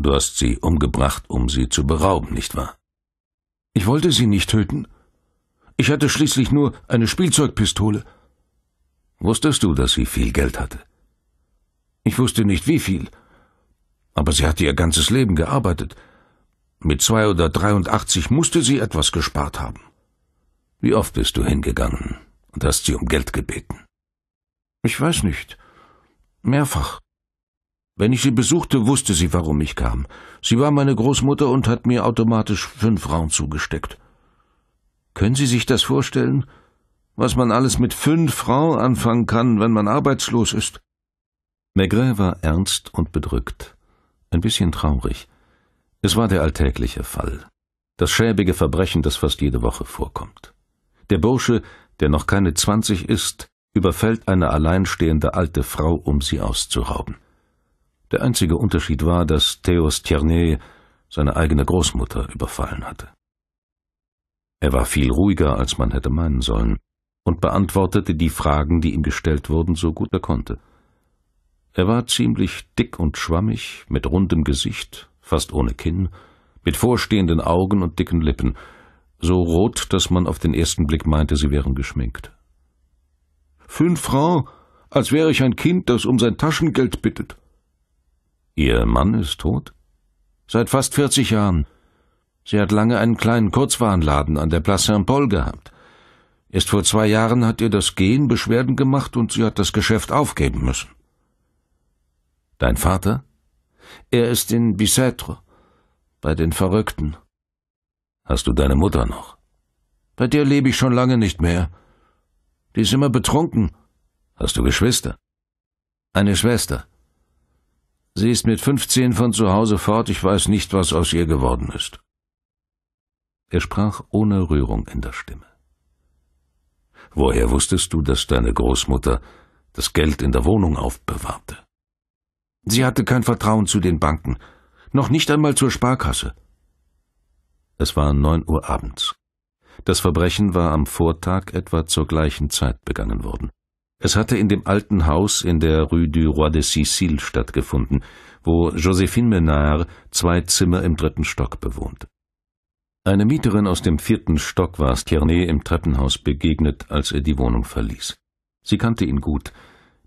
Du hast sie umgebracht, um sie zu berauben, nicht wahr? Ich wollte sie nicht töten. Ich hatte schließlich nur eine Spielzeugpistole. Wusstest du, dass sie viel Geld hatte? Ich wusste nicht wie viel, aber sie hatte ihr ganzes Leben gearbeitet. Mit zwei oder dreiundachtzig musste sie etwas gespart haben. Wie oft bist du hingegangen und hast sie um Geld gebeten? Ich weiß nicht. Mehrfach. Wenn ich sie besuchte, wusste sie, warum ich kam. Sie war meine Großmutter und hat mir automatisch fünf Frauen zugesteckt. Können Sie sich das vorstellen? Was man alles mit fünf Frauen anfangen kann, wenn man arbeitslos ist. Maigret war ernst und bedrückt, ein bisschen traurig. Es war der alltägliche Fall, das schäbige Verbrechen, das fast jede Woche vorkommt. Der Bursche, der noch keine zwanzig ist, überfällt eine alleinstehende alte Frau, um sie auszurauben. Der einzige Unterschied war, dass Theos Tierney seine eigene Großmutter überfallen hatte. Er war viel ruhiger, als man hätte meinen sollen, und beantwortete die Fragen, die ihm gestellt wurden, so gut er konnte. Er war ziemlich dick und schwammig, mit rundem Gesicht, fast ohne Kinn, mit vorstehenden Augen und dicken Lippen, so rot, dass man auf den ersten Blick meinte, sie wären geschminkt. Fünf Francs, als wäre ich ein Kind, das um sein Taschengeld bittet. Ihr Mann ist tot? Seit fast 40 Jahren. Sie hat lange einen kleinen Kurzwarenladen an der Place Saint-Paul gehabt. Erst vor zwei Jahren hat ihr das Gehen Beschwerden gemacht und sie hat das Geschäft aufgeben müssen. Dein Vater? Er ist in Bicêtre, bei den Verrückten. Hast du deine Mutter noch? Bei der lebe ich schon lange nicht mehr. Die ist immer betrunken. Hast du Geschwister? Eine Schwester. Sie ist mit fünfzehn von zu Hause fort, ich weiß nicht, was aus ihr geworden ist. Er sprach ohne Rührung in der Stimme. Woher wusstest du, dass deine Großmutter das Geld in der Wohnung aufbewahrte? Sie hatte kein Vertrauen zu den Banken, noch nicht einmal zur Sparkasse. Es war neun Uhr abends. Das Verbrechen war am Vortag etwa zur gleichen Zeit begangen worden. Es hatte in dem alten Haus in der Rue du Roi de Sicile stattgefunden, wo Josephine Menard zwei Zimmer im dritten Stock bewohnte. Eine Mieterin aus dem vierten Stock war es Tierney im Treppenhaus begegnet, als er die Wohnung verließ. Sie kannte ihn gut.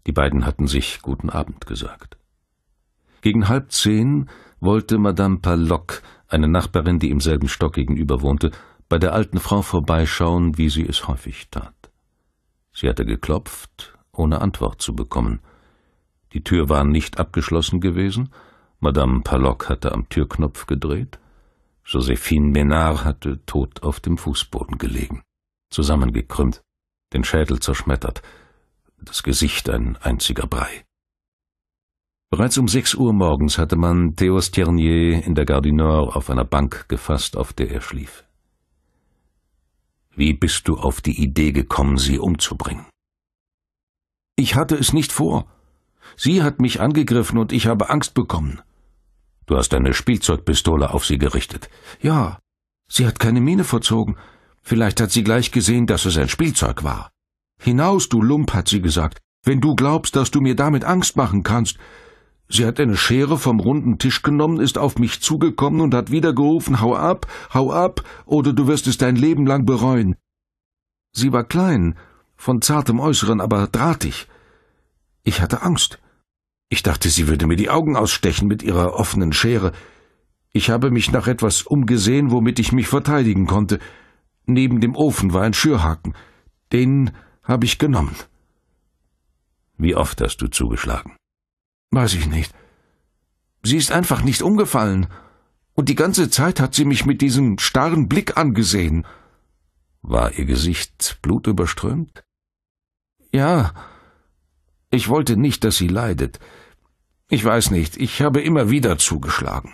Die beiden hatten sich guten Abend gesagt. Gegen halb zehn wollte Madame Paloc, eine Nachbarin, die im selben Stock gegenüber wohnte, bei der alten Frau vorbeischauen, wie sie es häufig tat. Sie hatte geklopft, ohne Antwort zu bekommen. Die Tür war nicht abgeschlossen gewesen, Madame Palock hatte am Türknopf gedreht, Josephine Menard hatte tot auf dem Fußboden gelegen, zusammengekrümmt, den Schädel zerschmettert, das Gesicht ein einziger Brei. Bereits um sechs Uhr morgens hatte man Theos Tiernier in der Gardinor auf einer Bank gefasst, auf der er schlief. Wie bist du auf die Idee gekommen, sie umzubringen? Ich hatte es nicht vor. Sie hat mich angegriffen und ich habe Angst bekommen. Du hast eine Spielzeugpistole auf sie gerichtet. Ja, sie hat keine Miene verzogen. Vielleicht hat sie gleich gesehen, dass es ein Spielzeug war. Hinaus, du Lump, hat sie gesagt. Wenn du glaubst, dass du mir damit Angst machen kannst, Sie hat eine Schere vom runden Tisch genommen, ist auf mich zugekommen und hat wieder gerufen, hau ab, hau ab, oder du wirst es dein Leben lang bereuen. Sie war klein, von zartem Äußeren, aber drahtig. Ich hatte Angst. Ich dachte, sie würde mir die Augen ausstechen mit ihrer offenen Schere. Ich habe mich nach etwas umgesehen, womit ich mich verteidigen konnte. Neben dem Ofen war ein Schürhaken. Den habe ich genommen. Wie oft hast du zugeschlagen? Weiß ich nicht. Sie ist einfach nicht umgefallen. Und die ganze Zeit hat sie mich mit diesem starren Blick angesehen. War ihr Gesicht blutüberströmt? Ja. Ich wollte nicht, dass sie leidet. Ich weiß nicht, ich habe immer wieder zugeschlagen.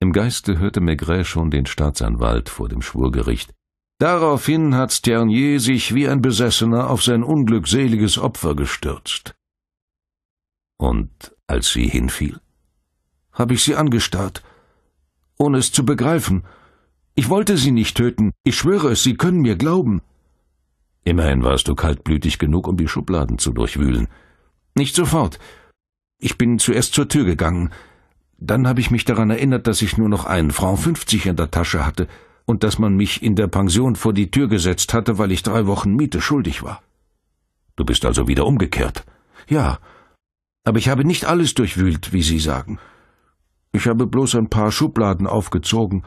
Im Geiste hörte Maigret schon den Staatsanwalt vor dem Schwurgericht. Daraufhin hat Ternier sich wie ein Besessener auf sein unglückseliges Opfer gestürzt. Und als sie hinfiel? Habe ich sie angestarrt, ohne es zu begreifen. Ich wollte sie nicht töten. Ich schwöre es, Sie können mir glauben. Immerhin warst du kaltblütig genug, um die Schubladen zu durchwühlen. Nicht sofort. Ich bin zuerst zur Tür gegangen. Dann habe ich mich daran erinnert, dass ich nur noch einen Franc fünfzig in der Tasche hatte und dass man mich in der Pension vor die Tür gesetzt hatte, weil ich drei Wochen Miete schuldig war. Du bist also wieder umgekehrt. Ja, aber ich habe nicht alles durchwühlt, wie Sie sagen. Ich habe bloß ein paar Schubladen aufgezogen.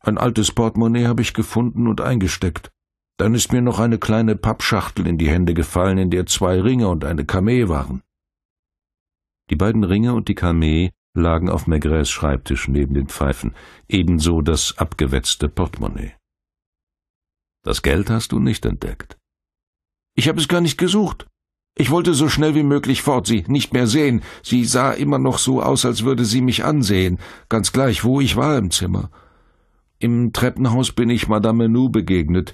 Ein altes Portemonnaie habe ich gefunden und eingesteckt. Dann ist mir noch eine kleine Pappschachtel in die Hände gefallen, in der zwei Ringe und eine Kamee waren. Die beiden Ringe und die Kamee lagen auf Maigres Schreibtisch neben den Pfeifen, ebenso das abgewetzte Portemonnaie. Das Geld hast du nicht entdeckt. Ich habe es gar nicht gesucht. Ich wollte so schnell wie möglich fort, sie nicht mehr sehen. Sie sah immer noch so aus, als würde sie mich ansehen, ganz gleich, wo ich war im Zimmer. Im Treppenhaus bin ich Madame Menou begegnet.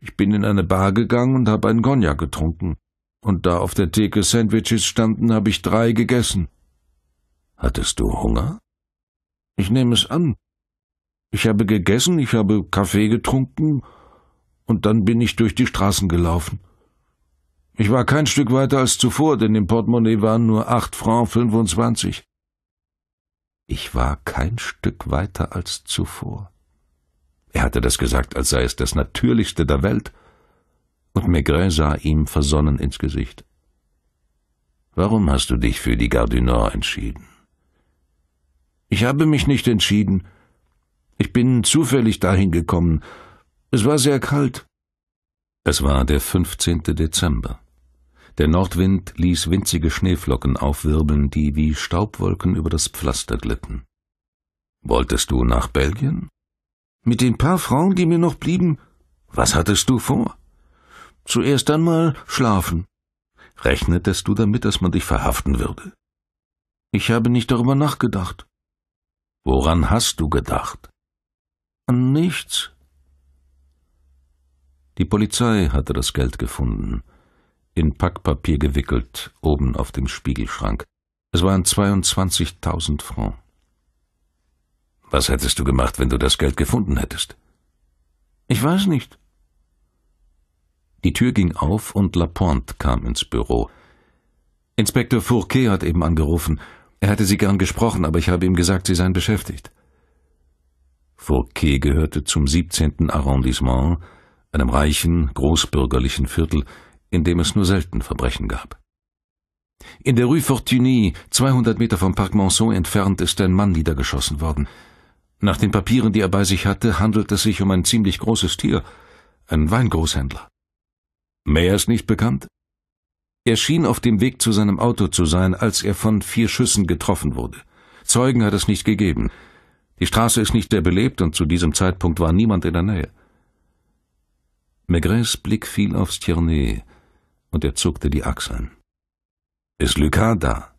Ich bin in eine Bar gegangen und habe einen Cognac getrunken. Und da auf der Theke Sandwiches standen, habe ich drei gegessen. Hattest du Hunger? Ich nehme es an. Ich habe gegessen, ich habe Kaffee getrunken, und dann bin ich durch die Straßen gelaufen. Ich war kein Stück weiter als zuvor, denn im Portemonnaie waren nur acht Franc fünfundzwanzig. Ich war kein Stück weiter als zuvor. Er hatte das gesagt, als sei es das Natürlichste der Welt, und Maigret sah ihm versonnen ins Gesicht. Warum hast du dich für die Gare Nord entschieden? Ich habe mich nicht entschieden. Ich bin zufällig dahin gekommen. Es war sehr kalt. Es war der 15. Dezember. Der Nordwind ließ winzige Schneeflocken aufwirbeln, die wie Staubwolken über das Pflaster glitten. Wolltest du nach Belgien? Mit den paar Frauen, die mir noch blieben? Was hattest du vor? Zuerst einmal schlafen. Rechnetest du damit, dass man dich verhaften würde? Ich habe nicht darüber nachgedacht. Woran hast du gedacht? An nichts. Die Polizei hatte das Geld gefunden in Packpapier gewickelt, oben auf dem Spiegelschrank. Es waren 22.000 Francs. Was hättest du gemacht, wenn du das Geld gefunden hättest? Ich weiß nicht. Die Tür ging auf und Lapointe kam ins Büro. Inspektor Fourquet hat eben angerufen. Er hätte sie gern gesprochen, aber ich habe ihm gesagt, sie seien beschäftigt. Fourquet gehörte zum 17. Arrondissement, einem reichen, großbürgerlichen Viertel, in dem es nur selten Verbrechen gab. In der Rue Fortuny, 200 Meter vom Parc Monceau entfernt, ist ein Mann niedergeschossen worden. Nach den Papieren, die er bei sich hatte, handelt es sich um ein ziemlich großes Tier, einen Weingroßhändler. Mehr ist nicht bekannt. Er schien auf dem Weg zu seinem Auto zu sein, als er von vier Schüssen getroffen wurde. Zeugen hat es nicht gegeben. Die Straße ist nicht sehr belebt und zu diesem Zeitpunkt war niemand in der Nähe. Maigres Blick fiel aufs Tierney, und er zuckte die Achseln. Ist Lucas da?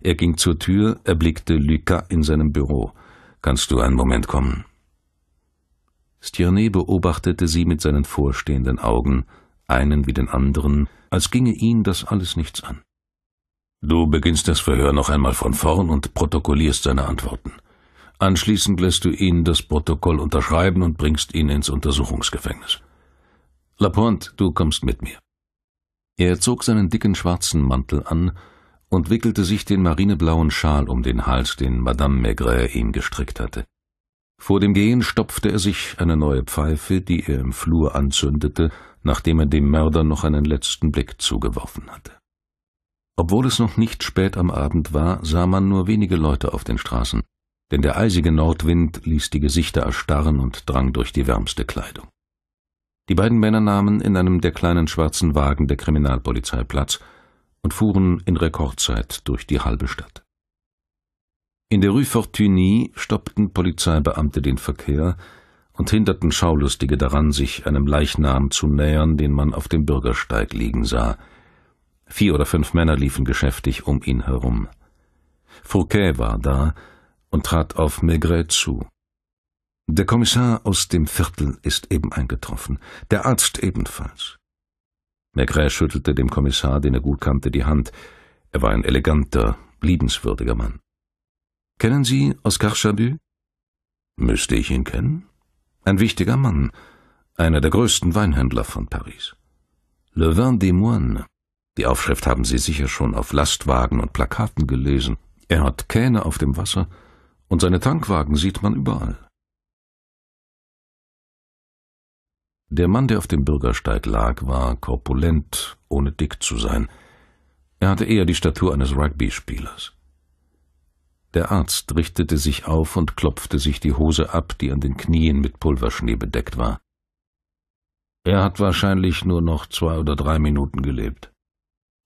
Er ging zur Tür, erblickte Lucas in seinem Büro. Kannst du einen Moment kommen? Stierny beobachtete sie mit seinen vorstehenden Augen, einen wie den anderen, als ginge ihn das alles nichts an. Du beginnst das Verhör noch einmal von vorn und protokollierst seine Antworten. Anschließend lässt du ihn das Protokoll unterschreiben und bringst ihn ins Untersuchungsgefängnis. Lapointe, du kommst mit mir. Er zog seinen dicken schwarzen Mantel an und wickelte sich den marineblauen Schal um den Hals, den Madame Maigret ihm gestrickt hatte. Vor dem Gehen stopfte er sich eine neue Pfeife, die er im Flur anzündete, nachdem er dem Mörder noch einen letzten Blick zugeworfen hatte. Obwohl es noch nicht spät am Abend war, sah man nur wenige Leute auf den Straßen, denn der eisige Nordwind ließ die Gesichter erstarren und drang durch die wärmste Kleidung. Die beiden Männer nahmen in einem der kleinen schwarzen Wagen der Kriminalpolizei Platz und fuhren in Rekordzeit durch die halbe Stadt. In der Rue Fortuny stoppten Polizeibeamte den Verkehr und hinderten Schaulustige daran, sich einem Leichnam zu nähern, den man auf dem Bürgersteig liegen sah. Vier oder fünf Männer liefen geschäftig um ihn herum. Fouquet war da und trat auf Maigret zu. Der Kommissar aus dem Viertel ist eben eingetroffen, der Arzt ebenfalls. Maigret schüttelte dem Kommissar, den er gut kannte, die Hand. Er war ein eleganter, liebenswürdiger Mann. Kennen Sie Oscar Chabu? Müsste ich ihn kennen? Ein wichtiger Mann, einer der größten Weinhändler von Paris. Le Vin des Moines. Die Aufschrift haben Sie sicher schon auf Lastwagen und Plakaten gelesen. Er hat Kähne auf dem Wasser und seine Tankwagen sieht man überall. Der Mann, der auf dem Bürgersteig lag, war korpulent, ohne dick zu sein. Er hatte eher die Statur eines Rugby-Spielers. Der Arzt richtete sich auf und klopfte sich die Hose ab, die an den Knien mit Pulverschnee bedeckt war. Er hat wahrscheinlich nur noch zwei oder drei Minuten gelebt.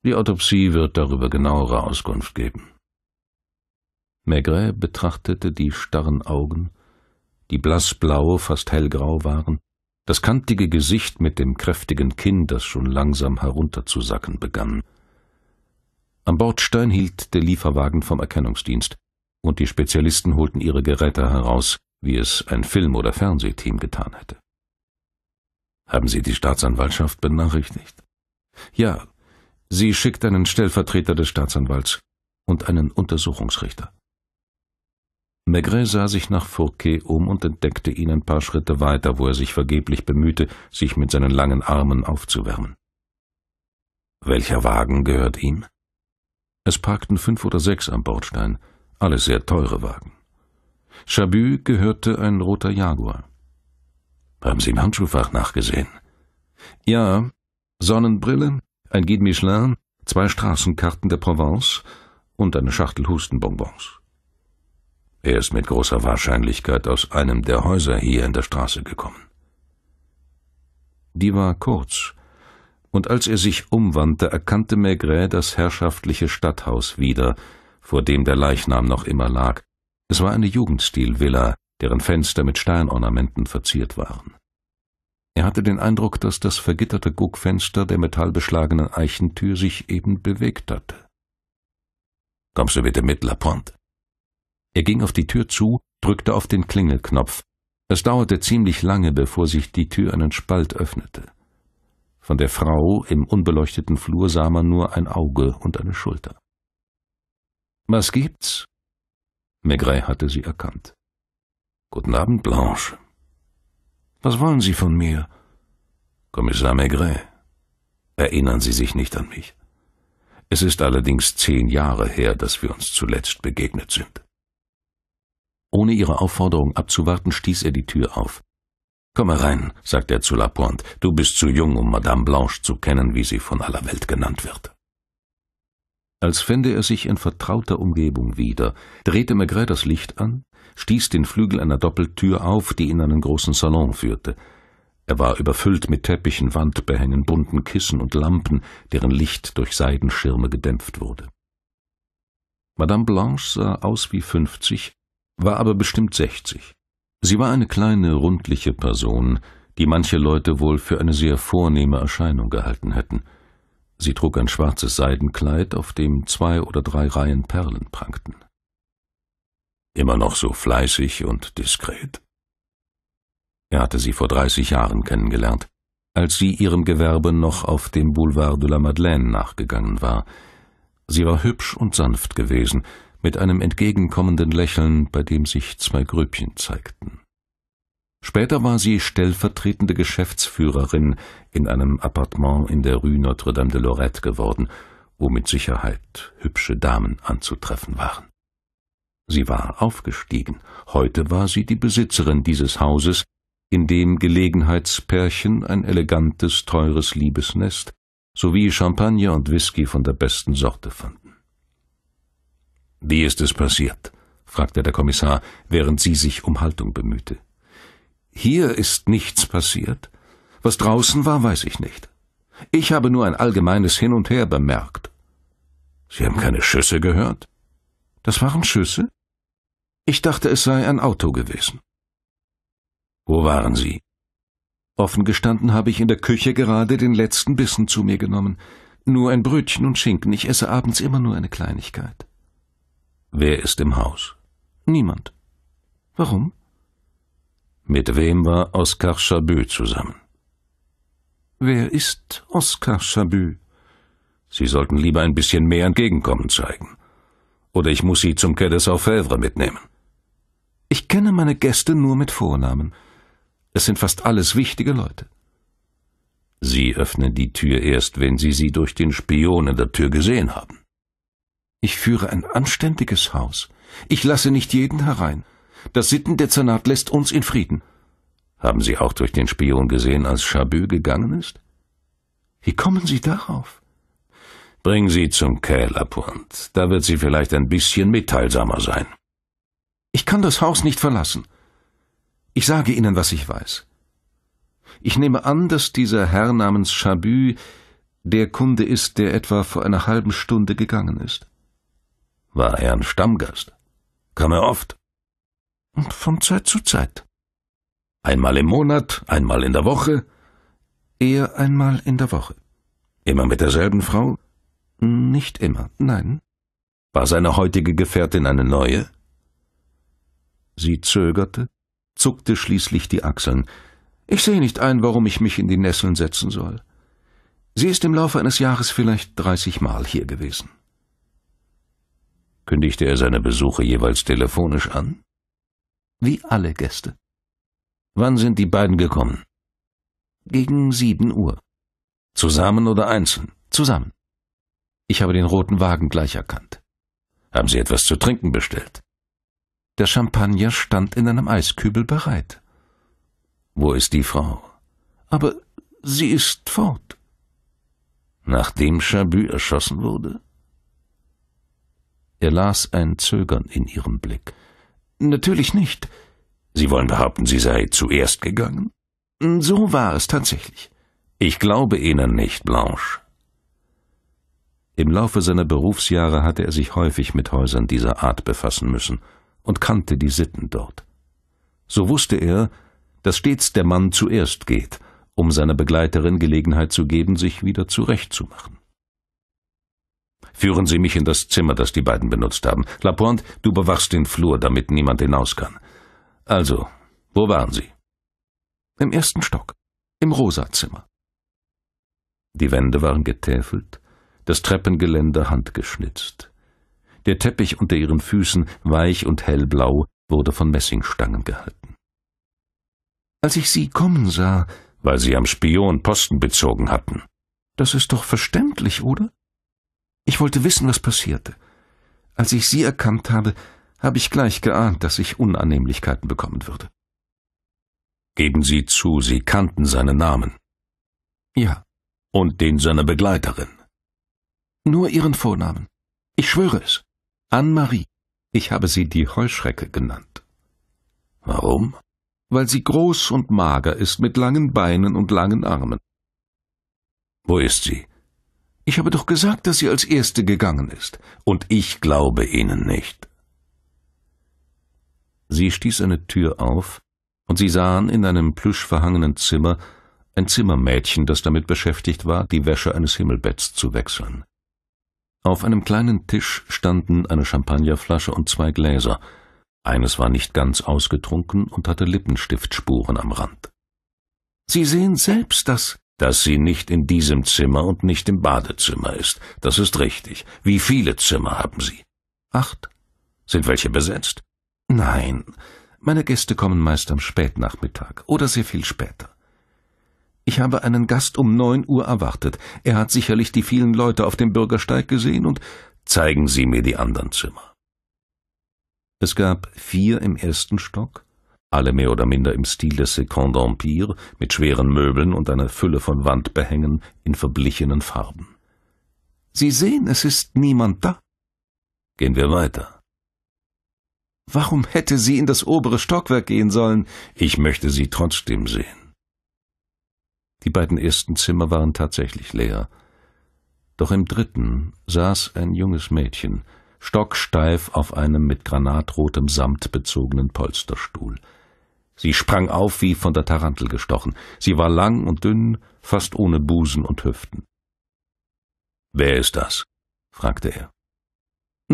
Die Autopsie wird darüber genauere Auskunft geben. Maigret betrachtete die starren Augen, die blassblau, fast hellgrau waren, das kantige Gesicht mit dem kräftigen Kinn, das schon langsam herunterzusacken begann. Am Bordstein hielt der Lieferwagen vom Erkennungsdienst, und die Spezialisten holten ihre Geräte heraus, wie es ein Film- oder Fernsehteam getan hätte. Haben Sie die Staatsanwaltschaft benachrichtigt? Ja, sie schickt einen Stellvertreter des Staatsanwalts und einen Untersuchungsrichter. Maigret sah sich nach Fourquet um und entdeckte ihn ein paar Schritte weiter, wo er sich vergeblich bemühte, sich mit seinen langen Armen aufzuwärmen. Welcher Wagen gehört ihm? Es parkten fünf oder sechs am Bordstein, alle sehr teure Wagen. Chabu gehörte ein roter Jaguar. Haben Sie im Handschuhfach nachgesehen? Ja, Sonnenbrille, ein Guide Michelin, zwei Straßenkarten der Provence und eine Schachtel Hustenbonbons. Er ist mit großer Wahrscheinlichkeit aus einem der Häuser hier in der Straße gekommen. Die war kurz, und als er sich umwandte, erkannte Maigret das herrschaftliche Stadthaus wieder, vor dem der Leichnam noch immer lag. Es war eine Jugendstilvilla, deren Fenster mit Steinornamenten verziert waren. Er hatte den Eindruck, dass das vergitterte Guckfenster der metallbeschlagenen Eichentür sich eben bewegt hatte. Kommst du bitte mit, Lapointe? Er ging auf die Tür zu, drückte auf den Klingelknopf. Es dauerte ziemlich lange, bevor sich die Tür einen Spalt öffnete. Von der Frau im unbeleuchteten Flur sah man nur ein Auge und eine Schulter. Was gibt's? Maigret hatte sie erkannt. Guten Abend, Blanche. Was wollen Sie von mir? Kommissar Maigret, erinnern Sie sich nicht an mich. Es ist allerdings zehn Jahre her, dass wir uns zuletzt begegnet sind. Ohne ihre Aufforderung abzuwarten, stieß er die Tür auf. Komm herein, sagte er zu Lapointe, du bist zu jung, um Madame Blanche zu kennen, wie sie von aller Welt genannt wird. Als fände er sich in vertrauter Umgebung wieder, drehte Maigret das Licht an, stieß den Flügel einer Doppeltür auf, die in einen großen Salon führte. Er war überfüllt mit Teppichen, Wandbehängen, bunten Kissen und Lampen, deren Licht durch Seidenschirme gedämpft wurde. Madame Blanche sah aus wie fünfzig, war aber bestimmt sechzig. Sie war eine kleine, rundliche Person, die manche Leute wohl für eine sehr vornehme Erscheinung gehalten hätten. Sie trug ein schwarzes Seidenkleid, auf dem zwei oder drei Reihen Perlen prangten. Immer noch so fleißig und diskret. Er hatte sie vor dreißig Jahren kennengelernt, als sie ihrem Gewerbe noch auf dem Boulevard de la Madeleine nachgegangen war. Sie war hübsch und sanft gewesen, mit einem entgegenkommenden Lächeln, bei dem sich zwei Grübchen zeigten. Später war sie stellvertretende Geschäftsführerin in einem Appartement in der Rue Notre-Dame de Lorette geworden, wo mit Sicherheit hübsche Damen anzutreffen waren. Sie war aufgestiegen, heute war sie die Besitzerin dieses Hauses, in dem Gelegenheitspärchen ein elegantes, teures Liebesnest sowie Champagner und Whisky von der besten Sorte fanden. Wie ist es passiert? fragte der Kommissar, während sie sich um Haltung bemühte. Hier ist nichts passiert. Was draußen war, weiß ich nicht. Ich habe nur ein allgemeines Hin und Her bemerkt. Sie haben keine Schüsse gehört? Das waren Schüsse? Ich dachte, es sei ein Auto gewesen. Wo waren Sie? Offen gestanden habe ich in der Küche gerade den letzten Bissen zu mir genommen. Nur ein Brötchen und Schinken, ich esse abends immer nur eine Kleinigkeit. Wer ist im Haus? Niemand. Warum? Mit wem war Oskar Chabu zusammen? Wer ist Oskar Chabu? Sie sollten lieber ein bisschen mehr Entgegenkommen zeigen. Oder ich muss Sie zum Quai des Orfèvres mitnehmen. Ich kenne meine Gäste nur mit Vornamen. Es sind fast alles wichtige Leute. Sie öffnen die Tür erst, wenn Sie sie durch den Spion in der Tür gesehen haben. Ich führe ein anständiges Haus. Ich lasse nicht jeden herein. Das Sittendezernat lässt uns in Frieden. Haben Sie auch durch den Spion gesehen, als Chabu gegangen ist? Wie kommen Sie darauf? Bring sie zum Kälapont. Da wird sie vielleicht ein bisschen mitteilsamer sein. Ich kann das Haus nicht verlassen. Ich sage Ihnen, was ich weiß. Ich nehme an, dass dieser Herr namens Chabu der Kunde ist, der etwa vor einer halben Stunde gegangen ist. War er ein Stammgast? Kam er oft? Von Zeit zu Zeit. Einmal im Monat, einmal in der Woche? Eher einmal in der Woche. Immer mit derselben Frau? Nicht immer, nein. War seine heutige Gefährtin eine neue? Sie zögerte, zuckte schließlich die Achseln. Ich sehe nicht ein, warum ich mich in die Nesseln setzen soll. Sie ist im Laufe eines Jahres vielleicht dreißigmal hier gewesen kündigte er seine Besuche jeweils telefonisch an. Wie alle Gäste. Wann sind die beiden gekommen? Gegen sieben Uhr. Zusammen oder einzeln? Zusammen. Ich habe den roten Wagen gleich erkannt. Haben Sie etwas zu trinken bestellt? Der Champagner stand in einem Eiskübel bereit. Wo ist die Frau? Aber sie ist fort. Nachdem Chabu erschossen wurde? Er las ein Zögern in ihrem Blick. Natürlich nicht. Sie wollen behaupten, sie sei zuerst gegangen? So war es tatsächlich. Ich glaube Ihnen nicht, Blanche. Im Laufe seiner Berufsjahre hatte er sich häufig mit Häusern dieser Art befassen müssen und kannte die Sitten dort. So wusste er, dass stets der Mann zuerst geht, um seiner Begleiterin Gelegenheit zu geben, sich wieder zurechtzumachen. Führen Sie mich in das Zimmer, das die beiden benutzt haben. Lapointe, du bewachst den Flur, damit niemand hinaus kann. Also, wo waren Sie? Im ersten Stock, im Rosa-Zimmer. Die Wände waren getäfelt, das Treppengeländer handgeschnitzt. Der Teppich unter ihren Füßen, weich und hellblau, wurde von Messingstangen gehalten. Als ich sie kommen sah, weil sie am Spion Posten bezogen hatten. Das ist doch verständlich, oder? Ich wollte wissen, was passierte. Als ich sie erkannt habe, habe ich gleich geahnt, dass ich Unannehmlichkeiten bekommen würde. Geben Sie zu, Sie kannten seinen Namen. Ja. Und den seiner Begleiterin. Nur ihren Vornamen. Ich schwöre es. Anne-Marie. Ich habe sie die Heuschrecke genannt. Warum? Weil sie groß und mager ist, mit langen Beinen und langen Armen. Wo ist sie? Ich habe doch gesagt, dass sie als Erste gegangen ist, und ich glaube Ihnen nicht. Sie stieß eine Tür auf, und sie sahen in einem plüschverhangenen Zimmer ein Zimmermädchen, das damit beschäftigt war, die Wäsche eines Himmelbetts zu wechseln. Auf einem kleinen Tisch standen eine Champagnerflasche und zwei Gläser. Eines war nicht ganz ausgetrunken und hatte Lippenstiftspuren am Rand. Sie sehen selbst, dass dass sie nicht in diesem Zimmer und nicht im Badezimmer ist. Das ist richtig. Wie viele Zimmer haben Sie? Acht. Sind welche besetzt? Nein. Meine Gäste kommen meist am Spätnachmittag oder sehr viel später. Ich habe einen Gast um neun Uhr erwartet. Er hat sicherlich die vielen Leute auf dem Bürgersteig gesehen und zeigen Sie mir die anderen Zimmer. Es gab vier im ersten Stock, alle mehr oder minder im Stil des Second Empire, mit schweren Möbeln und einer Fülle von Wandbehängen in verblichenen Farben. Sie sehen, es ist niemand da. Gehen wir weiter. Warum hätte sie in das obere Stockwerk gehen sollen? Ich möchte sie trotzdem sehen. Die beiden ersten Zimmer waren tatsächlich leer. Doch im dritten saß ein junges Mädchen, stocksteif auf einem mit granatrotem Samt bezogenen Polsterstuhl. Sie sprang auf wie von der Tarantel gestochen. Sie war lang und dünn, fast ohne Busen und Hüften. Wer ist das? fragte er.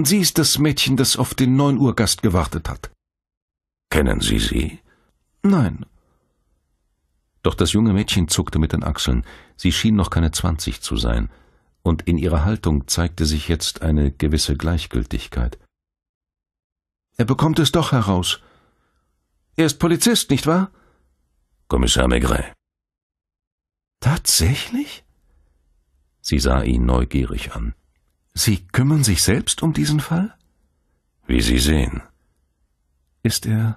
Sie ist das Mädchen, das auf den neun Uhr Gast gewartet hat. Kennen Sie sie? Nein. Doch das junge Mädchen zuckte mit den Achseln. Sie schien noch keine zwanzig zu sein, und in ihrer Haltung zeigte sich jetzt eine gewisse Gleichgültigkeit. Er bekommt es doch heraus, er ist Polizist, nicht wahr? Kommissar Maigret. Tatsächlich? Sie sah ihn neugierig an. Sie kümmern sich selbst um diesen Fall? Wie Sie sehen. Ist er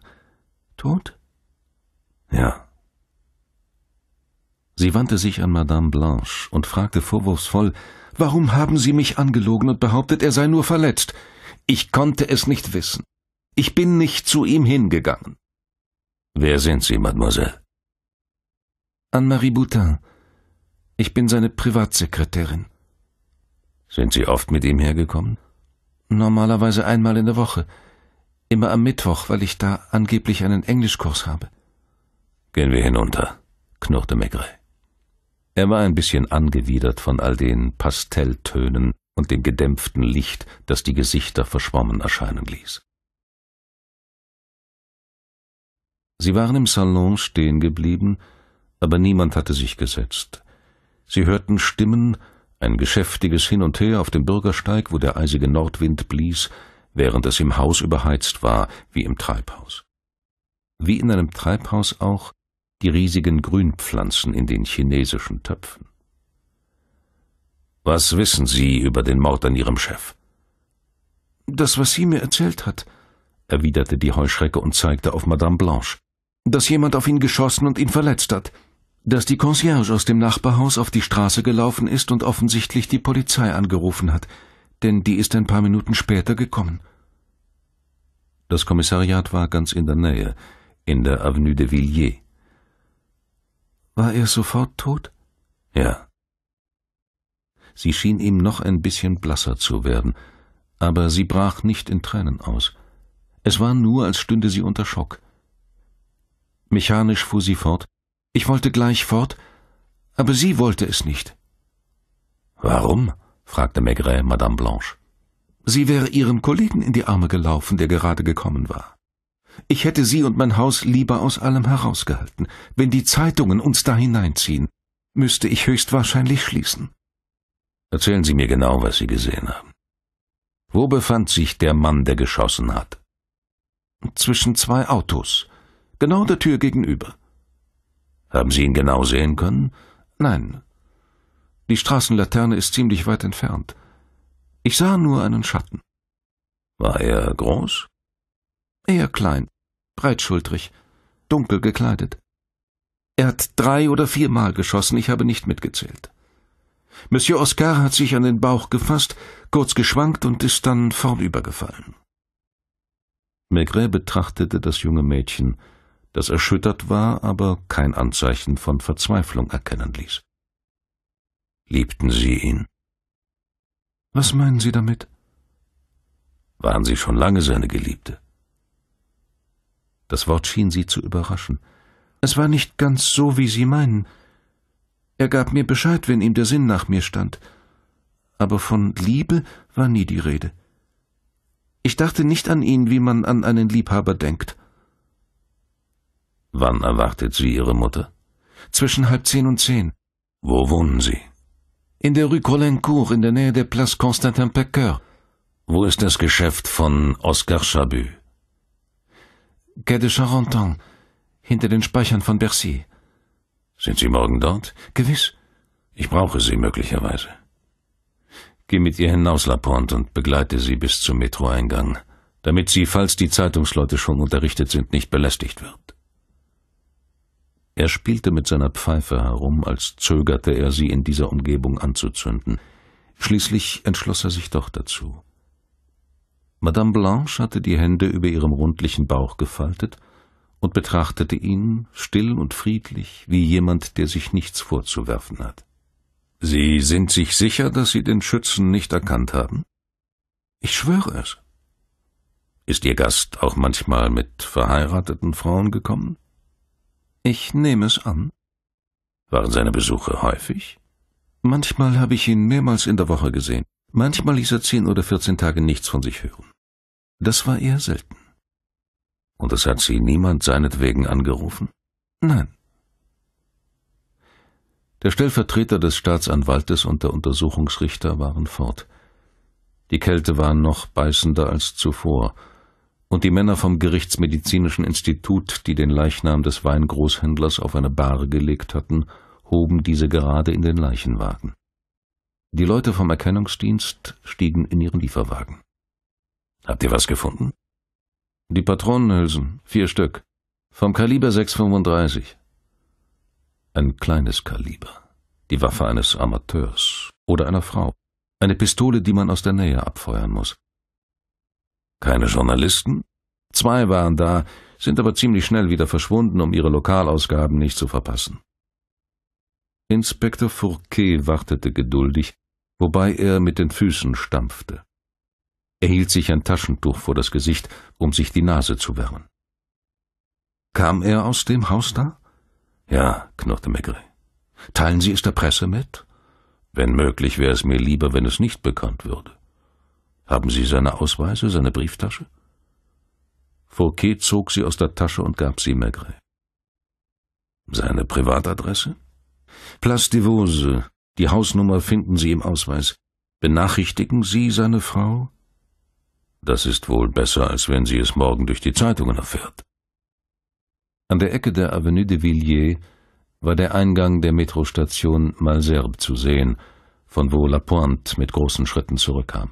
tot? Ja. Sie wandte sich an Madame Blanche und fragte vorwurfsvoll, warum haben Sie mich angelogen und behauptet, er sei nur verletzt? Ich konnte es nicht wissen. Ich bin nicht zu ihm hingegangen. Wer sind Sie, Mademoiselle? Anne-Marie Boutin. Ich bin seine Privatsekretärin. Sind Sie oft mit ihm hergekommen? Normalerweise einmal in der Woche. Immer am Mittwoch, weil ich da angeblich einen Englischkurs habe. Gehen wir hinunter, knurrte Maigret. Er war ein bisschen angewidert von all den Pastelltönen und dem gedämpften Licht, das die Gesichter verschwommen erscheinen ließ. Sie waren im Salon stehen geblieben, aber niemand hatte sich gesetzt. Sie hörten Stimmen, ein geschäftiges Hin und Her auf dem Bürgersteig, wo der eisige Nordwind blies, während es im Haus überheizt war, wie im Treibhaus. Wie in einem Treibhaus auch die riesigen Grünpflanzen in den chinesischen Töpfen. Was wissen Sie über den Mord an Ihrem Chef? Das, was sie mir erzählt hat, erwiderte die Heuschrecke und zeigte auf Madame Blanche. Dass jemand auf ihn geschossen und ihn verletzt hat. Dass die Concierge aus dem Nachbarhaus auf die Straße gelaufen ist und offensichtlich die Polizei angerufen hat, denn die ist ein paar Minuten später gekommen. Das Kommissariat war ganz in der Nähe, in der Avenue de Villiers. War er sofort tot? Ja. Sie schien ihm noch ein bisschen blasser zu werden, aber sie brach nicht in Tränen aus. Es war nur, als stünde sie unter Schock. Mechanisch fuhr sie fort. Ich wollte gleich fort, aber sie wollte es nicht. Warum? fragte Maigret Madame Blanche. Sie wäre ihrem Kollegen in die Arme gelaufen, der gerade gekommen war. Ich hätte sie und mein Haus lieber aus allem herausgehalten. Wenn die Zeitungen uns da hineinziehen, müsste ich höchstwahrscheinlich schließen. Erzählen Sie mir genau, was Sie gesehen haben. Wo befand sich der Mann, der geschossen hat? zwischen zwei Autos, genau der Tür gegenüber. Haben Sie ihn genau sehen können? Nein. Die Straßenlaterne ist ziemlich weit entfernt. Ich sah nur einen Schatten. War er groß? Eher klein, breitschultrig, dunkel gekleidet. Er hat drei oder viermal geschossen, ich habe nicht mitgezählt. Monsieur Oscar hat sich an den Bauch gefasst, kurz geschwankt und ist dann vornübergefallen. Maigret betrachtete das junge Mädchen, das erschüttert war, aber kein Anzeichen von Verzweiflung erkennen ließ. Liebten Sie ihn? Was meinen Sie damit? Waren Sie schon lange seine Geliebte? Das Wort schien sie zu überraschen. Es war nicht ganz so, wie Sie meinen. Er gab mir Bescheid, wenn ihm der Sinn nach mir stand. Aber von Liebe war nie die Rede. Ich dachte nicht an ihn, wie man an einen Liebhaber denkt. Wann erwartet sie ihre Mutter? Zwischen halb zehn und zehn. Wo wohnen sie? In der Rue Colincourt, in der Nähe der Place Constantin Packer. Wo ist das Geschäft von Oscar Chabut? Quai de Charenton, hinter den Speichern von Bercy. Sind Sie morgen dort? Gewiss. Ich brauche Sie möglicherweise. Geh mit ihr hinaus, Laporte, und begleite sie bis zum Metroeingang, damit sie, falls die Zeitungsleute schon unterrichtet sind, nicht belästigt wird. Er spielte mit seiner Pfeife herum, als zögerte er, sie in dieser Umgebung anzuzünden. Schließlich entschloss er sich doch dazu. Madame Blanche hatte die Hände über ihrem rundlichen Bauch gefaltet und betrachtete ihn still und friedlich wie jemand, der sich nichts vorzuwerfen hat. Sie sind sich sicher, dass Sie den Schützen nicht erkannt haben? Ich schwöre es. Ist Ihr Gast auch manchmal mit verheirateten Frauen gekommen? Ich nehme es an. Waren seine Besuche häufig? Manchmal habe ich ihn mehrmals in der Woche gesehen. Manchmal ließ er zehn oder vierzehn Tage nichts von sich hören. Das war eher selten. Und es hat Sie niemand seinetwegen angerufen? Nein. Der Stellvertreter des Staatsanwaltes und der Untersuchungsrichter waren fort. Die Kälte war noch beißender als zuvor, und die Männer vom Gerichtsmedizinischen Institut, die den Leichnam des Weingroßhändlers auf eine Bahre gelegt hatten, hoben diese gerade in den Leichenwagen. Die Leute vom Erkennungsdienst stiegen in ihren Lieferwagen. Habt ihr was gefunden? Die Patronenhülsen, vier Stück. Vom Kaliber 635 ein kleines Kaliber, die Waffe eines Amateurs oder einer Frau, eine Pistole, die man aus der Nähe abfeuern muss. Keine Journalisten? Zwei waren da, sind aber ziemlich schnell wieder verschwunden, um ihre Lokalausgaben nicht zu verpassen. Inspektor Fourquet wartete geduldig, wobei er mit den Füßen stampfte. Er hielt sich ein Taschentuch vor das Gesicht, um sich die Nase zu wärmen. Kam er aus dem Haus da? Ja, knurrte Maigret. Teilen Sie es der Presse mit? Wenn möglich, wäre es mir lieber, wenn es nicht bekannt würde. Haben Sie seine Ausweise, seine Brieftasche? Fouquet zog sie aus der Tasche und gab sie Maigret. Seine Privatadresse? Place de Vose. Die Hausnummer finden Sie im Ausweis. Benachrichtigen Sie seine Frau? Das ist wohl besser, als wenn sie es morgen durch die Zeitungen erfährt. An der Ecke der Avenue de Villiers war der Eingang der Metrostation Malzerbe zu sehen, von wo Lapointe mit großen Schritten zurückkam.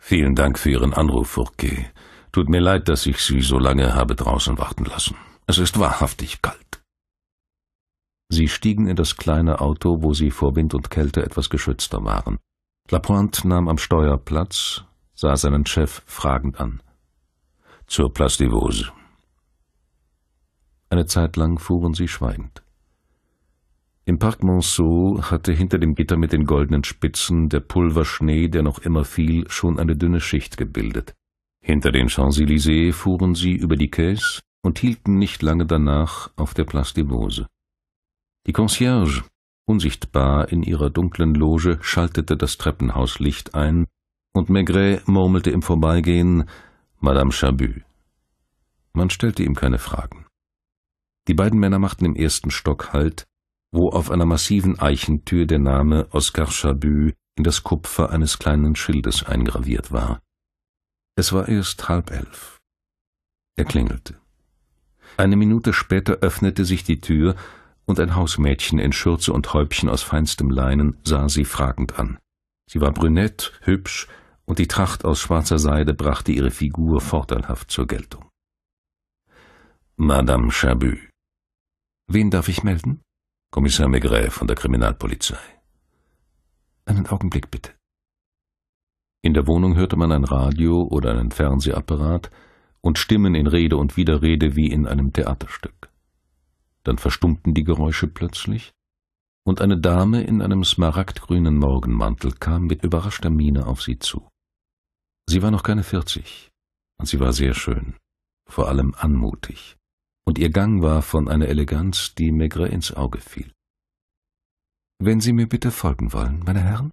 Vielen Dank für Ihren Anruf, Fourquet. Tut mir leid, dass ich Sie so lange habe draußen warten lassen. Es ist wahrhaftig kalt. Sie stiegen in das kleine Auto, wo sie vor Wind und Kälte etwas geschützter waren. Lapointe nahm am Steuer Platz, sah seinen Chef fragend an. Zur Place des Vosges. Eine Zeit lang fuhren sie schweigend. Im Park Monceau hatte hinter dem Gitter mit den goldenen Spitzen der Pulverschnee, der noch immer fiel, schon eine dünne Schicht gebildet. Hinter den Champs-Élysées fuhren sie über die Quais und hielten nicht lange danach auf der Place des Vosges. Die Concierge, unsichtbar in ihrer dunklen Loge, schaltete das Treppenhauslicht ein, und Maigret murmelte im Vorbeigehen Madame Chabut. Man stellte ihm keine Fragen. Die beiden Männer machten im ersten Stock Halt, wo auf einer massiven Eichentür der Name Oskar Chabu in das Kupfer eines kleinen Schildes eingraviert war. Es war erst halb elf. Er klingelte. Eine Minute später öffnete sich die Tür, und ein Hausmädchen in Schürze und Häubchen aus feinstem Leinen sah sie fragend an. Sie war brünett, hübsch, und die Tracht aus schwarzer Seide brachte ihre Figur vorteilhaft zur Geltung. Madame Chabut, Wen darf ich melden? Kommissar Maigret von der Kriminalpolizei. Einen Augenblick bitte. In der Wohnung hörte man ein Radio oder einen Fernsehapparat und Stimmen in Rede und Widerrede wie in einem Theaterstück. Dann verstummten die Geräusche plötzlich, und eine Dame in einem smaragdgrünen Morgenmantel kam mit überraschter Miene auf sie zu. Sie war noch keine vierzig, und sie war sehr schön, vor allem anmutig und ihr Gang war von einer Eleganz, die Maigret ins Auge fiel. »Wenn Sie mir bitte folgen wollen, meine Herren?«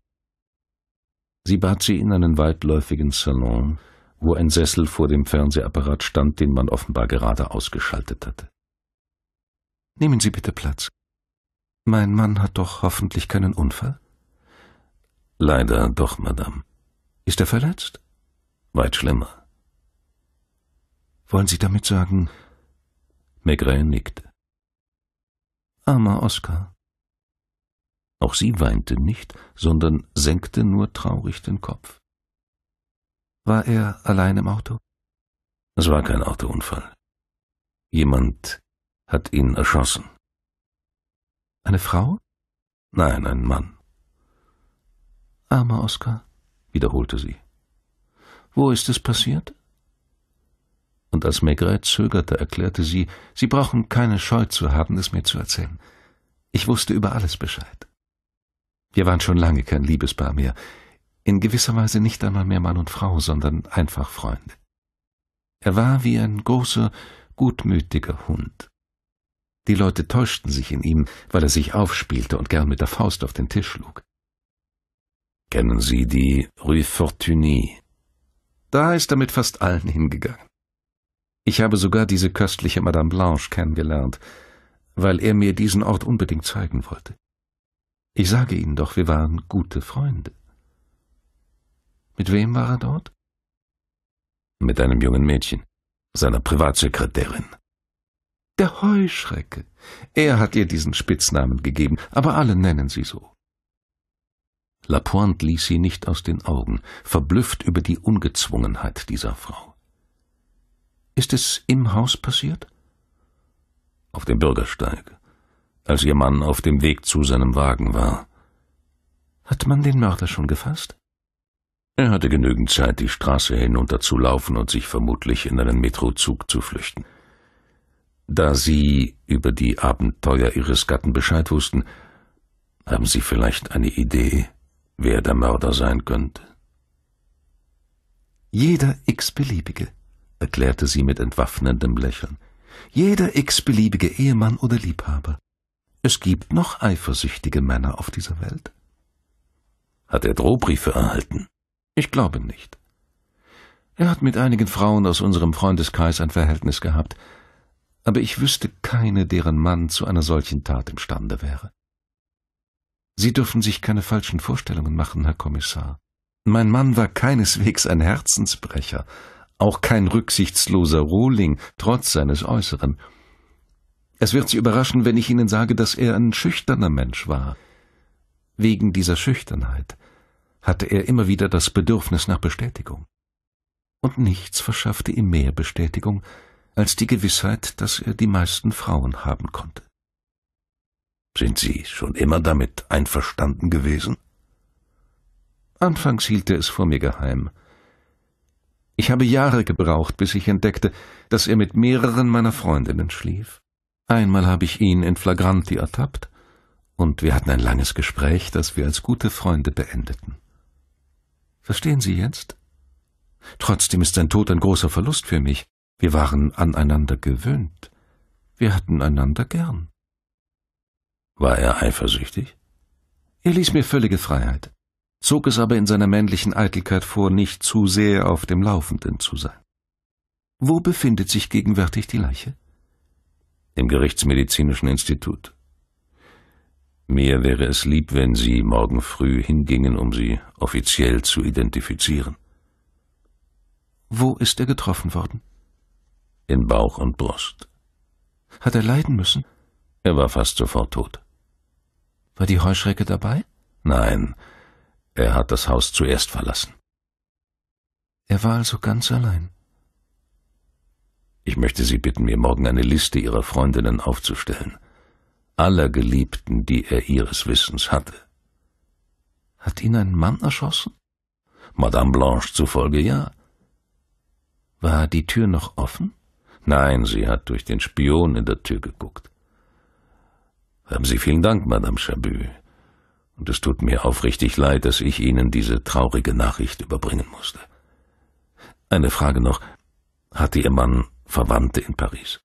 Sie bat sie in einen weitläufigen Salon, wo ein Sessel vor dem Fernsehapparat stand, den man offenbar gerade ausgeschaltet hatte. »Nehmen Sie bitte Platz. Mein Mann hat doch hoffentlich keinen Unfall?« »Leider doch, Madame. Ist er verletzt?« »Weit schlimmer.« »Wollen Sie damit sagen, Maigret nickte. Armer Oskar. Auch sie weinte nicht, sondern senkte nur traurig den Kopf. War er allein im Auto? Es war kein Autounfall. Jemand hat ihn erschossen. Eine Frau? Nein, ein Mann. Armer Oskar, wiederholte sie. Wo ist es passiert? Und als Maigret zögerte, erklärte sie, sie brauchen keine Scheu zu haben, es mir zu erzählen. Ich wusste über alles Bescheid. Wir waren schon lange kein Liebespaar mehr, in gewisser Weise nicht einmal mehr Mann und Frau, sondern einfach Freunde. Er war wie ein großer, gutmütiger Hund. Die Leute täuschten sich in ihm, weil er sich aufspielte und gern mit der Faust auf den Tisch schlug. Kennen Sie die Rue Fortuny? Da ist er mit fast allen hingegangen. Ich habe sogar diese köstliche Madame Blanche kennengelernt, weil er mir diesen Ort unbedingt zeigen wollte. Ich sage Ihnen doch, wir waren gute Freunde. Mit wem war er dort? Mit einem jungen Mädchen, seiner Privatsekretärin. Der Heuschrecke. Er hat ihr diesen Spitznamen gegeben, aber alle nennen sie so. Lapointe ließ sie nicht aus den Augen, verblüfft über die Ungezwungenheit dieser Frau. Ist es im Haus passiert? Auf dem Bürgersteig, als ihr Mann auf dem Weg zu seinem Wagen war. Hat man den Mörder schon gefasst? Er hatte genügend Zeit, die Straße hinunterzulaufen und sich vermutlich in einen Metrozug zu flüchten. Da Sie über die Abenteuer Ihres Gatten Bescheid wussten, haben Sie vielleicht eine Idee, wer der Mörder sein könnte? Jeder x-beliebige erklärte sie mit entwaffnendem Lächeln. Jeder x-beliebige Ehemann oder Liebhaber. Es gibt noch eifersüchtige Männer auf dieser Welt. Hat er Drohbriefe erhalten? Ich glaube nicht. Er hat mit einigen Frauen aus unserem Freundeskreis ein Verhältnis gehabt, aber ich wüsste keine, deren Mann zu einer solchen Tat imstande wäre. Sie dürfen sich keine falschen Vorstellungen machen, Herr Kommissar. Mein Mann war keineswegs ein Herzensbrecher, auch kein rücksichtsloser Rohling, trotz seines Äußeren. Es wird Sie überraschen, wenn ich Ihnen sage, dass er ein schüchterner Mensch war. Wegen dieser Schüchternheit hatte er immer wieder das Bedürfnis nach Bestätigung. Und nichts verschaffte ihm mehr Bestätigung als die Gewissheit, dass er die meisten Frauen haben konnte. Sind Sie schon immer damit einverstanden gewesen? Anfangs hielt er es vor mir geheim, ich habe Jahre gebraucht, bis ich entdeckte, dass er mit mehreren meiner Freundinnen schlief. Einmal habe ich ihn in Flagranti ertappt, und wir hatten ein langes Gespräch, das wir als gute Freunde beendeten. Verstehen Sie jetzt? Trotzdem ist sein Tod ein großer Verlust für mich. Wir waren aneinander gewöhnt. Wir hatten einander gern. War er eifersüchtig? Er ließ mir völlige Freiheit zog es aber in seiner männlichen Eitelkeit vor, nicht zu sehr auf dem Laufenden zu sein. Wo befindet sich gegenwärtig die Leiche? Im Gerichtsmedizinischen Institut. Mir wäre es lieb, wenn Sie morgen früh hingingen, um sie offiziell zu identifizieren. Wo ist er getroffen worden? In Bauch und Brust. Hat er leiden müssen? Er war fast sofort tot. War die Heuschrecke dabei? Nein, er hat das Haus zuerst verlassen. Er war also ganz allein. Ich möchte Sie bitten, mir morgen eine Liste Ihrer Freundinnen aufzustellen. Aller Geliebten, die er Ihres Wissens hatte. Hat ihn ein Mann erschossen? Madame Blanche zufolge ja. War die Tür noch offen? Nein, sie hat durch den Spion in der Tür geguckt. Haben Sie vielen Dank, Madame Chabut und es tut mir aufrichtig leid, dass ich Ihnen diese traurige Nachricht überbringen musste. Eine Frage noch. Hatte Ihr Mann Verwandte in Paris?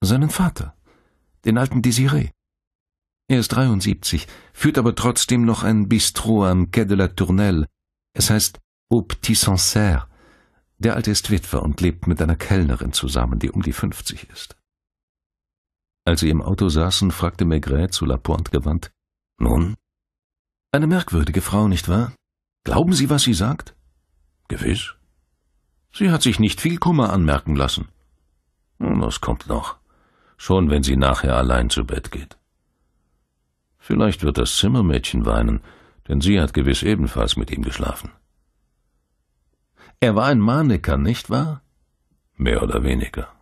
Seinen Vater, den alten Desiré. Er ist 73, führt aber trotzdem noch ein Bistrot am Quai de la Tournelle. Es heißt Au Petit Sancerre. Der Alte ist Witwer und lebt mit einer Kellnerin zusammen, die um die 50 ist. Als sie im Auto saßen, fragte Maigret zu La Lapointe gewandt, nun? Eine merkwürdige Frau, nicht wahr? Glauben Sie, was sie sagt? Gewiss. Sie hat sich nicht viel Kummer anmerken lassen. Nun, was kommt noch? Schon, wenn sie nachher allein zu Bett geht. Vielleicht wird das Zimmermädchen weinen, denn sie hat gewiss ebenfalls mit ihm geschlafen. Er war ein Maniker, nicht wahr? Mehr oder weniger.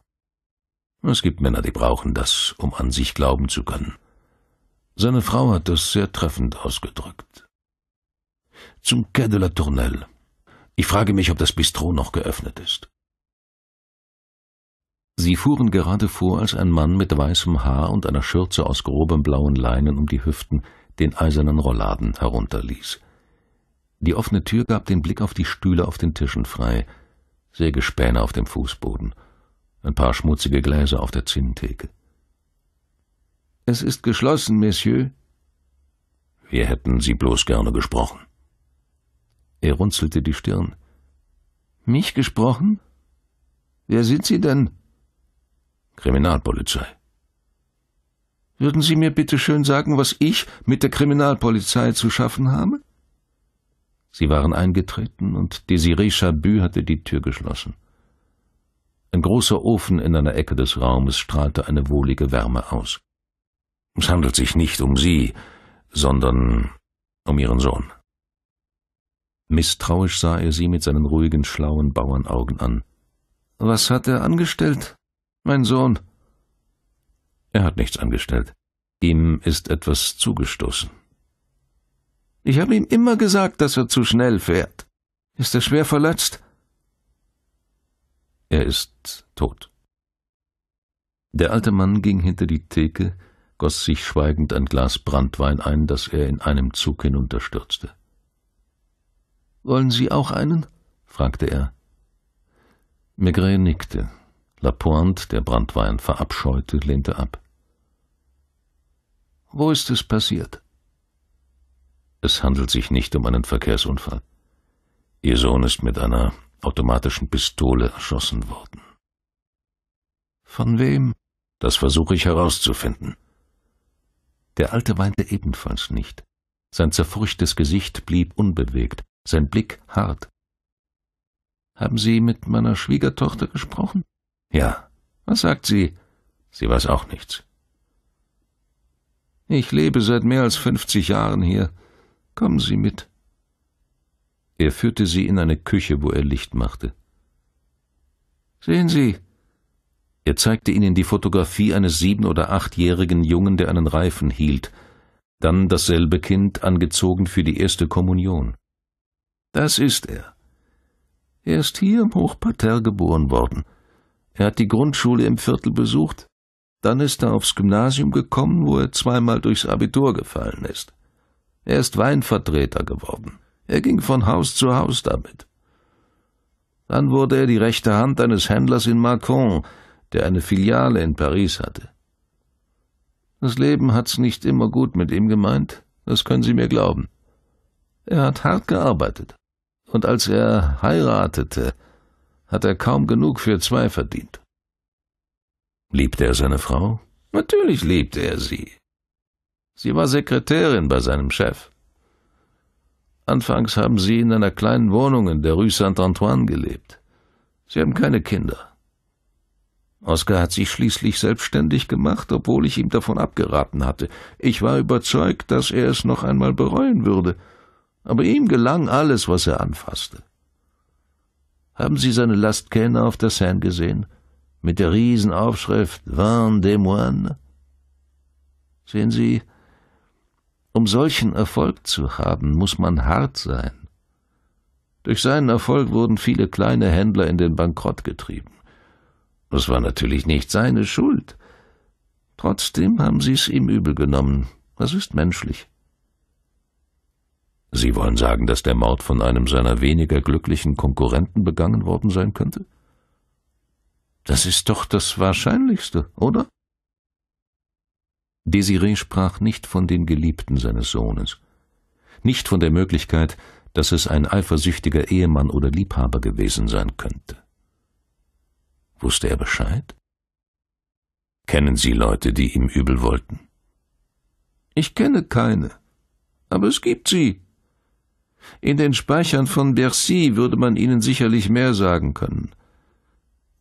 Es gibt Männer, die brauchen das, um an sich glauben zu können. Seine Frau hat das sehr treffend ausgedrückt. Zum Quai de la Tournelle. Ich frage mich, ob das Bistro noch geöffnet ist. Sie fuhren gerade vor, als ein Mann mit weißem Haar und einer Schürze aus grobem blauen Leinen um die Hüften den eisernen Rollladen herunterließ. Die offene Tür gab den Blick auf die Stühle auf den Tischen frei, Sägespäne auf dem Fußboden, ein paar schmutzige Gläser auf der Zinntheke. Es ist geschlossen, Monsieur. Wir hätten Sie bloß gerne gesprochen. Er runzelte die Stirn. Mich gesprochen? Wer sind Sie denn? Kriminalpolizei. Würden Sie mir bitte schön sagen, was ich mit der Kriminalpolizei zu schaffen habe? Sie waren eingetreten und Desiree Chabu hatte die Tür geschlossen. Ein großer Ofen in einer Ecke des Raumes strahlte eine wohlige Wärme aus. Es handelt sich nicht um sie, sondern um ihren Sohn. Misstrauisch sah er sie mit seinen ruhigen, schlauen Bauernaugen an. Was hat er angestellt, mein Sohn? Er hat nichts angestellt. Ihm ist etwas zugestoßen. Ich habe ihm immer gesagt, dass er zu schnell fährt. Ist er schwer verletzt? Er ist tot. Der alte Mann ging hinter die Theke, goss sich schweigend ein Glas Branntwein ein, das er in einem Zug hinunterstürzte. Wollen Sie auch einen? fragte er. Maigret nickte. Lapointe, der Branntwein verabscheute, lehnte ab. Wo ist es passiert? Es handelt sich nicht um einen Verkehrsunfall. Ihr Sohn ist mit einer automatischen Pistole erschossen worden. Von wem? Das versuche ich herauszufinden. Der Alte weinte ebenfalls nicht. Sein zerfurchtes Gesicht blieb unbewegt, sein Blick hart. Haben Sie mit meiner Schwiegertochter gesprochen? Ja. Was sagt sie? Sie weiß auch nichts. Ich lebe seit mehr als fünfzig Jahren hier. Kommen Sie mit. Er führte sie in eine Küche, wo er Licht machte. Sehen Sie, er zeigte ihnen die Fotografie eines sieben- oder achtjährigen Jungen, der einen Reifen hielt, dann dasselbe Kind, angezogen für die erste Kommunion. Das ist er. Er ist hier im Hochparterre geboren worden. Er hat die Grundschule im Viertel besucht, dann ist er aufs Gymnasium gekommen, wo er zweimal durchs Abitur gefallen ist. Er ist Weinvertreter geworden. Er ging von Haus zu Haus damit. Dann wurde er die rechte Hand eines Händlers in Macon, der eine Filiale in Paris hatte. Das Leben hat's nicht immer gut mit ihm gemeint, das können Sie mir glauben. Er hat hart gearbeitet, und als er heiratete, hat er kaum genug für zwei verdient. Liebte er seine Frau? Natürlich liebte er sie. Sie war Sekretärin bei seinem Chef. Anfangs haben sie in einer kleinen Wohnung in der Rue Saint-Antoine gelebt. Sie haben keine Kinder. Oskar hat sich schließlich selbstständig gemacht, obwohl ich ihm davon abgeraten hatte. Ich war überzeugt, dass er es noch einmal bereuen würde. Aber ihm gelang alles, was er anfasste. Haben Sie seine Lastkähne auf der Seine gesehen? Mit der Riesenaufschrift Vin des Moines? Sehen Sie, um solchen Erfolg zu haben, muss man hart sein. Durch seinen Erfolg wurden viele kleine Händler in den Bankrott getrieben. Das war natürlich nicht seine Schuld. Trotzdem haben sie es ihm übel genommen. Das ist menschlich. Sie wollen sagen, dass der Mord von einem seiner weniger glücklichen Konkurrenten begangen worden sein könnte? Das ist doch das Wahrscheinlichste, oder? Desiree sprach nicht von den Geliebten seines Sohnes, nicht von der Möglichkeit, dass es ein eifersüchtiger Ehemann oder Liebhaber gewesen sein könnte. Wusste er Bescheid? Kennen Sie Leute, die ihm übel wollten? Ich kenne keine, aber es gibt sie. In den Speichern von Bercy würde man Ihnen sicherlich mehr sagen können.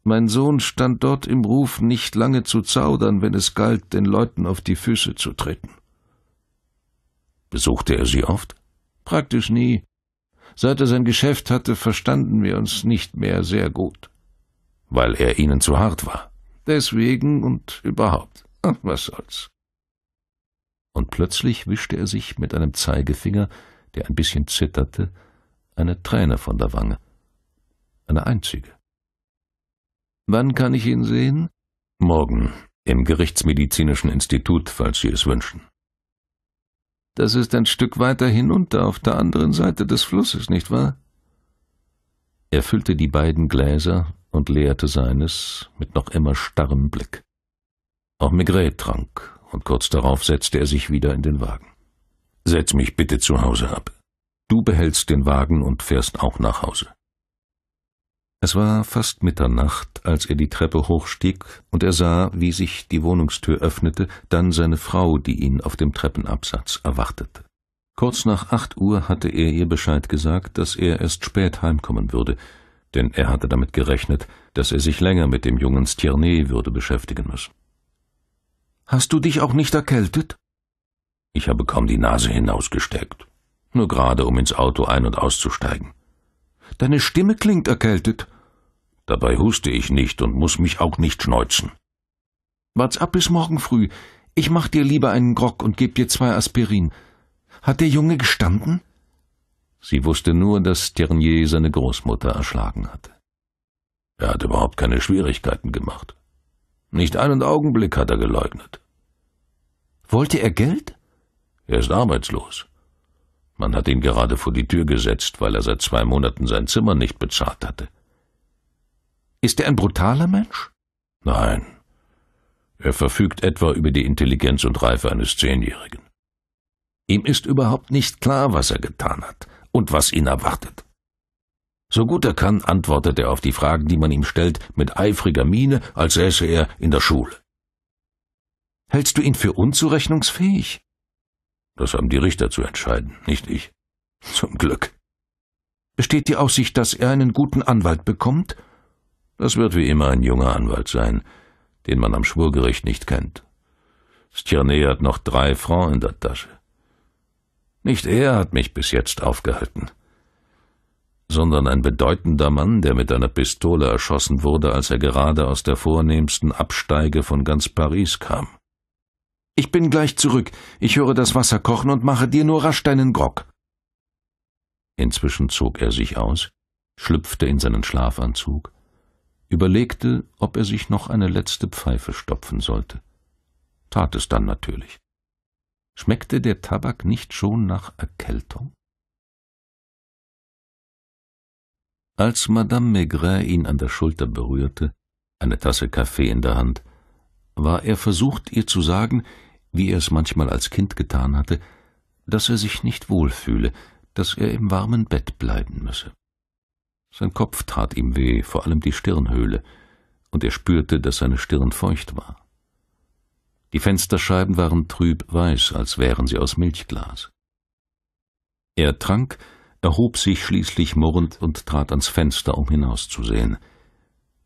Mein Sohn stand dort im Ruf, nicht lange zu zaudern, wenn es galt, den Leuten auf die Füße zu treten. Besuchte er sie oft? Praktisch nie. Seit er sein Geschäft hatte, verstanden wir uns nicht mehr sehr gut weil er ihnen zu hart war. Deswegen und überhaupt. Ach, was soll's. Und plötzlich wischte er sich mit einem Zeigefinger, der ein bisschen zitterte, eine Träne von der Wange. Eine einzige. Wann kann ich ihn sehen? Morgen, im Gerichtsmedizinischen Institut, falls Sie es wünschen. Das ist ein Stück weiter hinunter auf der anderen Seite des Flusses, nicht wahr? Er füllte die beiden Gläser, und leerte seines mit noch immer starrem Blick. Auch Maigret trank, und kurz darauf setzte er sich wieder in den Wagen. Setz mich bitte zu Hause ab. Du behältst den Wagen und fährst auch nach Hause. Es war fast Mitternacht, als er die Treppe hochstieg, und er sah, wie sich die Wohnungstür öffnete, dann seine Frau, die ihn auf dem Treppenabsatz erwartete. Kurz nach acht Uhr hatte er ihr Bescheid gesagt, dass er erst spät heimkommen würde, denn er hatte damit gerechnet, dass er sich länger mit dem jungen Stierney würde beschäftigen müssen. Hast du dich auch nicht erkältet? Ich habe kaum die Nase hinausgesteckt, nur gerade um ins Auto ein- und auszusteigen. Deine Stimme klingt erkältet. Dabei huste ich nicht und muss mich auch nicht schneuzen. Wart's ab bis morgen früh. Ich mach dir lieber einen Grog und geb dir zwei Aspirin. Hat der Junge gestanden? Sie wusste nur, dass Ternier seine Großmutter erschlagen hatte. Er hat überhaupt keine Schwierigkeiten gemacht. Nicht einen Augenblick hat er geleugnet. Wollte er Geld? Er ist arbeitslos. Man hat ihn gerade vor die Tür gesetzt, weil er seit zwei Monaten sein Zimmer nicht bezahlt hatte. Ist er ein brutaler Mensch? Nein. Er verfügt etwa über die Intelligenz und Reife eines Zehnjährigen. Ihm ist überhaupt nicht klar, was er getan hat und was ihn erwartet. So gut er kann, antwortet er auf die Fragen, die man ihm stellt, mit eifriger Miene, als säße er in der Schule. Hältst du ihn für unzurechnungsfähig? Das haben die Richter zu entscheiden, nicht ich. Zum Glück. Besteht die Aussicht, dass er einen guten Anwalt bekommt? Das wird wie immer ein junger Anwalt sein, den man am Schwurgericht nicht kennt. Stiernet hat noch drei Francs in der Tasche. Nicht er hat mich bis jetzt aufgehalten, sondern ein bedeutender Mann, der mit einer Pistole erschossen wurde, als er gerade aus der vornehmsten Absteige von ganz Paris kam. Ich bin gleich zurück, ich höre das Wasser kochen und mache dir nur rasch deinen Grog. Inzwischen zog er sich aus, schlüpfte in seinen Schlafanzug, überlegte, ob er sich noch eine letzte Pfeife stopfen sollte, tat es dann natürlich. Schmeckte der Tabak nicht schon nach Erkältung? Als Madame Maigret ihn an der Schulter berührte, eine Tasse Kaffee in der Hand, war er versucht, ihr zu sagen, wie er es manchmal als Kind getan hatte, dass er sich nicht wohlfühle, dass er im warmen Bett bleiben müsse. Sein Kopf tat ihm weh, vor allem die Stirnhöhle, und er spürte, dass seine Stirn feucht war. Die Fensterscheiben waren trüb weiß, als wären sie aus Milchglas. Er trank, erhob sich schließlich murrend und trat ans Fenster, um hinauszusehen.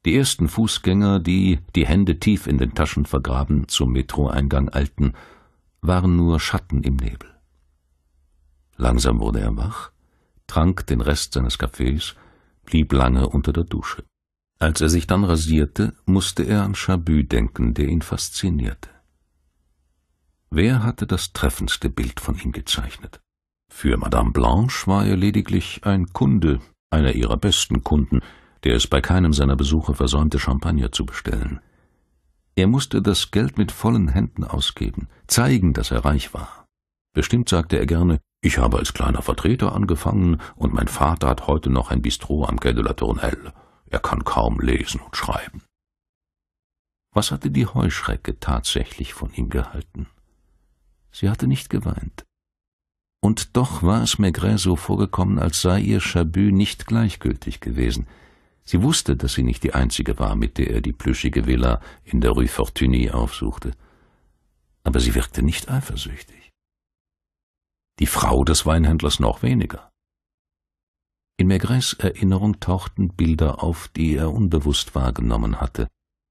Die ersten Fußgänger, die, die Hände tief in den Taschen vergraben, zum Metroeingang eilten, waren nur Schatten im Nebel. Langsam wurde er wach, trank den Rest seines Kaffees, blieb lange unter der Dusche. Als er sich dann rasierte, musste er an Chabu denken, der ihn faszinierte. Wer hatte das treffendste Bild von ihm gezeichnet? Für Madame Blanche war er lediglich ein Kunde, einer ihrer besten Kunden, der es bei keinem seiner Besuche versäumte, Champagner zu bestellen. Er musste das Geld mit vollen Händen ausgeben, zeigen, dass er reich war. Bestimmt sagte er gerne, ich habe als kleiner Vertreter angefangen und mein Vater hat heute noch ein Bistro am Quai de la Tournelle. Er kann kaum lesen und schreiben. Was hatte die Heuschrecke tatsächlich von ihm gehalten? Sie hatte nicht geweint. Und doch war es Maigret so vorgekommen, als sei ihr Chabu nicht gleichgültig gewesen. Sie wusste, dass sie nicht die Einzige war, mit der er die plüschige Villa in der Rue Fortuny aufsuchte. Aber sie wirkte nicht eifersüchtig. Die Frau des Weinhändlers noch weniger. In Maigrets Erinnerung tauchten Bilder auf, die er unbewusst wahrgenommen hatte.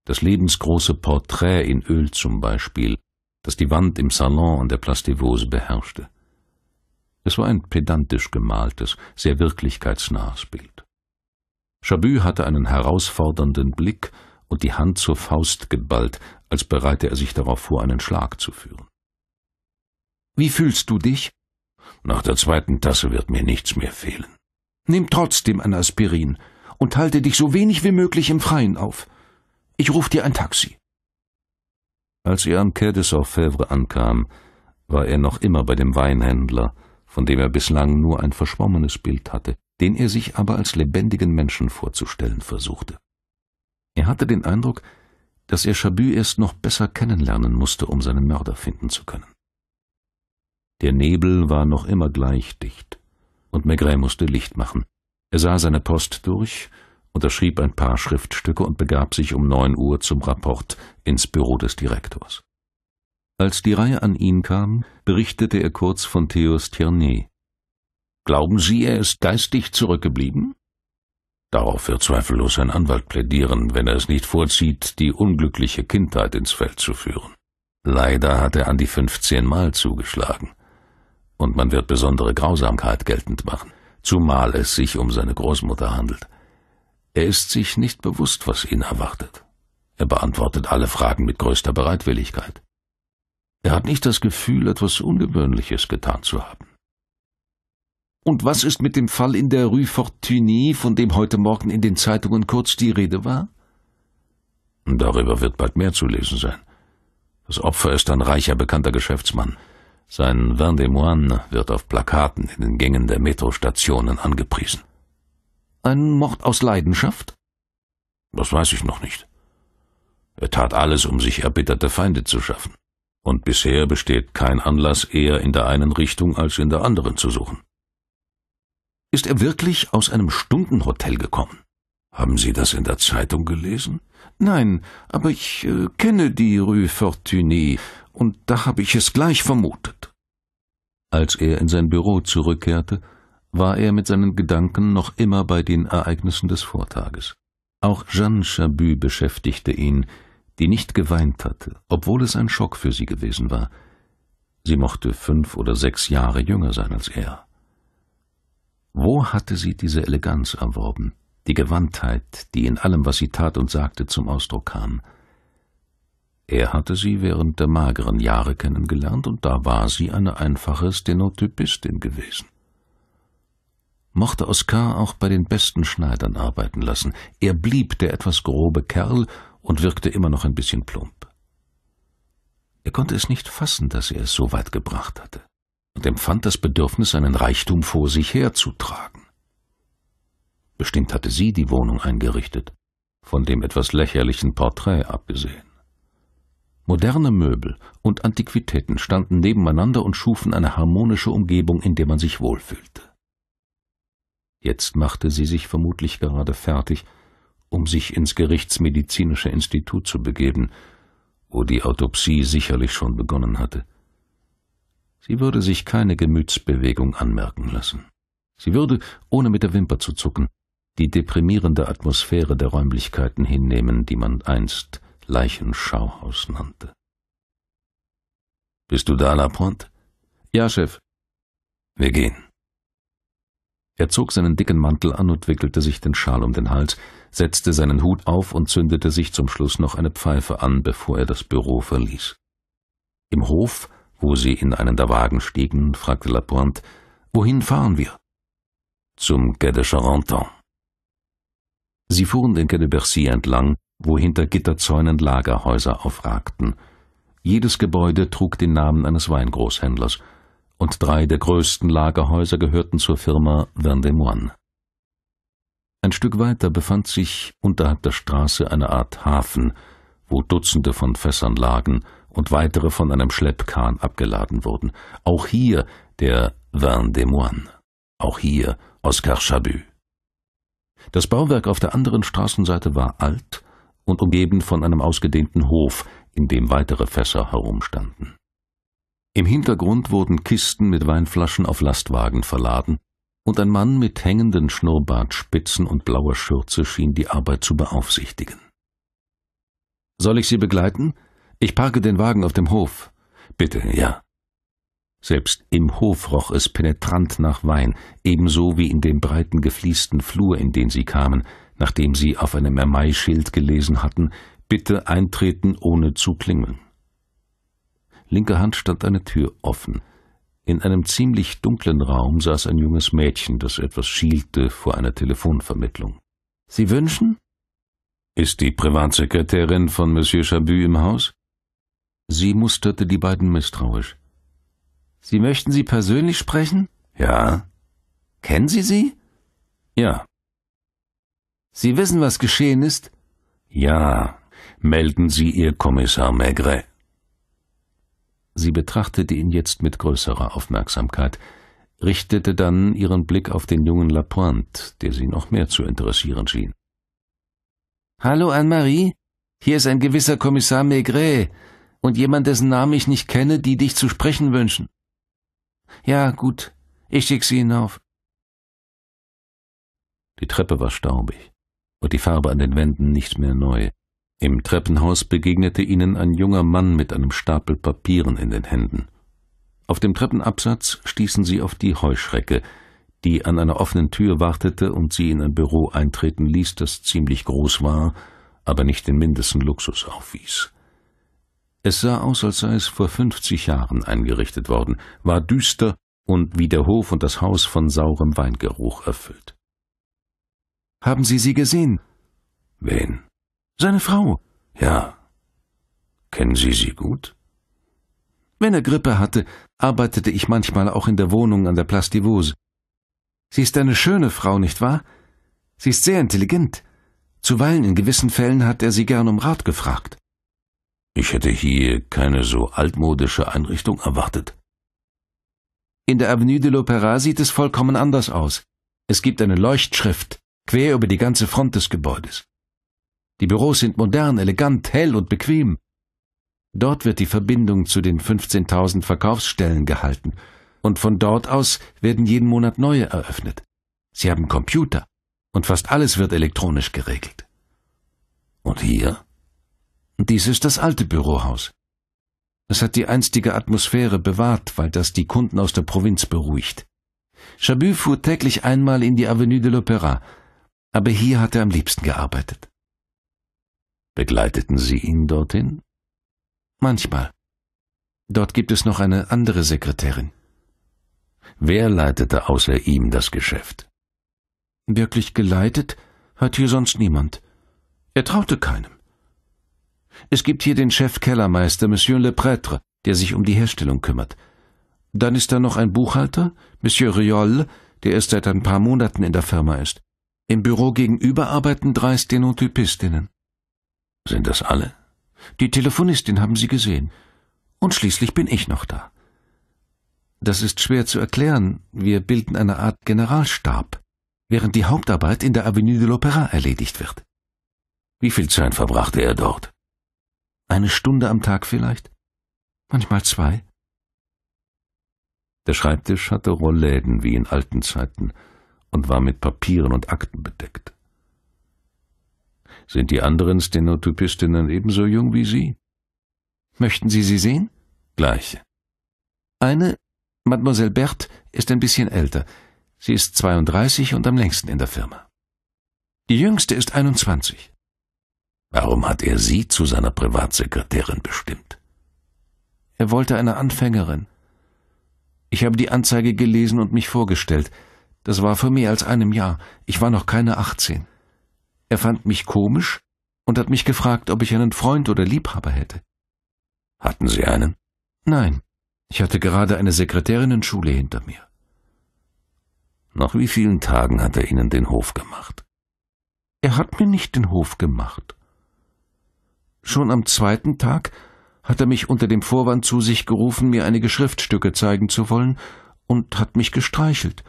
Das lebensgroße Porträt in Öl zum Beispiel, das die Wand im Salon an der Place des Vosges beherrschte. Es war ein pedantisch gemaltes, sehr wirklichkeitsnahes Bild. Chabu hatte einen herausfordernden Blick und die Hand zur Faust geballt, als bereite er sich darauf vor, einen Schlag zu führen. Wie fühlst du dich? Nach der zweiten Tasse wird mir nichts mehr fehlen. Nimm trotzdem ein Aspirin und halte dich so wenig wie möglich im Freien auf. Ich ruf dir ein Taxi. Als er am Quai de Sorfèvre ankam, war er noch immer bei dem Weinhändler, von dem er bislang nur ein verschwommenes Bild hatte, den er sich aber als lebendigen Menschen vorzustellen versuchte. Er hatte den Eindruck, dass er Chabu erst noch besser kennenlernen musste, um seinen Mörder finden zu können. Der Nebel war noch immer gleich dicht, und Maigret musste Licht machen. Er sah seine Post durch unterschrieb ein paar Schriftstücke und begab sich um neun Uhr zum Rapport ins Büro des Direktors. Als die Reihe an ihn kam, berichtete er kurz von Theos Tierney. Glauben Sie, er ist geistig zurückgeblieben? Darauf wird zweifellos ein Anwalt plädieren, wenn er es nicht vorzieht, die unglückliche Kindheit ins Feld zu führen. Leider hat er an die 15 Mal zugeschlagen. Und man wird besondere Grausamkeit geltend machen, zumal es sich um seine Großmutter handelt. Er ist sich nicht bewusst, was ihn erwartet. Er beantwortet alle Fragen mit größter Bereitwilligkeit. Er hat nicht das Gefühl, etwas Ungewöhnliches getan zu haben. Und was ist mit dem Fall in der Rue Fortuny, von dem heute Morgen in den Zeitungen kurz die Rede war? Darüber wird bald mehr zu lesen sein. Das Opfer ist ein reicher, bekannter Geschäftsmann. Sein Vin de Moine wird auf Plakaten in den Gängen der Metrostationen angepriesen. Ein Mord aus Leidenschaft? Das weiß ich noch nicht. Er tat alles, um sich erbitterte Feinde zu schaffen. Und bisher besteht kein Anlass, eher in der einen Richtung als in der anderen zu suchen. Ist er wirklich aus einem Stundenhotel gekommen? Haben Sie das in der Zeitung gelesen? Nein, aber ich äh, kenne die Rue Fortuny, und da habe ich es gleich vermutet. Als er in sein Büro zurückkehrte, war er mit seinen Gedanken noch immer bei den Ereignissen des Vortages. Auch Jeanne Chabu beschäftigte ihn, die nicht geweint hatte, obwohl es ein Schock für sie gewesen war. Sie mochte fünf oder sechs Jahre jünger sein als er. Wo hatte sie diese Eleganz erworben, die Gewandtheit, die in allem, was sie tat und sagte, zum Ausdruck kam? Er hatte sie während der mageren Jahre kennengelernt, und da war sie eine einfache Stenotypistin gewesen mochte Oskar auch bei den besten Schneidern arbeiten lassen. Er blieb der etwas grobe Kerl und wirkte immer noch ein bisschen plump. Er konnte es nicht fassen, dass er es so weit gebracht hatte und empfand das Bedürfnis, seinen Reichtum vor sich herzutragen. Bestimmt hatte sie die Wohnung eingerichtet, von dem etwas lächerlichen Porträt abgesehen. Moderne Möbel und Antiquitäten standen nebeneinander und schufen eine harmonische Umgebung, in der man sich wohlfühlte. Jetzt machte sie sich vermutlich gerade fertig, um sich ins Gerichtsmedizinische Institut zu begeben, wo die Autopsie sicherlich schon begonnen hatte. Sie würde sich keine Gemütsbewegung anmerken lassen. Sie würde, ohne mit der Wimper zu zucken, die deprimierende Atmosphäre der Räumlichkeiten hinnehmen, die man einst Leichenschauhaus nannte. Bist du da, Lapont? Ja, Chef. Wir gehen. Er zog seinen dicken Mantel an und wickelte sich den Schal um den Hals, setzte seinen Hut auf und zündete sich zum Schluss noch eine Pfeife an, bevor er das Büro verließ. Im Hof, wo sie in einen der Wagen stiegen, fragte Lapointe, wohin fahren wir? Zum Quai de Charenton. Sie fuhren den Quai de Bercy entlang, wo hinter Gitterzäunen Lagerhäuser aufragten. Jedes Gebäude trug den Namen eines Weingroßhändlers – und drei der größten Lagerhäuser gehörten zur Firma Vendemoine. Ein Stück weiter befand sich unterhalb der Straße eine Art Hafen, wo Dutzende von Fässern lagen und weitere von einem Schleppkahn abgeladen wurden. Auch hier der Vendemoine, auch hier Oscar Chabut. Das Bauwerk auf der anderen Straßenseite war alt und umgeben von einem ausgedehnten Hof, in dem weitere Fässer herumstanden. Im Hintergrund wurden Kisten mit Weinflaschen auf Lastwagen verladen, und ein Mann mit hängenden Schnurrbartspitzen und blauer Schürze schien die Arbeit zu beaufsichtigen. Soll ich Sie begleiten? Ich parke den Wagen auf dem Hof. Bitte, ja. Selbst im Hof roch es penetrant nach Wein, ebenso wie in dem breiten gefliesten Flur, in den sie kamen, nachdem sie auf einem emaille gelesen hatten, bitte eintreten ohne zu klingeln linker Hand stand eine Tür offen. In einem ziemlich dunklen Raum saß ein junges Mädchen, das etwas schielte vor einer Telefonvermittlung. Sie wünschen? Ist die Privatsekretärin von Monsieur Chabu im Haus? Sie musterte die beiden misstrauisch. Sie möchten sie persönlich sprechen? Ja. Kennen Sie sie? Ja. Sie wissen, was geschehen ist? Ja. Melden Sie Ihr Kommissar Maigret. Sie betrachtete ihn jetzt mit größerer Aufmerksamkeit, richtete dann ihren Blick auf den jungen Lapointe, der sie noch mehr zu interessieren schien. Hallo, Anne-Marie. Hier ist ein gewisser Kommissar Maigret und jemand, dessen Namen ich nicht kenne, die dich zu sprechen wünschen. Ja, gut. Ich schicke sie hinauf. Die Treppe war staubig und die Farbe an den Wänden nicht mehr neu. Im Treppenhaus begegnete ihnen ein junger Mann mit einem Stapel Papieren in den Händen. Auf dem Treppenabsatz stießen sie auf die Heuschrecke, die an einer offenen Tür wartete und sie in ein Büro eintreten ließ, das ziemlich groß war, aber nicht den mindesten Luxus aufwies. Es sah aus, als sei es vor fünfzig Jahren eingerichtet worden, war düster und wie der Hof und das Haus von saurem Weingeruch erfüllt. Haben Sie sie gesehen? Wen? Seine Frau. Ja. Kennen Sie sie gut? Wenn er Grippe hatte, arbeitete ich manchmal auch in der Wohnung an der Place Divose. Sie ist eine schöne Frau, nicht wahr? Sie ist sehr intelligent. Zuweilen in gewissen Fällen hat er sie gern um Rat gefragt. Ich hätte hier keine so altmodische Einrichtung erwartet. In der Avenue de l'Opéra sieht es vollkommen anders aus. Es gibt eine Leuchtschrift quer über die ganze Front des Gebäudes. Die Büros sind modern, elegant, hell und bequem. Dort wird die Verbindung zu den 15.000 Verkaufsstellen gehalten, und von dort aus werden jeden Monat neue eröffnet. Sie haben Computer, und fast alles wird elektronisch geregelt. Und hier? Dies ist das alte Bürohaus. Es hat die einstige Atmosphäre bewahrt, weil das die Kunden aus der Provinz beruhigt. Chabu fuhr täglich einmal in die Avenue de l'Opéra, aber hier hat er am liebsten gearbeitet. Begleiteten Sie ihn dorthin? Manchmal. Dort gibt es noch eine andere Sekretärin. Wer leitete außer ihm das Geschäft? Wirklich geleitet hat hier sonst niemand. Er traute keinem. Es gibt hier den Chefkellermeister, Monsieur Leprêtre, der sich um die Herstellung kümmert. Dann ist da noch ein Buchhalter, Monsieur Riol, der erst seit ein paar Monaten in der Firma ist. Im Büro gegenüber arbeiten drei Stenotypistinnen. Sind das alle? Die Telefonistin haben Sie gesehen. Und schließlich bin ich noch da. Das ist schwer zu erklären. Wir bilden eine Art Generalstab, während die Hauptarbeit in der Avenue de l'Opéra erledigt wird. Wie viel Zeit verbrachte er dort? Eine Stunde am Tag vielleicht? Manchmal zwei? Der Schreibtisch hatte Rollläden wie in alten Zeiten und war mit Papieren und Akten bedeckt. Sind die anderen Stenotypistinnen ebenso jung wie Sie? Möchten Sie sie sehen? Gleiche. Eine, Mademoiselle Berthe, ist ein bisschen älter. Sie ist 32 und am längsten in der Firma. Die jüngste ist 21. Warum hat er sie zu seiner Privatsekretärin bestimmt? Er wollte eine Anfängerin. Ich habe die Anzeige gelesen und mich vorgestellt. Das war vor mehr als einem Jahr. Ich war noch keine 18. Er fand mich komisch und hat mich gefragt, ob ich einen Freund oder Liebhaber hätte. Hatten Sie einen? Nein, ich hatte gerade eine Sekretärinnenschule hinter mir. Nach wie vielen Tagen hat er Ihnen den Hof gemacht? Er hat mir nicht den Hof gemacht. Schon am zweiten Tag hat er mich unter dem Vorwand zu sich gerufen, mir einige Schriftstücke zeigen zu wollen, und hat mich gestreichelt.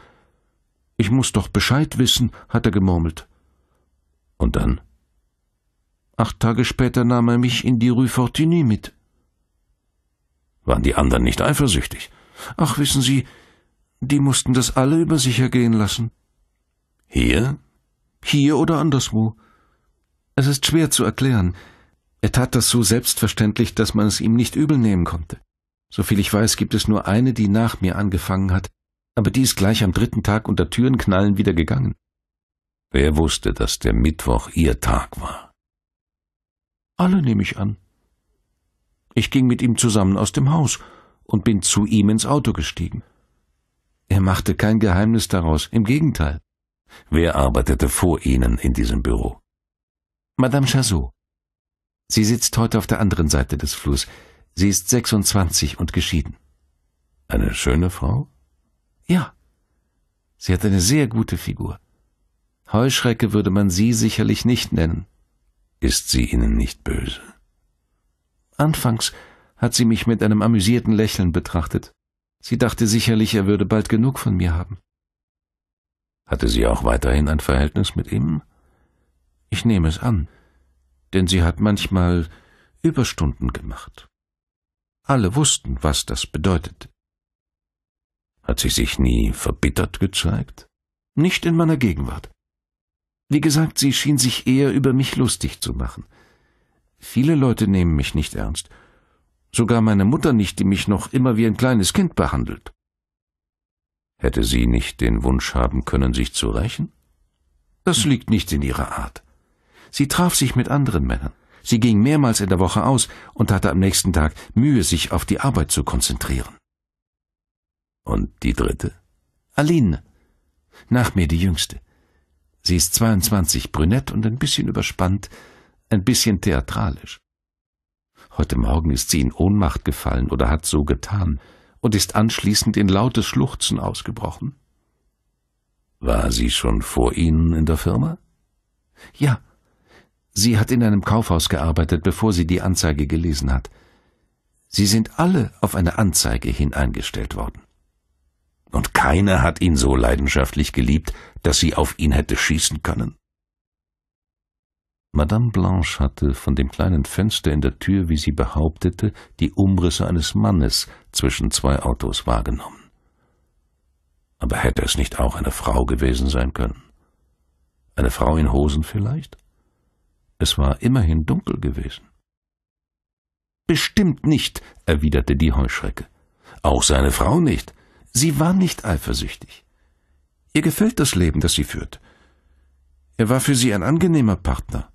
Ich muss doch Bescheid wissen, hat er gemurmelt. Und dann? Acht Tage später nahm er mich in die Rue Fortuny mit. Waren die anderen nicht eifersüchtig? Ach, wissen Sie, die mussten das alle über sich ergehen lassen. Hier? Hier oder anderswo. Es ist schwer zu erklären. Er tat das so selbstverständlich, dass man es ihm nicht übel nehmen konnte. Soviel ich weiß, gibt es nur eine, die nach mir angefangen hat, aber die ist gleich am dritten Tag unter Türenknallen wieder gegangen. Wer wusste, dass der Mittwoch ihr Tag war? Alle nehme ich an. Ich ging mit ihm zusammen aus dem Haus und bin zu ihm ins Auto gestiegen. Er machte kein Geheimnis daraus, im Gegenteil. Wer arbeitete vor Ihnen in diesem Büro? Madame Chazot. Sie sitzt heute auf der anderen Seite des Flusses. Sie ist 26 und geschieden. Eine schöne Frau? Ja. Sie hat eine sehr gute Figur. Heuschrecke würde man sie sicherlich nicht nennen. Ist sie Ihnen nicht böse? Anfangs hat sie mich mit einem amüsierten Lächeln betrachtet. Sie dachte sicherlich, er würde bald genug von mir haben. Hatte sie auch weiterhin ein Verhältnis mit ihm? Ich nehme es an, denn sie hat manchmal Überstunden gemacht. Alle wussten, was das bedeutet. Hat sie sich nie verbittert gezeigt? Nicht in meiner Gegenwart. Wie gesagt, sie schien sich eher über mich lustig zu machen. Viele Leute nehmen mich nicht ernst. Sogar meine Mutter nicht, die mich noch immer wie ein kleines Kind behandelt. Hätte sie nicht den Wunsch haben können, sich zu rächen? Das liegt nicht in ihrer Art. Sie traf sich mit anderen Männern. Sie ging mehrmals in der Woche aus und hatte am nächsten Tag Mühe, sich auf die Arbeit zu konzentrieren. Und die dritte? Aline. Nach mir die jüngste. Sie ist 22, brünett und ein bisschen überspannt, ein bisschen theatralisch. Heute Morgen ist sie in Ohnmacht gefallen oder hat so getan und ist anschließend in lautes Schluchzen ausgebrochen. War sie schon vor Ihnen in der Firma? Ja. Sie hat in einem Kaufhaus gearbeitet, bevor sie die Anzeige gelesen hat. Sie sind alle auf eine Anzeige hineingestellt worden und keine hat ihn so leidenschaftlich geliebt, dass sie auf ihn hätte schießen können. Madame Blanche hatte von dem kleinen Fenster in der Tür, wie sie behauptete, die Umrisse eines Mannes zwischen zwei Autos wahrgenommen. Aber hätte es nicht auch eine Frau gewesen sein können? Eine Frau in Hosen vielleicht? Es war immerhin dunkel gewesen. Bestimmt nicht, erwiderte die Heuschrecke. Auch seine Frau nicht. Sie war nicht eifersüchtig. Ihr gefällt das Leben, das sie führt. Er war für sie ein angenehmer Partner.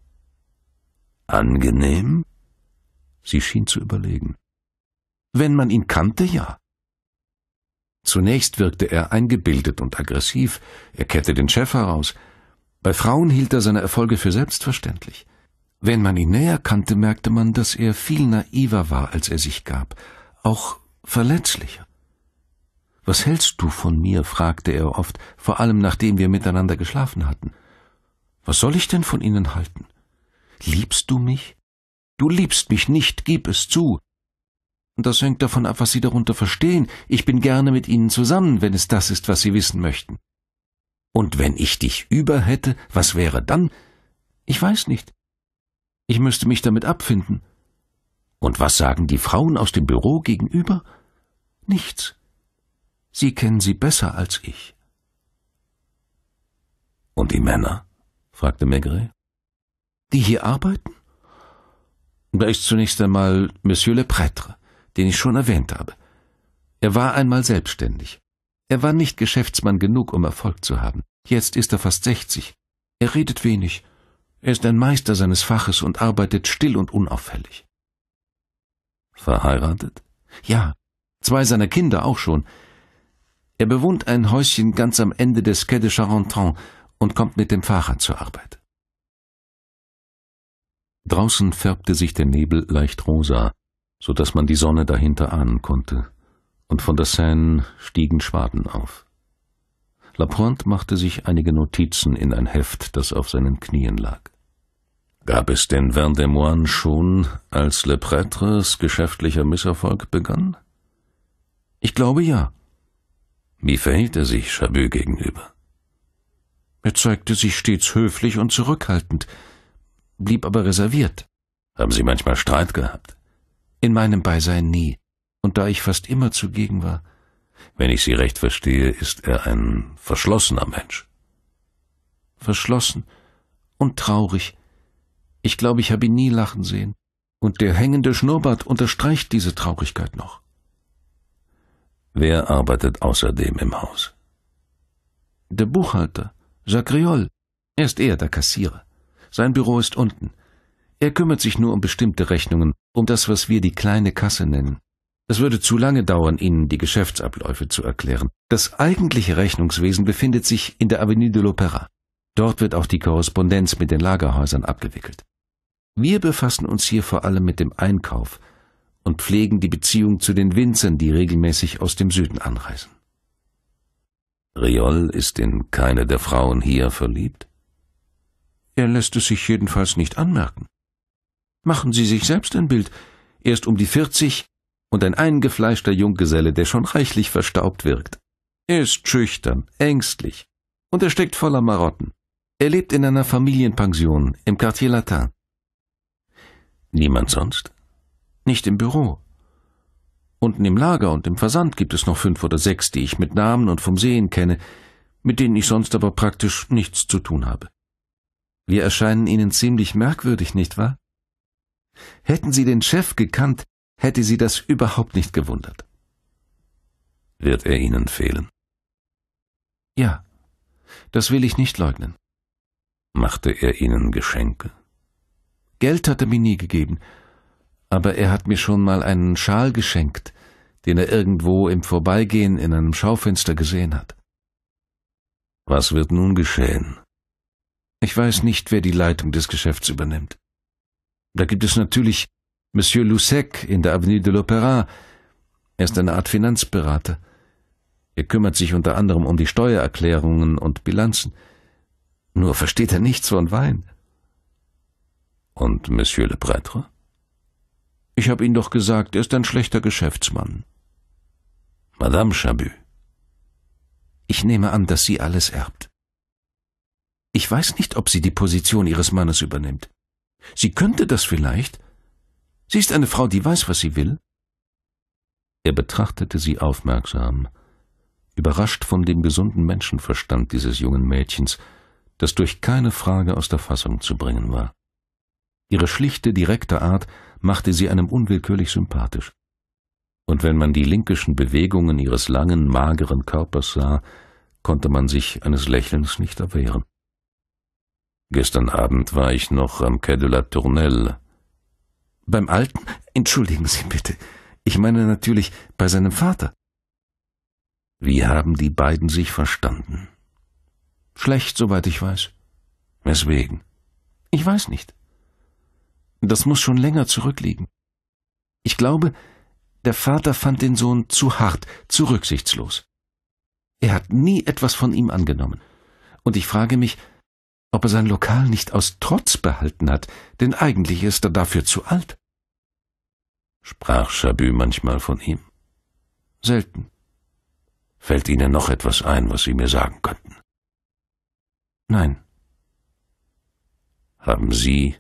Angenehm? Sie schien zu überlegen. Wenn man ihn kannte, ja. Zunächst wirkte er eingebildet und aggressiv, er kehrte den Chef heraus. Bei Frauen hielt er seine Erfolge für selbstverständlich. Wenn man ihn näher kannte, merkte man, dass er viel naiver war, als er sich gab, auch verletzlicher. Was hältst du von mir? fragte er oft, vor allem nachdem wir miteinander geschlafen hatten. Was soll ich denn von ihnen halten? Liebst du mich? Du liebst mich nicht, gib es zu. das hängt davon ab, was sie darunter verstehen. Ich bin gerne mit ihnen zusammen, wenn es das ist, was sie wissen möchten. Und wenn ich dich über hätte, was wäre dann? Ich weiß nicht. Ich müsste mich damit abfinden. Und was sagen die Frauen aus dem Büro gegenüber? Nichts. Sie kennen sie besser als ich. Und die Männer? fragte Maigret. Die hier arbeiten? Da ist zunächst einmal Monsieur le Prêtre, den ich schon erwähnt habe. Er war einmal selbstständig. Er war nicht Geschäftsmann genug, um Erfolg zu haben. Jetzt ist er fast sechzig. Er redet wenig. Er ist ein Meister seines Faches und arbeitet still und unauffällig. Verheiratet? Ja, zwei seiner Kinder auch schon. Er bewohnt ein Häuschen ganz am Ende des Quai de Charenton und kommt mit dem Fahrrad zur Arbeit. Draußen färbte sich der Nebel leicht rosa, so dass man die Sonne dahinter ahnen konnte, und von der Seine stiegen Schwaden auf. Lapointe machte sich einige Notizen in ein Heft, das auf seinen Knien lag. Gab es den Vendemoine schon, als Le Prêtres geschäftlicher Misserfolg begann? Ich glaube ja, wie verhielt er sich Chabu gegenüber? Er zeigte sich stets höflich und zurückhaltend, blieb aber reserviert. Haben Sie manchmal Streit gehabt? In meinem Beisein nie, und da ich fast immer zugegen war. Wenn ich Sie recht verstehe, ist er ein verschlossener Mensch. Verschlossen und traurig. Ich glaube, ich habe ihn nie lachen sehen. Und der hängende Schnurrbart unterstreicht diese Traurigkeit noch. Wer arbeitet außerdem im Haus? Der Buchhalter, Jacques Riol. Er ist eher der Kassierer. Sein Büro ist unten. Er kümmert sich nur um bestimmte Rechnungen, um das, was wir die kleine Kasse nennen. Es würde zu lange dauern, Ihnen die Geschäftsabläufe zu erklären. Das eigentliche Rechnungswesen befindet sich in der Avenue de l'Opéra. Dort wird auch die Korrespondenz mit den Lagerhäusern abgewickelt. Wir befassen uns hier vor allem mit dem Einkauf, und pflegen die Beziehung zu den Winzern, die regelmäßig aus dem Süden anreisen. Riol ist in keine der Frauen hier verliebt? Er lässt es sich jedenfalls nicht anmerken. Machen Sie sich selbst ein Bild. Erst um die vierzig und ein eingefleischter Junggeselle, der schon reichlich verstaubt wirkt. Er ist schüchtern, ängstlich und er steckt voller Marotten. Er lebt in einer Familienpension im Quartier Latin. Niemand sonst? Nicht im Büro. Unten im Lager und im Versand gibt es noch fünf oder sechs, die ich mit Namen und vom Sehen kenne, mit denen ich sonst aber praktisch nichts zu tun habe. Wir erscheinen Ihnen ziemlich merkwürdig, nicht wahr? Hätten Sie den Chef gekannt, hätte Sie das überhaupt nicht gewundert. Wird er Ihnen fehlen? Ja, das will ich nicht leugnen. Machte er Ihnen Geschenke? Geld hat er mir nie gegeben, aber er hat mir schon mal einen Schal geschenkt, den er irgendwo im Vorbeigehen in einem Schaufenster gesehen hat. Was wird nun geschehen? Ich weiß nicht, wer die Leitung des Geschäfts übernimmt. Da gibt es natürlich Monsieur Loussec in der Avenue de l'Opéra. Er ist eine Art Finanzberater. Er kümmert sich unter anderem um die Steuererklärungen und Bilanzen. Nur versteht er nichts von Wein. Und Monsieur Le Prêtre? Ich habe Ihnen doch gesagt, er ist ein schlechter Geschäftsmann. Madame Chabu. Ich nehme an, dass sie alles erbt. Ich weiß nicht, ob sie die Position ihres Mannes übernimmt. Sie könnte das vielleicht. Sie ist eine Frau, die weiß, was sie will. Er betrachtete sie aufmerksam, überrascht von dem gesunden Menschenverstand dieses jungen Mädchens, das durch keine Frage aus der Fassung zu bringen war. Ihre schlichte, direkte Art machte sie einem unwillkürlich sympathisch. Und wenn man die linkischen Bewegungen ihres langen, mageren Körpers sah, konnte man sich eines Lächelns nicht erwehren. Gestern Abend war ich noch am Quai de la Tournelle. Beim Alten? Entschuldigen Sie bitte. Ich meine natürlich bei seinem Vater. Wie haben die beiden sich verstanden? Schlecht, soweit ich weiß. Weswegen? Ich weiß nicht. Das muss schon länger zurückliegen. Ich glaube, der Vater fand den Sohn zu hart, zu rücksichtslos. Er hat nie etwas von ihm angenommen. Und ich frage mich, ob er sein Lokal nicht aus Trotz behalten hat, denn eigentlich ist er dafür zu alt. Sprach Chabu manchmal von ihm? Selten. Fällt Ihnen noch etwas ein, was Sie mir sagen könnten? Nein. Haben Sie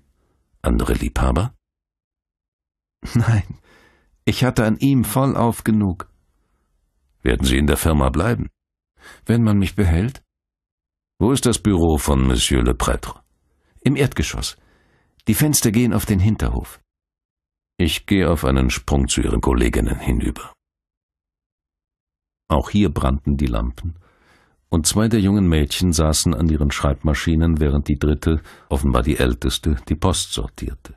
andere Liebhaber? Nein, ich hatte an ihm vollauf genug. Werden Sie in der Firma bleiben? Wenn man mich behält? Wo ist das Büro von Monsieur Le Prêtre? Im Erdgeschoss. Die Fenster gehen auf den Hinterhof. Ich gehe auf einen Sprung zu Ihren Kolleginnen hinüber. Auch hier brannten die Lampen, und zwei der jungen Mädchen saßen an ihren Schreibmaschinen, während die dritte, offenbar die älteste, die Post sortierte.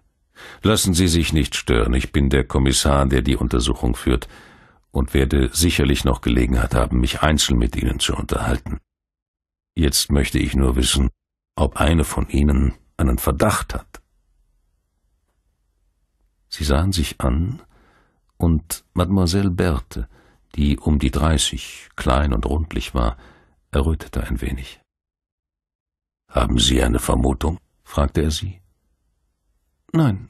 Lassen Sie sich nicht stören, ich bin der Kommissar, der die Untersuchung führt, und werde sicherlich noch Gelegenheit haben, mich einzeln mit Ihnen zu unterhalten. Jetzt möchte ich nur wissen, ob eine von Ihnen einen Verdacht hat. Sie sahen sich an, und Mademoiselle Berthe, die um die dreißig, klein und rundlich war, errötete ein wenig. Haben Sie eine Vermutung? fragte er sie. Nein,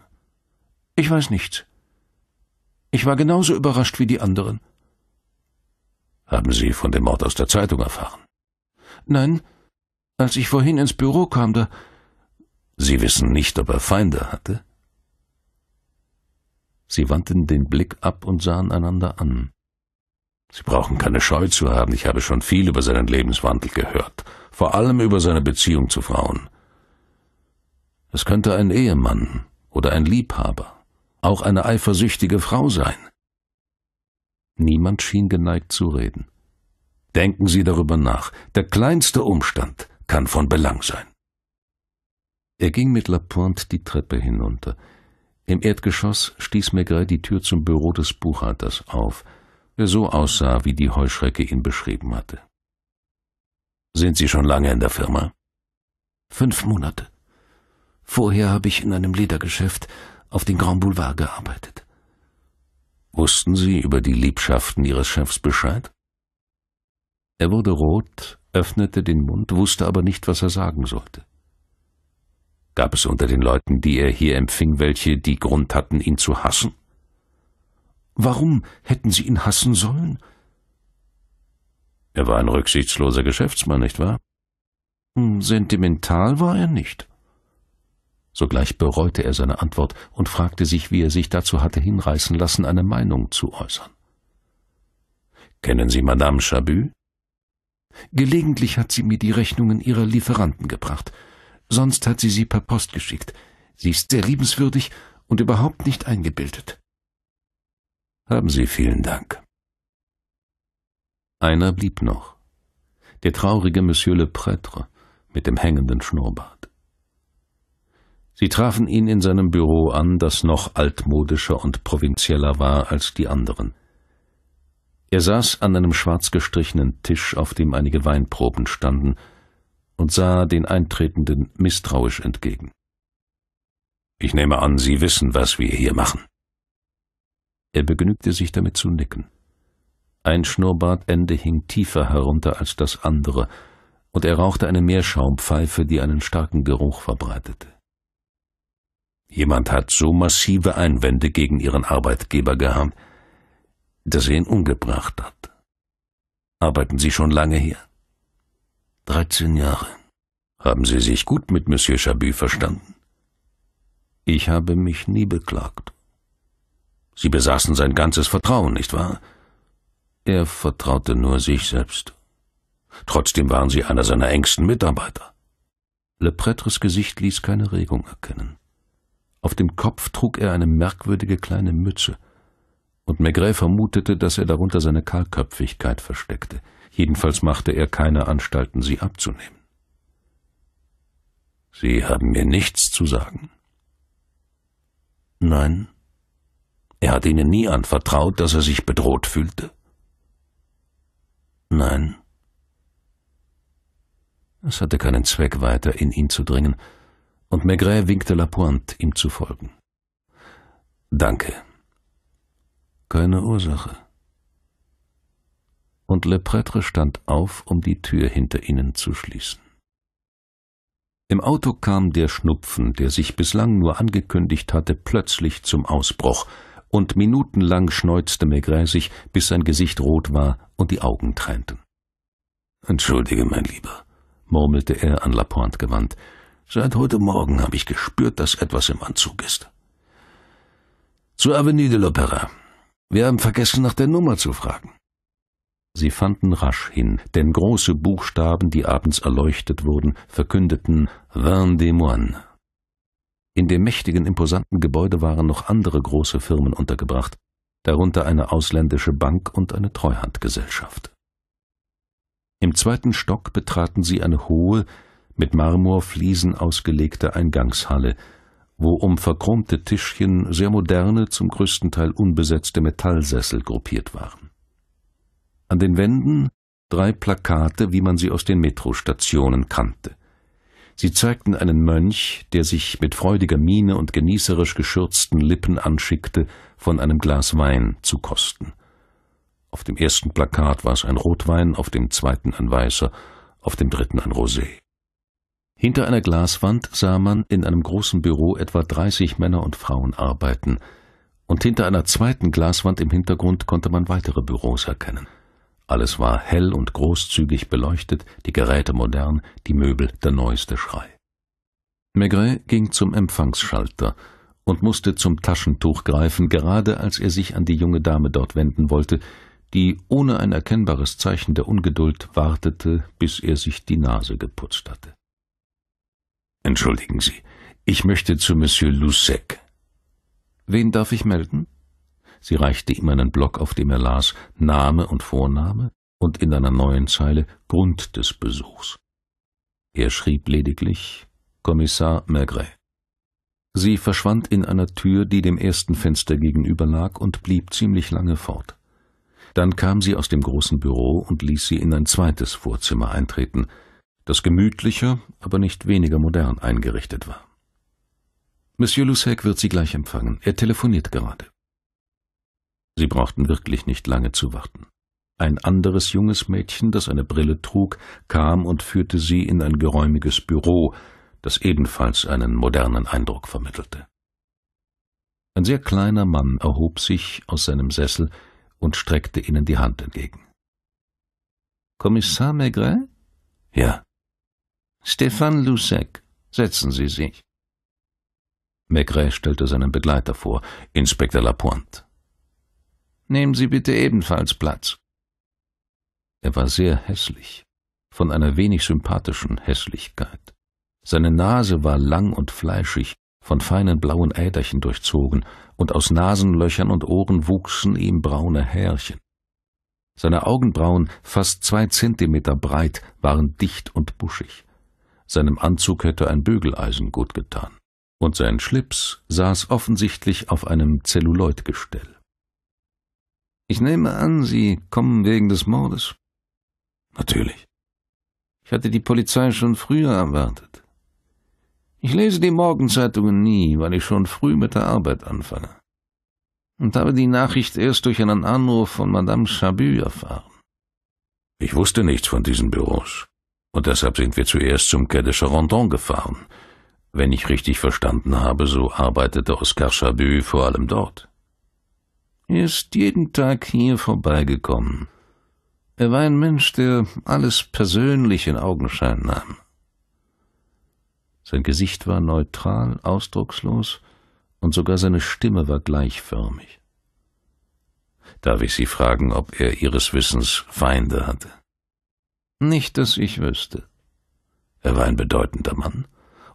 ich weiß nichts. Ich war genauso überrascht wie die anderen. Haben Sie von dem Mord aus der Zeitung erfahren? Nein, als ich vorhin ins Büro kam, da. Sie wissen nicht, ob er Feinde hatte? Sie wandten den Blick ab und sahen einander an. Sie brauchen keine Scheu zu haben, ich habe schon viel über seinen Lebenswandel gehört, vor allem über seine Beziehung zu Frauen. Es könnte ein Ehemann oder ein Liebhaber, auch eine eifersüchtige Frau sein. Niemand schien geneigt zu reden. Denken Sie darüber nach, der kleinste Umstand kann von Belang sein. Er ging mit Lapointe die Treppe hinunter. Im Erdgeschoss stieß Maigret die Tür zum Büro des Buchhalters auf – der so aussah, wie die Heuschrecke ihn beschrieben hatte. Sind Sie schon lange in der Firma? Fünf Monate. Vorher habe ich in einem Ledergeschäft auf den Grand Boulevard gearbeitet. Wussten Sie über die Liebschaften Ihres Chefs Bescheid? Er wurde rot, öffnete den Mund, wusste aber nicht, was er sagen sollte. Gab es unter den Leuten, die er hier empfing, welche, die Grund hatten, ihn zu hassen? Warum hätten sie ihn hassen sollen? Er war ein rücksichtsloser Geschäftsmann, nicht wahr? Hm, sentimental war er nicht. Sogleich bereute er seine Antwort und fragte sich, wie er sich dazu hatte hinreißen lassen, eine Meinung zu äußern. Kennen Sie Madame Chabu? Gelegentlich hat sie mir die Rechnungen ihrer Lieferanten gebracht. Sonst hat sie sie per Post geschickt. Sie ist sehr liebenswürdig und überhaupt nicht eingebildet. Haben Sie vielen Dank. Einer blieb noch. Der traurige Monsieur le Prêtre mit dem hängenden Schnurrbart. Sie trafen ihn in seinem Büro an, das noch altmodischer und provinzieller war als die anderen. Er saß an einem schwarz gestrichenen Tisch, auf dem einige Weinproben standen, und sah den Eintretenden misstrauisch entgegen. Ich nehme an, Sie wissen, was wir hier machen. Er begnügte sich damit zu nicken. Ein Schnurrbartende hing tiefer herunter als das andere, und er rauchte eine Meerschaumpfeife, die einen starken Geruch verbreitete. Jemand hat so massive Einwände gegen ihren Arbeitgeber gehabt, dass er ihn umgebracht hat. Arbeiten Sie schon lange hier? Dreizehn Jahre. Haben Sie sich gut mit Monsieur Chabu verstanden? Ich habe mich nie beklagt. Sie besaßen sein ganzes Vertrauen, nicht wahr? Er vertraute nur sich selbst. Trotzdem waren sie einer seiner engsten Mitarbeiter. Le Prêtres Gesicht ließ keine Regung erkennen. Auf dem Kopf trug er eine merkwürdige kleine Mütze, und Maigret vermutete, dass er darunter seine Kahlköpfigkeit versteckte. Jedenfalls machte er keine Anstalten, sie abzunehmen. Sie haben mir nichts zu sagen? Nein, er hat ihnen nie anvertraut, dass er sich bedroht fühlte? Nein. Es hatte keinen Zweck, weiter in ihn zu dringen, und Maigret winkte Lapointe, ihm zu folgen. Danke. Keine Ursache. Und Le Prêtre stand auf, um die Tür hinter ihnen zu schließen. Im Auto kam der Schnupfen, der sich bislang nur angekündigt hatte, plötzlich zum Ausbruch – und minutenlang schneuzte Maigret bis sein Gesicht rot war und die Augen tränten. Entschuldige, mein Lieber, murmelte er an Lapointe gewandt. Seit heute Morgen habe ich gespürt, dass etwas im Anzug ist. Zur Avenue de l'Opéra. Wir haben vergessen, nach der Nummer zu fragen. Sie fanden rasch hin, denn große Buchstaben, die abends erleuchtet wurden, verkündeten Vingt des Moines, in dem mächtigen, imposanten Gebäude waren noch andere große Firmen untergebracht, darunter eine ausländische Bank und eine Treuhandgesellschaft. Im zweiten Stock betraten sie eine hohe, mit Marmorfliesen ausgelegte Eingangshalle, wo um verchromte Tischchen sehr moderne, zum größten Teil unbesetzte Metallsessel gruppiert waren. An den Wänden drei Plakate, wie man sie aus den Metrostationen kannte. Sie zeigten einen Mönch, der sich mit freudiger Miene und genießerisch geschürzten Lippen anschickte, von einem Glas Wein zu kosten. Auf dem ersten Plakat war es ein Rotwein, auf dem zweiten ein weißer, auf dem dritten ein Rosé. Hinter einer Glaswand sah man in einem großen Büro etwa 30 Männer und Frauen arbeiten, und hinter einer zweiten Glaswand im Hintergrund konnte man weitere Büros erkennen. Alles war hell und großzügig beleuchtet, die Geräte modern, die Möbel der neueste Schrei. Maigret ging zum Empfangsschalter und musste zum Taschentuch greifen, gerade als er sich an die junge Dame dort wenden wollte, die ohne ein erkennbares Zeichen der Ungeduld wartete, bis er sich die Nase geputzt hatte. Entschuldigen Sie, ich möchte zu Monsieur Lusek. Wen darf ich melden? Sie reichte ihm einen Block, auf dem er las Name und Vorname und in einer neuen Zeile Grund des Besuchs. Er schrieb lediglich Kommissar Maigret. Sie verschwand in einer Tür, die dem ersten Fenster gegenüber lag, und blieb ziemlich lange fort. Dann kam sie aus dem großen Büro und ließ sie in ein zweites Vorzimmer eintreten, das gemütlicher, aber nicht weniger modern eingerichtet war. Monsieur Lussac wird sie gleich empfangen. Er telefoniert gerade. Sie brauchten wirklich nicht lange zu warten. Ein anderes junges Mädchen, das eine Brille trug, kam und führte sie in ein geräumiges Büro, das ebenfalls einen modernen Eindruck vermittelte. Ein sehr kleiner Mann erhob sich aus seinem Sessel und streckte ihnen die Hand entgegen. Kommissar Maigret? Ja. Stefan Lusek, setzen Sie sich. Maigret stellte seinen Begleiter vor, Inspektor Lapointe. Nehmen Sie bitte ebenfalls Platz. Er war sehr hässlich, von einer wenig sympathischen Hässlichkeit. Seine Nase war lang und fleischig, von feinen blauen Äderchen durchzogen, und aus Nasenlöchern und Ohren wuchsen ihm braune Härchen. Seine Augenbrauen, fast zwei Zentimeter breit, waren dicht und buschig. Seinem Anzug hätte ein Bügeleisen gut getan, und sein Schlips saß offensichtlich auf einem Zelluloidgestell. Ich nehme an, Sie kommen wegen des Mordes. Natürlich. Ich hatte die Polizei schon früher erwartet. Ich lese die Morgenzeitungen nie, weil ich schon früh mit der Arbeit anfange. Und habe die Nachricht erst durch einen Anruf von Madame Chabu erfahren. Ich wusste nichts von diesen Büros. Und deshalb sind wir zuerst zum Quai de Charenton gefahren. Wenn ich richtig verstanden habe, so arbeitete Oskar Chabu vor allem dort. Er ist jeden Tag hier vorbeigekommen. Er war ein Mensch, der alles persönlich in Augenschein nahm. Sein Gesicht war neutral, ausdruckslos, und sogar seine Stimme war gleichförmig. Darf ich Sie fragen, ob er Ihres Wissens Feinde hatte? Nicht, dass ich wüsste. Er war ein bedeutender Mann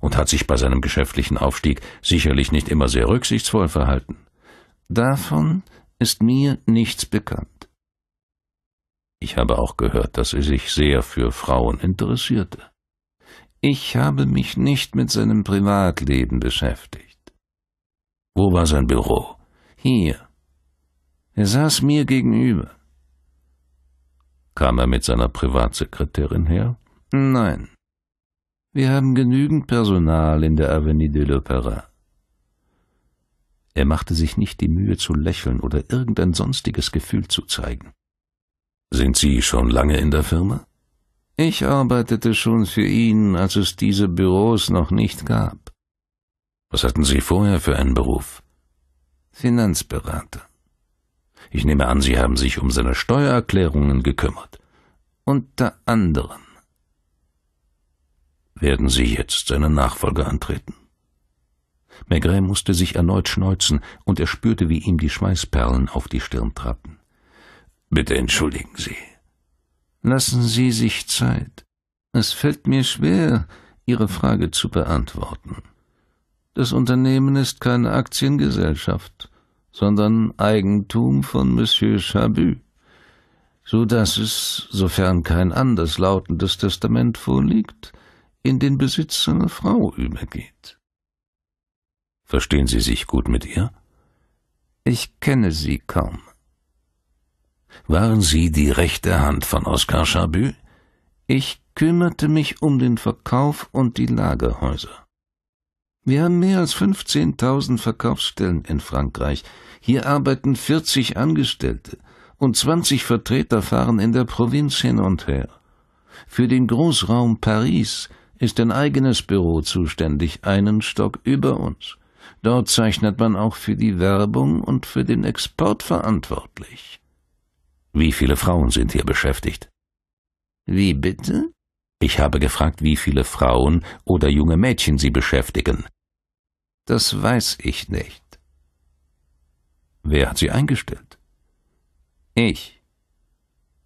und hat sich bei seinem geschäftlichen Aufstieg sicherlich nicht immer sehr rücksichtsvoll verhalten. Davon ist mir nichts bekannt. Ich habe auch gehört, dass er sich sehr für Frauen interessierte. Ich habe mich nicht mit seinem Privatleben beschäftigt. Wo war sein Büro? Hier. Er saß mir gegenüber. Kam er mit seiner Privatsekretärin her? Nein. Wir haben genügend Personal in der Avenue de l'Opéra. Er machte sich nicht die Mühe zu lächeln oder irgendein sonstiges Gefühl zu zeigen. Sind Sie schon lange in der Firma? Ich arbeitete schon für ihn, als es diese Büros noch nicht gab. Was hatten Sie vorher für einen Beruf? Finanzberater. Ich nehme an, Sie haben sich um seine Steuererklärungen gekümmert. Unter anderem. Werden Sie jetzt seinen Nachfolger antreten? Maigret musste sich erneut schneuzen, und er spürte, wie ihm die Schweißperlen auf die Stirn trappen. Bitte entschuldigen Sie. Lassen Sie sich Zeit. Es fällt mir schwer, Ihre Frage zu beantworten. Das Unternehmen ist keine Aktiengesellschaft, sondern Eigentum von Monsieur Chabu, so dass es, sofern kein anders lautendes Testament vorliegt, in den Besitz seiner Frau übergeht. Verstehen Sie sich gut mit ihr? Ich kenne sie kaum. Waren Sie die rechte Hand von Oskar Chabu? Ich kümmerte mich um den Verkauf und die Lagerhäuser. Wir haben mehr als 15.000 Verkaufsstellen in Frankreich. Hier arbeiten 40 Angestellte und 20 Vertreter fahren in der Provinz hin und her. Für den Großraum Paris ist ein eigenes Büro zuständig, einen Stock über uns. Dort zeichnet man auch für die Werbung und für den Export verantwortlich. Wie viele Frauen sind hier beschäftigt? Wie bitte? Ich habe gefragt, wie viele Frauen oder junge Mädchen Sie beschäftigen. Das weiß ich nicht. Wer hat Sie eingestellt? Ich.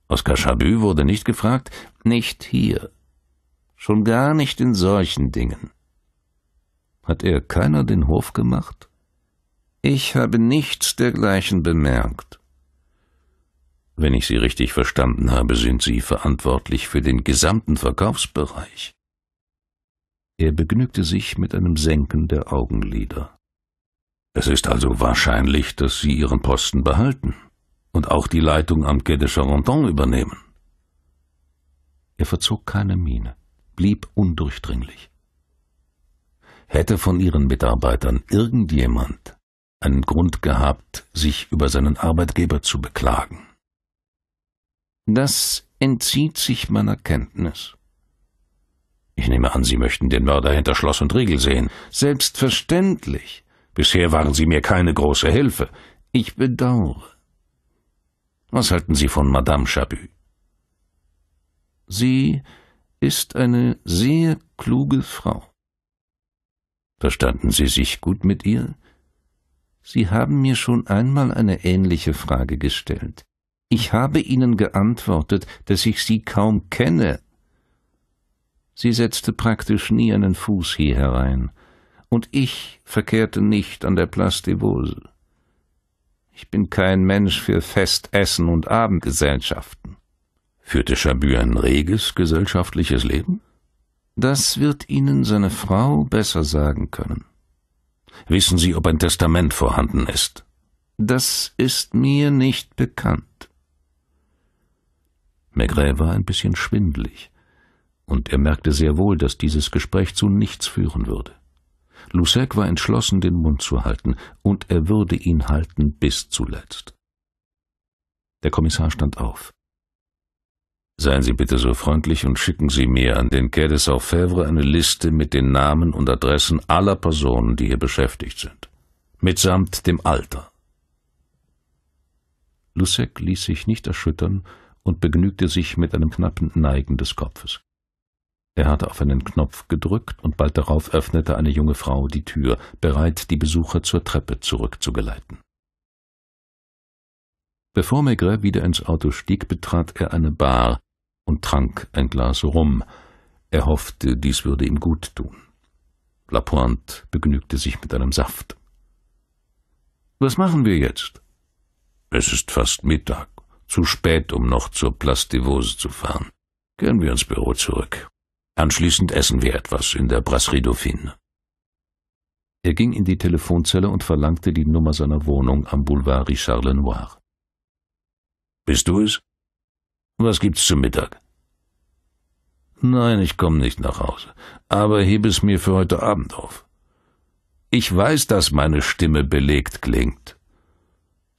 Oskar Chabu wurde nicht gefragt? Nicht hier. Schon gar nicht in solchen Dingen. Hat er keiner den Hof gemacht? Ich habe nichts dergleichen bemerkt. Wenn ich Sie richtig verstanden habe, sind Sie verantwortlich für den gesamten Verkaufsbereich. Er begnügte sich mit einem Senken der Augenlider. Es ist also wahrscheinlich, dass Sie Ihren Posten behalten und auch die Leitung am Quai de Charenton übernehmen. Er verzog keine Miene, blieb undurchdringlich. Hätte von ihren Mitarbeitern irgendjemand einen Grund gehabt, sich über seinen Arbeitgeber zu beklagen? Das entzieht sich meiner Kenntnis. Ich nehme an, Sie möchten den Mörder hinter Schloss und Riegel sehen. Selbstverständlich. Bisher waren Sie mir keine große Hilfe. Ich bedauere. Was halten Sie von Madame Chabu? Sie ist eine sehr kluge Frau. Verstanden Sie sich gut mit ihr? Sie haben mir schon einmal eine ähnliche Frage gestellt. Ich habe Ihnen geantwortet, dass ich Sie kaum kenne. Sie setzte praktisch nie einen Fuß hier herein, und ich verkehrte nicht an der Place des Vosges. Ich bin kein Mensch für Festessen und Abendgesellschaften. Führte Chabu ein reges gesellschaftliches Leben? Das wird Ihnen seine Frau besser sagen können. Wissen Sie, ob ein Testament vorhanden ist? Das ist mir nicht bekannt. Maigret war ein bisschen schwindlig, und er merkte sehr wohl, dass dieses Gespräch zu nichts führen würde. Lussac war entschlossen, den Mund zu halten, und er würde ihn halten bis zuletzt. Der Kommissar stand auf. Seien Sie bitte so freundlich und schicken Sie mir an den Quai de saint eine Liste mit den Namen und Adressen aller Personen, die hier beschäftigt sind, mitsamt dem Alter. Lussek ließ sich nicht erschüttern und begnügte sich mit einem knappen Neigen des Kopfes. Er hatte auf einen Knopf gedrückt und bald darauf öffnete eine junge Frau die Tür, bereit, die Besucher zur Treppe zurückzugeleiten. Bevor Maigret wieder ins Auto stieg, betrat er eine Bar, und trank ein Glas Rum. Er hoffte, dies würde ihm gut tun. Lapointe begnügte sich mit einem Saft. Was machen wir jetzt? Es ist fast Mittag, zu spät, um noch zur Place des Vosges zu fahren. Gehen wir ins Büro zurück. Anschließend essen wir etwas in der Brasserie Dauphine. Er ging in die Telefonzelle und verlangte die Nummer seiner Wohnung am Boulevard Richard Lenoir. Bist du es? Was gibt's zum Mittag? Nein, ich komme nicht nach Hause, aber heb es mir für heute Abend auf. Ich weiß, dass meine Stimme belegt klingt.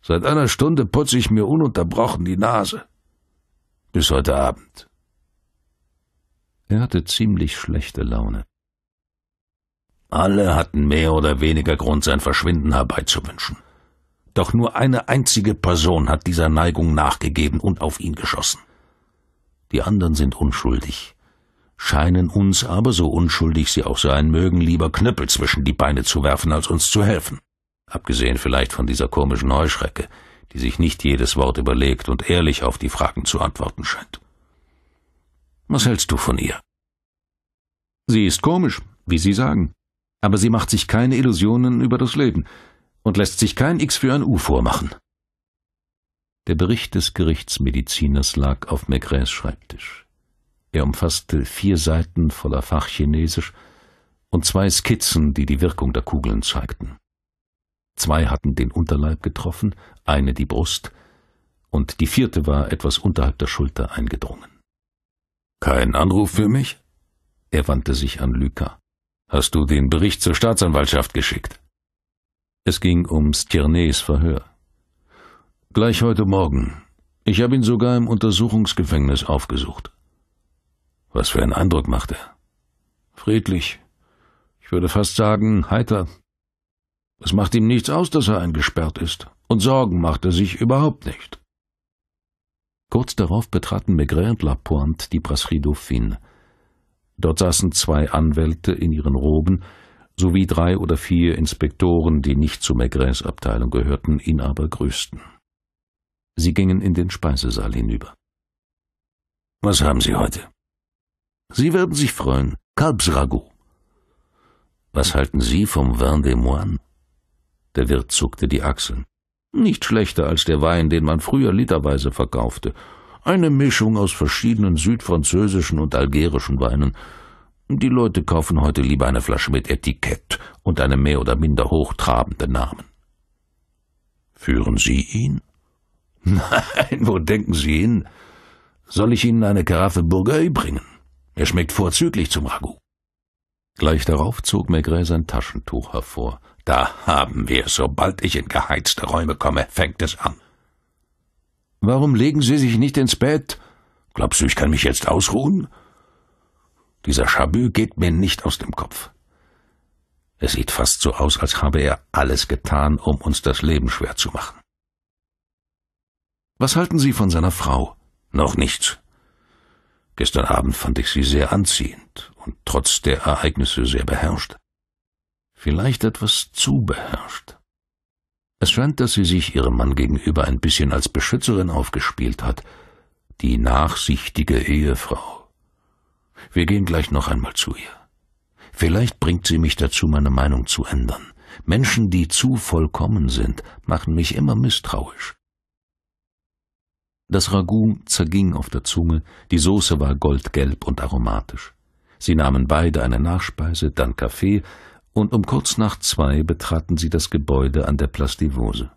Seit einer Stunde putze ich mir ununterbrochen die Nase. Bis heute Abend. Er hatte ziemlich schlechte Laune. Alle hatten mehr oder weniger Grund, sein Verschwinden herbeizuwünschen. Doch nur eine einzige Person hat dieser Neigung nachgegeben und auf ihn geschossen die anderen sind unschuldig, scheinen uns aber, so unschuldig sie auch sein mögen, lieber Knüppel zwischen die Beine zu werfen, als uns zu helfen. Abgesehen vielleicht von dieser komischen Heuschrecke, die sich nicht jedes Wort überlegt und ehrlich auf die Fragen zu antworten scheint. Was hältst du von ihr? Sie ist komisch, wie Sie sagen, aber sie macht sich keine Illusionen über das Leben und lässt sich kein X für ein U vormachen. Der Bericht des Gerichtsmediziners lag auf Maigres Schreibtisch. Er umfasste vier Seiten voller Fachchinesisch und zwei Skizzen, die die Wirkung der Kugeln zeigten. Zwei hatten den Unterleib getroffen, eine die Brust, und die vierte war etwas unterhalb der Schulter eingedrungen. Kein Anruf für mich? Er wandte sich an Lyka. Hast du den Bericht zur Staatsanwaltschaft geschickt? Es ging um Stiernes Verhör. Gleich heute Morgen. Ich habe ihn sogar im Untersuchungsgefängnis aufgesucht. Was für einen Eindruck macht er? Friedlich. Ich würde fast sagen, heiter. Es macht ihm nichts aus, dass er eingesperrt ist, und Sorgen macht er sich überhaupt nicht. Kurz darauf betraten Maigret und Lapointe die Brasserie Dauphine. Dort saßen zwei Anwälte in ihren Roben sowie drei oder vier Inspektoren, die nicht zu Maigrets Abteilung gehörten, ihn aber grüßten. Sie gingen in den Speisesaal hinüber. Was haben Sie heute? Sie werden sich freuen. Kalbsragout. Was halten Sie vom Vin des Moines? Der Wirt zuckte die Achseln. Nicht schlechter als der Wein, den man früher literweise verkaufte. Eine Mischung aus verschiedenen südfranzösischen und algerischen Weinen. Die Leute kaufen heute lieber eine Flasche mit Etikett und einem mehr oder minder hochtrabenden Namen. Führen Sie ihn? Nein, wo denken Sie hin? Soll ich Ihnen eine Karaffe Bourgueil bringen? Er schmeckt vorzüglich zum Ragout. Gleich darauf zog Maigret sein Taschentuch hervor. Da haben wir es. Sobald ich in geheizte Räume komme, fängt es an. Warum legen Sie sich nicht ins Bett? Glaubst du, ich kann mich jetzt ausruhen? Dieser Chabu geht mir nicht aus dem Kopf. Es sieht fast so aus, als habe er alles getan, um uns das Leben schwer zu machen. Was halten Sie von seiner Frau? Noch nichts. Gestern Abend fand ich sie sehr anziehend und trotz der Ereignisse sehr beherrscht. Vielleicht etwas zu beherrscht. Es scheint, dass sie sich ihrem Mann gegenüber ein bisschen als Beschützerin aufgespielt hat, die nachsichtige Ehefrau. Wir gehen gleich noch einmal zu ihr. Vielleicht bringt sie mich dazu, meine Meinung zu ändern. Menschen, die zu vollkommen sind, machen mich immer misstrauisch. Das Ragout zerging auf der Zunge, die Soße war goldgelb und aromatisch. Sie nahmen beide eine Nachspeise, dann Kaffee, und um kurz nach zwei betraten sie das Gebäude an der Place Divose.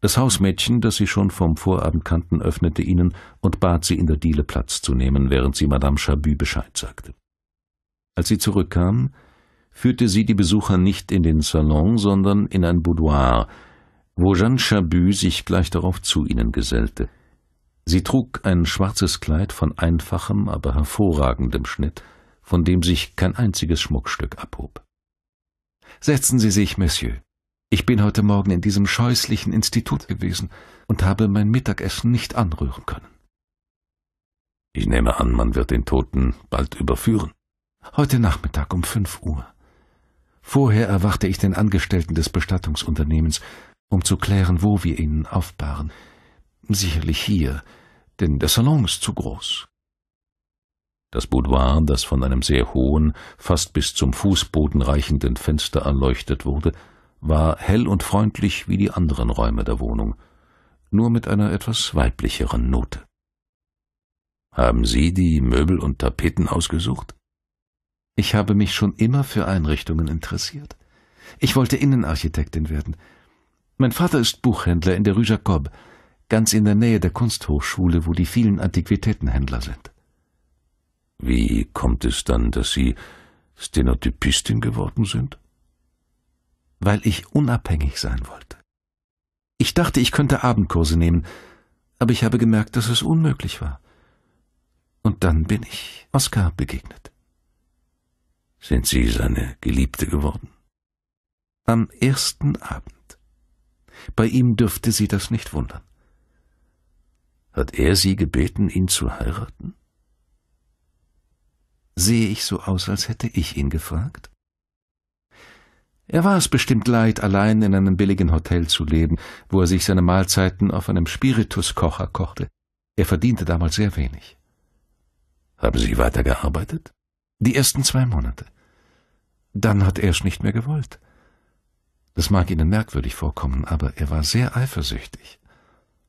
Das Hausmädchen, das sie schon vom Vorabend kannten, öffnete ihnen und bat sie, in der Diele Platz zu nehmen, während sie Madame Chabu Bescheid sagte. Als sie zurückkam, führte sie die Besucher nicht in den Salon, sondern in ein Boudoir, wo Jeanne Chabu sich gleich darauf zu ihnen gesellte. Sie trug ein schwarzes Kleid von einfachem, aber hervorragendem Schnitt, von dem sich kein einziges Schmuckstück abhob. Setzen Sie sich, Monsieur. Ich bin heute Morgen in diesem scheußlichen Institut gewesen und habe mein Mittagessen nicht anrühren können. Ich nehme an, man wird den Toten bald überführen. Heute Nachmittag um fünf Uhr. Vorher erwarte ich den Angestellten des Bestattungsunternehmens, um zu klären, wo wir ihn aufbahren. Sicherlich hier, denn der Salon ist zu groß. Das Boudoir, das von einem sehr hohen, fast bis zum Fußboden reichenden Fenster erleuchtet wurde, war hell und freundlich wie die anderen Räume der Wohnung, nur mit einer etwas weiblicheren Note. Haben Sie die Möbel und Tapeten ausgesucht? Ich habe mich schon immer für Einrichtungen interessiert. Ich wollte Innenarchitektin werden, mein Vater ist Buchhändler in der Rue Jacob, ganz in der Nähe der Kunsthochschule, wo die vielen Antiquitätenhändler sind. Wie kommt es dann, dass Sie Stenotypistin geworden sind? Weil ich unabhängig sein wollte. Ich dachte, ich könnte Abendkurse nehmen, aber ich habe gemerkt, dass es unmöglich war. Und dann bin ich Oskar begegnet. Sind Sie seine Geliebte geworden? Am ersten Abend. Bei ihm dürfte sie das nicht wundern. Hat er sie gebeten, ihn zu heiraten? Sehe ich so aus, als hätte ich ihn gefragt? Er war es bestimmt leid, allein in einem billigen Hotel zu leben, wo er sich seine Mahlzeiten auf einem Spirituskocher kochte. Er verdiente damals sehr wenig. Haben Sie weitergearbeitet? Die ersten zwei Monate. Dann hat er es nicht mehr gewollt. Das mag Ihnen merkwürdig vorkommen, aber er war sehr eifersüchtig.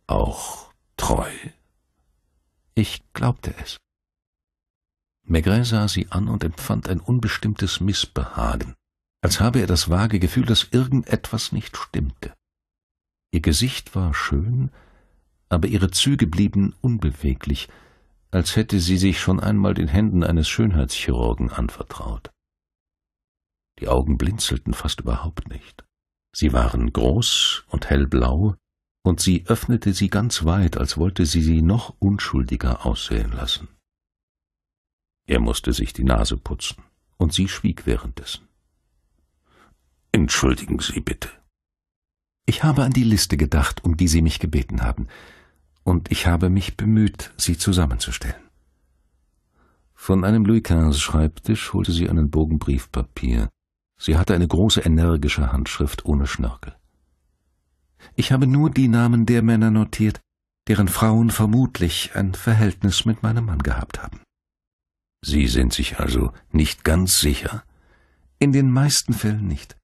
Auch treu? Ich glaubte es. Maigret sah sie an und empfand ein unbestimmtes Missbehagen, als habe er das vage Gefühl, dass irgendetwas nicht stimmte. Ihr Gesicht war schön, aber ihre Züge blieben unbeweglich, als hätte sie sich schon einmal den Händen eines Schönheitschirurgen anvertraut. Die Augen blinzelten fast überhaupt nicht. Sie waren groß und hellblau, und sie öffnete sie ganz weit, als wollte sie sie noch unschuldiger aussehen lassen. Er mußte sich die Nase putzen, und sie schwieg währenddessen. Entschuldigen Sie bitte. Ich habe an die Liste gedacht, um die Sie mich gebeten haben, und ich habe mich bemüht, sie zusammenzustellen. Von einem Louis Quinze Schreibtisch holte sie einen Bogen Briefpapier, Sie hatte eine große energische Handschrift ohne Schnörkel. Ich habe nur die Namen der Männer notiert, deren Frauen vermutlich ein Verhältnis mit meinem Mann gehabt haben. Sie sind sich also nicht ganz sicher? In den meisten Fällen nicht.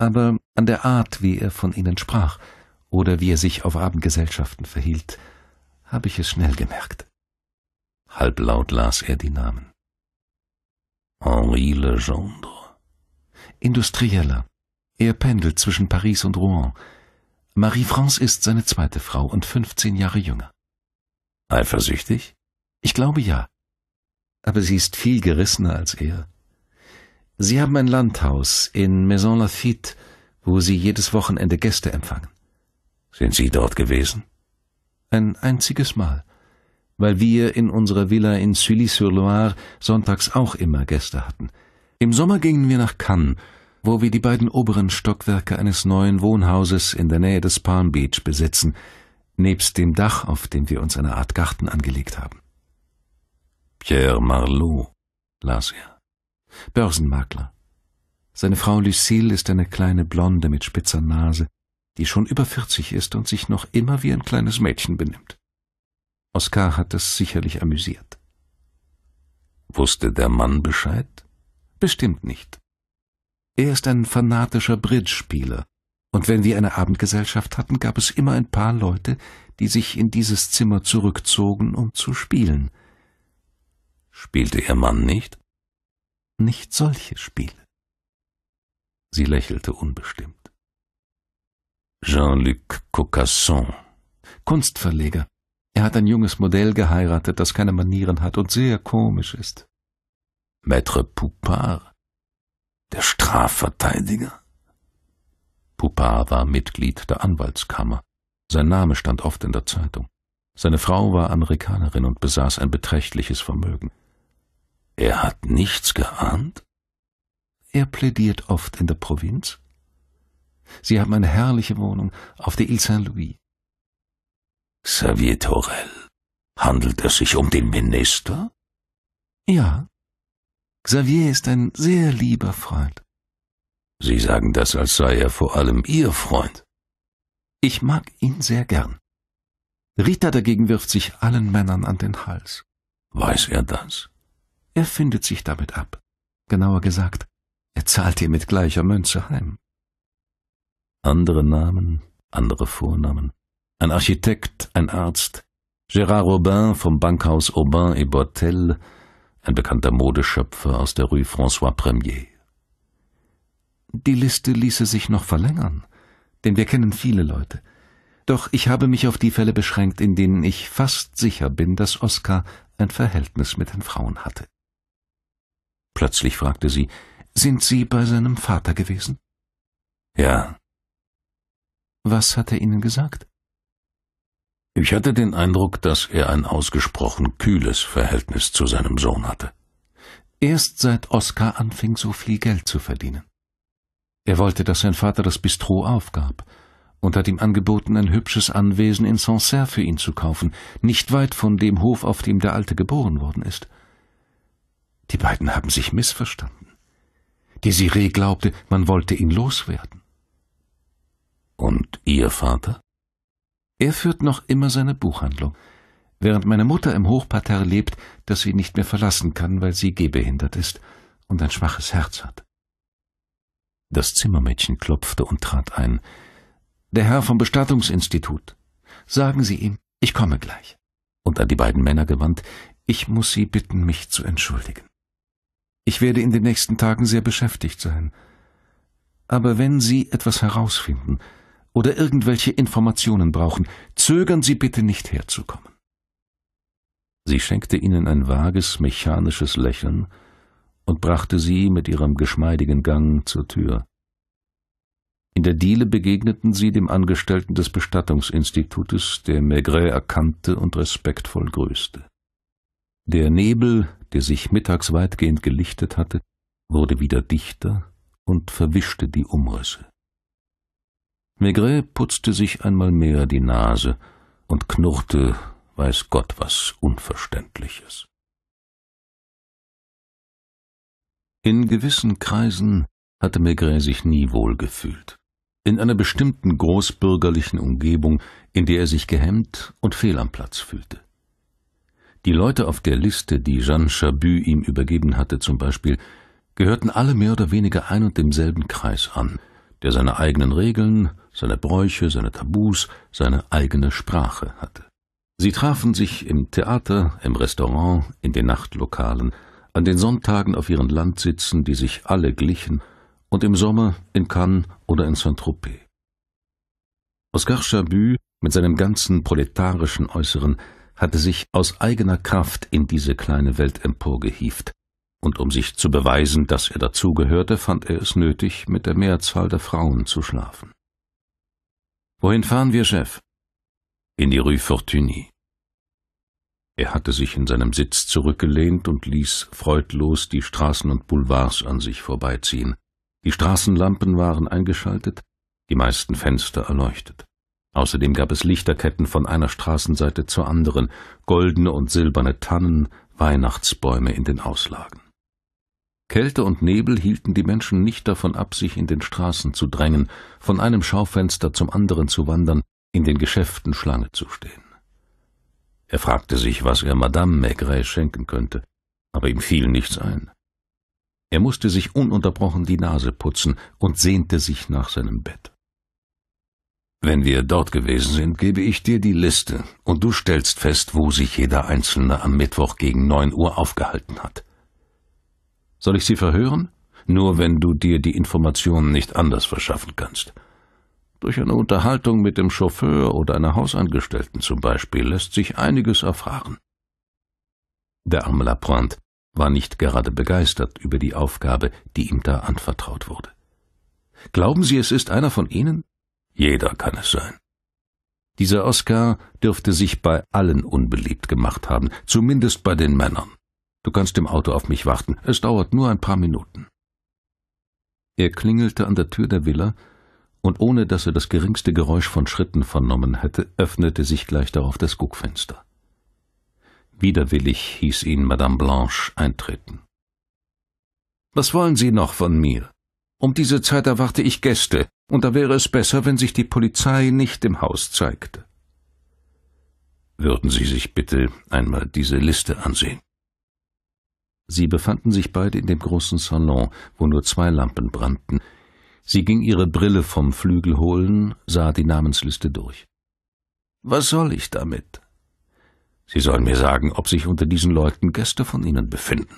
Aber an der Art, wie er von ihnen sprach oder wie er sich auf Abendgesellschaften verhielt, habe ich es schnell gemerkt. Halblaut las er die Namen. Henri Legendre. Industrieller. Er pendelt zwischen Paris und Rouen. Marie-France ist seine zweite Frau und 15 Jahre jünger. Eifersüchtig? Ich glaube ja. Aber sie ist viel gerissener als er. Sie haben ein Landhaus in Maison Lafitte, wo sie jedes Wochenende Gäste empfangen. Sind Sie dort gewesen? Ein einziges Mal, weil wir in unserer Villa in Sully-sur-Loire sonntags auch immer Gäste hatten – im Sommer gingen wir nach Cannes, wo wir die beiden oberen Stockwerke eines neuen Wohnhauses in der Nähe des Palm Beach besitzen, nebst dem Dach, auf dem wir uns eine Art Garten angelegt haben. Pierre Marlowe, las er. Börsenmakler. Seine Frau Lucille ist eine kleine Blonde mit spitzer Nase, die schon über vierzig ist und sich noch immer wie ein kleines Mädchen benimmt. Oskar hat es sicherlich amüsiert. Wusste der Mann Bescheid? Bestimmt nicht. Er ist ein fanatischer Bridge-Spieler, und wenn wir eine Abendgesellschaft hatten, gab es immer ein paar Leute, die sich in dieses Zimmer zurückzogen, um zu spielen. Spielte ihr Mann nicht? Nicht solche Spiele. Sie lächelte unbestimmt. Jean-Luc Cocasson, Kunstverleger. Er hat ein junges Modell geheiratet, das keine Manieren hat und sehr komisch ist. Maître Poupard? Der Strafverteidiger? Poupard war Mitglied der Anwaltskammer. Sein Name stand oft in der Zeitung. Seine Frau war Amerikanerin und besaß ein beträchtliches Vermögen. Er hat nichts geahnt? Er plädiert oft in der Provinz. Sie haben eine herrliche Wohnung auf der Ile Saint-Louis. Xavier Torel, handelt es sich um den Minister? Ja, Xavier ist ein sehr lieber Freund. Sie sagen das, als sei er vor allem Ihr Freund. Ich mag ihn sehr gern. Rita dagegen wirft sich allen Männern an den Hals. Weiß er das? Er findet sich damit ab. Genauer gesagt, er zahlt ihr mit gleicher Münze heim. Andere Namen, andere Vornamen. Ein Architekt, ein Arzt. Gérard Aubin vom Bankhaus Aubin et Bortel ein bekannter Modeschöpfer aus der Rue François Premier. Die Liste ließe sich noch verlängern, denn wir kennen viele Leute. Doch ich habe mich auf die Fälle beschränkt, in denen ich fast sicher bin, dass Oskar ein Verhältnis mit den Frauen hatte. Plötzlich fragte sie, sind Sie bei seinem Vater gewesen? Ja. Was hat er Ihnen gesagt? Ich hatte den Eindruck, dass er ein ausgesprochen kühles Verhältnis zu seinem Sohn hatte. Erst seit Oskar anfing, so viel Geld zu verdienen. Er wollte, dass sein Vater das Bistro aufgab und hat ihm angeboten, ein hübsches Anwesen in Sancerre für ihn zu kaufen, nicht weit von dem Hof, auf dem der Alte geboren worden ist. Die beiden haben sich missverstanden. Desiree glaubte, man wollte ihn loswerden. Und Ihr Vater? Er führt noch immer seine Buchhandlung. Während meine Mutter im Hochparterre lebt, das sie nicht mehr verlassen kann, weil sie gehbehindert ist und ein schwaches Herz hat. Das Zimmermädchen klopfte und trat ein. Der Herr vom Bestattungsinstitut. Sagen Sie ihm, ich komme gleich. Und an die beiden Männer gewandt, ich muss Sie bitten, mich zu entschuldigen. Ich werde in den nächsten Tagen sehr beschäftigt sein. Aber wenn Sie etwas herausfinden, oder irgendwelche Informationen brauchen, zögern Sie bitte nicht herzukommen. Sie schenkte ihnen ein vages, mechanisches Lächeln und brachte sie mit ihrem geschmeidigen Gang zur Tür. In der Diele begegneten sie dem Angestellten des Bestattungsinstitutes, der Maigret erkannte und respektvoll grüßte. Der Nebel, der sich mittags weitgehend gelichtet hatte, wurde wieder dichter und verwischte die Umrisse. Maigret putzte sich einmal mehr die Nase und knurrte, weiß Gott, was Unverständliches. In gewissen Kreisen hatte Maigret sich nie wohl gefühlt. In einer bestimmten großbürgerlichen Umgebung, in der er sich gehemmt und fehl am Platz fühlte. Die Leute auf der Liste, die Jeanne Chabut ihm übergeben hatte zum Beispiel, gehörten alle mehr oder weniger ein und demselben Kreis an – der seine eigenen Regeln, seine Bräuche, seine Tabus, seine eigene Sprache hatte. Sie trafen sich im Theater, im Restaurant, in den Nachtlokalen, an den Sonntagen auf ihren Landsitzen, die sich alle glichen, und im Sommer in Cannes oder in Saint-Tropez. Oscar Chabu mit seinem ganzen proletarischen Äußeren hatte sich aus eigener Kraft in diese kleine Welt emporgehieft und um sich zu beweisen, dass er dazugehörte, fand er es nötig, mit der Mehrzahl der Frauen zu schlafen. Wohin fahren wir, Chef? In die Rue Fortuny. Er hatte sich in seinem Sitz zurückgelehnt und ließ freudlos die Straßen und Boulevards an sich vorbeiziehen. Die Straßenlampen waren eingeschaltet, die meisten Fenster erleuchtet. Außerdem gab es Lichterketten von einer Straßenseite zur anderen, goldene und silberne Tannen, Weihnachtsbäume in den Auslagen. Kälte und Nebel hielten die Menschen nicht davon ab, sich in den Straßen zu drängen, von einem Schaufenster zum anderen zu wandern, in den Geschäften Schlange zu stehen. Er fragte sich, was er Madame Maigret schenken könnte, aber ihm fiel nichts ein. Er musste sich ununterbrochen die Nase putzen und sehnte sich nach seinem Bett. Wenn wir dort gewesen sind, gebe ich dir die Liste, und du stellst fest, wo sich jeder Einzelne am Mittwoch gegen neun Uhr aufgehalten hat. Soll ich sie verhören? Nur wenn du dir die Informationen nicht anders verschaffen kannst. Durch eine Unterhaltung mit dem Chauffeur oder einer Hausangestellten zum Beispiel lässt sich einiges erfahren. Der arme Lapointe war nicht gerade begeistert über die Aufgabe, die ihm da anvertraut wurde. Glauben Sie, es ist einer von Ihnen? Jeder kann es sein. Dieser Oscar dürfte sich bei allen unbeliebt gemacht haben, zumindest bei den Männern. Du kannst im Auto auf mich warten. Es dauert nur ein paar Minuten. Er klingelte an der Tür der Villa, und ohne dass er das geringste Geräusch von Schritten vernommen hätte, öffnete sich gleich darauf das Guckfenster. Widerwillig hieß ihn Madame Blanche eintreten. Was wollen Sie noch von mir? Um diese Zeit erwarte ich Gäste, und da wäre es besser, wenn sich die Polizei nicht im Haus zeigte. Würden Sie sich bitte einmal diese Liste ansehen? Sie befanden sich beide in dem großen Salon, wo nur zwei Lampen brannten. Sie ging ihre Brille vom Flügel holen, sah die Namensliste durch. Was soll ich damit? Sie sollen mir sagen, ob sich unter diesen Leuten Gäste von Ihnen befinden.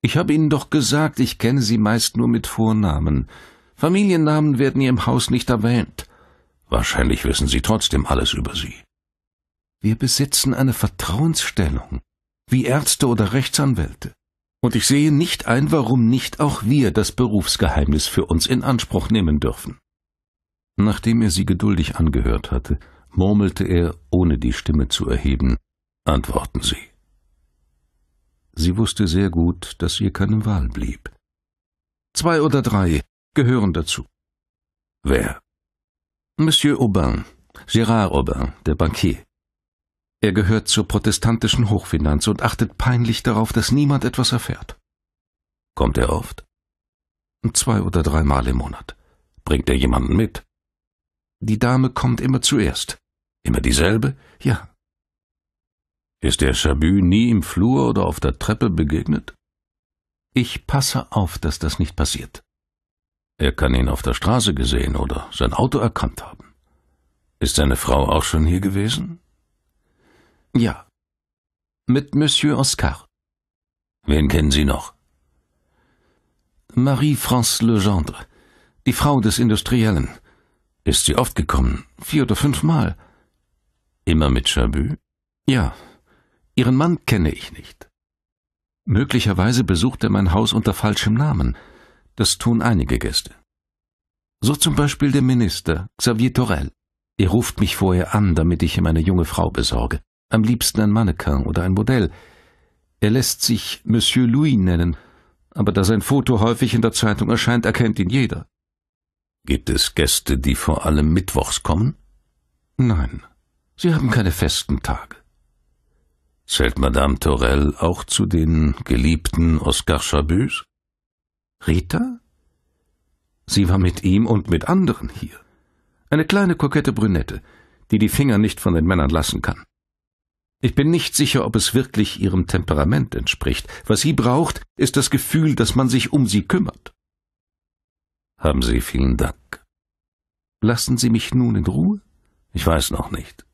Ich habe Ihnen doch gesagt, ich kenne Sie meist nur mit Vornamen. Familiennamen werden hier im Haus nicht erwähnt. Wahrscheinlich wissen Sie trotzdem alles über Sie. Wir besitzen eine Vertrauensstellung wie Ärzte oder Rechtsanwälte. Und ich sehe nicht ein, warum nicht auch wir das Berufsgeheimnis für uns in Anspruch nehmen dürfen. Nachdem er sie geduldig angehört hatte, murmelte er, ohne die Stimme zu erheben, Antworten Sie. Sie wusste sehr gut, dass ihr keine Wahl blieb. Zwei oder drei gehören dazu. Wer? Monsieur Aubin, Gérard Aubin, der Bankier. Er gehört zur protestantischen Hochfinanz und achtet peinlich darauf, dass niemand etwas erfährt. Kommt er oft? Zwei oder dreimal im Monat. Bringt er jemanden mit? Die Dame kommt immer zuerst. Immer dieselbe? Ja. Ist der Chabu nie im Flur oder auf der Treppe begegnet? Ich passe auf, dass das nicht passiert. Er kann ihn auf der Straße gesehen oder sein Auto erkannt haben. Ist seine Frau auch schon hier gewesen? Ja. Mit Monsieur Oscar. Wen kennen Sie noch? Marie-France Legendre, die Frau des Industriellen. Ist sie oft gekommen? Vier oder fünfmal. Immer mit Chabu? Ja. Ihren Mann kenne ich nicht. Möglicherweise besucht er mein Haus unter falschem Namen. Das tun einige Gäste. So zum Beispiel der Minister, Xavier Torel. Er ruft mich vorher an, damit ich ihm eine junge Frau besorge am liebsten ein Mannequin oder ein Modell. Er lässt sich Monsieur Louis nennen, aber da sein Foto häufig in der Zeitung erscheint, erkennt ihn jeder. Gibt es Gäste, die vor allem mittwochs kommen? Nein, sie haben keine festen Tage. Zählt Madame Torel auch zu den geliebten Oscar Chabus? Rita? Sie war mit ihm und mit anderen hier. Eine kleine kokette Brünette, die die Finger nicht von den Männern lassen kann. Ich bin nicht sicher, ob es wirklich ihrem Temperament entspricht. Was sie braucht, ist das Gefühl, dass man sich um sie kümmert. Haben Sie vielen Dank. Lassen Sie mich nun in Ruhe? Ich weiß noch nicht.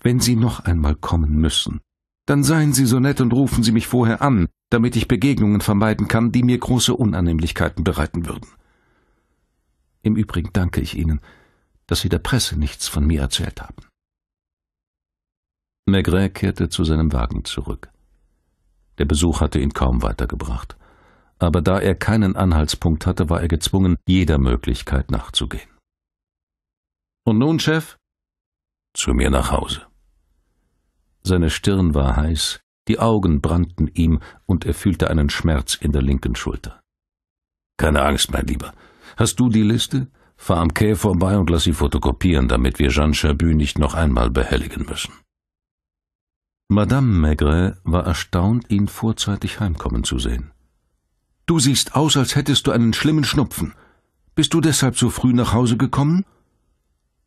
Wenn Sie noch einmal kommen müssen, dann seien Sie so nett und rufen Sie mich vorher an, damit ich Begegnungen vermeiden kann, die mir große Unannehmlichkeiten bereiten würden. Im Übrigen danke ich Ihnen, dass Sie der Presse nichts von mir erzählt haben. Maigret kehrte zu seinem Wagen zurück. Der Besuch hatte ihn kaum weitergebracht. Aber da er keinen Anhaltspunkt hatte, war er gezwungen, jeder Möglichkeit nachzugehen. Und nun, Chef? Zu mir nach Hause. Seine Stirn war heiß, die Augen brannten ihm und er fühlte einen Schmerz in der linken Schulter. Keine Angst, mein Lieber. Hast du die Liste? Fahr am Quai vorbei und lass sie fotokopieren, damit wir Jean Chabu nicht noch einmal behelligen müssen. Madame Maigret war erstaunt, ihn vorzeitig heimkommen zu sehen. Du siehst aus, als hättest du einen schlimmen Schnupfen. Bist du deshalb so früh nach Hause gekommen?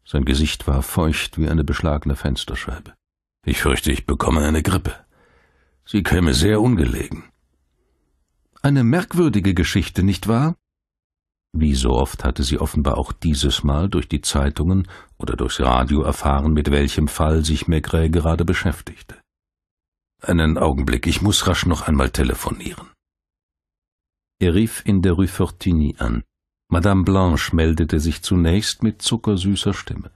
Sein Gesicht war feucht wie eine beschlagene Fensterscheibe. Ich fürchte, ich bekomme eine Grippe. Sie käme sehr ungelegen. Eine merkwürdige Geschichte, nicht wahr? Wie so oft hatte sie offenbar auch dieses Mal durch die Zeitungen oder durchs Radio erfahren, mit welchem Fall sich Maigret gerade beschäftigte. Einen Augenblick, ich muss rasch noch einmal telefonieren. Er rief in der Rue Fortigny an. Madame Blanche meldete sich zunächst mit zuckersüßer Stimme.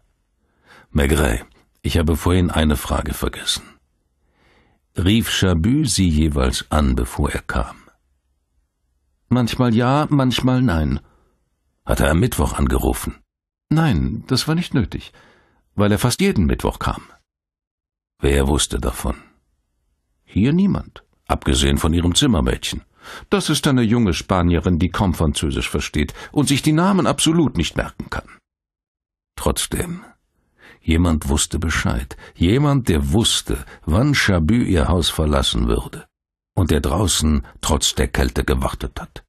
Maigret, ich habe vorhin eine Frage vergessen. Rief Chabu sie jeweils an, bevor er kam? Manchmal ja, manchmal nein. Hat er am Mittwoch angerufen? Nein, das war nicht nötig, weil er fast jeden Mittwoch kam. Wer wusste davon? Hier niemand, abgesehen von ihrem Zimmermädchen. Das ist eine junge Spanierin, die kaum Französisch versteht und sich die Namen absolut nicht merken kann. Trotzdem, jemand wusste Bescheid, jemand, der wusste, wann Chabu ihr Haus verlassen würde und der draußen trotz der Kälte gewartet hat.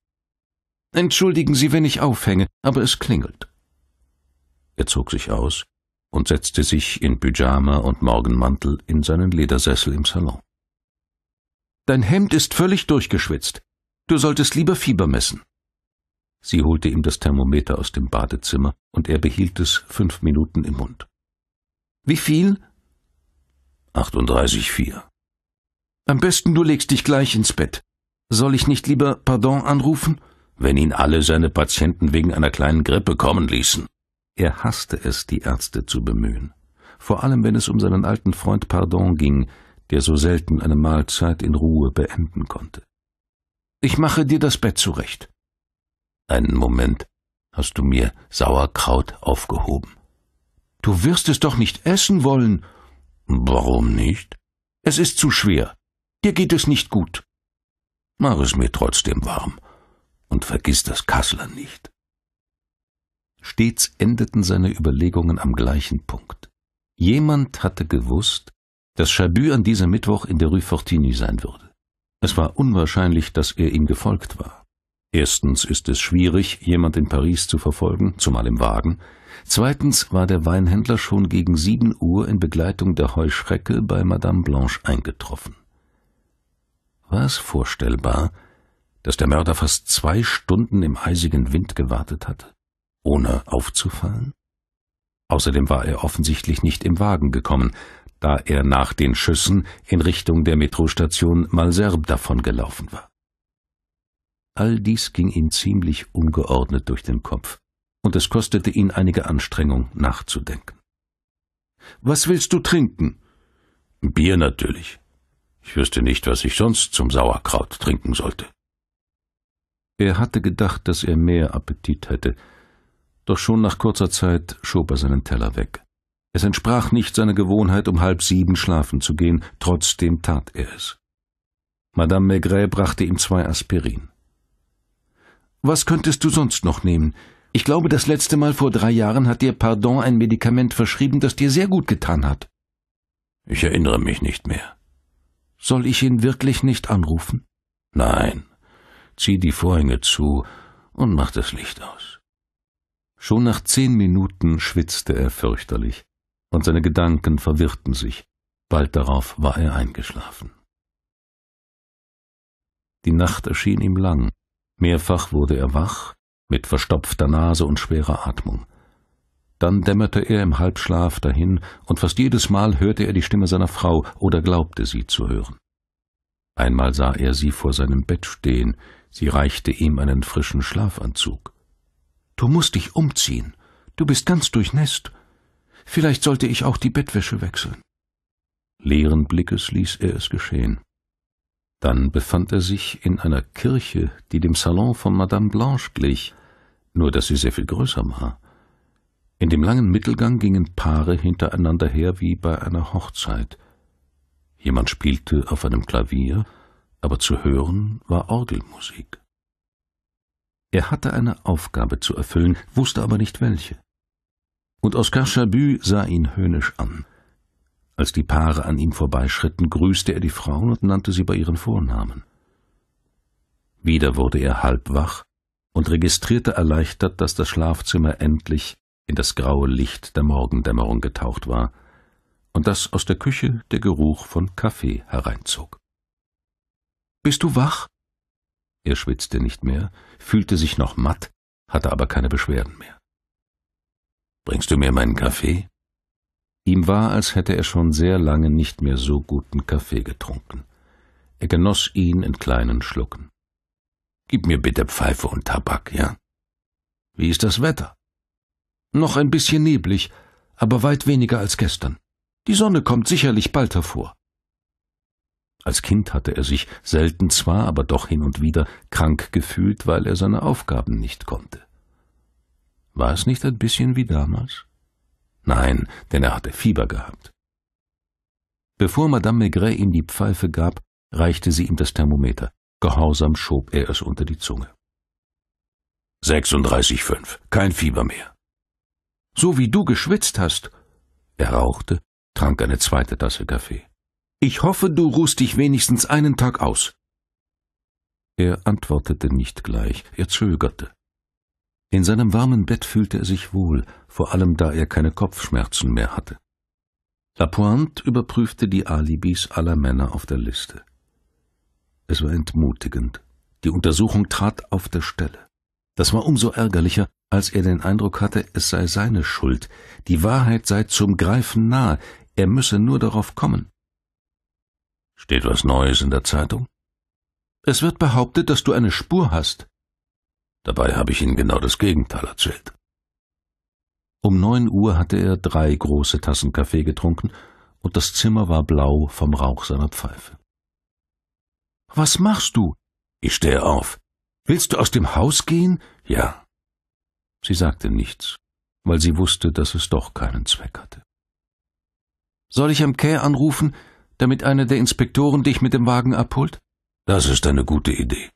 Entschuldigen Sie, wenn ich aufhänge, aber es klingelt. Er zog sich aus und setzte sich in Pyjama und Morgenmantel in seinen Ledersessel im Salon. Dein Hemd ist völlig durchgeschwitzt. Du solltest lieber Fieber messen. Sie holte ihm das Thermometer aus dem Badezimmer, und er behielt es fünf Minuten im Mund. Wie viel? 38,4. Am besten du legst dich gleich ins Bett. Soll ich nicht lieber Pardon anrufen? Wenn ihn alle seine Patienten wegen einer kleinen Grippe kommen ließen. Er hasste es, die Ärzte zu bemühen. Vor allem, wenn es um seinen alten Freund Pardon ging, der so selten eine Mahlzeit in Ruhe beenden konnte. Ich mache dir das Bett zurecht. Einen Moment hast du mir Sauerkraut aufgehoben. Du wirst es doch nicht essen wollen. Warum nicht? Es ist zu schwer. Dir geht es nicht gut. Mach es mir trotzdem warm und vergiss das Kassler nicht. Stets endeten seine Überlegungen am gleichen Punkt. Jemand hatte gewusst, dass Chabu an diesem Mittwoch in der Rue Fortigny sein würde. Es war unwahrscheinlich, dass er ihm gefolgt war. Erstens ist es schwierig, jemand in Paris zu verfolgen, zumal im Wagen. Zweitens war der Weinhändler schon gegen sieben Uhr in Begleitung der Heuschrecke bei Madame Blanche eingetroffen. War es vorstellbar, dass der Mörder fast zwei Stunden im eisigen Wind gewartet hatte, ohne aufzufallen? Außerdem war er offensichtlich nicht im Wagen gekommen, da er nach den Schüssen in Richtung der Metrostation Malserb davongelaufen war. All dies ging ihm ziemlich ungeordnet durch den Kopf, und es kostete ihn einige Anstrengung, nachzudenken. Was willst du trinken? Bier natürlich. Ich wüsste nicht, was ich sonst zum Sauerkraut trinken sollte. Er hatte gedacht, dass er mehr Appetit hätte, doch schon nach kurzer Zeit schob er seinen Teller weg. Es entsprach nicht seiner Gewohnheit, um halb sieben schlafen zu gehen, trotzdem tat er es. Madame Maigret brachte ihm zwei Aspirin. Was könntest du sonst noch nehmen? Ich glaube, das letzte Mal vor drei Jahren hat dir Pardon ein Medikament verschrieben, das dir sehr gut getan hat. Ich erinnere mich nicht mehr. Soll ich ihn wirklich nicht anrufen? Nein. Zieh die Vorhänge zu und mach das Licht aus. Schon nach zehn Minuten schwitzte er fürchterlich und seine Gedanken verwirrten sich. Bald darauf war er eingeschlafen. Die Nacht erschien ihm lang. Mehrfach wurde er wach, mit verstopfter Nase und schwerer Atmung. Dann dämmerte er im Halbschlaf dahin, und fast jedes Mal hörte er die Stimme seiner Frau oder glaubte sie zu hören. Einmal sah er sie vor seinem Bett stehen, sie reichte ihm einen frischen Schlafanzug. Du musst dich umziehen, du bist ganz durchnässt, Vielleicht sollte ich auch die Bettwäsche wechseln. Leeren Blickes ließ er es geschehen. Dann befand er sich in einer Kirche, die dem Salon von Madame Blanche glich, nur dass sie sehr viel größer war. In dem langen Mittelgang gingen Paare hintereinander her wie bei einer Hochzeit. Jemand spielte auf einem Klavier, aber zu hören war Orgelmusik. Er hatte eine Aufgabe zu erfüllen, wusste aber nicht welche und Oskar Chabu sah ihn höhnisch an. Als die Paare an ihm vorbeischritten, grüßte er die Frauen und nannte sie bei ihren Vornamen. Wieder wurde er halbwach und registrierte erleichtert, dass das Schlafzimmer endlich in das graue Licht der Morgendämmerung getaucht war und dass aus der Küche der Geruch von Kaffee hereinzog. Bist du wach? Er schwitzte nicht mehr, fühlte sich noch matt, hatte aber keine Beschwerden mehr. Bringst du mir meinen Kaffee? Ihm war, als hätte er schon sehr lange nicht mehr so guten Kaffee getrunken. Er genoss ihn in kleinen Schlucken. Gib mir bitte Pfeife und Tabak, ja? Wie ist das Wetter? Noch ein bisschen neblig, aber weit weniger als gestern. Die Sonne kommt sicherlich bald hervor. Als Kind hatte er sich, selten zwar, aber doch hin und wieder, krank gefühlt, weil er seine Aufgaben nicht konnte. War es nicht ein bisschen wie damals? Nein, denn er hatte Fieber gehabt. Bevor Madame Maigret ihm die Pfeife gab, reichte sie ihm das Thermometer. Gehorsam schob er es unter die Zunge. 36,5. Kein Fieber mehr. So wie du geschwitzt hast. Er rauchte, trank eine zweite Tasse Kaffee. Ich hoffe, du ruhst dich wenigstens einen Tag aus. Er antwortete nicht gleich, er zögerte. In seinem warmen Bett fühlte er sich wohl, vor allem da er keine Kopfschmerzen mehr hatte. Lapointe überprüfte die Alibis aller Männer auf der Liste. Es war entmutigend. Die Untersuchung trat auf der Stelle. Das war umso ärgerlicher, als er den Eindruck hatte, es sei seine Schuld, die Wahrheit sei zum Greifen nahe, er müsse nur darauf kommen. Steht was Neues in der Zeitung? Es wird behauptet, dass du eine Spur hast. Dabei habe ich Ihnen genau das Gegenteil erzählt. Um neun Uhr hatte er drei große Tassen Kaffee getrunken, und das Zimmer war blau vom Rauch seiner Pfeife. Was machst du? Ich stehe auf. Willst du aus dem Haus gehen? Ja. Sie sagte nichts, weil sie wusste, dass es doch keinen Zweck hatte. Soll ich am Quai anrufen, damit einer der Inspektoren dich mit dem Wagen abholt? Das ist eine gute Idee.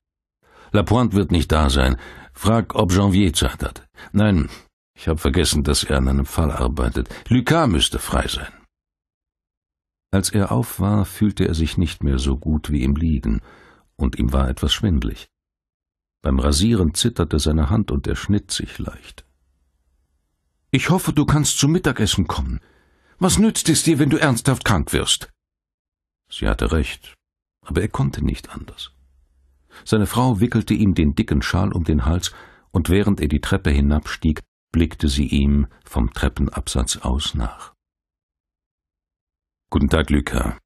Lapointe wird nicht da sein. Frag, ob Janvier Zeit hat. Nein, ich habe vergessen, dass er an einem Fall arbeitet. Lucas müsste frei sein. Als er auf war, fühlte er sich nicht mehr so gut wie im Liegen, und ihm war etwas schwindlig. Beim Rasieren zitterte seine Hand und er schnitt sich leicht. Ich hoffe, du kannst zum Mittagessen kommen. Was nützt es dir, wenn du ernsthaft krank wirst? Sie hatte recht, aber er konnte nicht anders. Seine Frau wickelte ihm den dicken Schal um den Hals, und während er die Treppe hinabstieg, blickte sie ihm vom Treppenabsatz aus nach. Guten Tag, Lüka.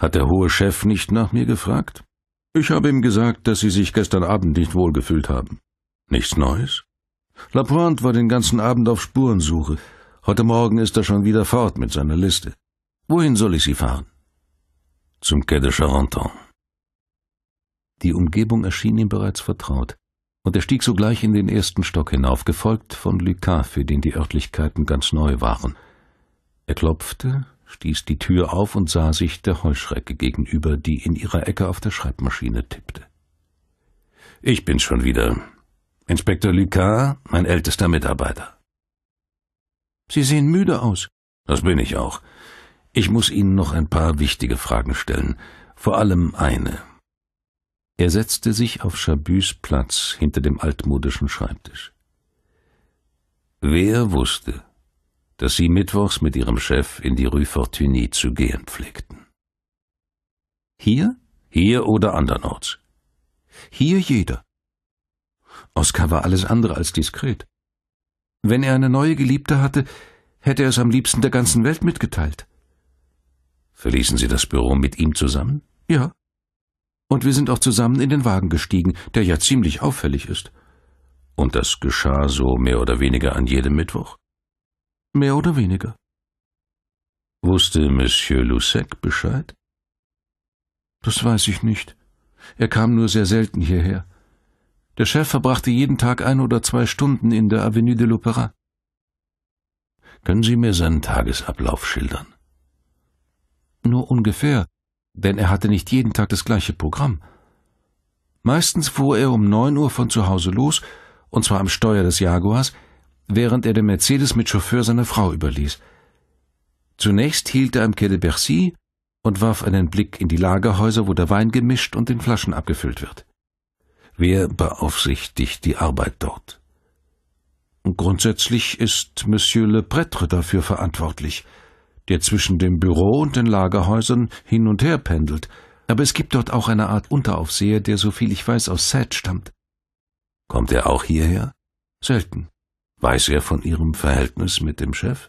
Hat der hohe Chef nicht nach mir gefragt? Ich habe ihm gesagt, dass Sie sich gestern Abend nicht wohlgefühlt haben. Nichts Neues? Lapointe war den ganzen Abend auf Spurensuche. Heute Morgen ist er schon wieder fort mit seiner Liste. Wohin soll ich Sie fahren? Zum Quai de Charenton. Die Umgebung erschien ihm bereits vertraut, und er stieg sogleich in den ersten Stock hinauf, gefolgt von Lucas, für den die Örtlichkeiten ganz neu waren. Er klopfte, stieß die Tür auf und sah sich der Heuschrecke gegenüber, die in ihrer Ecke auf der Schreibmaschine tippte. Ich bin's schon wieder. Inspektor Lucas, mein ältester Mitarbeiter. Sie sehen müde aus. Das bin ich auch. Ich muss Ihnen noch ein paar wichtige Fragen stellen, vor allem eine, er setzte sich auf Chabus Platz hinter dem altmodischen Schreibtisch. Wer wusste, dass sie mittwochs mit ihrem Chef in die Rue Fortuny zu gehen pflegten? Hier? Hier oder andernorts. Hier jeder. Oskar war alles andere als diskret. Wenn er eine neue Geliebte hatte, hätte er es am liebsten der ganzen Welt mitgeteilt. Verließen Sie das Büro mit ihm zusammen? Ja und wir sind auch zusammen in den Wagen gestiegen, der ja ziemlich auffällig ist. Und das geschah so mehr oder weniger an jedem Mittwoch? Mehr oder weniger. Wusste Monsieur Lussac Bescheid? Das weiß ich nicht. Er kam nur sehr selten hierher. Der Chef verbrachte jeden Tag ein oder zwei Stunden in der Avenue de l'Opéra. Können Sie mir seinen Tagesablauf schildern? Nur ungefähr denn er hatte nicht jeden Tag das gleiche Programm. Meistens fuhr er um neun Uhr von zu Hause los, und zwar am Steuer des Jaguars, während er den Mercedes mit Chauffeur seiner Frau überließ. Zunächst hielt er am Quai de Bercy und warf einen Blick in die Lagerhäuser, wo der Wein gemischt und in Flaschen abgefüllt wird. Wer beaufsichtigt die Arbeit dort? Grundsätzlich ist Monsieur le Prêtre dafür verantwortlich – der zwischen dem Büro und den Lagerhäusern hin und her pendelt. Aber es gibt dort auch eine Art Unteraufseher, der, soviel ich weiß, aus Sad stammt. Kommt er auch hierher? Selten. Weiß er von Ihrem Verhältnis mit dem Chef?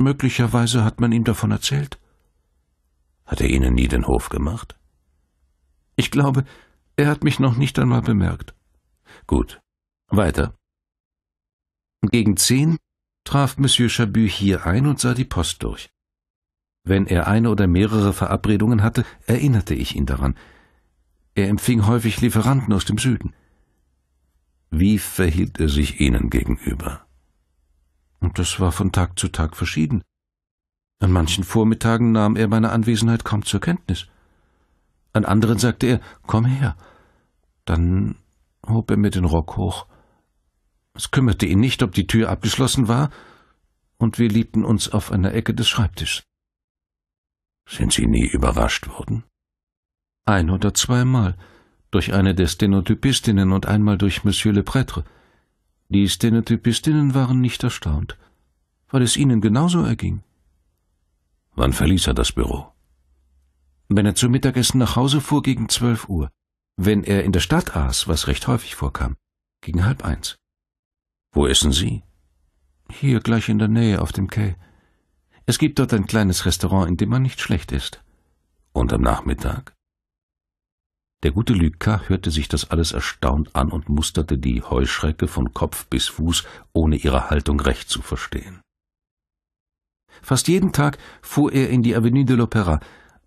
Möglicherweise hat man ihm davon erzählt. Hat er Ihnen nie den Hof gemacht? Ich glaube, er hat mich noch nicht einmal bemerkt. Gut. Weiter. Gegen zehn traf Monsieur Chabut hier ein und sah die Post durch. Wenn er eine oder mehrere Verabredungen hatte, erinnerte ich ihn daran. Er empfing häufig Lieferanten aus dem Süden. Wie verhielt er sich ihnen gegenüber? Und das war von Tag zu Tag verschieden. An manchen Vormittagen nahm er meine Anwesenheit kaum zur Kenntnis. An anderen sagte er, komm her. Dann hob er mir den Rock hoch es kümmerte ihn nicht, ob die Tür abgeschlossen war, und wir liebten uns auf einer Ecke des Schreibtischs. Sind Sie nie überrascht worden? Ein oder zweimal, durch eine der Stenotypistinnen und einmal durch Monsieur Le Prêtre. Die Stenotypistinnen waren nicht erstaunt, weil es ihnen genauso erging. Wann verließ er das Büro? Wenn er zum Mittagessen nach Hause fuhr, gegen zwölf Uhr. Wenn er in der Stadt aß, was recht häufig vorkam, gegen halb eins. Wo essen Sie? Hier gleich in der Nähe auf dem Quai. Es gibt dort ein kleines Restaurant, in dem man nicht schlecht ist. Und am Nachmittag? Der gute Lucas hörte sich das alles erstaunt an und musterte die Heuschrecke von Kopf bis Fuß, ohne ihre Haltung recht zu verstehen. Fast jeden Tag fuhr er in die Avenue de l'Opéra,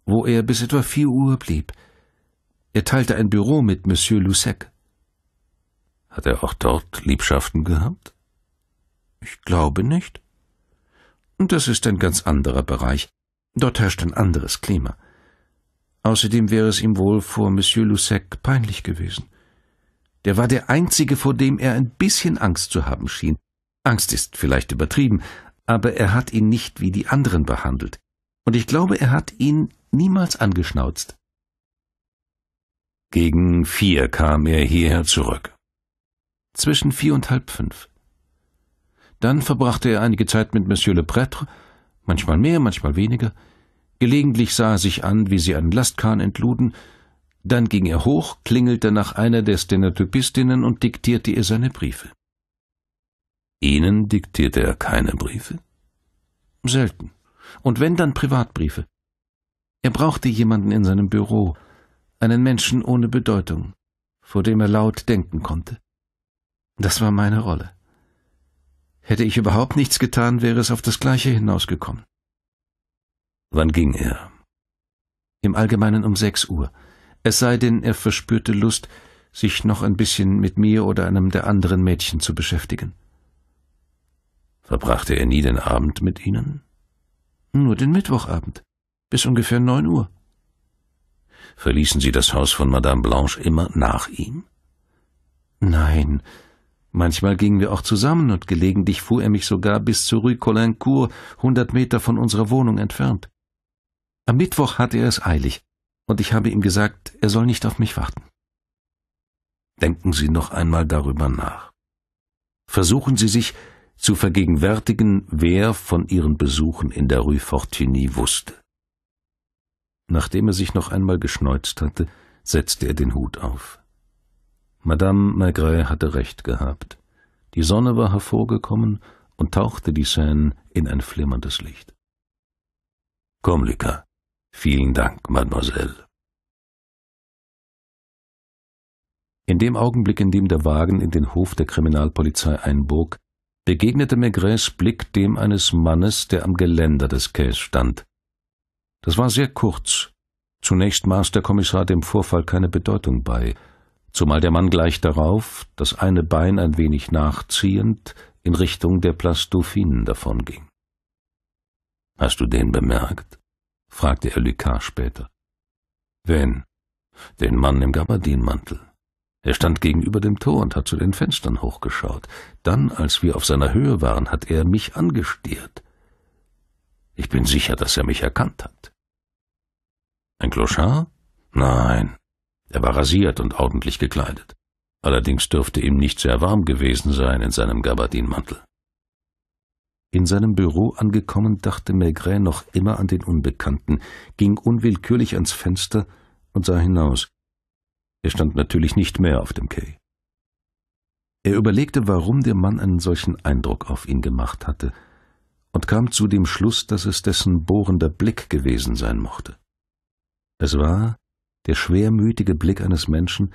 wo er bis etwa vier Uhr blieb. Er teilte ein Büro mit Monsieur Lussac, hat er auch dort Liebschaften gehabt? Ich glaube nicht. Das ist ein ganz anderer Bereich. Dort herrscht ein anderes Klima. Außerdem wäre es ihm wohl vor Monsieur Lussac peinlich gewesen. Der war der Einzige, vor dem er ein bisschen Angst zu haben schien. Angst ist vielleicht übertrieben, aber er hat ihn nicht wie die anderen behandelt. Und ich glaube, er hat ihn niemals angeschnauzt. Gegen vier kam er hierher zurück zwischen vier und halb fünf. Dann verbrachte er einige Zeit mit Monsieur le Prêtre, manchmal mehr, manchmal weniger. Gelegentlich sah er sich an, wie sie einen Lastkahn entluden. Dann ging er hoch, klingelte nach einer der Stenotypistinnen und diktierte ihr seine Briefe. Ihnen diktierte er keine Briefe? Selten. Und wenn, dann Privatbriefe. Er brauchte jemanden in seinem Büro, einen Menschen ohne Bedeutung, vor dem er laut denken konnte. Das war meine Rolle. Hätte ich überhaupt nichts getan, wäre es auf das Gleiche hinausgekommen. Wann ging er? Im Allgemeinen um sechs Uhr. Es sei denn, er verspürte Lust, sich noch ein bisschen mit mir oder einem der anderen Mädchen zu beschäftigen. Verbrachte er nie den Abend mit ihnen? Nur den Mittwochabend, bis ungefähr neun Uhr. Verließen Sie das Haus von Madame Blanche immer nach ihm? Nein, Manchmal gingen wir auch zusammen und gelegentlich fuhr er mich sogar bis zur Rue Colincourt, hundert Meter von unserer Wohnung entfernt. Am Mittwoch hatte er es eilig, und ich habe ihm gesagt, er soll nicht auf mich warten. Denken Sie noch einmal darüber nach. Versuchen Sie sich zu vergegenwärtigen, wer von Ihren Besuchen in der Rue Fortuny wusste. Nachdem er sich noch einmal geschneuzt hatte, setzte er den Hut auf. Madame Maigret hatte recht gehabt. Die Sonne war hervorgekommen und tauchte die Seine in ein flimmerndes Licht. Komm, Lika. Vielen Dank, Mademoiselle. In dem Augenblick, in dem der Wagen in den Hof der Kriminalpolizei einbog, begegnete Maigrets Blick dem eines Mannes, der am Geländer des Käs stand. Das war sehr kurz. Zunächst maß der Kommissar dem Vorfall keine Bedeutung bei, zumal der Mann gleich darauf, das eine Bein ein wenig nachziehend, in Richtung der Place Dauphine davonging. Hast du den bemerkt? fragte er Lucas später. Wen? Den Mann im Gabardinmantel. Er stand gegenüber dem Tor und hat zu den Fenstern hochgeschaut. Dann, als wir auf seiner Höhe waren, hat er mich angestiert. Ich bin sicher, dass er mich erkannt hat. Ein Clochard? Nein, er war rasiert und ordentlich gekleidet. Allerdings dürfte ihm nicht sehr warm gewesen sein in seinem Gabardinmantel. In seinem Büro angekommen, dachte Maigret noch immer an den Unbekannten, ging unwillkürlich ans Fenster und sah hinaus. Er stand natürlich nicht mehr auf dem Quai. Er überlegte, warum der Mann einen solchen Eindruck auf ihn gemacht hatte, und kam zu dem Schluss, dass es dessen bohrender Blick gewesen sein mochte. Es war, der schwermütige Blick eines Menschen,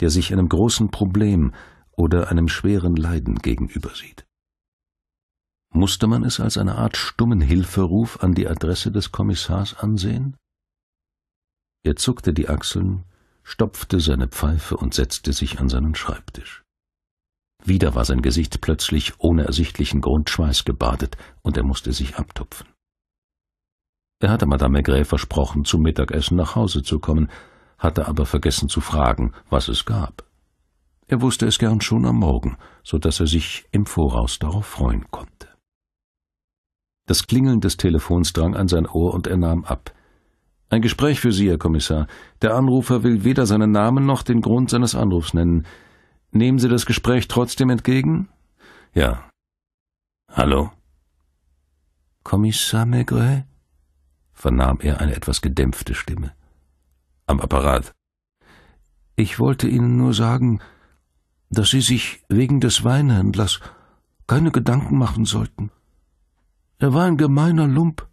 der sich einem großen Problem oder einem schweren Leiden gegenübersieht. Musste man es als eine Art stummen Hilferuf an die Adresse des Kommissars ansehen? Er zuckte die Achseln, stopfte seine Pfeife und setzte sich an seinen Schreibtisch. Wieder war sein Gesicht plötzlich ohne ersichtlichen Grund gebadet und er musste sich abtupfen. Er hatte Madame Gray versprochen, zum Mittagessen nach Hause zu kommen, hatte aber vergessen zu fragen, was es gab. Er wusste es gern schon am Morgen, so dass er sich im Voraus darauf freuen konnte. Das Klingeln des Telefons drang an sein Ohr und er nahm ab. Ein Gespräch für Sie, Herr Kommissar. Der Anrufer will weder seinen Namen noch den Grund seines Anrufs nennen. Nehmen Sie das Gespräch trotzdem entgegen? Ja. Hallo? Kommissar Maigret? vernahm er eine etwas gedämpfte Stimme am Apparat. Ich wollte Ihnen nur sagen, dass Sie sich wegen des Weinhändlers keine Gedanken machen sollten. Er war ein gemeiner Lump.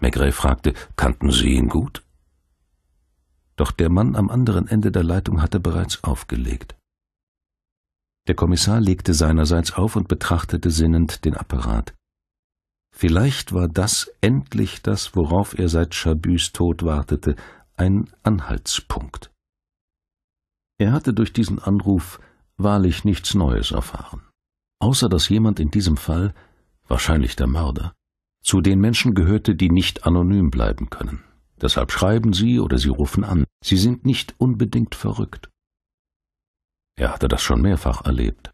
Maigret fragte, kannten Sie ihn gut? Doch der Mann am anderen Ende der Leitung hatte bereits aufgelegt. Der Kommissar legte seinerseits auf und betrachtete sinnend den Apparat. Vielleicht war das endlich das, worauf er seit Chabus Tod wartete, ein Anhaltspunkt. Er hatte durch diesen Anruf wahrlich nichts Neues erfahren, außer dass jemand in diesem Fall, wahrscheinlich der Mörder, zu den Menschen gehörte, die nicht anonym bleiben können. Deshalb schreiben sie oder sie rufen an. Sie sind nicht unbedingt verrückt. Er hatte das schon mehrfach erlebt.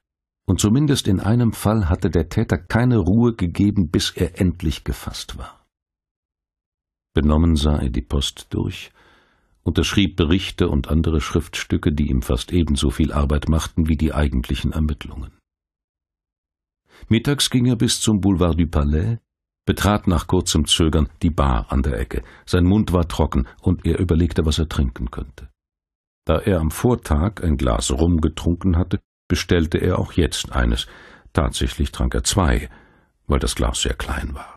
Und zumindest in einem Fall hatte der Täter keine Ruhe gegeben, bis er endlich gefasst war. Benommen sah er die Post durch, unterschrieb Berichte und andere Schriftstücke, die ihm fast ebenso viel Arbeit machten wie die eigentlichen Ermittlungen. Mittags ging er bis zum Boulevard du Palais, betrat nach kurzem Zögern die Bar an der Ecke. Sein Mund war trocken und er überlegte, was er trinken könnte. Da er am Vortag ein Glas Rum getrunken hatte, bestellte er auch jetzt eines. Tatsächlich trank er zwei, weil das Glas sehr klein war.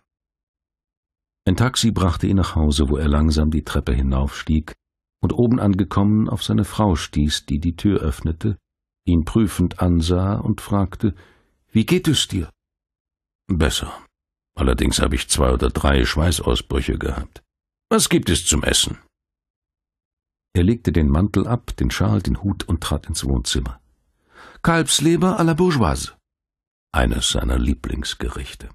Ein Taxi brachte ihn nach Hause, wo er langsam die Treppe hinaufstieg und oben angekommen auf seine Frau stieß, die die Tür öffnete, ihn prüfend ansah und fragte, »Wie geht es dir?« »Besser. Allerdings habe ich zwei oder drei Schweißausbrüche gehabt. Was gibt es zum Essen?« Er legte den Mantel ab, den Schal, den Hut und trat ins Wohnzimmer. Kalbsleber à la Bourgeoise. Eines seiner Lieblingsgerichte.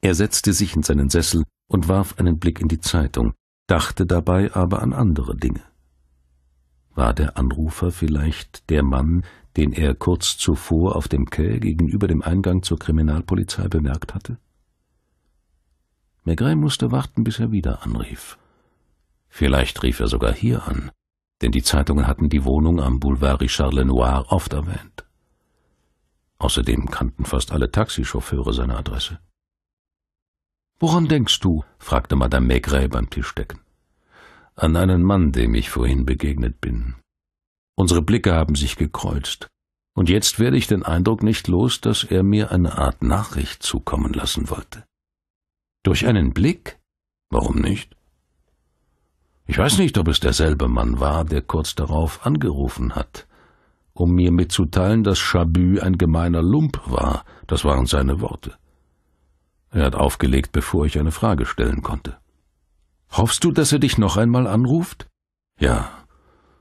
Er setzte sich in seinen Sessel und warf einen Blick in die Zeitung, dachte dabei aber an andere Dinge. War der Anrufer vielleicht der Mann, den er kurz zuvor auf dem Quai gegenüber dem Eingang zur Kriminalpolizei bemerkt hatte? Maigret musste warten, bis er wieder anrief. Vielleicht rief er sogar hier an denn die Zeitungen hatten die Wohnung am Boulevard Richard Lenoir oft erwähnt. Außerdem kannten fast alle Taxichauffeure seine Adresse. Woran denkst du? fragte Madame Maigret beim Tischdecken. An einen Mann, dem ich vorhin begegnet bin. Unsere Blicke haben sich gekreuzt, und jetzt werde ich den Eindruck nicht los, dass er mir eine Art Nachricht zukommen lassen wollte. Durch einen Blick? Warum nicht? Ich weiß nicht, ob es derselbe Mann war, der kurz darauf angerufen hat, um mir mitzuteilen, dass Chabu ein gemeiner Lump war. Das waren seine Worte. Er hat aufgelegt, bevor ich eine Frage stellen konnte. Hoffst du, dass er dich noch einmal anruft? Ja,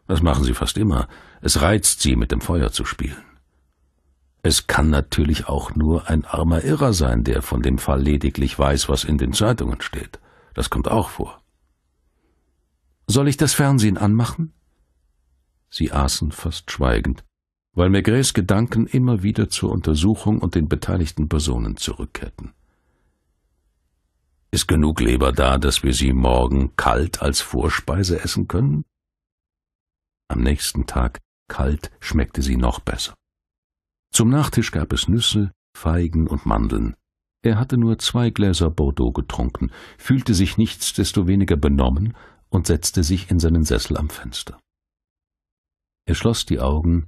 das machen sie fast immer. Es reizt sie, mit dem Feuer zu spielen. Es kann natürlich auch nur ein armer Irrer sein, der von dem Fall lediglich weiß, was in den Zeitungen steht. Das kommt auch vor. Soll ich das Fernsehen anmachen? Sie aßen fast schweigend, weil Maigres Gedanken immer wieder zur Untersuchung und den beteiligten Personen zurückkehrten. Ist genug Leber da, dass wir sie morgen kalt als Vorspeise essen können? Am nächsten Tag kalt schmeckte sie noch besser. Zum Nachtisch gab es Nüsse, Feigen und Mandeln. Er hatte nur zwei Gläser Bordeaux getrunken, fühlte sich nichtsdestoweniger benommen und setzte sich in seinen Sessel am Fenster. Er schloss die Augen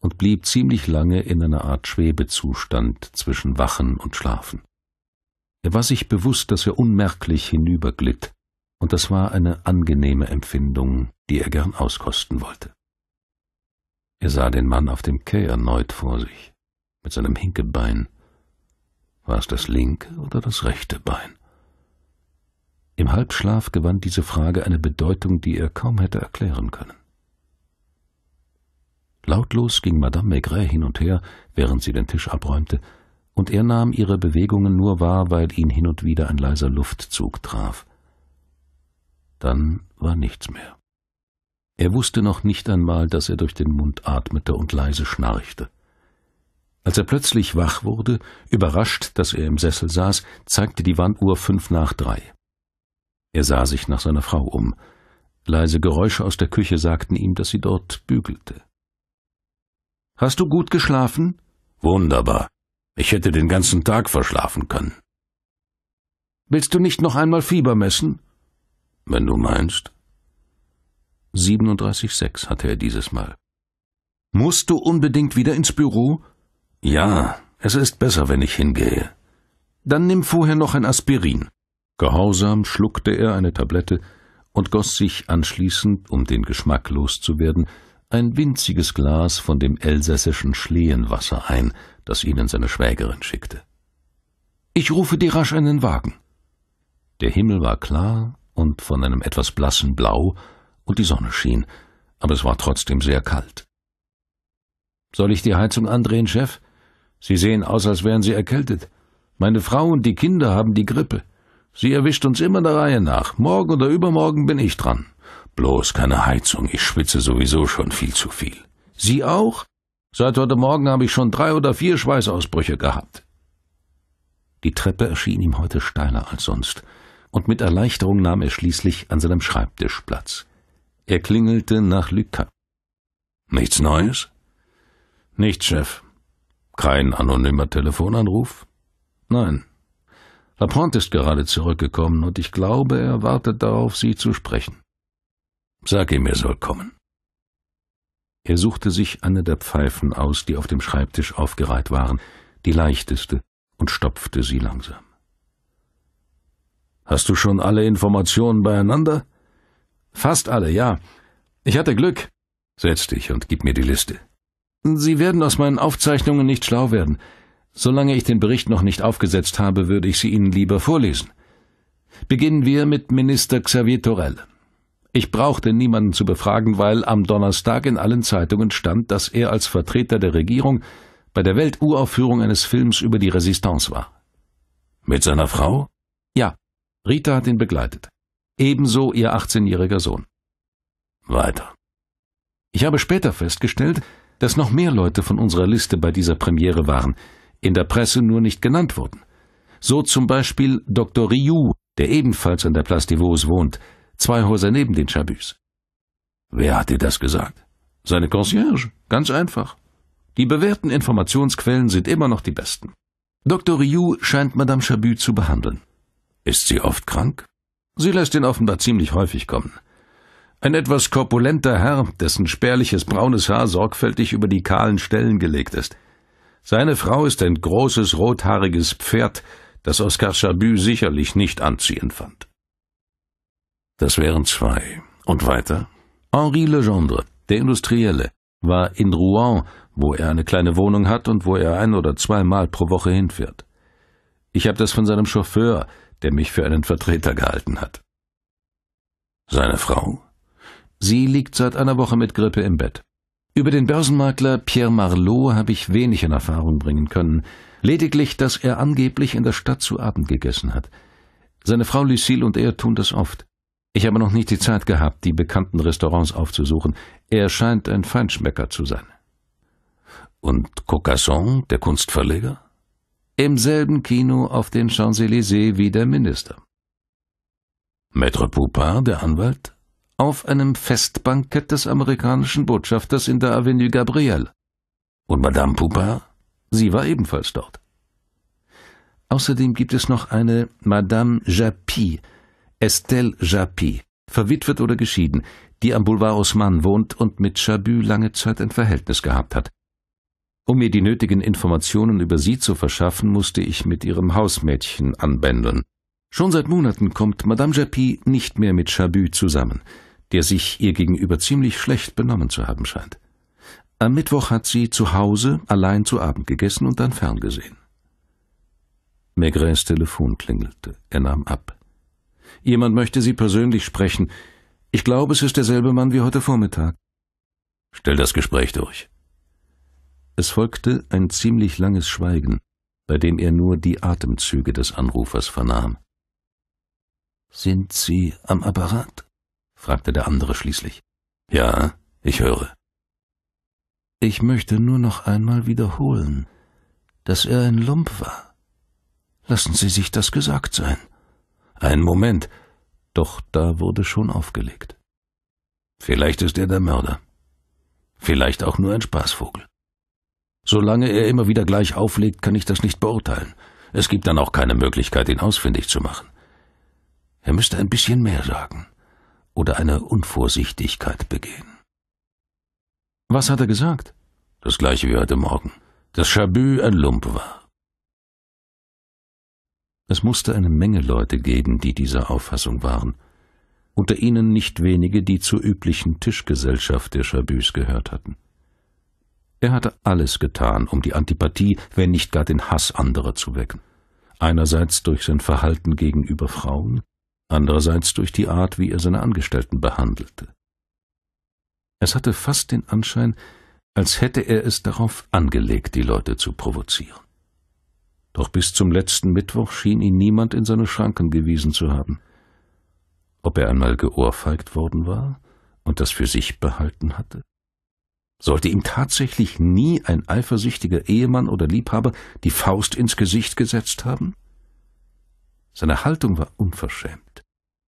und blieb ziemlich lange in einer Art Schwebezustand zwischen Wachen und Schlafen. Er war sich bewusst, dass er unmerklich hinüberglitt, und das war eine angenehme Empfindung, die er gern auskosten wollte. Er sah den Mann auf dem Quai erneut vor sich, mit seinem Hinkebein. War es das linke oder das rechte Bein? Im Halbschlaf gewann diese Frage eine Bedeutung, die er kaum hätte erklären können. Lautlos ging Madame Maigret hin und her, während sie den Tisch abräumte, und er nahm ihre Bewegungen nur wahr, weil ihn hin und wieder ein leiser Luftzug traf. Dann war nichts mehr. Er wusste noch nicht einmal, dass er durch den Mund atmete und leise schnarchte. Als er plötzlich wach wurde, überrascht, dass er im Sessel saß, zeigte die Wanduhr fünf nach drei. Er sah sich nach seiner Frau um. Leise Geräusche aus der Küche sagten ihm, dass sie dort bügelte. Hast du gut geschlafen? Wunderbar. Ich hätte den ganzen Tag verschlafen können. Willst du nicht noch einmal Fieber messen? Wenn du meinst. 37,6 hatte er dieses Mal. Musst du unbedingt wieder ins Büro? Ja, es ist besser, wenn ich hingehe. Dann nimm vorher noch ein Aspirin. Gehorsam schluckte er eine Tablette und goss sich anschließend, um den Geschmack loszuwerden, ein winziges Glas von dem elsässischen Schlehenwasser ein, das ihnen seine Schwägerin schickte. Ich rufe dir rasch einen Wagen. Der Himmel war klar und von einem etwas blassen Blau, und die Sonne schien, aber es war trotzdem sehr kalt. Soll ich die Heizung andrehen, Chef? Sie sehen aus, als wären Sie erkältet. Meine Frau und die Kinder haben die Grippe. Sie erwischt uns immer der Reihe nach. Morgen oder übermorgen bin ich dran. Bloß keine Heizung, ich schwitze sowieso schon viel zu viel. Sie auch? Seit heute Morgen habe ich schon drei oder vier Schweißausbrüche gehabt. Die Treppe erschien ihm heute steiler als sonst, und mit Erleichterung nahm er schließlich an seinem Schreibtisch Platz. Er klingelte nach Lucas. Nichts Neues? Nichts, Chef. Kein anonymer Telefonanruf? Nein. Lapointe ist gerade zurückgekommen und ich glaube, er wartet darauf, Sie zu sprechen. Sag ihm, er soll kommen. Er suchte sich eine der Pfeifen aus, die auf dem Schreibtisch aufgereiht waren, die leichteste, und stopfte sie langsam. Hast du schon alle Informationen beieinander? Fast alle, ja. Ich hatte Glück. Setz dich und gib mir die Liste. Sie werden aus meinen Aufzeichnungen nicht schlau werden. Solange ich den Bericht noch nicht aufgesetzt habe, würde ich sie Ihnen lieber vorlesen. Beginnen wir mit Minister Xavier Torel. Ich brauchte niemanden zu befragen, weil am Donnerstag in allen Zeitungen stand, dass er als Vertreter der Regierung bei der Welturaufführung eines Films über die Resistance war. Mit seiner Frau? Ja, Rita hat ihn begleitet. Ebenso ihr 18-jähriger Sohn. Weiter. Ich habe später festgestellt, dass noch mehr Leute von unserer Liste bei dieser Premiere waren – in der Presse nur nicht genannt wurden. So zum Beispiel Dr. Ryu, der ebenfalls an der Place Divos wohnt, zwei Häuser neben den Chabus. Wer hat dir das gesagt? Seine Concierge, ganz einfach. Die bewährten Informationsquellen sind immer noch die besten. Dr. Ryu scheint Madame Chabut zu behandeln. Ist sie oft krank? Sie lässt ihn offenbar ziemlich häufig kommen. Ein etwas korpulenter Herr, dessen spärliches braunes Haar sorgfältig über die kahlen Stellen gelegt ist. Seine Frau ist ein großes rothaariges Pferd, das Oskar Chabu sicherlich nicht anziehend fand. Das wären zwei. Und weiter? Henri Legendre, der Industrielle, war in Rouen, wo er eine kleine Wohnung hat und wo er ein oder zweimal pro Woche hinfährt. Ich habe das von seinem Chauffeur, der mich für einen Vertreter gehalten hat. Seine Frau? Sie liegt seit einer Woche mit Grippe im Bett. Über den Börsenmakler Pierre Marlot habe ich wenig in Erfahrung bringen können, lediglich, dass er angeblich in der Stadt zu Abend gegessen hat. Seine Frau Lucille und er tun das oft. Ich habe noch nicht die Zeit gehabt, die bekannten Restaurants aufzusuchen. Er scheint ein Feinschmecker zu sein. Und Cocasson, der Kunstverleger? Im selben Kino auf den Champs-Élysées wie der Minister. Maître Poupin, der Anwalt? auf einem Festbankett des amerikanischen Botschafters in der Avenue Gabriel. Und Madame Poupard? Sie war ebenfalls dort. Außerdem gibt es noch eine Madame Japy, Estelle Japy, verwitwet oder geschieden, die am Boulevard Haussmann wohnt und mit Chabu lange Zeit ein Verhältnis gehabt hat. Um mir die nötigen Informationen über sie zu verschaffen, musste ich mit ihrem Hausmädchen anbändeln. Schon seit Monaten kommt Madame Japy nicht mehr mit Chabu zusammen, der sich ihr gegenüber ziemlich schlecht benommen zu haben scheint. Am Mittwoch hat sie zu Hause allein zu Abend gegessen und dann ferngesehen. Maigres Telefon klingelte. Er nahm ab. Jemand möchte Sie persönlich sprechen. Ich glaube, es ist derselbe Mann wie heute Vormittag. Stell das Gespräch durch. Es folgte ein ziemlich langes Schweigen, bei dem er nur die Atemzüge des Anrufers vernahm. Sind Sie am Apparat? fragte der andere schließlich. Ja, ich höre. Ich möchte nur noch einmal wiederholen, dass er ein Lump war. Lassen Sie sich das gesagt sein. Ein Moment. Doch da wurde schon aufgelegt. Vielleicht ist er der Mörder. Vielleicht auch nur ein Spaßvogel. Solange er immer wieder gleich auflegt, kann ich das nicht beurteilen. Es gibt dann auch keine Möglichkeit, ihn ausfindig zu machen. Er müsste ein bisschen mehr sagen oder eine Unvorsichtigkeit begehen. Was hat er gesagt? Das gleiche wie heute Morgen. Dass Chabu ein Lump war. Es musste eine Menge Leute geben, die dieser Auffassung waren. Unter ihnen nicht wenige, die zur üblichen Tischgesellschaft der Chabus gehört hatten. Er hatte alles getan, um die Antipathie, wenn nicht gar den Hass anderer zu wecken. Einerseits durch sein Verhalten gegenüber Frauen, andererseits durch die Art, wie er seine Angestellten behandelte. Es hatte fast den Anschein, als hätte er es darauf angelegt, die Leute zu provozieren. Doch bis zum letzten Mittwoch schien ihn niemand in seine Schranken gewiesen zu haben. Ob er einmal geohrfeigt worden war und das für sich behalten hatte? Sollte ihm tatsächlich nie ein eifersüchtiger Ehemann oder Liebhaber die Faust ins Gesicht gesetzt haben? Seine Haltung war unverschämt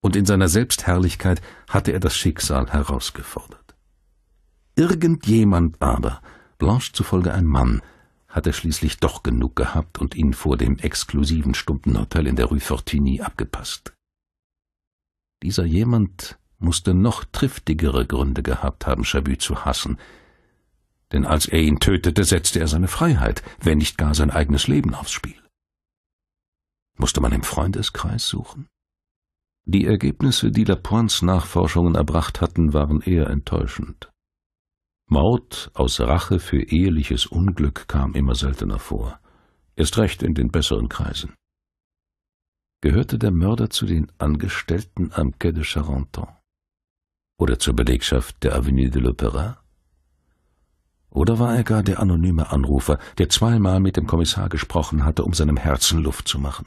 und in seiner Selbstherrlichkeit hatte er das Schicksal herausgefordert. Irgendjemand aber, Blanche zufolge ein Mann, hatte schließlich doch genug gehabt und ihn vor dem exklusiven Stundenhotel in der Rue Fortuny abgepasst. Dieser jemand musste noch triftigere Gründe gehabt haben, Chabut zu hassen, denn als er ihn tötete, setzte er seine Freiheit, wenn nicht gar sein eigenes Leben aufs Spiel. Musste man im Freundeskreis suchen? Die Ergebnisse, die Lapointes Nachforschungen erbracht hatten, waren eher enttäuschend. Mord aus Rache für eheliches Unglück kam immer seltener vor, erst recht in den besseren Kreisen. Gehörte der Mörder zu den Angestellten am Quai de Charenton? Oder zur Belegschaft der Avenue de l'Opéra? Oder war er gar der anonyme Anrufer, der zweimal mit dem Kommissar gesprochen hatte, um seinem Herzen Luft zu machen?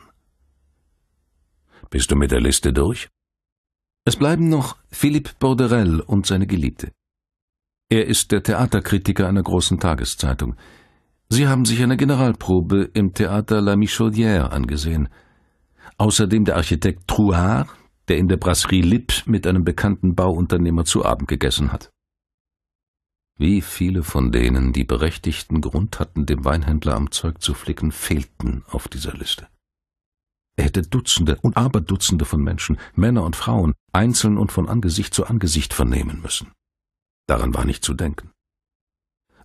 Bist du mit der Liste durch? Es bleiben noch Philippe Borderel und seine Geliebte. Er ist der Theaterkritiker einer großen Tageszeitung. Sie haben sich eine Generalprobe im Theater La Michaudière angesehen. Außerdem der Architekt Trouard, der in der Brasserie Lipp mit einem bekannten Bauunternehmer zu Abend gegessen hat. Wie viele von denen, die berechtigten Grund hatten, dem Weinhändler am Zeug zu flicken, fehlten auf dieser Liste. Er hätte Dutzende und Aberdutzende von Menschen, Männer und Frauen, einzeln und von Angesicht zu Angesicht vernehmen müssen. Daran war nicht zu denken.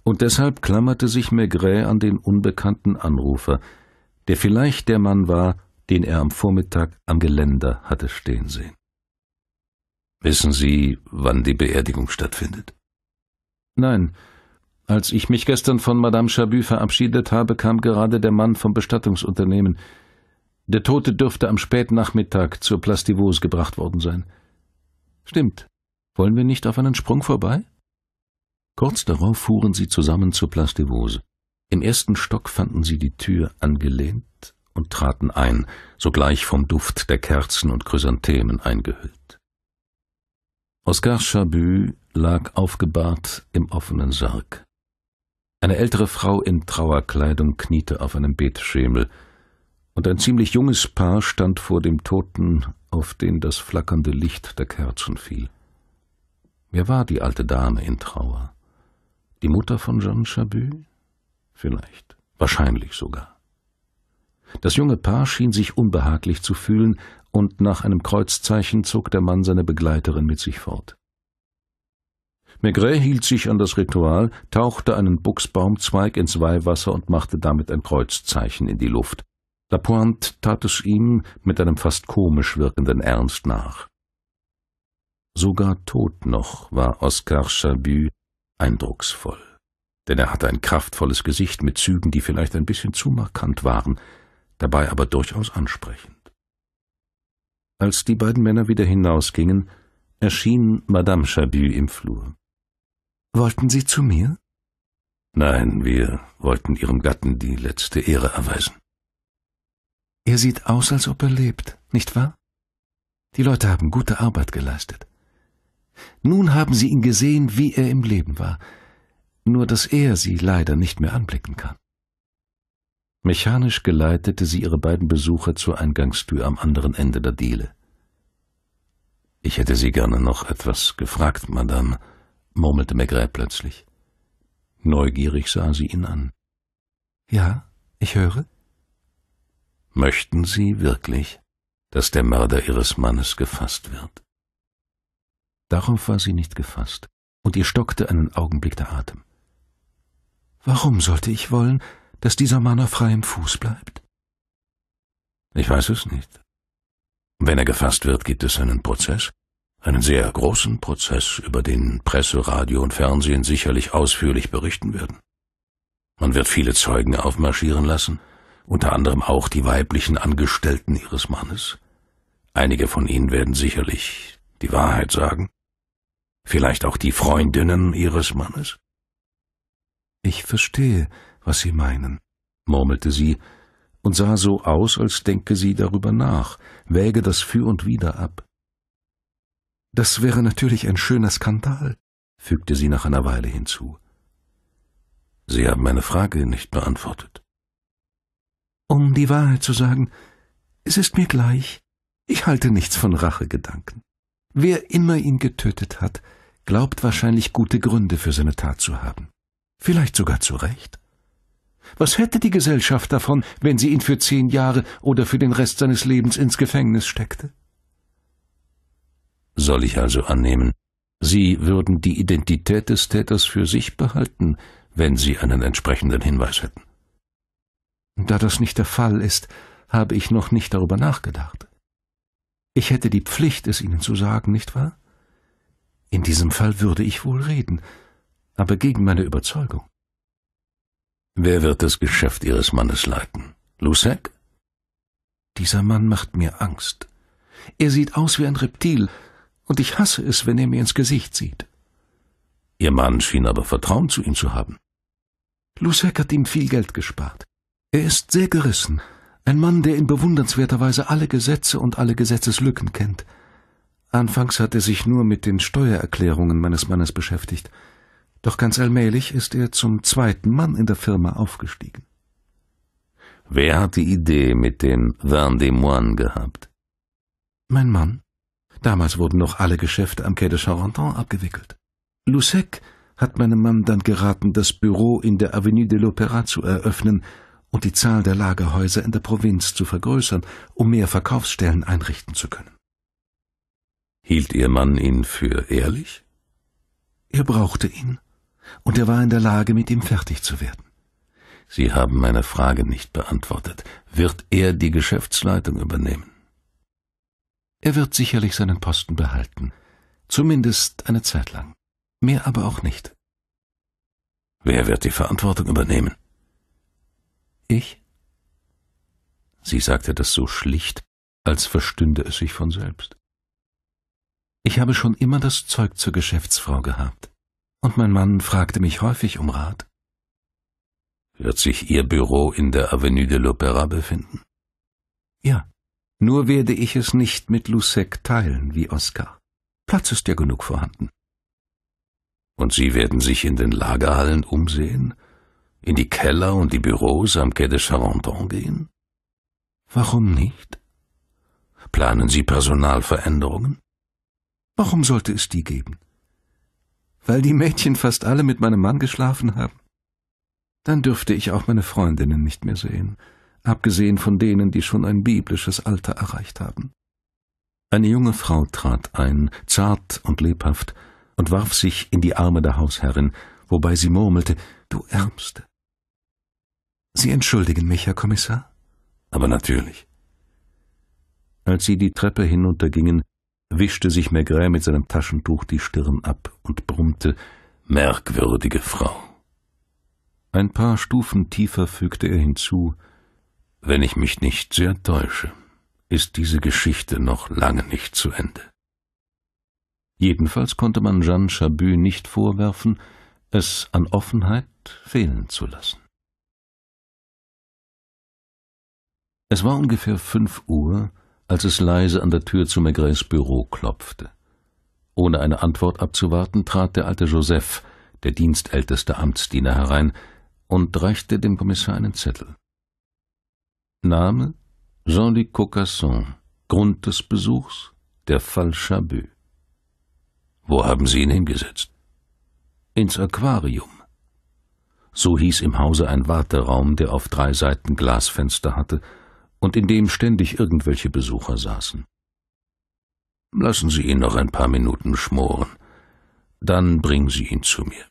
Und deshalb klammerte sich Maigret an den unbekannten Anrufer, der vielleicht der Mann war, den er am Vormittag am Geländer hatte stehen sehen. Wissen Sie, wann die Beerdigung stattfindet? Nein. Als ich mich gestern von Madame Chabu verabschiedet habe, kam gerade der Mann vom Bestattungsunternehmen. Der Tote dürfte am Spätnachmittag zur Plastivose gebracht worden sein. Stimmt. Wollen wir nicht auf einen Sprung vorbei? Kurz darauf fuhren sie zusammen zur Plastivose. Im ersten Stock fanden sie die Tür angelehnt und traten ein, sogleich vom Duft der Kerzen und Chrysanthemen eingehüllt. Oskar Chabu lag aufgebahrt im offenen Sarg. Eine ältere Frau in Trauerkleidung kniete auf einem Betschemel, und ein ziemlich junges Paar stand vor dem Toten, auf den das flackernde Licht der Kerzen fiel. Wer war die alte Dame in Trauer? Die Mutter von Jean Chabu? Vielleicht, wahrscheinlich sogar. Das junge Paar schien sich unbehaglich zu fühlen, und nach einem Kreuzzeichen zog der Mann seine Begleiterin mit sich fort. Maigret hielt sich an das Ritual, tauchte einen Buchsbaumzweig ins Weihwasser und machte damit ein Kreuzzeichen in die Luft. La Lapointe tat es ihm mit einem fast komisch wirkenden Ernst nach. Sogar tot noch war Oskar Chabu eindrucksvoll, denn er hatte ein kraftvolles Gesicht mit Zügen, die vielleicht ein bisschen zu markant waren, dabei aber durchaus ansprechend. Als die beiden Männer wieder hinausgingen, erschien Madame Chabu im Flur. Wollten Sie zu mir? Nein, wir wollten Ihrem Gatten die letzte Ehre erweisen. Er sieht aus, als ob er lebt, nicht wahr? Die Leute haben gute Arbeit geleistet. Nun haben sie ihn gesehen, wie er im Leben war, nur dass er sie leider nicht mehr anblicken kann. Mechanisch geleitete sie ihre beiden Besucher zur Eingangstür am anderen Ende der Diele. Ich hätte Sie gerne noch etwas gefragt, Madame, murmelte Maigret plötzlich. Neugierig sah sie ihn an. Ja, ich höre. Möchten Sie wirklich, dass der Mörder Ihres Mannes gefasst wird? Darauf war sie nicht gefasst, und ihr stockte einen Augenblick der Atem. Warum sollte ich wollen, dass dieser Mann auf freiem Fuß bleibt? Ich weiß es nicht. Wenn er gefasst wird, gibt es einen Prozess, einen sehr großen Prozess, über den Presse, Radio und Fernsehen sicherlich ausführlich berichten werden. Man wird viele Zeugen aufmarschieren lassen, unter anderem auch die weiblichen Angestellten ihres Mannes. Einige von ihnen werden sicherlich die Wahrheit sagen, vielleicht auch die Freundinnen ihres Mannes. Ich verstehe, was Sie meinen, murmelte sie und sah so aus, als denke sie darüber nach, wäge das für und wider ab. Das wäre natürlich ein schöner Skandal, fügte sie nach einer Weile hinzu. Sie haben meine Frage nicht beantwortet. Um die Wahrheit zu sagen, es ist mir gleich. Ich halte nichts von Rachegedanken. Wer immer ihn getötet hat, glaubt wahrscheinlich gute Gründe für seine Tat zu haben. Vielleicht sogar zu Recht. Was hätte die Gesellschaft davon, wenn sie ihn für zehn Jahre oder für den Rest seines Lebens ins Gefängnis steckte? Soll ich also annehmen, Sie würden die Identität des Täters für sich behalten, wenn Sie einen entsprechenden Hinweis hätten? Da das nicht der Fall ist, habe ich noch nicht darüber nachgedacht. Ich hätte die Pflicht, es Ihnen zu sagen, nicht wahr? In diesem Fall würde ich wohl reden, aber gegen meine Überzeugung. Wer wird das Geschäft Ihres Mannes leiten? Lusek? Dieser Mann macht mir Angst. Er sieht aus wie ein Reptil, und ich hasse es, wenn er mir ins Gesicht sieht. Ihr Mann schien aber Vertrauen zu ihm zu haben. Lusek hat ihm viel Geld gespart. Er ist sehr gerissen, ein Mann, der in bewundernswerter Weise alle Gesetze und alle Gesetzeslücken kennt. Anfangs hat er sich nur mit den Steuererklärungen meines Mannes beschäftigt, doch ganz allmählich ist er zum zweiten Mann in der Firma aufgestiegen. Wer hat die Idee mit den Vendémoines gehabt? Mein Mann. Damals wurden noch alle Geschäfte am Quai de Charenton abgewickelt. Lusek hat meinem Mann dann geraten, das Büro in der Avenue de l'Opéra zu eröffnen, und die Zahl der Lagerhäuser in der Provinz zu vergrößern, um mehr Verkaufsstellen einrichten zu können. Hielt Ihr Mann ihn für ehrlich? Er brauchte ihn, und er war in der Lage, mit ihm fertig zu werden. Sie haben meine Frage nicht beantwortet. Wird er die Geschäftsleitung übernehmen? Er wird sicherlich seinen Posten behalten, zumindest eine Zeit lang, mehr aber auch nicht. Wer wird die Verantwortung übernehmen? Ich? Sie sagte das so schlicht, als verstünde es sich von selbst. Ich habe schon immer das Zeug zur Geschäftsfrau gehabt, und mein Mann fragte mich häufig um Rat. Wird sich Ihr Büro in der Avenue de l'Opéra befinden? Ja, nur werde ich es nicht mit Lussek teilen wie Oskar. Platz ist ja genug vorhanden. Und Sie werden sich in den Lagerhallen umsehen in die Keller und die Büros am Quai de Charenton gehen? Warum nicht? Planen Sie Personalveränderungen? Warum sollte es die geben? Weil die Mädchen fast alle mit meinem Mann geschlafen haben. Dann dürfte ich auch meine Freundinnen nicht mehr sehen, abgesehen von denen, die schon ein biblisches Alter erreicht haben. Eine junge Frau trat ein, zart und lebhaft, und warf sich in die Arme der Hausherrin, wobei sie murmelte, Du Ärmste, Sie entschuldigen mich, Herr Kommissar? Aber natürlich. Als sie die Treppe hinuntergingen, wischte sich Maigret mit seinem Taschentuch die Stirn ab und brummte Merkwürdige Frau. Ein paar Stufen tiefer fügte er hinzu Wenn ich mich nicht sehr täusche, ist diese Geschichte noch lange nicht zu Ende. Jedenfalls konnte man Jeanne Chabu nicht vorwerfen, es an Offenheit fehlen zu lassen. Es war ungefähr fünf Uhr, als es leise an der Tür zu Maigres Büro klopfte. Ohne eine Antwort abzuwarten, trat der alte Joseph, der dienstälteste Amtsdiener, herein und reichte dem Kommissar einen Zettel. Name Jean-Luc Cocasson, Grund des Besuchs der Fall Chabu. Wo haben Sie ihn hingesetzt? Ins Aquarium. So hieß im Hause ein Warteraum, der auf drei Seiten Glasfenster hatte, und in dem ständig irgendwelche Besucher saßen. Lassen Sie ihn noch ein paar Minuten schmoren, dann bringen Sie ihn zu mir.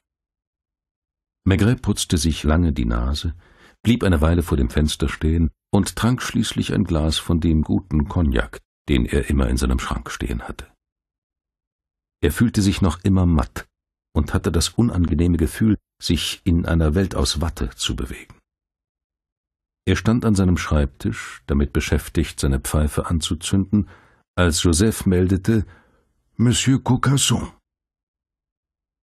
Maigret putzte sich lange die Nase, blieb eine Weile vor dem Fenster stehen und trank schließlich ein Glas von dem guten Cognac, den er immer in seinem Schrank stehen hatte. Er fühlte sich noch immer matt und hatte das unangenehme Gefühl, sich in einer Welt aus Watte zu bewegen. Er stand an seinem Schreibtisch, damit beschäftigt, seine Pfeife anzuzünden, als Joseph meldete Monsieur Cocasson.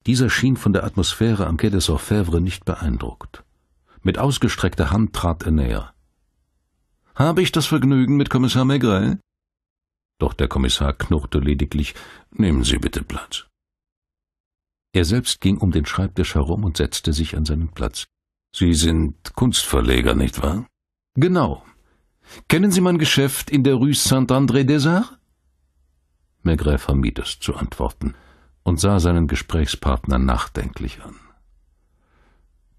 Dieser schien von der Atmosphäre am Quai des Orfèvres nicht beeindruckt. Mit ausgestreckter Hand trat er näher. Habe ich das Vergnügen mit Kommissar Maigret? Doch der Kommissar knurrte lediglich Nehmen Sie bitte Platz. Er selbst ging um den Schreibtisch herum und setzte sich an seinen Platz. Sie sind Kunstverleger, nicht wahr? Genau. Kennen Sie mein Geschäft in der Rue Saint-André-des-Arts? Maigret vermied es zu antworten und sah seinen Gesprächspartner nachdenklich an.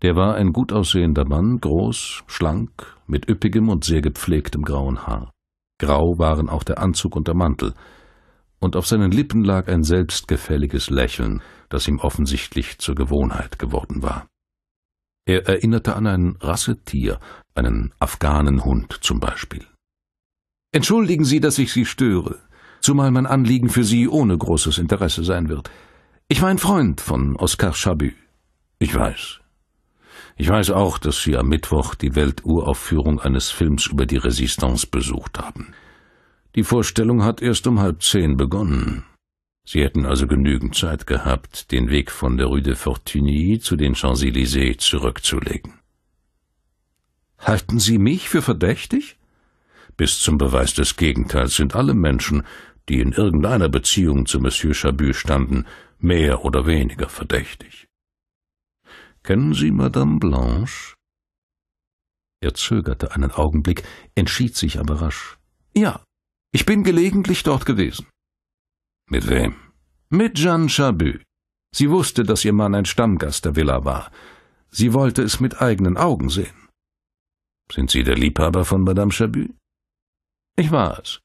Der war ein gut aussehender Mann, groß, schlank, mit üppigem und sehr gepflegtem grauen Haar. Grau waren auch der Anzug und der Mantel, und auf seinen Lippen lag ein selbstgefälliges Lächeln, das ihm offensichtlich zur Gewohnheit geworden war. Er erinnerte an ein Rassetier, einen Afghanenhund zum Beispiel. Entschuldigen Sie, dass ich Sie störe, zumal mein Anliegen für Sie ohne großes Interesse sein wird. Ich war ein Freund von Oskar Chabu. Ich weiß. Ich weiß auch, dass Sie am Mittwoch die Welturaufführung eines Films über die Resistance besucht haben. Die Vorstellung hat erst um halb zehn begonnen. Sie hätten also genügend Zeit gehabt, den Weg von der Rue de Fortuny zu den Champs-Élysées zurückzulegen. Halten Sie mich für verdächtig? Bis zum Beweis des Gegenteils sind alle Menschen, die in irgendeiner Beziehung zu Monsieur Chabut standen, mehr oder weniger verdächtig. Kennen Sie Madame Blanche? Er zögerte einen Augenblick, entschied sich aber rasch. Ja, ich bin gelegentlich dort gewesen. Mit wem? Mit Jeanne Chabu. Sie wusste, dass ihr Mann ein Stammgast der Villa war. Sie wollte es mit eigenen Augen sehen. Sind Sie der Liebhaber von Madame Chabu? Ich war es.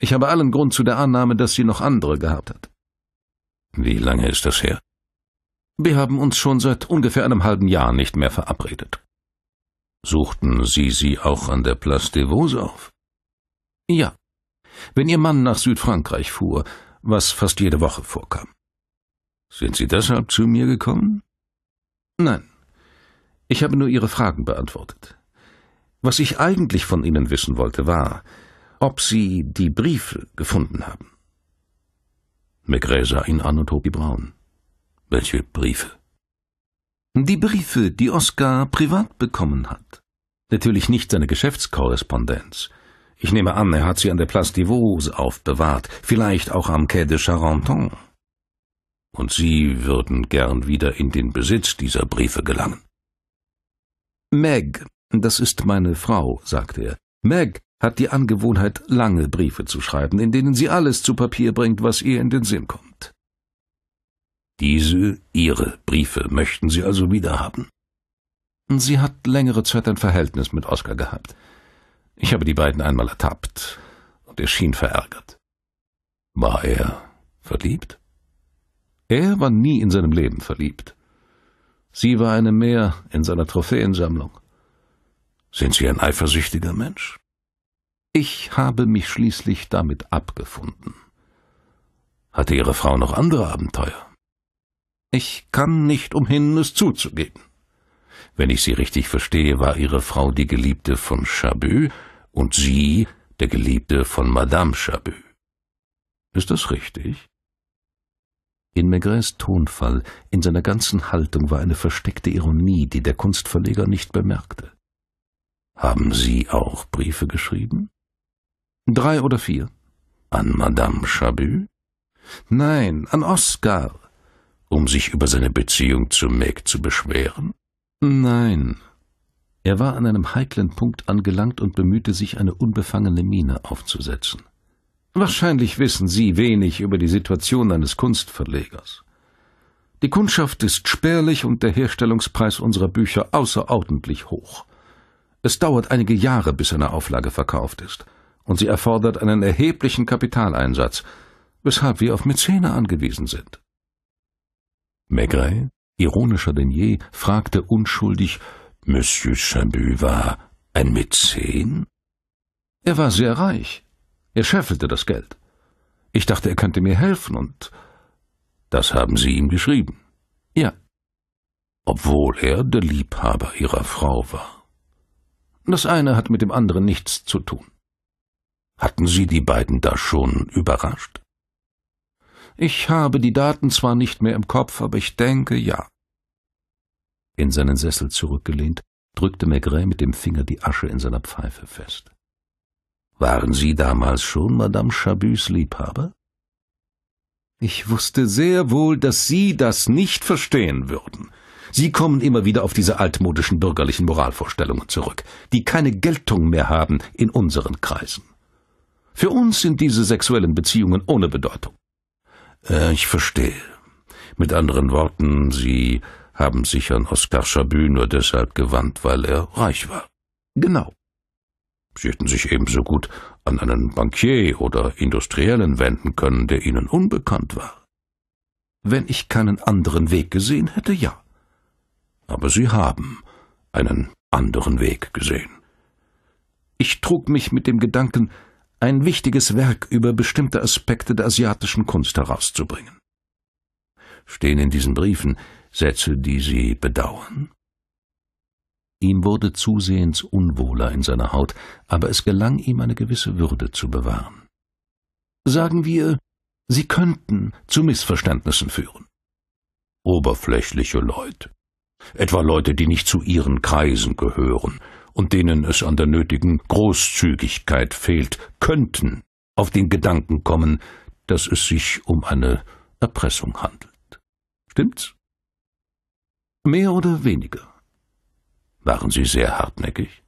Ich habe allen Grund zu der Annahme, dass sie noch andere gehabt hat. Wie lange ist das her? Wir haben uns schon seit ungefähr einem halben Jahr nicht mehr verabredet. Suchten Sie sie auch an der Place des Vos auf? Ja. Wenn ihr Mann nach Südfrankreich fuhr, was fast jede Woche vorkam. Sind Sie deshalb zu mir gekommen? Nein. Ich habe nur Ihre Fragen beantwortet. Was ich eigentlich von Ihnen wissen wollte, war, ob Sie die Briefe gefunden haben. Maigret sah ihn an und hob die Brauen. Welche Briefe? Die Briefe, die Oskar privat bekommen hat. Natürlich nicht seine Geschäftskorrespondenz. Ich nehme an, er hat sie an der Place des Vosges aufbewahrt, vielleicht auch am Quai de Charenton. Und Sie würden gern wieder in den Besitz dieser Briefe gelangen. Meg, das ist meine Frau, sagte er. Meg hat die Angewohnheit, lange Briefe zu schreiben, in denen sie alles zu Papier bringt, was ihr in den Sinn kommt. Diese, Ihre Briefe möchten Sie also wiederhaben? Sie hat längere Zeit ein Verhältnis mit Oskar gehabt. Ich habe die beiden einmal ertappt, und er schien verärgert. War er verliebt? Er war nie in seinem Leben verliebt. Sie war eine mehr in seiner Trophäensammlung. Sind Sie ein eifersüchtiger Mensch? Ich habe mich schließlich damit abgefunden. Hatte Ihre Frau noch andere Abenteuer? Ich kann nicht umhin, es zuzugeben. Wenn ich Sie richtig verstehe, war Ihre Frau die Geliebte von Chabu, und sie der Geliebte von Madame Chabu. Ist das richtig? In Maigres Tonfall, in seiner ganzen Haltung war eine versteckte Ironie, die der Kunstverleger nicht bemerkte. Haben Sie auch Briefe geschrieben? Drei oder vier. An Madame Chabu? Nein, an Oskar. Um sich über seine Beziehung zu Meg zu beschweren? Nein, er war an einem heiklen Punkt angelangt und bemühte sich, eine unbefangene Miene aufzusetzen. Wahrscheinlich wissen Sie wenig über die Situation eines Kunstverlegers. Die Kundschaft ist spärlich und der Herstellungspreis unserer Bücher außerordentlich hoch. Es dauert einige Jahre, bis eine Auflage verkauft ist, und sie erfordert einen erheblichen Kapitaleinsatz, weshalb wir auf Mäzene angewiesen sind. Maigret, ironischer denn je, fragte unschuldig, Monsieur Chabut war ein Mäzen? Er war sehr reich. Er scheffelte das Geld. Ich dachte, er könnte mir helfen und das haben Sie ihm geschrieben. Ja. Obwohl er der Liebhaber Ihrer Frau war. Das eine hat mit dem anderen nichts zu tun. Hatten Sie die beiden da schon überrascht? Ich habe die Daten zwar nicht mehr im Kopf, aber ich denke ja. In seinen Sessel zurückgelehnt, drückte Maigret mit dem Finger die Asche in seiner Pfeife fest. Waren Sie damals schon Madame Chabus Liebhaber? Ich wusste sehr wohl, dass Sie das nicht verstehen würden. Sie kommen immer wieder auf diese altmodischen bürgerlichen Moralvorstellungen zurück, die keine Geltung mehr haben in unseren Kreisen. Für uns sind diese sexuellen Beziehungen ohne Bedeutung. Äh, ich verstehe. Mit anderen Worten, Sie haben sich an Oskar Chabu nur deshalb gewandt, weil er reich war. Genau. Sie hätten sich ebenso gut an einen Bankier oder Industriellen wenden können, der ihnen unbekannt war. Wenn ich keinen anderen Weg gesehen hätte, ja. Aber sie haben einen anderen Weg gesehen. Ich trug mich mit dem Gedanken, ein wichtiges Werk über bestimmte Aspekte der asiatischen Kunst herauszubringen. Stehen in diesen Briefen Sätze, die sie bedauern? Ihm wurde zusehends unwohler in seiner Haut, aber es gelang ihm, eine gewisse Würde zu bewahren. Sagen wir, sie könnten zu Missverständnissen führen. Oberflächliche Leute, etwa Leute, die nicht zu ihren Kreisen gehören und denen es an der nötigen Großzügigkeit fehlt, könnten auf den Gedanken kommen, dass es sich um eine Erpressung handelt. Stimmt's? Mehr oder weniger. Waren Sie sehr hartnäckig?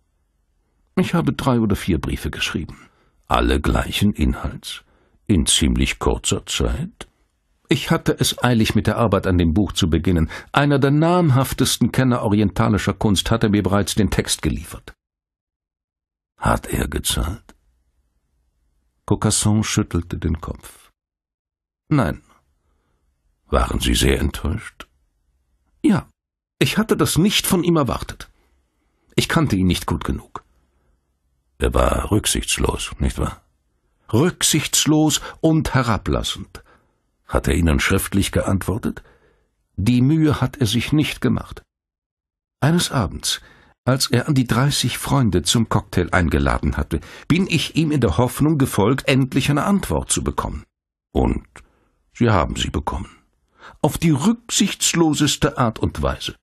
Ich habe drei oder vier Briefe geschrieben, alle gleichen Inhalts, in ziemlich kurzer Zeit. Ich hatte es eilig, mit der Arbeit an dem Buch zu beginnen. Einer der namhaftesten Kenner orientalischer Kunst hatte mir bereits den Text geliefert. Hat er gezahlt? Cocasson schüttelte den Kopf. Nein. Waren Sie sehr enttäuscht? Ja. Ich hatte das nicht von ihm erwartet. Ich kannte ihn nicht gut genug. Er war rücksichtslos, nicht wahr? Rücksichtslos und herablassend. Hat er Ihnen schriftlich geantwortet? Die Mühe hat er sich nicht gemacht. Eines Abends, als er an die dreißig Freunde zum Cocktail eingeladen hatte, bin ich ihm in der Hoffnung gefolgt, endlich eine Antwort zu bekommen. Und Sie haben sie bekommen. Auf die rücksichtsloseste Art und Weise.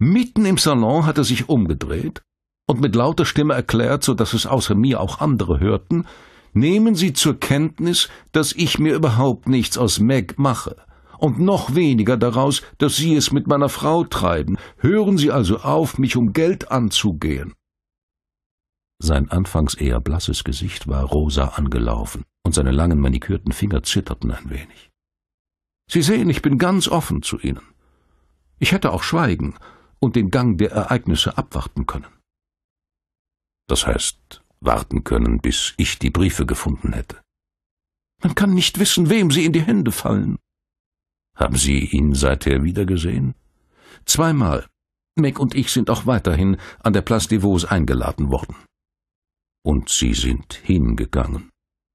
Mitten im Salon hat er sich umgedreht und mit lauter Stimme erklärt, so dass es außer mir auch andere hörten, nehmen Sie zur Kenntnis, dass ich mir überhaupt nichts aus Meg mache und noch weniger daraus, dass Sie es mit meiner Frau treiben. Hören Sie also auf, mich um Geld anzugehen. Sein anfangs eher blasses Gesicht war rosa angelaufen und seine langen manikürten Finger zitterten ein wenig. Sie sehen, ich bin ganz offen zu Ihnen. Ich hätte auch schweigen, und den Gang der Ereignisse abwarten können. Das heißt, warten können, bis ich die Briefe gefunden hätte. Man kann nicht wissen, wem sie in die Hände fallen. Haben Sie ihn seither wiedergesehen? Zweimal. Meg und ich sind auch weiterhin an der Place des Vos eingeladen worden. Und Sie sind hingegangen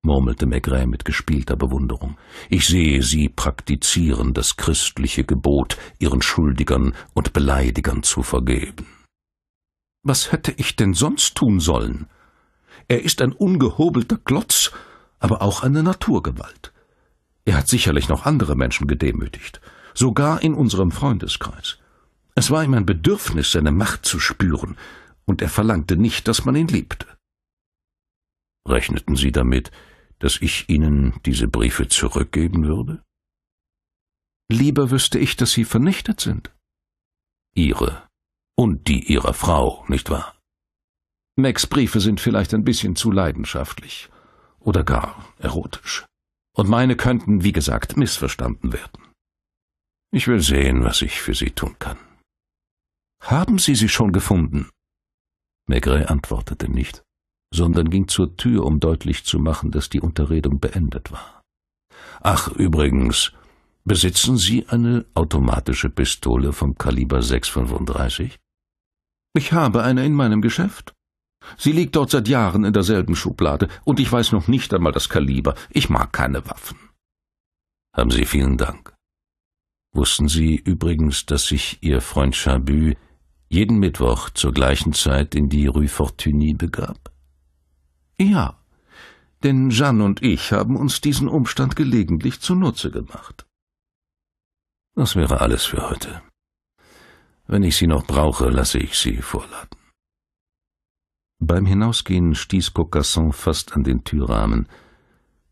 murmelte Maigret mit gespielter Bewunderung. Ich sehe, Sie praktizieren das christliche Gebot, Ihren Schuldigern und Beleidigern zu vergeben. Was hätte ich denn sonst tun sollen? Er ist ein ungehobelter Klotz, aber auch eine Naturgewalt. Er hat sicherlich noch andere Menschen gedemütigt, sogar in unserem Freundeskreis. Es war ihm ein Bedürfnis, seine Macht zu spüren, und er verlangte nicht, dass man ihn liebte. Rechneten Sie damit, dass ich Ihnen diese Briefe zurückgeben würde? Lieber wüsste ich, dass sie vernichtet sind. Ihre und die Ihrer Frau, nicht wahr? Max Briefe sind vielleicht ein bisschen zu leidenschaftlich oder gar erotisch. Und meine könnten, wie gesagt, missverstanden werden. Ich will sehen, was ich für Sie tun kann. Haben Sie sie schon gefunden? Maigret antwortete nicht sondern ging zur Tür, um deutlich zu machen, dass die Unterredung beendet war. Ach, übrigens, besitzen Sie eine automatische Pistole vom Kaliber 635? Ich habe eine in meinem Geschäft. Sie liegt dort seit Jahren in derselben Schublade, und ich weiß noch nicht einmal das Kaliber. Ich mag keine Waffen. Haben Sie vielen Dank. Wussten Sie übrigens, dass sich Ihr Freund Chabu jeden Mittwoch zur gleichen Zeit in die Rue Fortuny begab? Ja, denn Jeanne und ich haben uns diesen Umstand gelegentlich zunutze gemacht. Das wäre alles für heute. Wenn ich sie noch brauche, lasse ich sie vorladen. Beim Hinausgehen stieß Cocasson fast an den Türrahmen,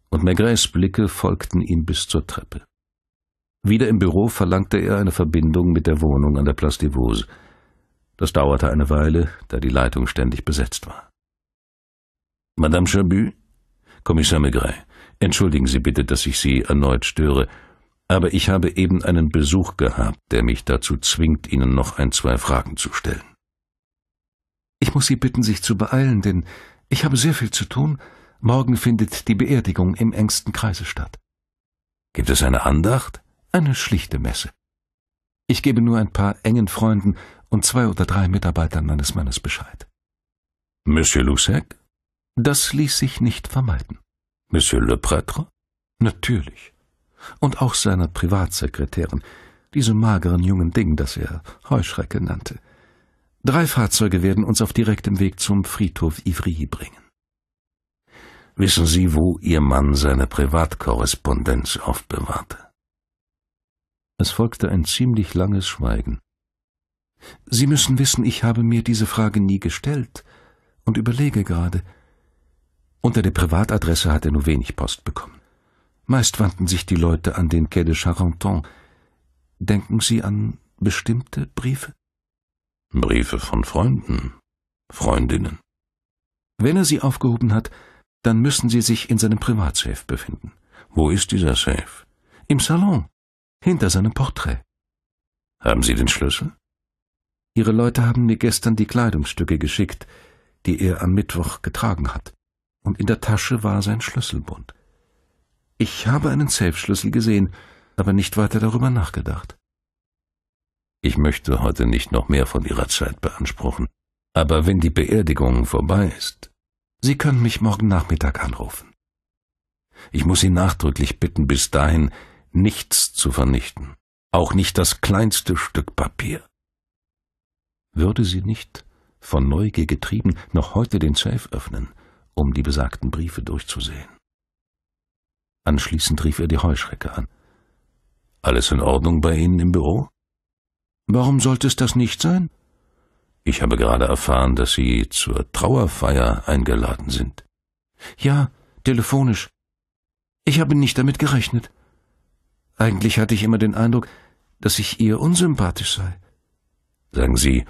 und Maigres Blicke folgten ihm bis zur Treppe. Wieder im Büro verlangte er eine Verbindung mit der Wohnung an der Place des Vosges. Das dauerte eine Weile, da die Leitung ständig besetzt war. Madame Chabu? Kommissar Maigret, entschuldigen Sie bitte, dass ich Sie erneut störe, aber ich habe eben einen Besuch gehabt, der mich dazu zwingt, Ihnen noch ein, zwei Fragen zu stellen. Ich muss Sie bitten, sich zu beeilen, denn ich habe sehr viel zu tun. Morgen findet die Beerdigung im engsten Kreise statt. Gibt es eine Andacht? Eine schlichte Messe. Ich gebe nur ein paar engen Freunden und zwei oder drei Mitarbeitern meines Mannes Bescheid. Monsieur Lussac? Das ließ sich nicht vermeiden. Monsieur Le Prêtre? Natürlich. Und auch seiner Privatsekretärin, diesem mageren jungen Ding, das er Heuschrecke nannte. Drei Fahrzeuge werden uns auf direktem Weg zum Friedhof Ivry bringen. Wissen Sie, wo Ihr Mann seine Privatkorrespondenz aufbewahrte? Es folgte ein ziemlich langes Schweigen. Sie müssen wissen, ich habe mir diese Frage nie gestellt und überlege gerade, unter der Privatadresse hat er nur wenig Post bekommen. Meist wandten sich die Leute an den Quai de Charenton. Denken Sie an bestimmte Briefe? Briefe von Freunden, Freundinnen. Wenn er sie aufgehoben hat, dann müssen sie sich in seinem Privatsafe befinden. Wo ist dieser Safe? Im Salon, hinter seinem Porträt. Haben Sie den Schlüssel? Ihre Leute haben mir gestern die Kleidungsstücke geschickt, die er am Mittwoch getragen hat und in der Tasche war sein Schlüsselbund. Ich habe einen Safe-Schlüssel gesehen, aber nicht weiter darüber nachgedacht. Ich möchte heute nicht noch mehr von Ihrer Zeit beanspruchen, aber wenn die Beerdigung vorbei ist, Sie können mich morgen Nachmittag anrufen. Ich muss Sie nachdrücklich bitten, bis dahin nichts zu vernichten, auch nicht das kleinste Stück Papier. Würde sie nicht, von Neugier getrieben, noch heute den Safe öffnen, um die besagten Briefe durchzusehen. Anschließend rief er die Heuschrecke an. Alles in Ordnung bei Ihnen im Büro? Warum sollte es das nicht sein? Ich habe gerade erfahren, dass Sie zur Trauerfeier eingeladen sind. Ja, telefonisch. Ich habe nicht damit gerechnet. Eigentlich hatte ich immer den Eindruck, dass ich ihr unsympathisch sei. Sagen Sie,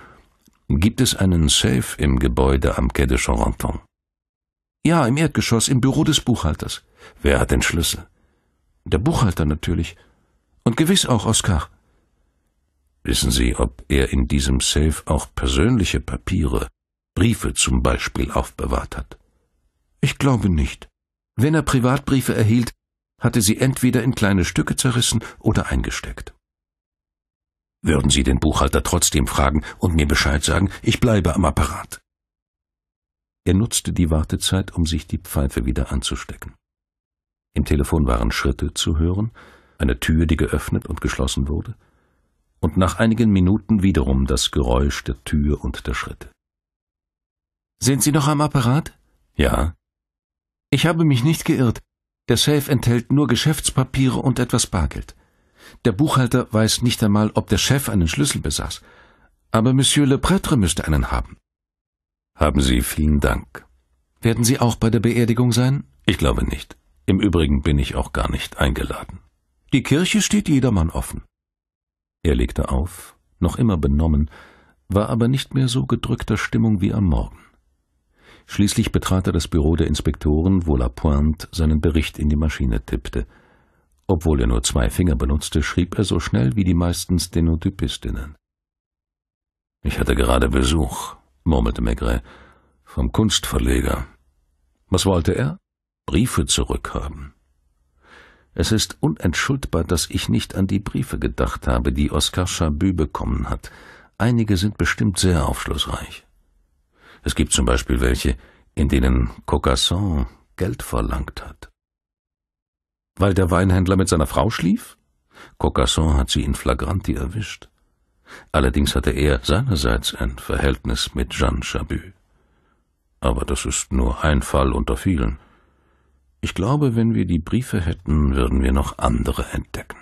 gibt es einen Safe im Gebäude am Quai de Charenton? Ja, im Erdgeschoss, im Büro des Buchhalters. Wer hat den Schlüssel? Der Buchhalter natürlich. Und gewiss auch Oskar. Wissen Sie, ob er in diesem Safe auch persönliche Papiere, Briefe zum Beispiel, aufbewahrt hat? Ich glaube nicht. Wenn er Privatbriefe erhielt, hatte sie entweder in kleine Stücke zerrissen oder eingesteckt. Würden Sie den Buchhalter trotzdem fragen und mir Bescheid sagen, ich bleibe am Apparat. Er nutzte die Wartezeit, um sich die Pfeife wieder anzustecken. Im Telefon waren Schritte zu hören, eine Tür, die geöffnet und geschlossen wurde, und nach einigen Minuten wiederum das Geräusch der Tür und der Schritte. Sind Sie noch am Apparat? Ja. Ich habe mich nicht geirrt. Der Safe enthält nur Geschäftspapiere und etwas Bargeld. Der Buchhalter weiß nicht einmal, ob der Chef einen Schlüssel besaß. Aber Monsieur Le Prêtre müsste einen haben. Haben Sie vielen Dank. Werden Sie auch bei der Beerdigung sein? Ich glaube nicht. Im Übrigen bin ich auch gar nicht eingeladen. Die Kirche steht jedermann offen. Er legte auf, noch immer benommen, war aber nicht mehr so gedrückter Stimmung wie am Morgen. Schließlich betrat er das Büro der Inspektoren, wo Lapointe seinen Bericht in die Maschine tippte. Obwohl er nur zwei Finger benutzte, schrieb er so schnell wie die meisten Stenotypistinnen. Ich hatte gerade Besuch, murmelte Maigret. Vom Kunstverleger. Was wollte er? Briefe zurückhaben. Es ist unentschuldbar, dass ich nicht an die Briefe gedacht habe, die Oskar Chabu bekommen hat. Einige sind bestimmt sehr aufschlussreich. Es gibt zum Beispiel welche, in denen Cocasson Geld verlangt hat. Weil der Weinhändler mit seiner Frau schlief? Cocasson hat sie in Flagranti erwischt. Allerdings hatte er seinerseits ein Verhältnis mit Jeanne Chabu. Aber das ist nur ein Fall unter vielen. Ich glaube, wenn wir die Briefe hätten, würden wir noch andere entdecken.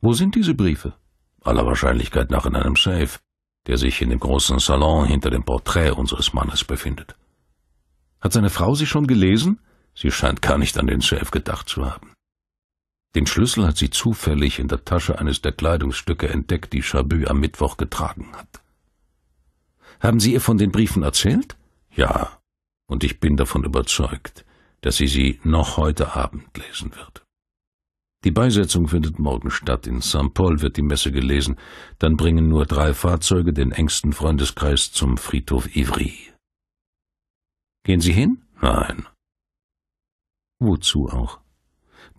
Wo sind diese Briefe? Aller Wahrscheinlichkeit nach in einem Safe, der sich in dem großen Salon hinter dem Porträt unseres Mannes befindet. Hat seine Frau sie schon gelesen? Sie scheint gar nicht an den Safe gedacht zu haben. Den Schlüssel hat sie zufällig in der Tasche eines der Kleidungsstücke entdeckt, die Chabu am Mittwoch getragen hat. Haben Sie ihr von den Briefen erzählt? Ja, und ich bin davon überzeugt, dass sie sie noch heute Abend lesen wird. Die Beisetzung findet morgen statt. In St. Paul wird die Messe gelesen. Dann bringen nur drei Fahrzeuge den engsten Freundeskreis zum Friedhof Ivry. Gehen Sie hin? Nein. Wozu auch?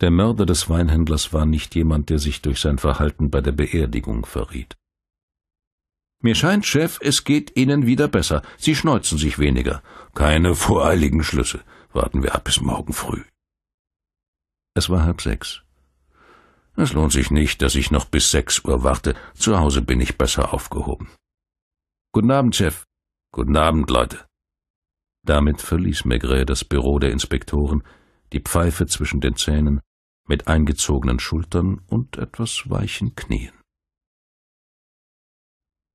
Der Mörder des Weinhändlers war nicht jemand, der sich durch sein Verhalten bei der Beerdigung verriet. Mir scheint, Chef, es geht Ihnen wieder besser. Sie schneuzen sich weniger. Keine voreiligen Schlüsse. Warten wir ab bis morgen früh. Es war halb sechs. Es lohnt sich nicht, dass ich noch bis sechs Uhr warte. Zu Hause bin ich besser aufgehoben. Guten Abend, Chef. Guten Abend, Leute. Damit verließ Maigret das Büro der Inspektoren, die Pfeife zwischen den Zähnen, mit eingezogenen Schultern und etwas weichen Knien.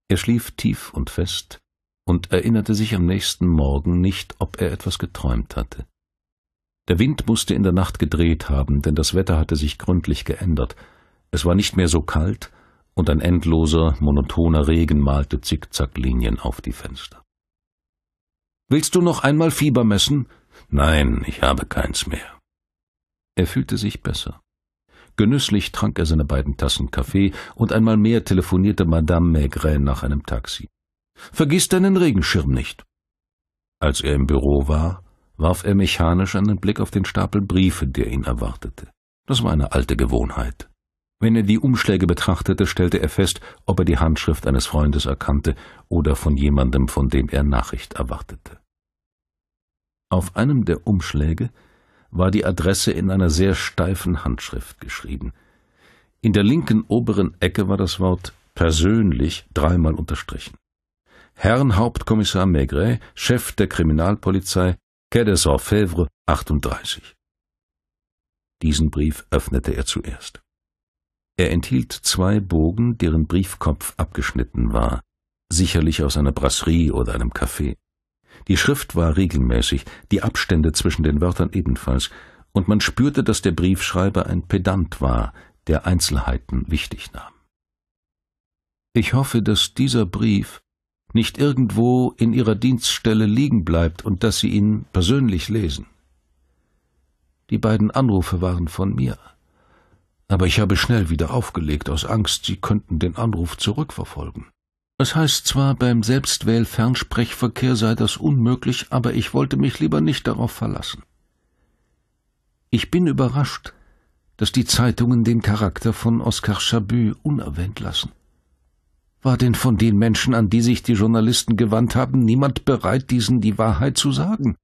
Er schlief tief und fest und erinnerte sich am nächsten Morgen nicht, ob er etwas geträumt hatte. Der Wind musste in der Nacht gedreht haben, denn das Wetter hatte sich gründlich geändert. Es war nicht mehr so kalt, und ein endloser, monotoner Regen malte Zickzacklinien auf die Fenster. Willst du noch einmal Fieber messen? Nein, ich habe keins mehr. Er fühlte sich besser. Genüsslich trank er seine beiden Tassen Kaffee und einmal mehr telefonierte Madame Maigret nach einem Taxi. Vergiss deinen Regenschirm nicht. Als er im Büro war, warf er mechanisch einen Blick auf den Stapel Briefe, der ihn erwartete. Das war eine alte Gewohnheit. Wenn er die Umschläge betrachtete, stellte er fest, ob er die Handschrift eines Freundes erkannte oder von jemandem, von dem er Nachricht erwartete. Auf einem der Umschläge war die Adresse in einer sehr steifen Handschrift geschrieben. In der linken oberen Ecke war das Wort persönlich dreimal unterstrichen. Herrn Hauptkommissar Maigret, Chef der Kriminalpolizei, Quai des Orfèvres, 38. Diesen Brief öffnete er zuerst. Er enthielt zwei Bogen, deren Briefkopf abgeschnitten war, sicherlich aus einer Brasserie oder einem Café. Die Schrift war regelmäßig, die Abstände zwischen den Wörtern ebenfalls, und man spürte, dass der Briefschreiber ein Pedant war, der Einzelheiten wichtig nahm. Ich hoffe, dass dieser Brief nicht irgendwo in Ihrer Dienststelle liegen bleibt und dass Sie ihn persönlich lesen. Die beiden Anrufe waren von mir, aber ich habe schnell wieder aufgelegt aus Angst, Sie könnten den Anruf zurückverfolgen. Es heißt zwar, beim Selbstwähl-Fernsprechverkehr sei das unmöglich, aber ich wollte mich lieber nicht darauf verlassen. Ich bin überrascht, dass die Zeitungen den Charakter von Oskar Chabu unerwähnt lassen. War denn von den Menschen, an die sich die Journalisten gewandt haben, niemand bereit, diesen die Wahrheit zu sagen?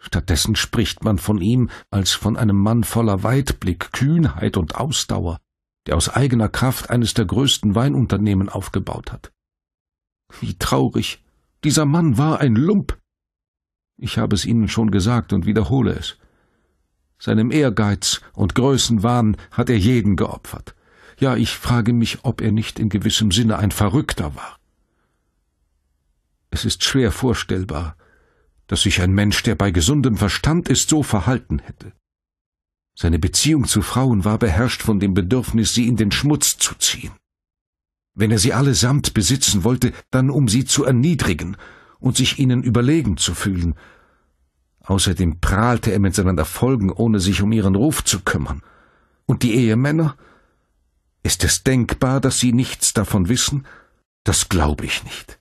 Stattdessen spricht man von ihm als von einem Mann voller Weitblick, Kühnheit und Ausdauer der aus eigener Kraft eines der größten Weinunternehmen aufgebaut hat. Wie traurig. Dieser Mann war ein Lump. Ich habe es Ihnen schon gesagt und wiederhole es. Seinem Ehrgeiz und Größenwahn hat er jeden geopfert. Ja, ich frage mich, ob er nicht in gewissem Sinne ein Verrückter war. Es ist schwer vorstellbar, dass sich ein Mensch, der bei gesundem Verstand ist, so verhalten hätte. Seine Beziehung zu Frauen war beherrscht von dem Bedürfnis, sie in den Schmutz zu ziehen. Wenn er sie allesamt besitzen wollte, dann um sie zu erniedrigen und sich ihnen überlegen zu fühlen. Außerdem prahlte er mit seinen Erfolgen, ohne sich um ihren Ruf zu kümmern. Und die Ehemänner? Ist es denkbar, dass sie nichts davon wissen? Das glaube ich nicht.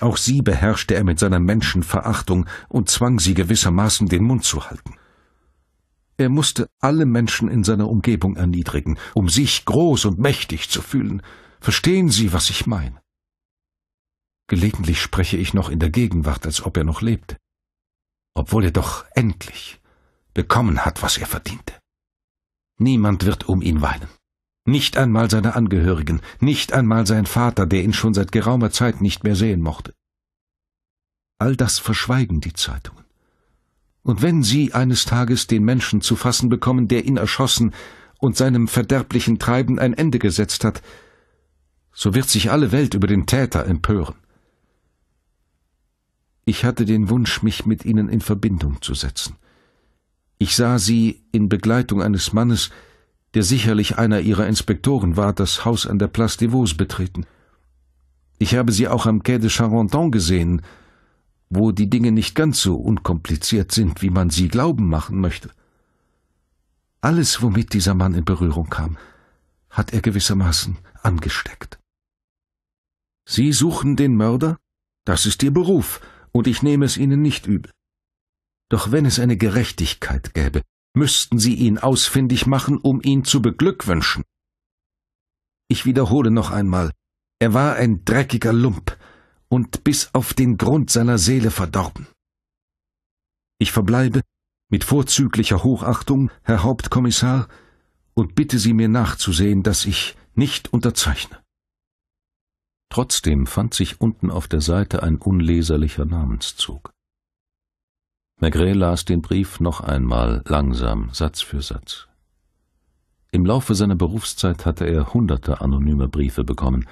Auch sie beherrschte er mit seiner Menschenverachtung und zwang sie gewissermaßen den Mund zu halten. Er musste alle Menschen in seiner Umgebung erniedrigen, um sich groß und mächtig zu fühlen. Verstehen Sie, was ich meine? Gelegentlich spreche ich noch in der Gegenwart, als ob er noch lebte, obwohl er doch endlich bekommen hat, was er verdiente. Niemand wird um ihn weinen. Nicht einmal seine Angehörigen, nicht einmal sein Vater, der ihn schon seit geraumer Zeit nicht mehr sehen mochte. All das verschweigen die Zeitungen. Und wenn sie eines Tages den Menschen zu fassen bekommen, der ihn erschossen und seinem verderblichen Treiben ein Ende gesetzt hat, so wird sich alle Welt über den Täter empören. Ich hatte den Wunsch, mich mit ihnen in Verbindung zu setzen. Ich sah sie in Begleitung eines Mannes, der sicherlich einer ihrer Inspektoren war, das Haus an der Place des Vos betreten. Ich habe sie auch am Quai de Charenton gesehen, wo die Dinge nicht ganz so unkompliziert sind, wie man sie glauben machen möchte. Alles, womit dieser Mann in Berührung kam, hat er gewissermaßen angesteckt. Sie suchen den Mörder? Das ist Ihr Beruf, und ich nehme es Ihnen nicht übel. Doch wenn es eine Gerechtigkeit gäbe, müssten Sie ihn ausfindig machen, um ihn zu beglückwünschen. Ich wiederhole noch einmal, er war ein dreckiger Lump, und bis auf den Grund seiner Seele verdorben. Ich verbleibe mit vorzüglicher Hochachtung, Herr Hauptkommissar, und bitte Sie mir nachzusehen, dass ich nicht unterzeichne. Trotzdem fand sich unten auf der Seite ein unleserlicher Namenszug. Maigret las den Brief noch einmal, langsam, Satz für Satz. Im Laufe seiner Berufszeit hatte er hunderte anonyme Briefe bekommen,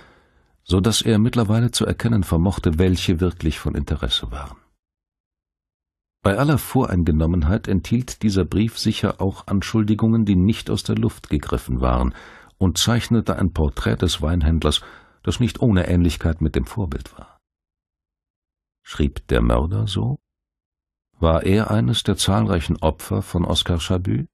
so dass er mittlerweile zu erkennen vermochte, welche wirklich von Interesse waren. Bei aller Voreingenommenheit enthielt dieser Brief sicher auch Anschuldigungen, die nicht aus der Luft gegriffen waren, und zeichnete ein Porträt des Weinhändlers, das nicht ohne Ähnlichkeit mit dem Vorbild war. Schrieb der Mörder so? War er eines der zahlreichen Opfer von Oskar Chabut?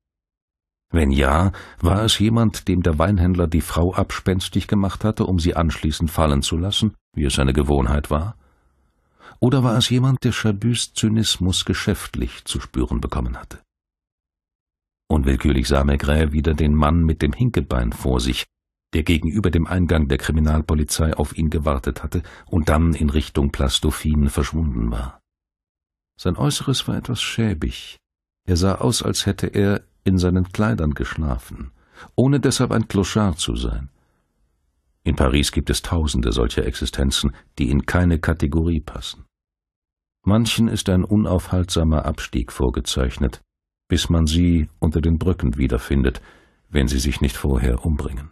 Wenn ja, war es jemand, dem der Weinhändler die Frau abspenstig gemacht hatte, um sie anschließend fallen zu lassen, wie es seine Gewohnheit war? Oder war es jemand, der Chabus Zynismus geschäftlich zu spüren bekommen hatte? Unwillkürlich sah Maigret wieder den Mann mit dem Hinkebein vor sich, der gegenüber dem Eingang der Kriminalpolizei auf ihn gewartet hatte und dann in Richtung Plastofin verschwunden war. Sein Äußeres war etwas schäbig. Er sah aus, als hätte er in seinen Kleidern geschlafen, ohne deshalb ein Clochard zu sein. In Paris gibt es tausende solcher Existenzen, die in keine Kategorie passen. Manchen ist ein unaufhaltsamer Abstieg vorgezeichnet, bis man sie unter den Brücken wiederfindet, wenn sie sich nicht vorher umbringen.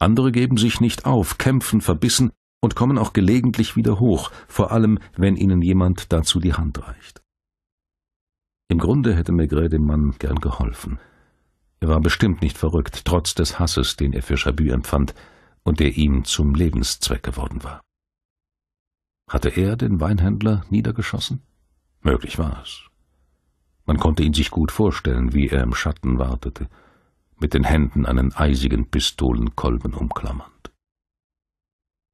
Andere geben sich nicht auf, kämpfen verbissen und kommen auch gelegentlich wieder hoch, vor allem wenn ihnen jemand dazu die Hand reicht. Im Grunde hätte Maigret dem Mann gern geholfen. Er war bestimmt nicht verrückt, trotz des Hasses, den er für Chabu empfand und der ihm zum Lebenszweck geworden war. Hatte er den Weinhändler niedergeschossen? Möglich war es. Man konnte ihn sich gut vorstellen, wie er im Schatten wartete, mit den Händen einen eisigen Pistolenkolben umklammernd.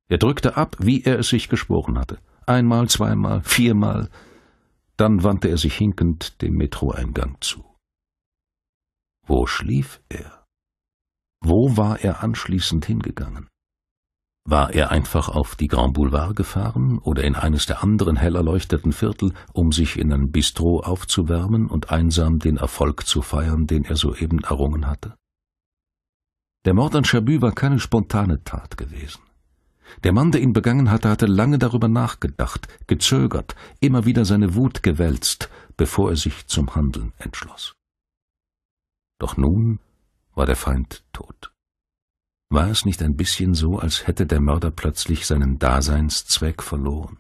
Er drückte ab, wie er es sich geschworen hatte. Einmal, zweimal, viermal, dann wandte er sich hinkend dem Metroeingang zu. Wo schlief er? Wo war er anschließend hingegangen? War er einfach auf die Grand Boulevard gefahren oder in eines der anderen hell erleuchteten Viertel, um sich in ein Bistro aufzuwärmen und einsam den Erfolg zu feiern, den er soeben errungen hatte? Der Mord an Chabu war keine spontane Tat gewesen. Der Mann, der ihn begangen hatte, hatte lange darüber nachgedacht, gezögert, immer wieder seine Wut gewälzt, bevor er sich zum Handeln entschloss. Doch nun war der Feind tot. War es nicht ein bisschen so, als hätte der Mörder plötzlich seinen Daseinszweck verloren?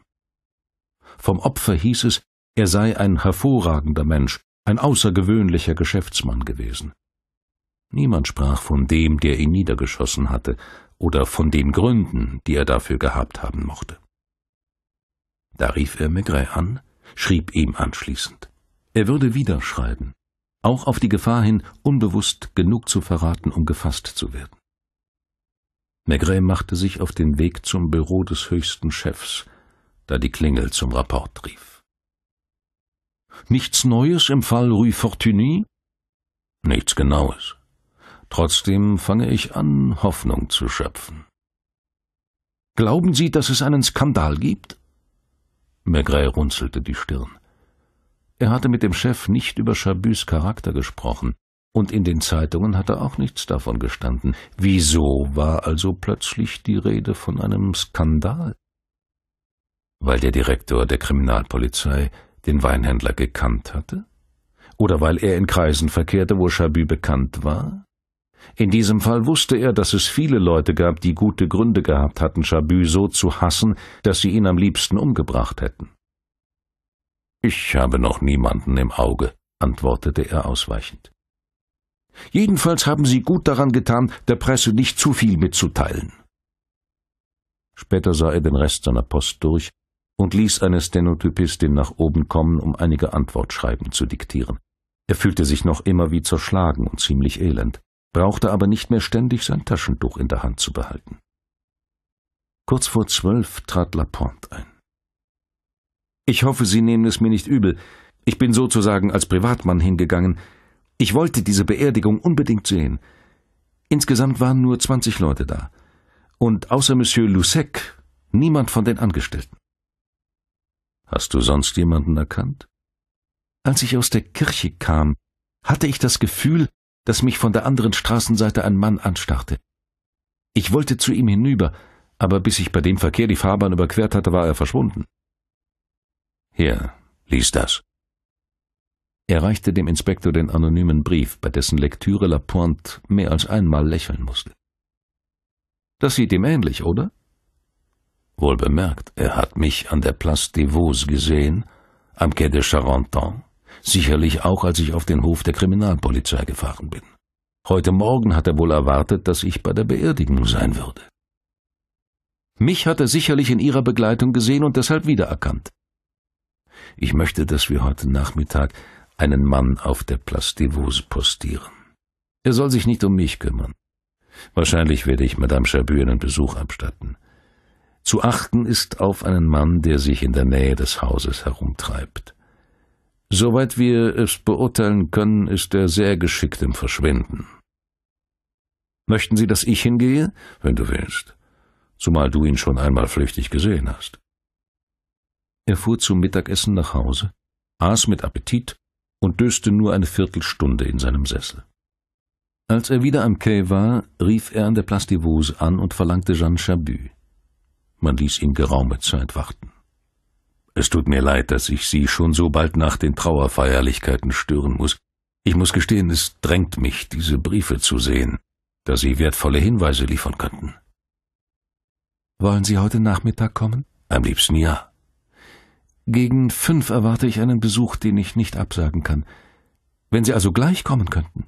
Vom Opfer hieß es, er sei ein hervorragender Mensch, ein außergewöhnlicher Geschäftsmann gewesen. Niemand sprach von dem, der ihn niedergeschossen hatte, oder von den Gründen, die er dafür gehabt haben mochte. Da rief er Maigret an, schrieb ihm anschließend. Er würde wieder schreiben, auch auf die Gefahr hin, unbewusst genug zu verraten, um gefasst zu werden. Maigret machte sich auf den Weg zum Büro des höchsten Chefs, da die Klingel zum Rapport rief. Nichts Neues im Fall Rue Fortuny? Nichts Genaues. Trotzdem fange ich an, Hoffnung zu schöpfen. Glauben Sie, dass es einen Skandal gibt? Maigret runzelte die Stirn. Er hatte mit dem Chef nicht über Chabus Charakter gesprochen, und in den Zeitungen hatte auch nichts davon gestanden. Wieso war also plötzlich die Rede von einem Skandal? Weil der Direktor der Kriminalpolizei den Weinhändler gekannt hatte? Oder weil er in Kreisen verkehrte, wo Chabus bekannt war? In diesem Fall wusste er, dass es viele Leute gab, die gute Gründe gehabt hatten, Chabu so zu hassen, dass sie ihn am liebsten umgebracht hätten. Ich habe noch niemanden im Auge, antwortete er ausweichend. Jedenfalls haben Sie gut daran getan, der Presse nicht zu viel mitzuteilen. Später sah er den Rest seiner Post durch und ließ eine Stenotypistin nach oben kommen, um einige Antwortschreiben zu diktieren. Er fühlte sich noch immer wie zerschlagen und ziemlich elend brauchte aber nicht mehr ständig sein Taschentuch in der Hand zu behalten. Kurz vor zwölf trat Laporte ein. Ich hoffe, Sie nehmen es mir nicht übel. Ich bin sozusagen als Privatmann hingegangen. Ich wollte diese Beerdigung unbedingt sehen. Insgesamt waren nur zwanzig Leute da. Und außer Monsieur Lussec niemand von den Angestellten. Hast du sonst jemanden erkannt? Als ich aus der Kirche kam, hatte ich das Gefühl, dass mich von der anderen Straßenseite ein Mann anstarrte. Ich wollte zu ihm hinüber, aber bis ich bei dem Verkehr die Fahrbahn überquert hatte, war er verschwunden. Hier, lies das. Er reichte dem Inspektor den anonymen Brief, bei dessen Lektüre Lapointe mehr als einmal lächeln musste. Das sieht ihm ähnlich, oder? Wohl bemerkt, er hat mich an der Place des Vosges gesehen, am Quai de Charenton, sicherlich auch als ich auf den Hof der Kriminalpolizei gefahren bin. Heute Morgen hat er wohl erwartet, dass ich bei der Beerdigung sein würde. Mich hat er sicherlich in ihrer Begleitung gesehen und deshalb wiedererkannt. Ich möchte, dass wir heute Nachmittag einen Mann auf der Place des Vos postieren. Er soll sich nicht um mich kümmern. Wahrscheinlich werde ich Madame Chabu einen Besuch abstatten. Zu achten ist auf einen Mann, der sich in der Nähe des Hauses herumtreibt. Soweit wir es beurteilen können, ist er sehr geschickt im Verschwinden. Möchten Sie, dass ich hingehe? Wenn du willst. Zumal du ihn schon einmal flüchtig gesehen hast. Er fuhr zum Mittagessen nach Hause, aß mit Appetit und döste nur eine Viertelstunde in seinem Sessel. Als er wieder am Quai war, rief er an der Place Plastivose an und verlangte Jeanne Chabu. Man ließ ihn geraume Zeit warten. Es tut mir leid, dass ich Sie schon so bald nach den Trauerfeierlichkeiten stören muss. Ich muss gestehen, es drängt mich, diese Briefe zu sehen, da Sie wertvolle Hinweise liefern könnten. Wollen Sie heute Nachmittag kommen? Am liebsten ja. Gegen fünf erwarte ich einen Besuch, den ich nicht absagen kann. Wenn Sie also gleich kommen könnten.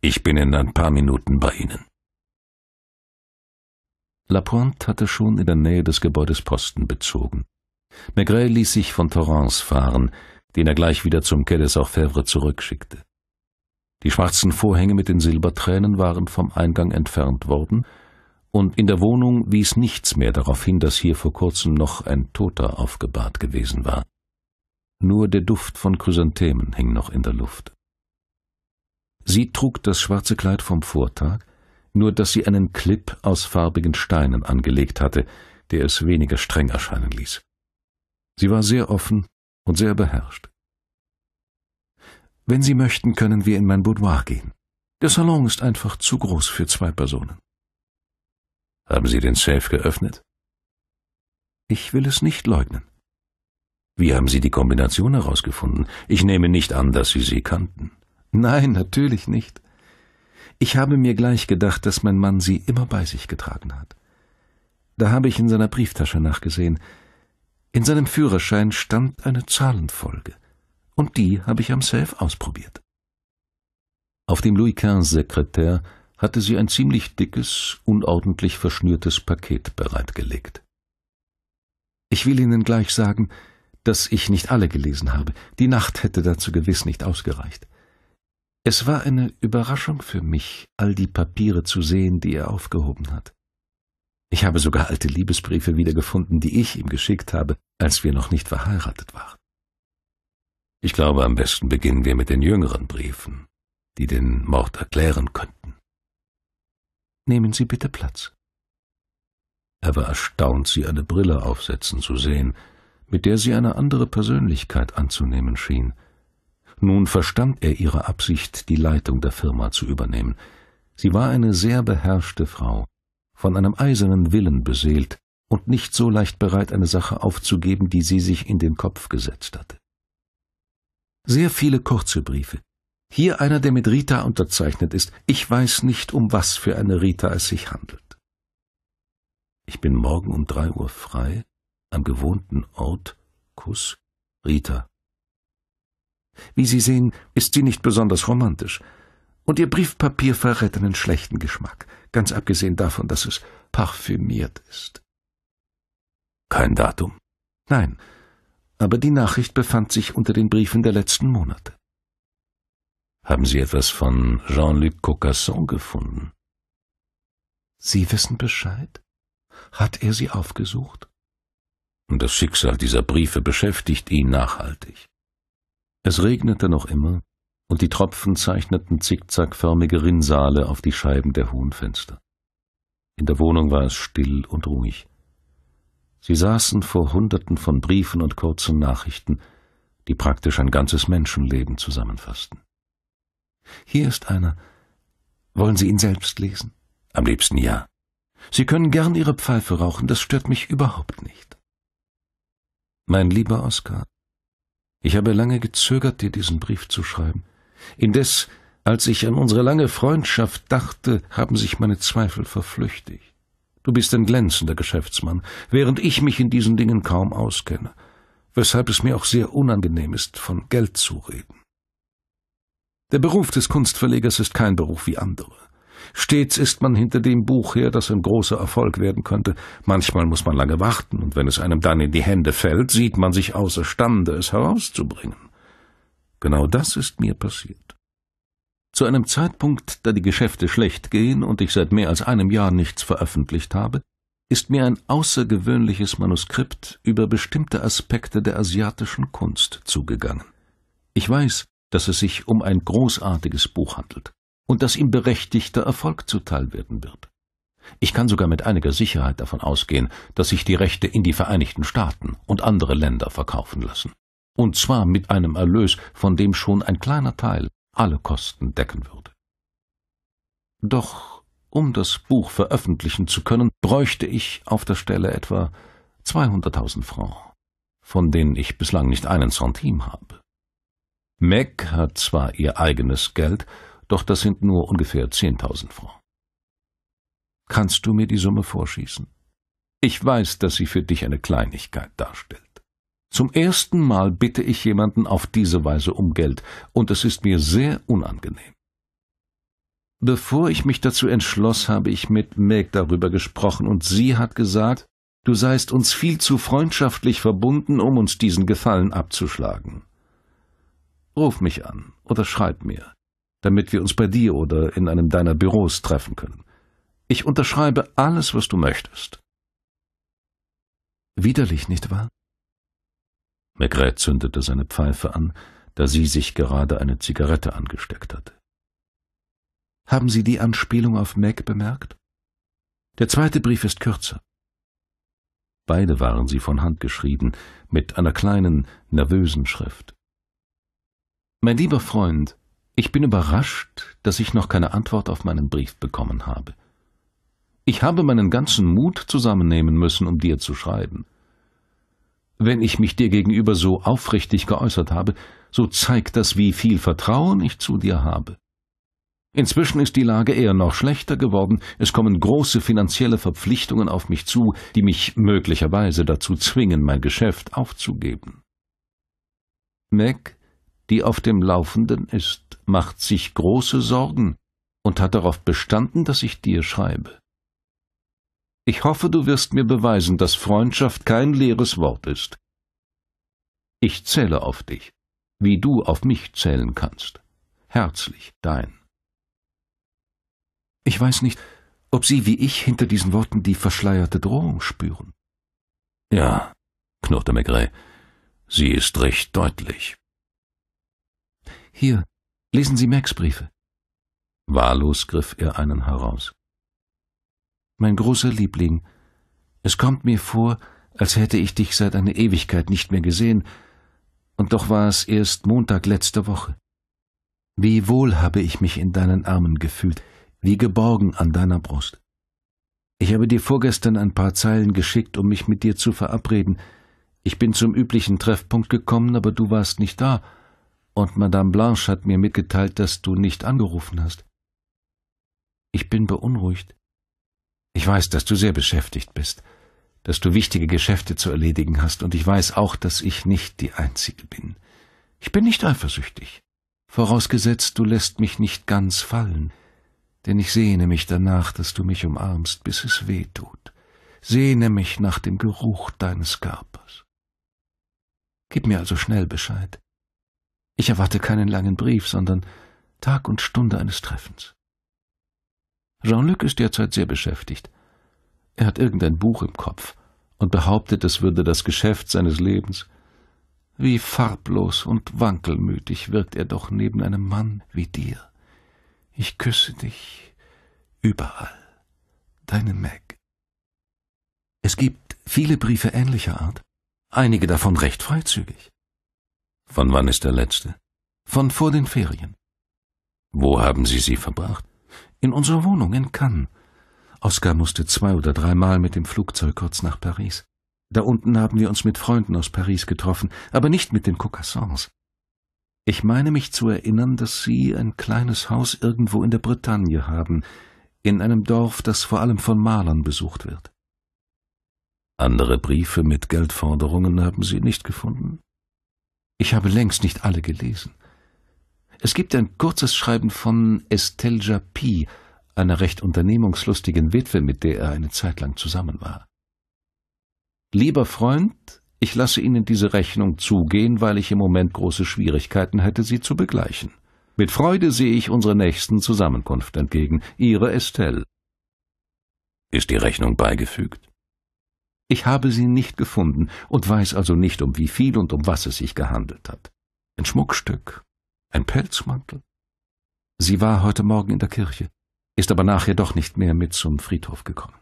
Ich bin in ein paar Minuten bei Ihnen. Lapointe hatte schon in der Nähe des Gebäudes Posten bezogen. Maigret ließ sich von Torrance fahren, den er gleich wieder zum Quai des Orfèvres zurückschickte. Die schwarzen Vorhänge mit den Silbertränen waren vom Eingang entfernt worden, und in der Wohnung wies nichts mehr darauf hin, dass hier vor kurzem noch ein Toter aufgebahrt gewesen war. Nur der Duft von Chrysanthemen hing noch in der Luft. Sie trug das schwarze Kleid vom Vortag, nur dass sie einen Clip aus farbigen Steinen angelegt hatte, der es weniger streng erscheinen ließ. Sie war sehr offen und sehr beherrscht. Wenn Sie möchten, können wir in mein Boudoir gehen. Der Salon ist einfach zu groß für zwei Personen. Haben Sie den Safe geöffnet? Ich will es nicht leugnen. Wie haben Sie die Kombination herausgefunden? Ich nehme nicht an, dass Sie sie kannten. Nein, natürlich nicht. Ich habe mir gleich gedacht, dass mein Mann sie immer bei sich getragen hat. Da habe ich in seiner Brieftasche nachgesehen, in seinem Führerschein stand eine Zahlenfolge, und die habe ich am Safe ausprobiert. Auf dem Louis XV-Sekretär hatte sie ein ziemlich dickes, unordentlich verschnürtes Paket bereitgelegt. Ich will Ihnen gleich sagen, dass ich nicht alle gelesen habe. Die Nacht hätte dazu gewiss nicht ausgereicht. Es war eine Überraschung für mich, all die Papiere zu sehen, die er aufgehoben hat. Ich habe sogar alte Liebesbriefe wiedergefunden, die ich ihm geschickt habe, als wir noch nicht verheiratet waren. Ich glaube, am besten beginnen wir mit den jüngeren Briefen, die den Mord erklären könnten. Nehmen Sie bitte Platz. Er war erstaunt, sie eine Brille aufsetzen zu sehen, mit der sie eine andere Persönlichkeit anzunehmen schien. Nun verstand er ihre Absicht, die Leitung der Firma zu übernehmen. Sie war eine sehr beherrschte Frau, von einem eisernen Willen beseelt und nicht so leicht bereit, eine Sache aufzugeben, die sie sich in den Kopf gesetzt hatte. Sehr viele kurze Briefe. Hier einer, der mit Rita unterzeichnet ist. Ich weiß nicht, um was für eine Rita es sich handelt. Ich bin morgen um drei Uhr frei, am gewohnten Ort, Kuss, Rita. Wie Sie sehen, ist sie nicht besonders romantisch, und ihr Briefpapier verrät einen schlechten Geschmack, ganz abgesehen davon, dass es parfümiert ist. Kein Datum. Nein, aber die Nachricht befand sich unter den Briefen der letzten Monate. Haben Sie etwas von Jean-Luc Cocasson gefunden? Sie wissen Bescheid? Hat er Sie aufgesucht? Und das Schicksal dieser Briefe beschäftigt ihn nachhaltig. Es regnete noch immer, und die Tropfen zeichneten zickzackförmige Rinnsale auf die Scheiben der hohen Fenster. In der Wohnung war es still und ruhig. Sie saßen vor Hunderten von Briefen und kurzen Nachrichten, die praktisch ein ganzes Menschenleben zusammenfassten. Hier ist einer. Wollen Sie ihn selbst lesen? Am liebsten ja. Sie können gern Ihre Pfeife rauchen, das stört mich überhaupt nicht. Mein lieber Oskar, ich habe lange gezögert, dir diesen Brief zu schreiben. Indes, als ich an unsere lange Freundschaft dachte, haben sich meine Zweifel verflüchtigt. Du bist ein glänzender Geschäftsmann, während ich mich in diesen Dingen kaum auskenne, weshalb es mir auch sehr unangenehm ist, von Geld zu reden. Der Beruf des Kunstverlegers ist kein Beruf wie andere. Stets ist man hinter dem Buch her, das ein großer Erfolg werden könnte. Manchmal muss man lange warten, und wenn es einem dann in die Hände fällt, sieht man sich außerstande, es herauszubringen. Genau das ist mir passiert. Zu einem Zeitpunkt, da die Geschäfte schlecht gehen und ich seit mehr als einem Jahr nichts veröffentlicht habe, ist mir ein außergewöhnliches Manuskript über bestimmte Aspekte der asiatischen Kunst zugegangen. Ich weiß, dass es sich um ein großartiges Buch handelt und dass ihm berechtigter Erfolg zuteil werden wird. Ich kann sogar mit einiger Sicherheit davon ausgehen, dass sich die Rechte in die Vereinigten Staaten und andere Länder verkaufen lassen und zwar mit einem Erlös, von dem schon ein kleiner Teil alle Kosten decken würde. Doch um das Buch veröffentlichen zu können, bräuchte ich auf der Stelle etwa 200.000 Francs, von denen ich bislang nicht einen Centime habe. Meg hat zwar ihr eigenes Geld, doch das sind nur ungefähr 10.000 Francs. Kannst du mir die Summe vorschießen? Ich weiß, dass sie für dich eine Kleinigkeit darstellt. Zum ersten Mal bitte ich jemanden auf diese Weise um Geld, und es ist mir sehr unangenehm. Bevor ich mich dazu entschloss, habe ich mit Meg darüber gesprochen, und sie hat gesagt, du seist uns viel zu freundschaftlich verbunden, um uns diesen Gefallen abzuschlagen. Ruf mich an oder schreib mir, damit wir uns bei dir oder in einem deiner Büros treffen können. Ich unterschreibe alles, was du möchtest. Widerlich, nicht wahr? Maigret zündete seine Pfeife an, da sie sich gerade eine Zigarette angesteckt hatte. Haben Sie die Anspielung auf Mac bemerkt? Der zweite Brief ist kürzer. Beide waren sie von Hand geschrieben, mit einer kleinen, nervösen Schrift. Mein lieber Freund, ich bin überrascht, dass ich noch keine Antwort auf meinen Brief bekommen habe. Ich habe meinen ganzen Mut zusammennehmen müssen, um dir zu schreiben. Wenn ich mich dir gegenüber so aufrichtig geäußert habe, so zeigt das, wie viel Vertrauen ich zu dir habe. Inzwischen ist die Lage eher noch schlechter geworden, es kommen große finanzielle Verpflichtungen auf mich zu, die mich möglicherweise dazu zwingen, mein Geschäft aufzugeben. Meg, die auf dem Laufenden ist, macht sich große Sorgen und hat darauf bestanden, dass ich dir schreibe. Ich hoffe, du wirst mir beweisen, dass Freundschaft kein leeres Wort ist. Ich zähle auf dich, wie du auf mich zählen kannst. Herzlich dein. Ich weiß nicht, ob Sie wie ich hinter diesen Worten die verschleierte Drohung spüren. Ja, knurrte McRae, sie ist recht deutlich. Hier, lesen Sie Max Briefe. Wahllos griff er einen heraus mein großer Liebling, es kommt mir vor, als hätte ich dich seit einer Ewigkeit nicht mehr gesehen, und doch war es erst Montag letzte Woche. Wie wohl habe ich mich in deinen Armen gefühlt, wie geborgen an deiner Brust. Ich habe dir vorgestern ein paar Zeilen geschickt, um mich mit dir zu verabreden. Ich bin zum üblichen Treffpunkt gekommen, aber du warst nicht da, und Madame Blanche hat mir mitgeteilt, dass du nicht angerufen hast. Ich bin beunruhigt. Ich weiß, dass du sehr beschäftigt bist, dass du wichtige Geschäfte zu erledigen hast, und ich weiß auch, dass ich nicht die Einzige bin. Ich bin nicht eifersüchtig, vorausgesetzt du lässt mich nicht ganz fallen, denn ich sehne mich danach, dass du mich umarmst, bis es weh tut, sehne mich nach dem Geruch deines Körpers. Gib mir also schnell Bescheid. Ich erwarte keinen langen Brief, sondern Tag und Stunde eines Treffens. Jean-Luc ist derzeit sehr beschäftigt. Er hat irgendein Buch im Kopf und behauptet, es würde das Geschäft seines Lebens. Wie farblos und wankelmütig wirkt er doch neben einem Mann wie dir. Ich küsse dich überall. Deine Meg. Es gibt viele Briefe ähnlicher Art, einige davon recht freizügig. Von wann ist der letzte? Von vor den Ferien. Wo haben Sie sie verbracht? in unsere Wohnung in Cannes. Oskar musste zwei oder dreimal mit dem Flugzeug kurz nach Paris. Da unten haben wir uns mit Freunden aus Paris getroffen, aber nicht mit den Cocassons. Ich meine mich zu erinnern, dass Sie ein kleines Haus irgendwo in der Bretagne haben, in einem Dorf, das vor allem von Malern besucht wird. Andere Briefe mit Geldforderungen haben Sie nicht gefunden? Ich habe längst nicht alle gelesen. Es gibt ein kurzes Schreiben von Estelle Japy, einer recht unternehmungslustigen Witwe, mit der er eine Zeit lang zusammen war. Lieber Freund, ich lasse Ihnen diese Rechnung zugehen, weil ich im Moment große Schwierigkeiten hätte, sie zu begleichen. Mit Freude sehe ich unserer nächsten Zusammenkunft entgegen. Ihre Estelle. Ist die Rechnung beigefügt? Ich habe sie nicht gefunden und weiß also nicht, um wie viel und um was es sich gehandelt hat. Ein Schmuckstück, ein Pelzmantel. Sie war heute Morgen in der Kirche, ist aber nachher doch nicht mehr mit zum Friedhof gekommen.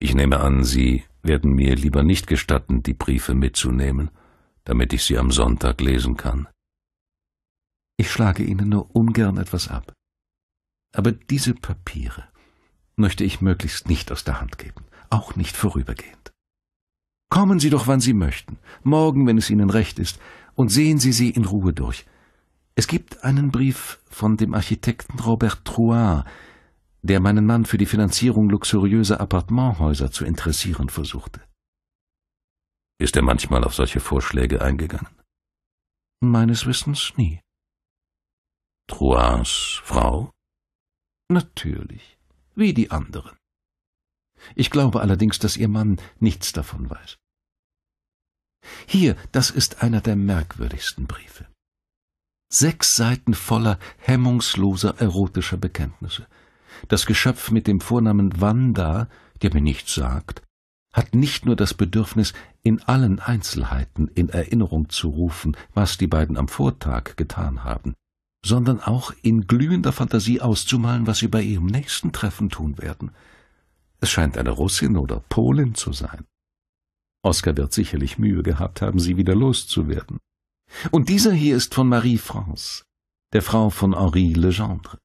Ich nehme an, Sie werden mir lieber nicht gestatten, die Briefe mitzunehmen, damit ich sie am Sonntag lesen kann. Ich schlage Ihnen nur ungern etwas ab. Aber diese Papiere möchte ich möglichst nicht aus der Hand geben, auch nicht vorübergehend. Kommen Sie doch, wann Sie möchten, morgen, wenn es Ihnen recht ist, und sehen Sie sie in Ruhe durch. Es gibt einen Brief von dem Architekten Robert Trouard, der meinen Mann für die Finanzierung luxuriöser Appartementhäuser zu interessieren versuchte. Ist er manchmal auf solche Vorschläge eingegangen? Meines Wissens nie. Trouards Frau? Natürlich, wie die anderen. Ich glaube allerdings, dass ihr Mann nichts davon weiß. Hier, das ist einer der merkwürdigsten Briefe. Sechs Seiten voller hemmungsloser erotischer Bekenntnisse. Das Geschöpf mit dem Vornamen Wanda, der mir nichts sagt, hat nicht nur das Bedürfnis, in allen Einzelheiten in Erinnerung zu rufen, was die beiden am Vortag getan haben, sondern auch in glühender Fantasie auszumalen, was sie bei ihrem nächsten Treffen tun werden. Es scheint eine Russin oder Polin zu sein. Oskar wird sicherlich Mühe gehabt haben, sie wieder loszuwerden. Und dieser hier ist von Marie France, der Frau von Henri Legendre.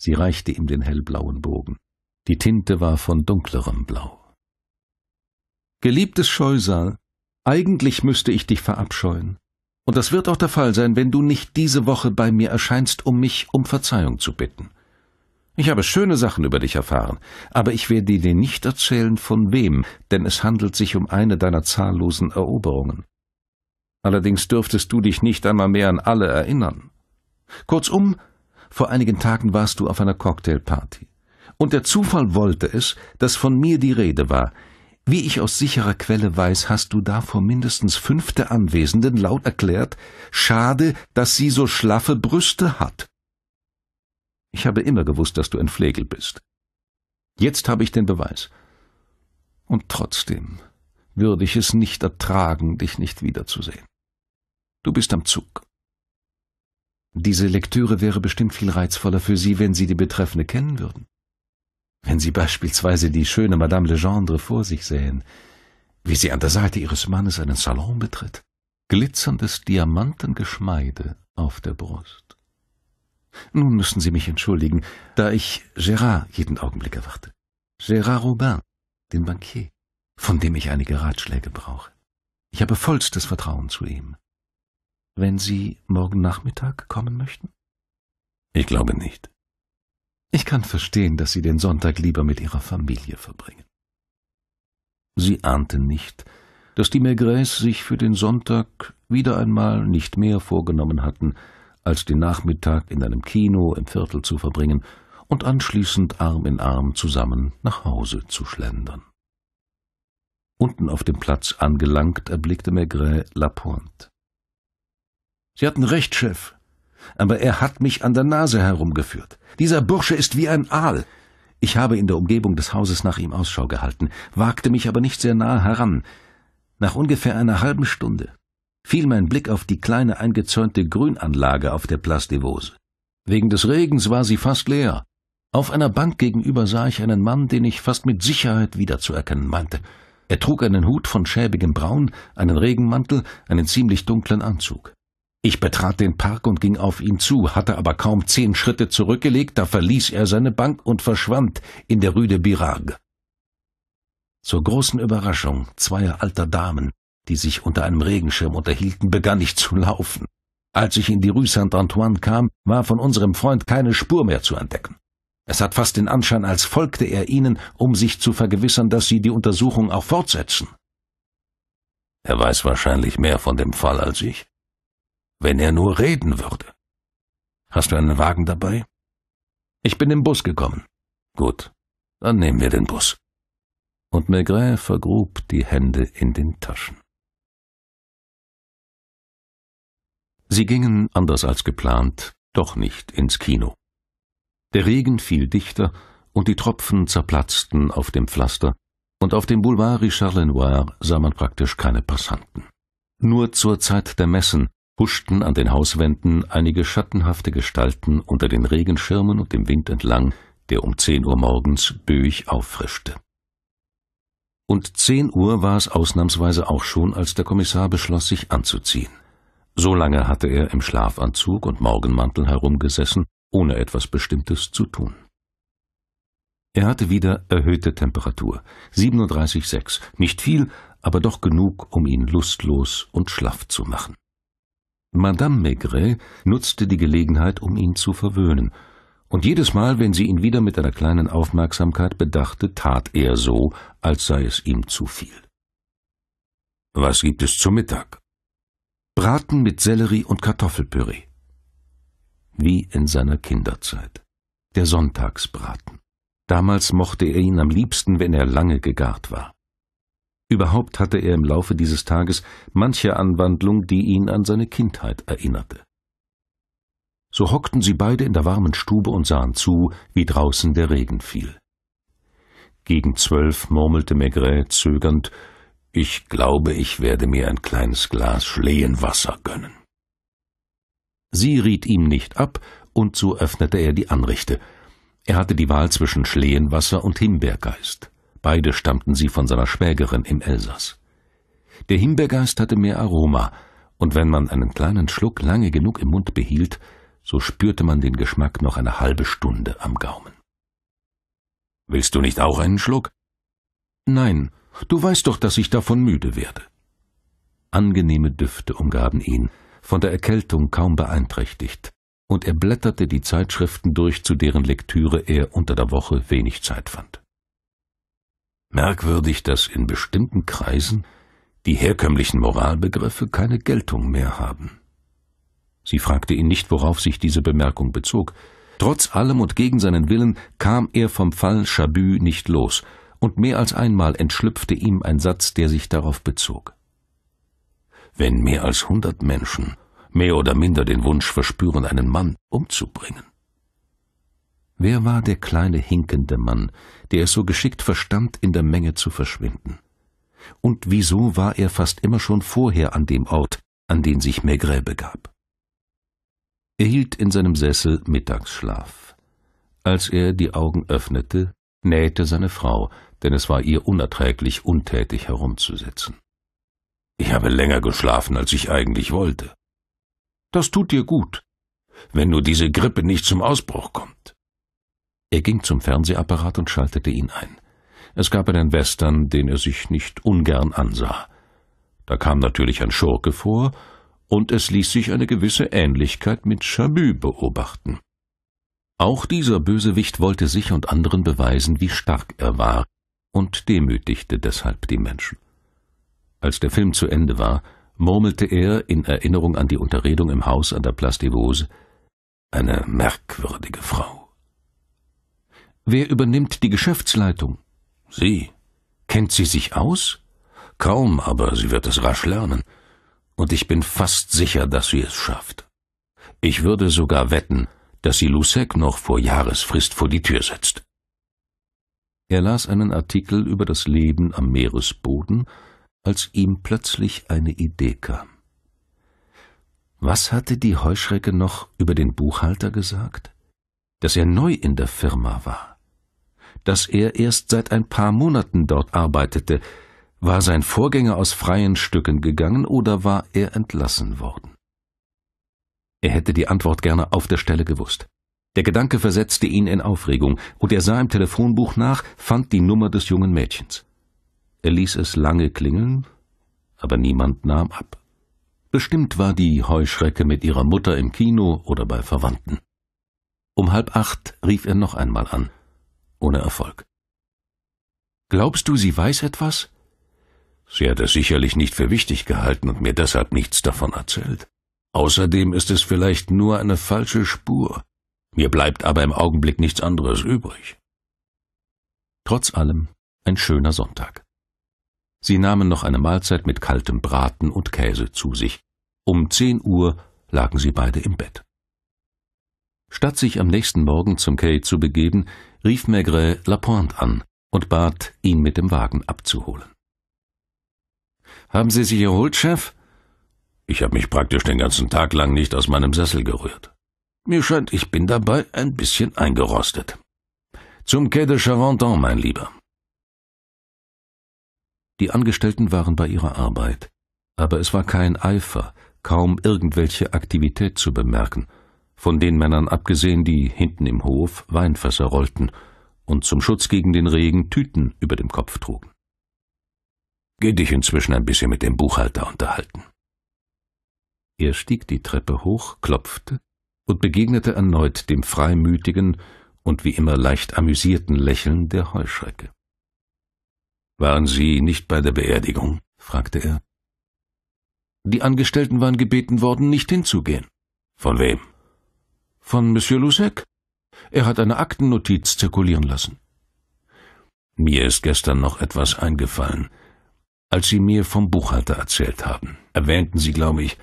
Sie reichte ihm den hellblauen Bogen. Die Tinte war von dunklerem Blau. Geliebtes Scheusal, eigentlich müsste ich dich verabscheuen. Und das wird auch der Fall sein, wenn du nicht diese Woche bei mir erscheinst, um mich um Verzeihung zu bitten. Ich habe schöne Sachen über dich erfahren, aber ich werde dir nicht erzählen, von wem, denn es handelt sich um eine deiner zahllosen Eroberungen. Allerdings dürftest du dich nicht einmal mehr an alle erinnern. Kurzum, vor einigen Tagen warst du auf einer Cocktailparty. Und der Zufall wollte es, dass von mir die Rede war. Wie ich aus sicherer Quelle weiß, hast du da vor mindestens fünf der Anwesenden laut erklärt, schade, dass sie so schlaffe Brüste hat. Ich habe immer gewusst, dass du ein Flegel bist. Jetzt habe ich den Beweis. Und trotzdem würde ich es nicht ertragen, dich nicht wiederzusehen. Du bist am Zug. Diese Lektüre wäre bestimmt viel reizvoller für Sie, wenn Sie die Betreffende kennen würden. Wenn Sie beispielsweise die schöne Madame Legendre vor sich sähen, wie sie an der Seite ihres Mannes einen Salon betritt, glitzerndes Diamantengeschmeide auf der Brust. Nun müssen Sie mich entschuldigen, da ich Gérard jeden Augenblick erwarte. Gérard Robin, den Bankier, von dem ich einige Ratschläge brauche. Ich habe vollstes Vertrauen zu ihm wenn Sie morgen Nachmittag kommen möchten? Ich glaube nicht. Ich kann verstehen, dass Sie den Sonntag lieber mit Ihrer Familie verbringen. Sie ahnte nicht, dass die Maigres sich für den Sonntag wieder einmal nicht mehr vorgenommen hatten, als den Nachmittag in einem Kino im Viertel zu verbringen und anschließend Arm in Arm zusammen nach Hause zu schlendern. Unten auf dem Platz angelangt erblickte Maigret Lapointe. Sie hatten recht, Chef. Aber er hat mich an der Nase herumgeführt. Dieser Bursche ist wie ein Aal. Ich habe in der Umgebung des Hauses nach ihm Ausschau gehalten, wagte mich aber nicht sehr nahe heran. Nach ungefähr einer halben Stunde fiel mein Blick auf die kleine eingezäunte Grünanlage auf der Place des Vosges. Wegen des Regens war sie fast leer. Auf einer Bank gegenüber sah ich einen Mann, den ich fast mit Sicherheit wiederzuerkennen meinte. Er trug einen Hut von schäbigem Braun, einen Regenmantel, einen ziemlich dunklen Anzug. Ich betrat den Park und ging auf ihn zu, hatte aber kaum zehn Schritte zurückgelegt, da verließ er seine Bank und verschwand in der Rue de Birargue. Zur großen Überraschung zweier alter Damen, die sich unter einem Regenschirm unterhielten, begann ich zu laufen. Als ich in die Rue Saint-Antoine kam, war von unserem Freund keine Spur mehr zu entdecken. Es hat fast den Anschein, als folgte er ihnen, um sich zu vergewissern, dass sie die Untersuchung auch fortsetzen. Er weiß wahrscheinlich mehr von dem Fall als ich, wenn er nur reden würde. Hast du einen Wagen dabei? Ich bin im Bus gekommen. Gut, dann nehmen wir den Bus. Und Maigret vergrub die Hände in den Taschen. Sie gingen, anders als geplant, doch nicht ins Kino. Der Regen fiel dichter und die Tropfen zerplatzten auf dem Pflaster, und auf dem Boulevard Richard Lenoir sah man praktisch keine Passanten. Nur zur Zeit der Messen huschten an den Hauswänden einige schattenhafte Gestalten unter den Regenschirmen und dem Wind entlang, der um zehn Uhr morgens böig auffrischte. Und zehn Uhr war es ausnahmsweise auch schon, als der Kommissar beschloss, sich anzuziehen. So lange hatte er im Schlafanzug und Morgenmantel herumgesessen, ohne etwas Bestimmtes zu tun. Er hatte wieder erhöhte Temperatur, 37,6, nicht viel, aber doch genug, um ihn lustlos und schlaff zu machen. Madame Maigret nutzte die Gelegenheit, um ihn zu verwöhnen, und jedes Mal, wenn sie ihn wieder mit einer kleinen Aufmerksamkeit bedachte, tat er so, als sei es ihm zu viel. Was gibt es zum Mittag? Braten mit Sellerie und Kartoffelpüree. Wie in seiner Kinderzeit. Der Sonntagsbraten. Damals mochte er ihn am liebsten, wenn er lange gegart war. Überhaupt hatte er im Laufe dieses Tages manche Anwandlung, die ihn an seine Kindheit erinnerte. So hockten sie beide in der warmen Stube und sahen zu, wie draußen der Regen fiel. Gegen zwölf murmelte Maigret zögernd, ich glaube, ich werde mir ein kleines Glas Schlehenwasser gönnen. Sie riet ihm nicht ab, und so öffnete er die Anrichte. Er hatte die Wahl zwischen Schlehenwasser und Himbeergeist. Beide stammten sie von seiner Schwägerin im Elsass. Der Himbeergeist hatte mehr Aroma, und wenn man einen kleinen Schluck lange genug im Mund behielt, so spürte man den Geschmack noch eine halbe Stunde am Gaumen. Willst du nicht auch einen Schluck? Nein, du weißt doch, dass ich davon müde werde. Angenehme Düfte umgaben ihn, von der Erkältung kaum beeinträchtigt, und er blätterte die Zeitschriften durch, zu deren Lektüre er unter der Woche wenig Zeit fand. Merkwürdig, dass in bestimmten Kreisen die herkömmlichen Moralbegriffe keine Geltung mehr haben. Sie fragte ihn nicht, worauf sich diese Bemerkung bezog. Trotz allem und gegen seinen Willen kam er vom Fall Chabu nicht los, und mehr als einmal entschlüpfte ihm ein Satz, der sich darauf bezog. Wenn mehr als hundert Menschen mehr oder minder den Wunsch verspüren, einen Mann umzubringen, Wer war der kleine hinkende Mann, der es so geschickt verstand, in der Menge zu verschwinden? Und wieso war er fast immer schon vorher an dem Ort, an den sich Maigret begab? Er hielt in seinem Sessel Mittagsschlaf. Als er die Augen öffnete, nähte seine Frau, denn es war ihr unerträglich, untätig herumzusitzen. Ich habe länger geschlafen, als ich eigentlich wollte. Das tut dir gut, wenn nur diese Grippe nicht zum Ausbruch kommt. Er ging zum Fernsehapparat und schaltete ihn ein. Es gab einen Western, den er sich nicht ungern ansah. Da kam natürlich ein Schurke vor, und es ließ sich eine gewisse Ähnlichkeit mit Chablis beobachten. Auch dieser Bösewicht wollte sich und anderen beweisen, wie stark er war, und demütigte deshalb die Menschen. Als der Film zu Ende war, murmelte er in Erinnerung an die Unterredung im Haus an der Place des Vosges, eine merkwürdige Frau. Wer übernimmt die Geschäftsleitung? Sie. Kennt sie sich aus? Kaum, aber sie wird es rasch lernen. Und ich bin fast sicher, dass sie es schafft. Ich würde sogar wetten, dass sie Lusek noch vor Jahresfrist vor die Tür setzt. Er las einen Artikel über das Leben am Meeresboden, als ihm plötzlich eine Idee kam. Was hatte die Heuschrecke noch über den Buchhalter gesagt? Dass er neu in der Firma war dass er erst seit ein paar Monaten dort arbeitete. War sein Vorgänger aus freien Stücken gegangen oder war er entlassen worden? Er hätte die Antwort gerne auf der Stelle gewusst. Der Gedanke versetzte ihn in Aufregung, und er sah im Telefonbuch nach, fand die Nummer des jungen Mädchens. Er ließ es lange klingeln, aber niemand nahm ab. Bestimmt war die Heuschrecke mit ihrer Mutter im Kino oder bei Verwandten. Um halb acht rief er noch einmal an ohne Erfolg. Glaubst du, sie weiß etwas? Sie hat es sicherlich nicht für wichtig gehalten und mir deshalb nichts davon erzählt. Außerdem ist es vielleicht nur eine falsche Spur. Mir bleibt aber im Augenblick nichts anderes übrig. Trotz allem ein schöner Sonntag. Sie nahmen noch eine Mahlzeit mit kaltem Braten und Käse zu sich. Um zehn Uhr lagen sie beide im Bett. Statt sich am nächsten Morgen zum Kay zu begeben, rief Maigret Lapointe an und bat, ihn mit dem Wagen abzuholen. Haben Sie sich erholt, Chef? Ich habe mich praktisch den ganzen Tag lang nicht aus meinem Sessel gerührt. Mir scheint, ich bin dabei ein bisschen eingerostet. Zum Quai de Charenton, mein Lieber. Die Angestellten waren bei ihrer Arbeit, aber es war kein Eifer, kaum irgendwelche Aktivität zu bemerken, von den Männern abgesehen, die hinten im Hof Weinfässer rollten und zum Schutz gegen den Regen Tüten über dem Kopf trugen. Geh dich inzwischen ein bisschen mit dem Buchhalter unterhalten. Er stieg die Treppe hoch, klopfte und begegnete erneut dem freimütigen und wie immer leicht amüsierten Lächeln der Heuschrecke. Waren Sie nicht bei der Beerdigung? fragte er. Die Angestellten waren gebeten worden, nicht hinzugehen. Von wem? Von Monsieur Lusek? Er hat eine Aktennotiz zirkulieren lassen. Mir ist gestern noch etwas eingefallen. Als Sie mir vom Buchhalter erzählt haben, erwähnten Sie, glaube ich,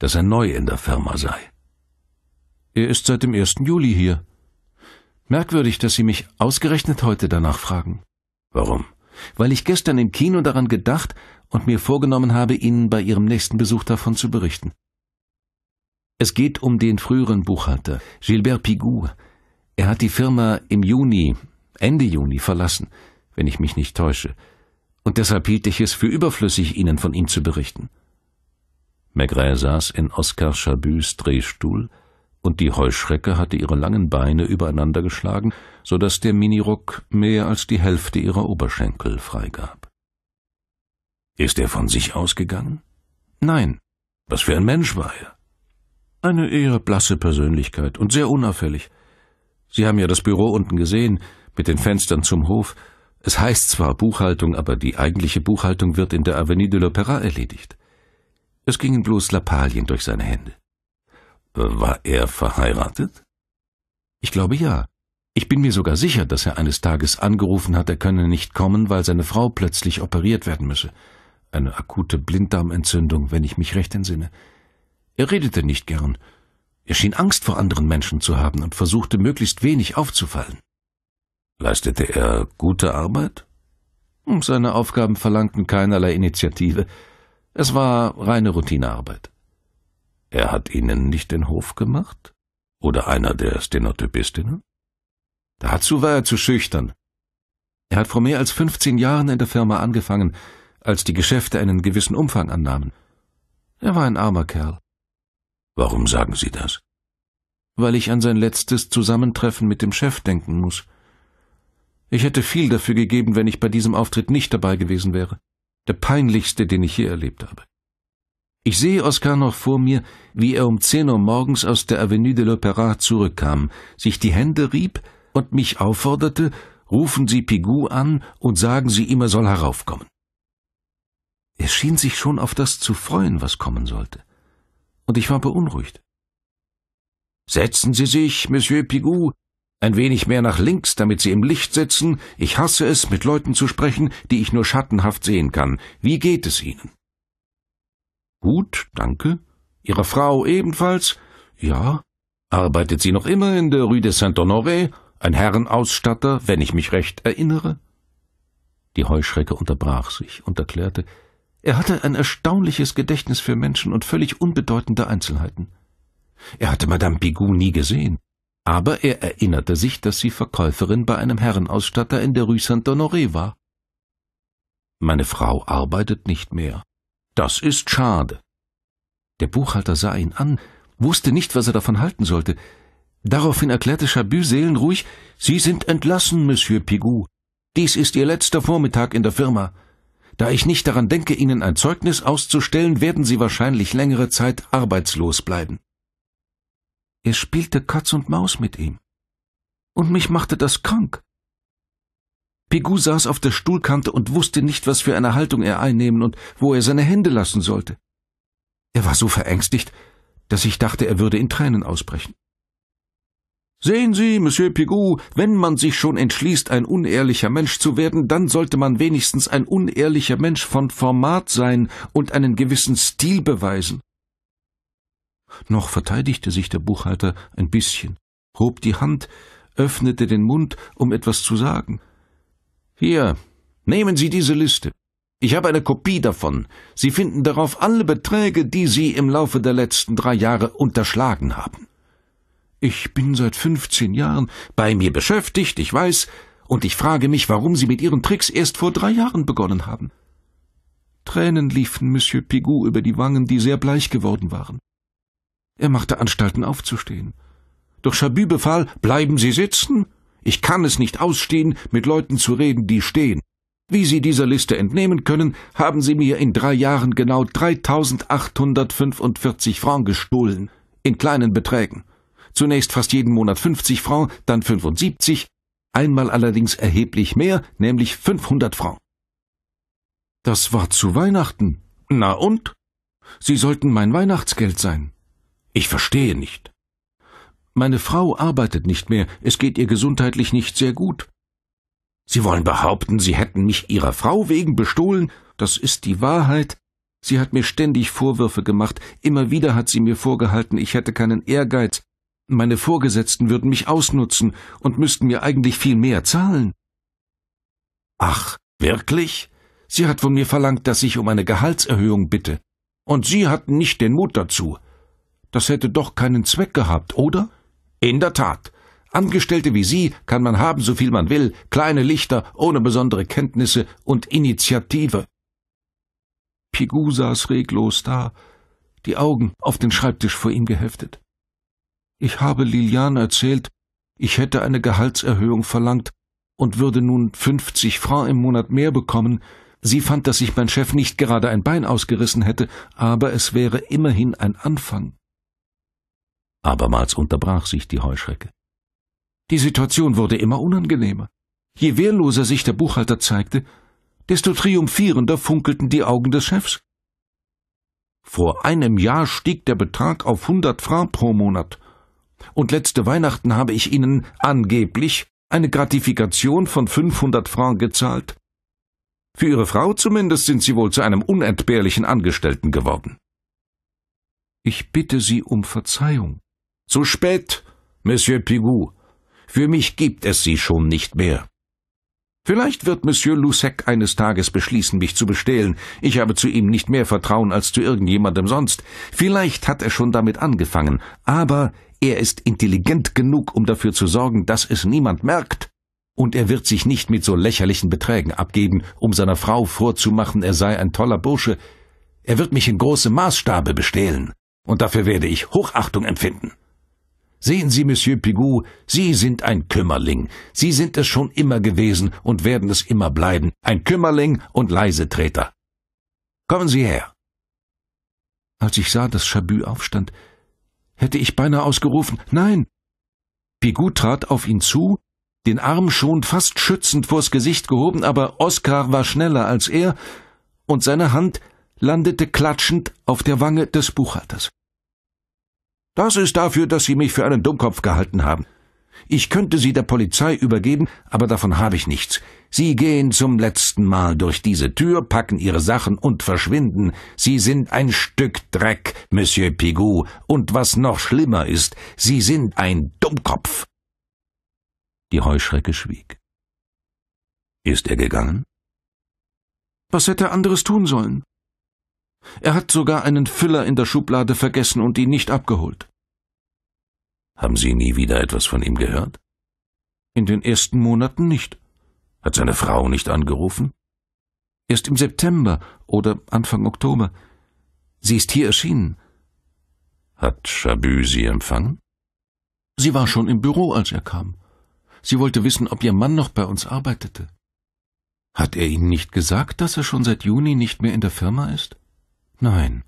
dass er neu in der Firma sei. Er ist seit dem 1. Juli hier. Merkwürdig, dass Sie mich ausgerechnet heute danach fragen. Warum? Weil ich gestern im Kino daran gedacht und mir vorgenommen habe, Ihnen bei Ihrem nächsten Besuch davon zu berichten. Es geht um den früheren Buchhalter, Gilbert Pigou. Er hat die Firma im Juni, Ende Juni verlassen, wenn ich mich nicht täusche. Und deshalb hielt ich es für überflüssig, Ihnen von ihm zu berichten. Maigret saß in Oskar Chabus Drehstuhl, und die Heuschrecke hatte ihre langen Beine übereinander geschlagen, so daß der Minirock mehr als die Hälfte ihrer Oberschenkel freigab. Ist er von sich ausgegangen? Nein. Was für ein Mensch war er? Eine eher blasse Persönlichkeit und sehr unauffällig. Sie haben ja das Büro unten gesehen, mit den Fenstern zum Hof. Es heißt zwar Buchhaltung, aber die eigentliche Buchhaltung wird in der Avenue de l'Opéra erledigt. Es gingen bloß Lappalien durch seine Hände. Äh, war er verheiratet? Ich glaube ja. Ich bin mir sogar sicher, dass er eines Tages angerufen hat, er könne nicht kommen, weil seine Frau plötzlich operiert werden müsse. Eine akute Blinddarmentzündung, wenn ich mich recht entsinne. Er redete nicht gern. Er schien Angst vor anderen Menschen zu haben und versuchte möglichst wenig aufzufallen. Leistete er gute Arbeit? Hm, seine Aufgaben verlangten keinerlei Initiative. Es war reine Routinearbeit. Er hat Ihnen nicht den Hof gemacht? Oder einer der Stenotypistinnen? Dazu war er zu schüchtern. Er hat vor mehr als 15 Jahren in der Firma angefangen, als die Geschäfte einen gewissen Umfang annahmen. Er war ein armer Kerl. Warum sagen Sie das? Weil ich an sein letztes Zusammentreffen mit dem Chef denken muss. Ich hätte viel dafür gegeben, wenn ich bei diesem Auftritt nicht dabei gewesen wäre. Der peinlichste, den ich je erlebt habe. Ich sehe Oskar noch vor mir, wie er um zehn Uhr morgens aus der Avenue de l'Opéra zurückkam, sich die Hände rieb und mich aufforderte, rufen Sie Pigou an und sagen Sie ihm, er soll heraufkommen. Er schien sich schon auf das zu freuen, was kommen sollte und ich war beunruhigt. Setzen Sie sich, Monsieur Pigou, ein wenig mehr nach links, damit Sie im Licht sitzen. Ich hasse es, mit Leuten zu sprechen, die ich nur schattenhaft sehen kann. Wie geht es Ihnen? Gut, danke. Ihrer Frau ebenfalls? Ja. Arbeitet sie noch immer in der Rue de Saint-Honoré, ein Herrenausstatter, wenn ich mich recht erinnere? Die Heuschrecke unterbrach sich und erklärte, er hatte ein erstaunliches Gedächtnis für Menschen und völlig unbedeutende Einzelheiten. Er hatte Madame Pigou nie gesehen, aber er erinnerte sich, dass sie Verkäuferin bei einem Herrenausstatter in der Rue Saint-Honoré war. Meine Frau arbeitet nicht mehr. Das ist schade. Der Buchhalter sah ihn an, wusste nicht, was er davon halten sollte. Daraufhin erklärte Chabus seelenruhig, Sie sind entlassen, Monsieur Pigou. Dies ist Ihr letzter Vormittag in der Firma. Da ich nicht daran denke, Ihnen ein Zeugnis auszustellen, werden Sie wahrscheinlich längere Zeit arbeitslos bleiben. Er spielte Katz und Maus mit ihm. Und mich machte das krank. Pigou saß auf der Stuhlkante und wusste nicht, was für eine Haltung er einnehmen und wo er seine Hände lassen sollte. Er war so verängstigt, dass ich dachte, er würde in Tränen ausbrechen. Sehen Sie, Monsieur Pigou, wenn man sich schon entschließt, ein unehrlicher Mensch zu werden, dann sollte man wenigstens ein unehrlicher Mensch von Format sein und einen gewissen Stil beweisen. Noch verteidigte sich der Buchhalter ein bisschen, hob die Hand, öffnete den Mund, um etwas zu sagen. Hier, nehmen Sie diese Liste. Ich habe eine Kopie davon. Sie finden darauf alle Beträge, die Sie im Laufe der letzten drei Jahre unterschlagen haben. Ich bin seit 15 Jahren bei mir beschäftigt, ich weiß, und ich frage mich, warum Sie mit Ihren Tricks erst vor drei Jahren begonnen haben. Tränen liefen Monsieur Pigou über die Wangen, die sehr bleich geworden waren. Er machte Anstalten aufzustehen. Doch Chabu befahl, bleiben Sie sitzen. Ich kann es nicht ausstehen, mit Leuten zu reden, die stehen. Wie Sie dieser Liste entnehmen können, haben Sie mir in drei Jahren genau 3845 Francs gestohlen, in kleinen Beträgen. Zunächst fast jeden Monat 50 Francs, dann 75, einmal allerdings erheblich mehr, nämlich 500 Francs. Das war zu Weihnachten. Na und? Sie sollten mein Weihnachtsgeld sein. Ich verstehe nicht. Meine Frau arbeitet nicht mehr, es geht ihr gesundheitlich nicht sehr gut. Sie wollen behaupten, Sie hätten mich Ihrer Frau wegen bestohlen, das ist die Wahrheit. Sie hat mir ständig Vorwürfe gemacht, immer wieder hat sie mir vorgehalten, ich hätte keinen Ehrgeiz, meine Vorgesetzten würden mich ausnutzen und müssten mir eigentlich viel mehr zahlen. Ach, wirklich? Sie hat von mir verlangt, dass ich um eine Gehaltserhöhung bitte. Und Sie hatten nicht den Mut dazu. Das hätte doch keinen Zweck gehabt, oder? In der Tat. Angestellte wie Sie kann man haben, so viel man will, kleine Lichter, ohne besondere Kenntnisse und Initiative. Pigou saß reglos da, die Augen auf den Schreibtisch vor ihm geheftet. Ich habe Lilian erzählt, ich hätte eine Gehaltserhöhung verlangt und würde nun 50 Franc im Monat mehr bekommen. Sie fand, dass sich mein Chef nicht gerade ein Bein ausgerissen hätte, aber es wäre immerhin ein Anfang. Abermals unterbrach sich die Heuschrecke. Die Situation wurde immer unangenehmer. Je wehrloser sich der Buchhalter zeigte, desto triumphierender funkelten die Augen des Chefs. Vor einem Jahr stieg der Betrag auf 100 Franc pro Monat und letzte Weihnachten habe ich Ihnen angeblich eine Gratifikation von 500 Francs gezahlt. Für Ihre Frau zumindest sind Sie wohl zu einem unentbehrlichen Angestellten geworden. Ich bitte Sie um Verzeihung. Zu spät, Monsieur Pigou. Für mich gibt es Sie schon nicht mehr. Vielleicht wird Monsieur Lussac eines Tages beschließen, mich zu bestehlen. Ich habe zu ihm nicht mehr Vertrauen als zu irgendjemandem sonst. Vielleicht hat er schon damit angefangen, aber er ist intelligent genug, um dafür zu sorgen, dass es niemand merkt. Und er wird sich nicht mit so lächerlichen Beträgen abgeben, um seiner Frau vorzumachen, er sei ein toller Bursche. Er wird mich in große Maßstabe bestehlen. Und dafür werde ich Hochachtung empfinden. Sehen Sie, Monsieur Pigou, Sie sind ein Kümmerling. Sie sind es schon immer gewesen und werden es immer bleiben. Ein Kümmerling und Leisetreter. Kommen Sie her. Als ich sah, dass Chabu aufstand, hätte ich beinahe ausgerufen, nein! Pigou trat auf ihn zu, den Arm schon fast schützend vors Gesicht gehoben, aber Oskar war schneller als er, und seine Hand landete klatschend auf der Wange des Buchhalters. Das ist dafür, dass Sie mich für einen Dummkopf gehalten haben. Ich könnte Sie der Polizei übergeben, aber davon habe ich nichts. Sie gehen zum letzten Mal durch diese Tür, packen ihre Sachen und verschwinden. Sie sind ein Stück Dreck, Monsieur Pigou, und was noch schlimmer ist, Sie sind ein Dummkopf. Die Heuschrecke schwieg. Ist er gegangen? Was hätte er anderes tun sollen? Er hat sogar einen Füller in der Schublade vergessen und ihn nicht abgeholt. Haben Sie nie wieder etwas von ihm gehört? In den ersten Monaten nicht. Hat seine Frau nicht angerufen? Erst im September oder Anfang Oktober. Sie ist hier erschienen. Hat Chabu sie empfangen? Sie war schon im Büro, als er kam. Sie wollte wissen, ob ihr Mann noch bei uns arbeitete. Hat er Ihnen nicht gesagt, dass er schon seit Juni nicht mehr in der Firma ist? Nein.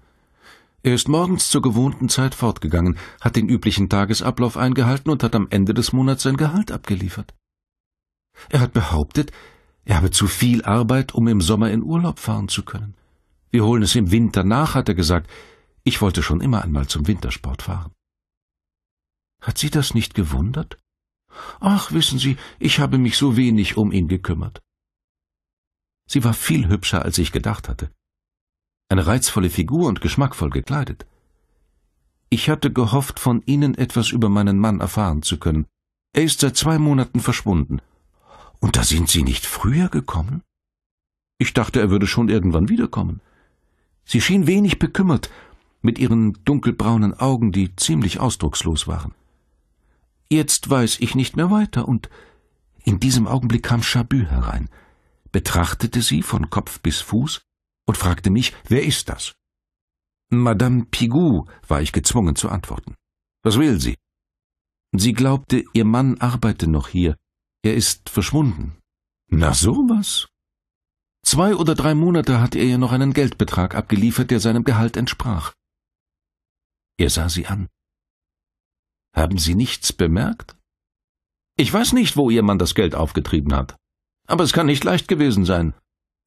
Er ist morgens zur gewohnten Zeit fortgegangen, hat den üblichen Tagesablauf eingehalten und hat am Ende des Monats sein Gehalt abgeliefert. Er hat behauptet, er habe zu viel Arbeit, um im Sommer in Urlaub fahren zu können. Wir holen es im Winter nach, hat er gesagt. Ich wollte schon immer einmal zum Wintersport fahren. Hat Sie das nicht gewundert? Ach, wissen Sie, ich habe mich so wenig um ihn gekümmert. Sie war viel hübscher, als ich gedacht hatte. Eine reizvolle Figur und geschmackvoll gekleidet. Ich hatte gehofft, von Ihnen etwas über meinen Mann erfahren zu können. Er ist seit zwei Monaten verschwunden. Und da sind Sie nicht früher gekommen? Ich dachte, er würde schon irgendwann wiederkommen. Sie schien wenig bekümmert, mit ihren dunkelbraunen Augen, die ziemlich ausdruckslos waren. Jetzt weiß ich nicht mehr weiter, und in diesem Augenblick kam Chabu herein, betrachtete sie von Kopf bis Fuß und fragte mich, wer ist das? Madame Pigou war ich gezwungen zu antworten. Was will sie? Sie glaubte, ihr Mann arbeite noch hier, er ist verschwunden. Na sowas. Zwei oder drei Monate hat er ihr noch einen Geldbetrag abgeliefert, der seinem Gehalt entsprach. Er sah sie an. Haben Sie nichts bemerkt? Ich weiß nicht, wo Ihr Mann das Geld aufgetrieben hat. Aber es kann nicht leicht gewesen sein.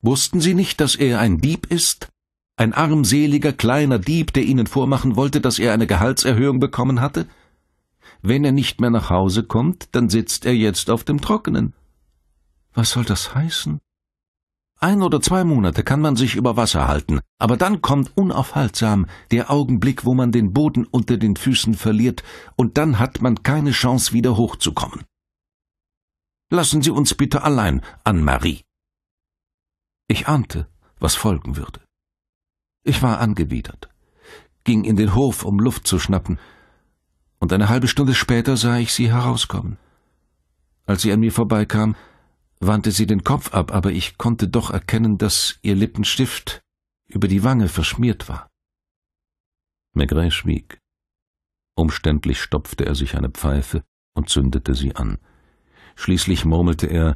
Wussten Sie nicht, dass er ein Dieb ist? Ein armseliger kleiner Dieb, der Ihnen vormachen wollte, dass er eine Gehaltserhöhung bekommen hatte? Wenn er nicht mehr nach Hause kommt, dann sitzt er jetzt auf dem Trockenen. Was soll das heißen? Ein oder zwei Monate kann man sich über Wasser halten, aber dann kommt unaufhaltsam der Augenblick, wo man den Boden unter den Füßen verliert, und dann hat man keine Chance, wieder hochzukommen. Lassen Sie uns bitte allein, Anne-Marie. Ich ahnte, was folgen würde. Ich war angewidert, ging in den Hof, um Luft zu schnappen, und eine halbe Stunde später sah ich sie herauskommen. Als sie an mir vorbeikam, wandte sie den Kopf ab, aber ich konnte doch erkennen, dass ihr Lippenstift über die Wange verschmiert war. Maigret schwieg. Umständlich stopfte er sich eine Pfeife und zündete sie an. Schließlich murmelte er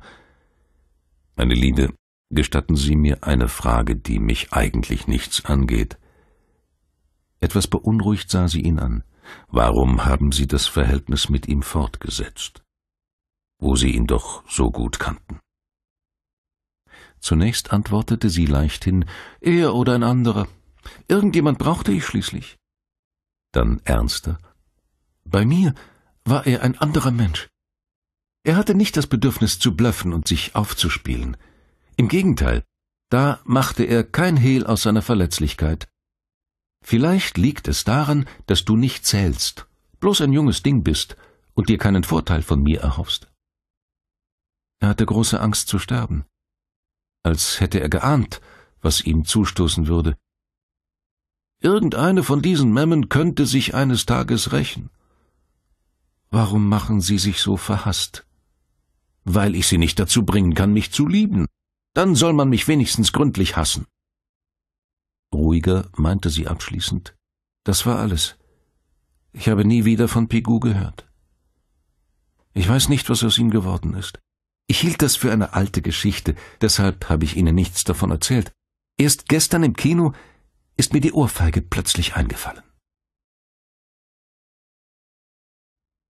Meine Liebe, gestatten Sie mir eine Frage, die mich eigentlich nichts angeht. Etwas beunruhigt sah sie ihn an. Warum haben Sie das Verhältnis mit ihm fortgesetzt, wo Sie ihn doch so gut kannten? Zunächst antwortete sie leichthin Er oder ein anderer. Irgendjemand brauchte ich schließlich. Dann ernster Bei mir war er ein anderer Mensch. Er hatte nicht das Bedürfnis zu blöffen und sich aufzuspielen. Im Gegenteil, da machte er kein Hehl aus seiner Verletzlichkeit Vielleicht liegt es daran, dass du nicht zählst, bloß ein junges Ding bist und dir keinen Vorteil von mir erhoffst. Er hatte große Angst zu sterben, als hätte er geahnt, was ihm zustoßen würde. Irgendeine von diesen Memmen könnte sich eines Tages rächen. Warum machen sie sich so verhasst? Weil ich sie nicht dazu bringen kann, mich zu lieben. Dann soll man mich wenigstens gründlich hassen. Ruhiger meinte sie abschließend. Das war alles. Ich habe nie wieder von Pigou gehört. Ich weiß nicht, was aus ihm geworden ist. Ich hielt das für eine alte Geschichte, deshalb habe ich Ihnen nichts davon erzählt. Erst gestern im Kino ist mir die Ohrfeige plötzlich eingefallen.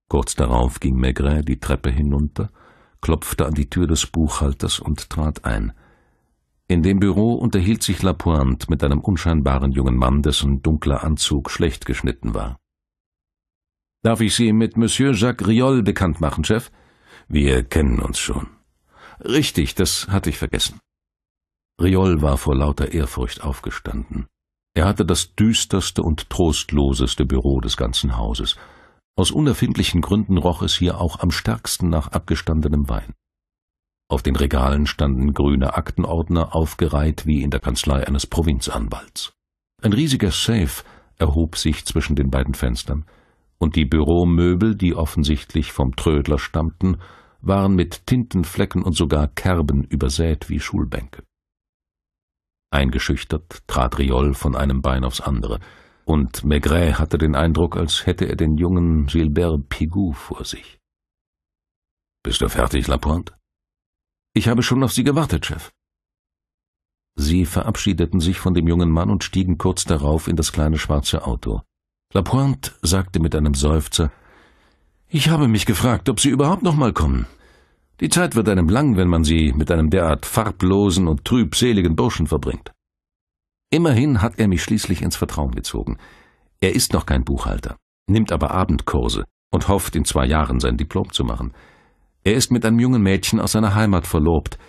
Kurz darauf ging Maigret die Treppe hinunter, klopfte an die Tür des Buchhalters und trat ein. In dem Büro unterhielt sich Lapointe mit einem unscheinbaren jungen Mann, dessen dunkler Anzug schlecht geschnitten war. Darf ich Sie mit Monsieur Jacques Riol bekannt machen, Chef? Wir kennen uns schon. Richtig, das hatte ich vergessen. Riol war vor lauter Ehrfurcht aufgestanden. Er hatte das düsterste und trostloseste Büro des ganzen Hauses. Aus unerfindlichen Gründen roch es hier auch am stärksten nach abgestandenem Wein. Auf den Regalen standen grüne Aktenordner aufgereiht wie in der Kanzlei eines Provinzanwalts. Ein riesiger Safe erhob sich zwischen den beiden Fenstern, und die Büromöbel, die offensichtlich vom Trödler stammten, waren mit Tintenflecken und sogar Kerben übersät wie Schulbänke. Eingeschüchtert trat Riol von einem Bein aufs andere, und Maigret hatte den Eindruck, als hätte er den jungen Gilbert Pigou vor sich. Bist du fertig, Lapointe? Ich habe schon auf Sie gewartet, Chef. Sie verabschiedeten sich von dem jungen Mann und stiegen kurz darauf in das kleine schwarze Auto. Lapointe sagte mit einem Seufzer, ich habe mich gefragt, ob Sie überhaupt noch mal kommen. Die Zeit wird einem lang, wenn man sie mit einem derart farblosen und trübseligen Burschen verbringt. Immerhin hat er mich schließlich ins Vertrauen gezogen. Er ist noch kein Buchhalter, nimmt aber Abendkurse und hofft, in zwei Jahren sein Diplom zu machen – er ist mit einem jungen Mädchen aus seiner Heimat verlobt.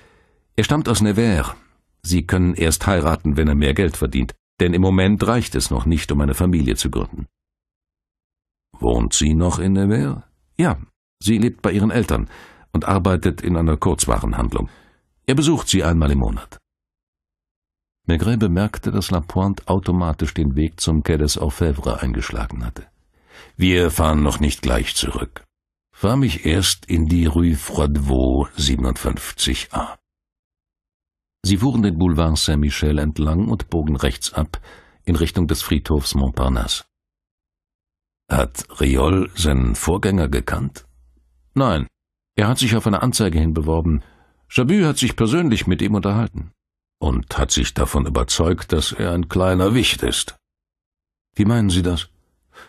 Er stammt aus Nevers. Sie können erst heiraten, wenn er mehr Geld verdient, denn im Moment reicht es noch nicht, um eine Familie zu gründen. Wohnt sie noch in Nevers? Ja, sie lebt bei ihren Eltern und arbeitet in einer Kurzwarenhandlung. Er besucht sie einmal im Monat. Maigret bemerkte, dass Lapointe automatisch den Weg zum Quai des Orfèvres eingeschlagen hatte. Wir fahren noch nicht gleich zurück, fahr mich erst in die Rue Froidevaux 57a. Sie fuhren den Boulevard Saint-Michel entlang und bogen rechts ab in Richtung des Friedhofs Montparnasse. Hat Riol seinen Vorgänger gekannt? Nein, er hat sich auf eine Anzeige hin beworben. Chabut hat sich persönlich mit ihm unterhalten und hat sich davon überzeugt, dass er ein kleiner Wicht ist. Wie meinen Sie das?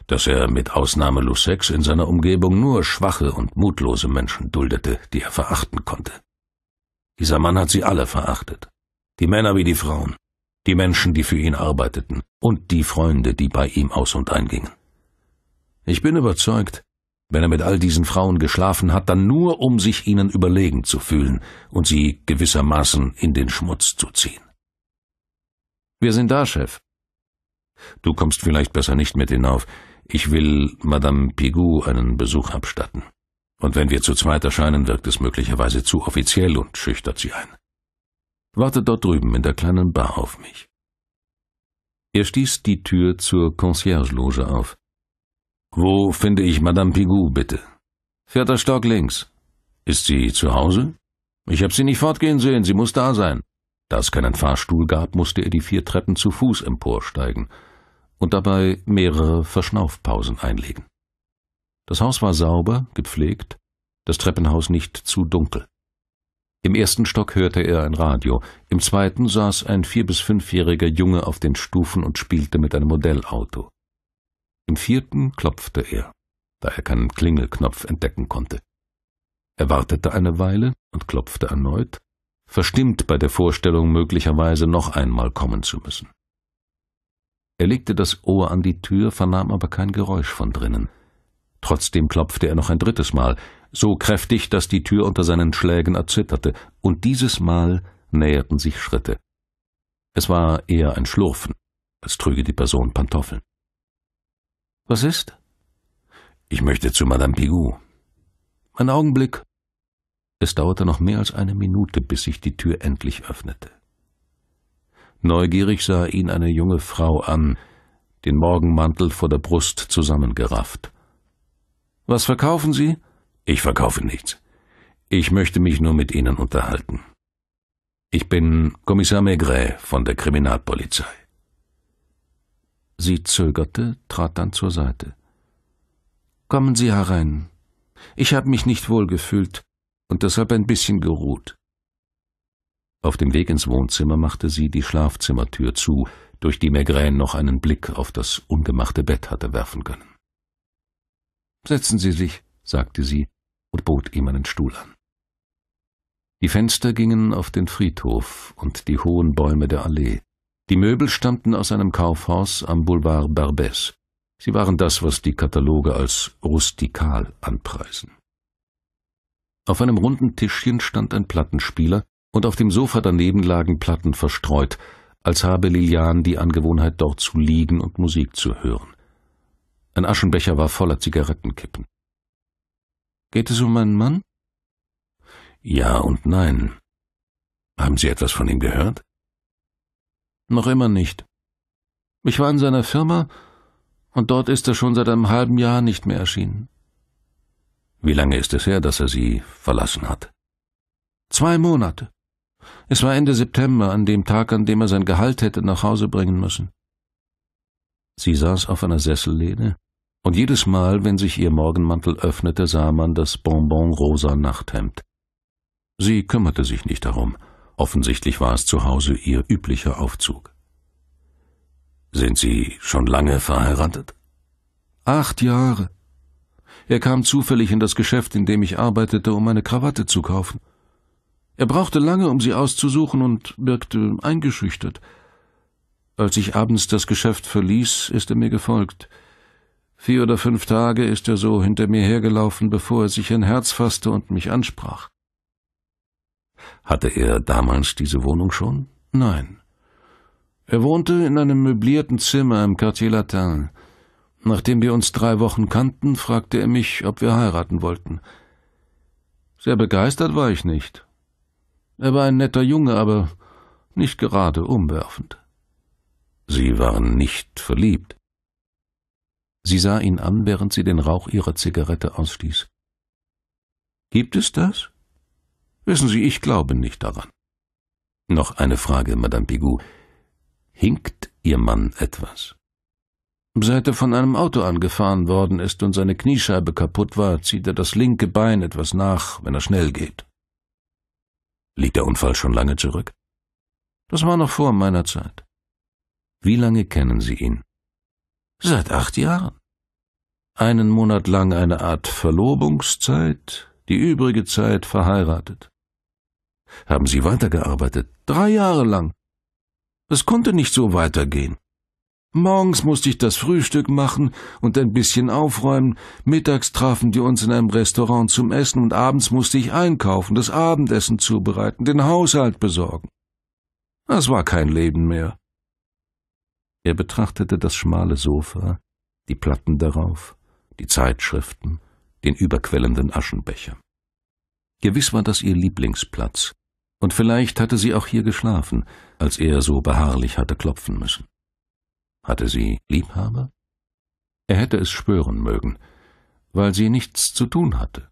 dass er mit Ausnahme Lussex in seiner Umgebung nur schwache und mutlose Menschen duldete, die er verachten konnte. Dieser Mann hat sie alle verachtet. Die Männer wie die Frauen, die Menschen, die für ihn arbeiteten und die Freunde, die bei ihm aus und eingingen. Ich bin überzeugt, wenn er mit all diesen Frauen geschlafen hat, dann nur, um sich ihnen überlegen zu fühlen und sie gewissermaßen in den Schmutz zu ziehen. Wir sind da, Chef. Du kommst vielleicht besser nicht mit hinauf. Ich will Madame Pigou einen Besuch abstatten. Und wenn wir zu zweit erscheinen, wirkt es möglicherweise zu offiziell und schüchtert sie ein. Wartet dort drüben in der kleinen Bar auf mich. Er stieß die Tür zur Concierge-Loge auf. Wo finde ich Madame Pigou, bitte? Vierter Stock links. Ist sie zu Hause? Ich habe sie nicht fortgehen sehen, sie muss da sein. Da es keinen Fahrstuhl gab, musste er die vier Treppen zu Fuß emporsteigen und dabei mehrere Verschnaufpausen einlegen. Das Haus war sauber, gepflegt, das Treppenhaus nicht zu dunkel. Im ersten Stock hörte er ein Radio, im zweiten saß ein vier- bis fünfjähriger Junge auf den Stufen und spielte mit einem Modellauto. Im vierten klopfte er, da er keinen Klingelknopf entdecken konnte. Er wartete eine Weile und klopfte erneut, verstimmt bei der Vorstellung, möglicherweise noch einmal kommen zu müssen. Er legte das Ohr an die Tür, vernahm aber kein Geräusch von drinnen. Trotzdem klopfte er noch ein drittes Mal, so kräftig, dass die Tür unter seinen Schlägen erzitterte, und dieses Mal näherten sich Schritte. Es war eher ein Schlurfen, als trüge die Person Pantoffeln. Was ist? Ich möchte zu Madame Pigou. Ein Augenblick. Es dauerte noch mehr als eine Minute, bis sich die Tür endlich öffnete. Neugierig sah ihn eine junge Frau an, den Morgenmantel vor der Brust zusammengerafft. Was verkaufen Sie? Ich verkaufe nichts. Ich möchte mich nur mit Ihnen unterhalten. Ich bin Kommissar Maigret von der Kriminalpolizei. Sie zögerte, trat dann zur Seite. Kommen Sie herein. Ich habe mich nicht wohl gefühlt und deshalb ein bisschen geruht. Auf dem Weg ins Wohnzimmer machte sie die Schlafzimmertür zu, durch die Maigret noch einen Blick auf das ungemachte Bett hatte werfen können. Setzen Sie sich, sagte sie und bot ihm einen Stuhl an. Die Fenster gingen auf den Friedhof und die hohen Bäume der Allee. Die Möbel stammten aus einem Kaufhaus am Boulevard Barbès. Sie waren das, was die Kataloge als rustikal anpreisen. Auf einem runden Tischchen stand ein Plattenspieler, und auf dem Sofa daneben lagen Platten verstreut, als habe Lilian die Angewohnheit, dort zu liegen und Musik zu hören. Ein Aschenbecher war voller Zigarettenkippen. Geht es um meinen Mann? Ja und nein. Haben Sie etwas von ihm gehört? Noch immer nicht. Ich war in seiner Firma und dort ist er schon seit einem halben Jahr nicht mehr erschienen. Wie lange ist es her, dass er Sie verlassen hat? Zwei Monate. Es war Ende September, an dem Tag, an dem er sein Gehalt hätte nach Hause bringen müssen. Sie saß auf einer Sessellehne, und jedes Mal, wenn sich ihr Morgenmantel öffnete, sah man das Bonbon rosa Nachthemd. Sie kümmerte sich nicht darum. Offensichtlich war es zu Hause ihr üblicher Aufzug. Sind Sie schon lange verheiratet? Acht Jahre. Er kam zufällig in das Geschäft, in dem ich arbeitete, um eine Krawatte zu kaufen. Er brauchte lange, um sie auszusuchen und wirkte eingeschüchtert. Als ich abends das Geschäft verließ, ist er mir gefolgt. Vier oder fünf Tage ist er so hinter mir hergelaufen, bevor er sich ein Herz fasste und mich ansprach. Hatte er damals diese Wohnung schon? Nein. Er wohnte in einem möblierten Zimmer im Quartier Latin. Nachdem wir uns drei Wochen kannten, fragte er mich, ob wir heiraten wollten. Sehr begeistert war ich nicht, er war ein netter Junge, aber nicht gerade umwerfend. Sie waren nicht verliebt. Sie sah ihn an, während sie den Rauch ihrer Zigarette ausstieß. Gibt es das? Wissen Sie, ich glaube nicht daran. Noch eine Frage, Madame Pigou. Hinkt Ihr Mann etwas? Seit er von einem Auto angefahren worden ist und seine Kniescheibe kaputt war, zieht er das linke Bein etwas nach, wenn er schnell geht. Liegt der Unfall schon lange zurück? Das war noch vor meiner Zeit. Wie lange kennen Sie ihn? Seit acht Jahren. Einen Monat lang eine Art Verlobungszeit, die übrige Zeit verheiratet. Haben Sie weitergearbeitet? Drei Jahre lang. Es konnte nicht so weitergehen. Morgens musste ich das Frühstück machen und ein bisschen aufräumen, mittags trafen die uns in einem Restaurant zum Essen und abends musste ich einkaufen, das Abendessen zubereiten, den Haushalt besorgen. Das war kein Leben mehr. Er betrachtete das schmale Sofa, die Platten darauf, die Zeitschriften, den überquellenden Aschenbecher. Gewiss war das ihr Lieblingsplatz, und vielleicht hatte sie auch hier geschlafen, als er so beharrlich hatte klopfen müssen. Hatte sie Liebhaber? Er hätte es spüren mögen, weil sie nichts zu tun hatte,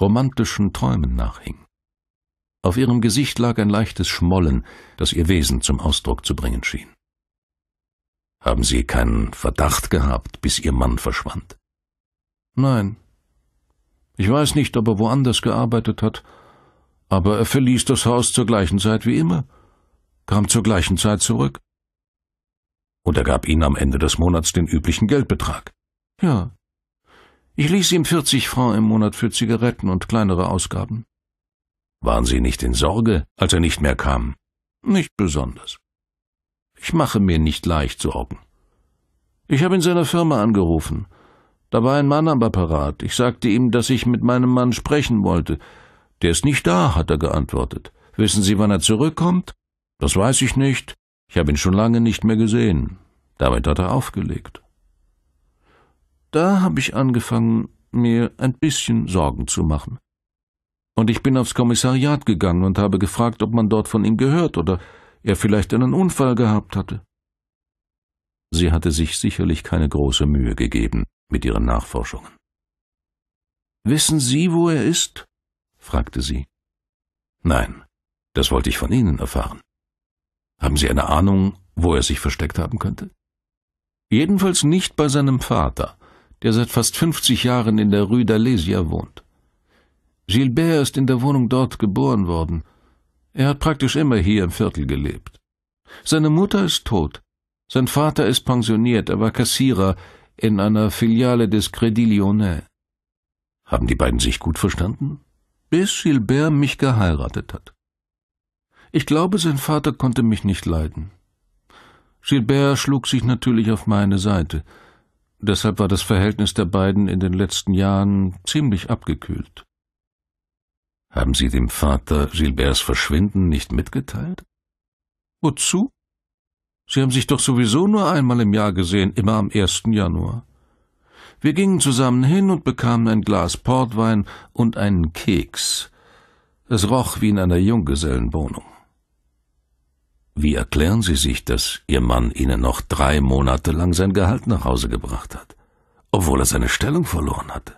romantischen Träumen nachhing. Auf ihrem Gesicht lag ein leichtes Schmollen, das ihr Wesen zum Ausdruck zu bringen schien. Haben Sie keinen Verdacht gehabt, bis Ihr Mann verschwand? Nein. Ich weiß nicht, ob er woanders gearbeitet hat, aber er verließ das Haus zur gleichen Zeit wie immer, kam zur gleichen Zeit zurück. Und er gab ihnen am Ende des Monats den üblichen Geldbetrag. Ja. Ich ließ ihm 40 Francs im Monat für Zigaretten und kleinere Ausgaben. Waren Sie nicht in Sorge, als er nicht mehr kam? Nicht besonders. Ich mache mir nicht leicht Sorgen. Ich habe in seiner Firma angerufen. Da war ein Mann am Apparat. Ich sagte ihm, dass ich mit meinem Mann sprechen wollte. Der ist nicht da, hat er geantwortet. Wissen Sie, wann er zurückkommt? Das weiß ich nicht. Ich habe ihn schon lange nicht mehr gesehen. Damit hat er aufgelegt. Da habe ich angefangen, mir ein bisschen Sorgen zu machen. Und ich bin aufs Kommissariat gegangen und habe gefragt, ob man dort von ihm gehört oder er vielleicht einen Unfall gehabt hatte. Sie hatte sich sicherlich keine große Mühe gegeben mit ihren Nachforschungen. Wissen Sie, wo er ist? fragte sie. Nein, das wollte ich von Ihnen erfahren. Haben Sie eine Ahnung, wo er sich versteckt haben könnte? Jedenfalls nicht bei seinem Vater, der seit fast 50 Jahren in der Rue d'Alesia wohnt. Gilbert ist in der Wohnung dort geboren worden. Er hat praktisch immer hier im Viertel gelebt. Seine Mutter ist tot. Sein Vater ist pensioniert, er war Kassierer in einer Filiale des Crédit Lyonnais. Haben die beiden sich gut verstanden? Bis Gilbert mich geheiratet hat. Ich glaube, sein Vater konnte mich nicht leiden. Gilbert schlug sich natürlich auf meine Seite. Deshalb war das Verhältnis der beiden in den letzten Jahren ziemlich abgekühlt. Haben Sie dem Vater Gilberts Verschwinden nicht mitgeteilt? Wozu? Sie haben sich doch sowieso nur einmal im Jahr gesehen, immer am 1. Januar. Wir gingen zusammen hin und bekamen ein Glas Portwein und einen Keks. Es roch wie in einer Junggesellenwohnung. Wie erklären Sie sich, dass Ihr Mann Ihnen noch drei Monate lang sein Gehalt nach Hause gebracht hat, obwohl er seine Stellung verloren hatte?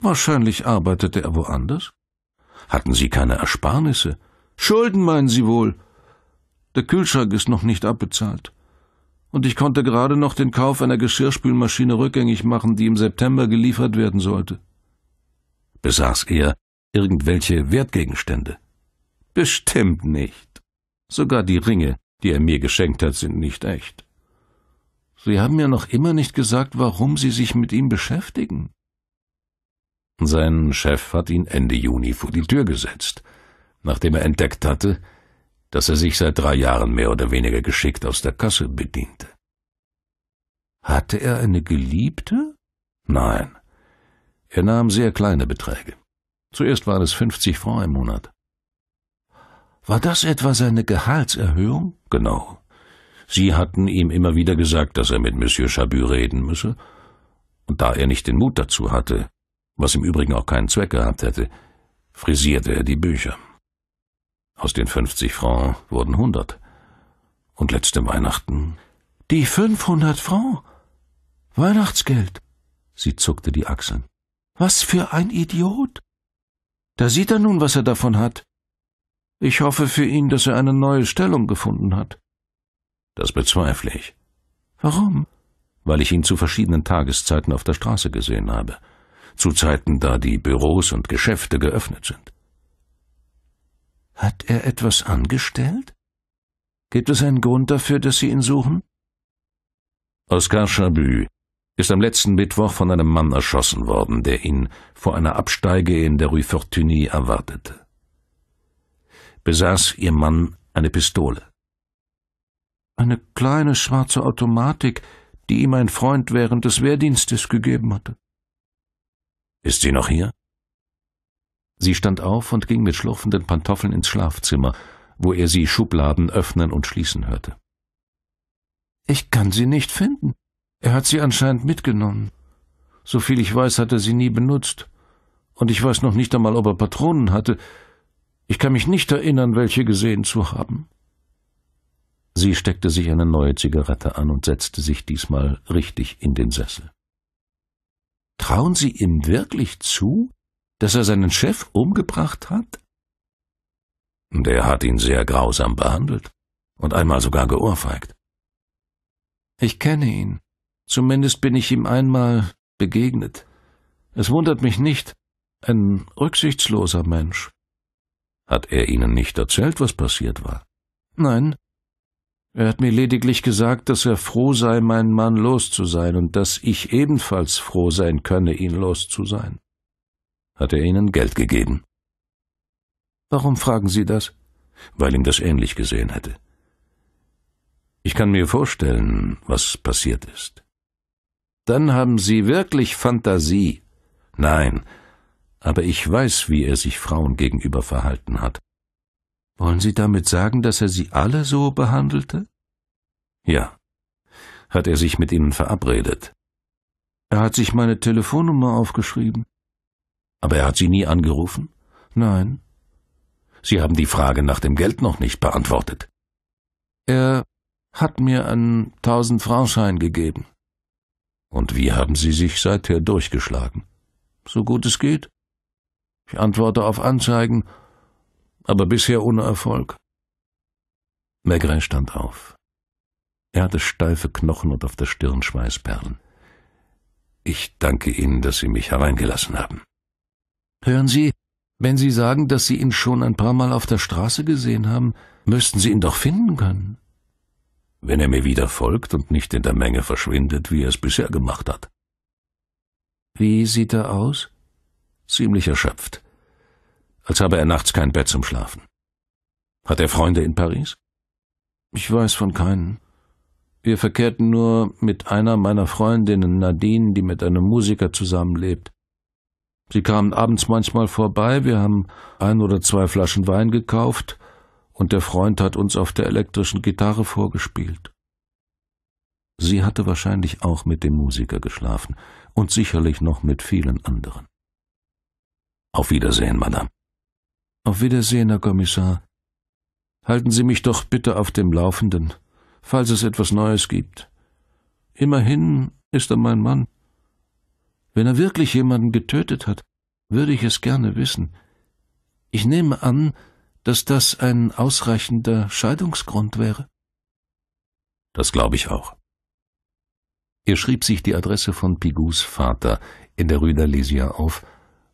Wahrscheinlich arbeitete er woanders. Hatten Sie keine Ersparnisse? Schulden meinen Sie wohl? Der Kühlschrank ist noch nicht abbezahlt. Und ich konnte gerade noch den Kauf einer Geschirrspülmaschine rückgängig machen, die im September geliefert werden sollte. Besaß er irgendwelche Wertgegenstände? Bestimmt nicht. Sogar die Ringe, die er mir geschenkt hat, sind nicht echt. Sie haben mir noch immer nicht gesagt, warum Sie sich mit ihm beschäftigen. Sein Chef hat ihn Ende Juni vor die Tür gesetzt, nachdem er entdeckt hatte, dass er sich seit drei Jahren mehr oder weniger geschickt aus der Kasse bediente. Hatte er eine Geliebte? Nein. Er nahm sehr kleine Beträge. Zuerst waren es 50 Francs im Monat. War das etwa seine Gehaltserhöhung? Genau. Sie hatten ihm immer wieder gesagt, dass er mit Monsieur Chabu reden müsse, und da er nicht den Mut dazu hatte, was im Übrigen auch keinen Zweck gehabt hätte, frisierte er die Bücher. Aus den 50 Francs wurden 100. Und letzte Weihnachten? Die 500 Francs? Weihnachtsgeld. Sie zuckte die Achseln. Was für ein Idiot. Da sieht er nun, was er davon hat. Ich hoffe für ihn, dass er eine neue Stellung gefunden hat. Das bezweifle ich. Warum? Weil ich ihn zu verschiedenen Tageszeiten auf der Straße gesehen habe. Zu Zeiten, da die Büros und Geschäfte geöffnet sind. Hat er etwas angestellt? Gibt es einen Grund dafür, dass Sie ihn suchen? Oskar Chabu ist am letzten Mittwoch von einem Mann erschossen worden, der ihn vor einer Absteige in der Rue Fortuny erwartete besaß ihr Mann eine Pistole. Eine kleine schwarze Automatik, die ihm ein Freund während des Wehrdienstes gegeben hatte. Ist sie noch hier? Sie stand auf und ging mit schlurfenden Pantoffeln ins Schlafzimmer, wo er sie Schubladen öffnen und schließen hörte. Ich kann sie nicht finden. Er hat sie anscheinend mitgenommen. Soviel ich weiß, hat er sie nie benutzt. Und ich weiß noch nicht einmal, ob er Patronen hatte. Ich kann mich nicht erinnern, welche gesehen zu haben. Sie steckte sich eine neue Zigarette an und setzte sich diesmal richtig in den Sessel. Trauen Sie ihm wirklich zu, dass er seinen Chef umgebracht hat? Der hat ihn sehr grausam behandelt und einmal sogar geohrfeigt. Ich kenne ihn. Zumindest bin ich ihm einmal begegnet. Es wundert mich nicht, ein rücksichtsloser Mensch. Hat er Ihnen nicht erzählt, was passiert war? Nein. Er hat mir lediglich gesagt, dass er froh sei, meinen Mann los zu sein und dass ich ebenfalls froh sein könne, ihn los zu sein. Hat er Ihnen Geld gegeben? Warum fragen Sie das? Weil ihm das ähnlich gesehen hätte. Ich kann mir vorstellen, was passiert ist. Dann haben Sie wirklich Fantasie. Nein, aber ich weiß, wie er sich Frauen gegenüber verhalten hat. Wollen Sie damit sagen, dass er Sie alle so behandelte? Ja. Hat er sich mit Ihnen verabredet? Er hat sich meine Telefonnummer aufgeschrieben. Aber er hat Sie nie angerufen? Nein. Sie haben die Frage nach dem Geld noch nicht beantwortet. Er hat mir einen Tausendfranschein gegeben. Und wie haben Sie sich seither durchgeschlagen? So gut es geht. Ich antworte auf Anzeigen, aber bisher ohne Erfolg. Maigret stand auf. Er hatte steife Knochen und auf der Stirn Schweißperlen. Ich danke Ihnen, dass Sie mich hereingelassen haben. Hören Sie, wenn Sie sagen, dass Sie ihn schon ein paar Mal auf der Straße gesehen haben, müssten Sie ihn doch finden können. Wenn er mir wieder folgt und nicht in der Menge verschwindet, wie er es bisher gemacht hat. Wie sieht er aus? ziemlich erschöpft. Als habe er nachts kein Bett zum Schlafen. Hat er Freunde in Paris? Ich weiß von keinen. Wir verkehrten nur mit einer meiner Freundinnen, Nadine, die mit einem Musiker zusammenlebt. Sie kamen abends manchmal vorbei, wir haben ein oder zwei Flaschen Wein gekauft, und der Freund hat uns auf der elektrischen Gitarre vorgespielt. Sie hatte wahrscheinlich auch mit dem Musiker geschlafen und sicherlich noch mit vielen anderen. Auf Wiedersehen, Madame. Auf Wiedersehen, Herr Kommissar. Halten Sie mich doch bitte auf dem Laufenden, falls es etwas Neues gibt. Immerhin ist er mein Mann. Wenn er wirklich jemanden getötet hat, würde ich es gerne wissen. Ich nehme an, dass das ein ausreichender Scheidungsgrund wäre. Das glaube ich auch. Er schrieb sich die Adresse von Pigus Vater in der Rue d'Alésia auf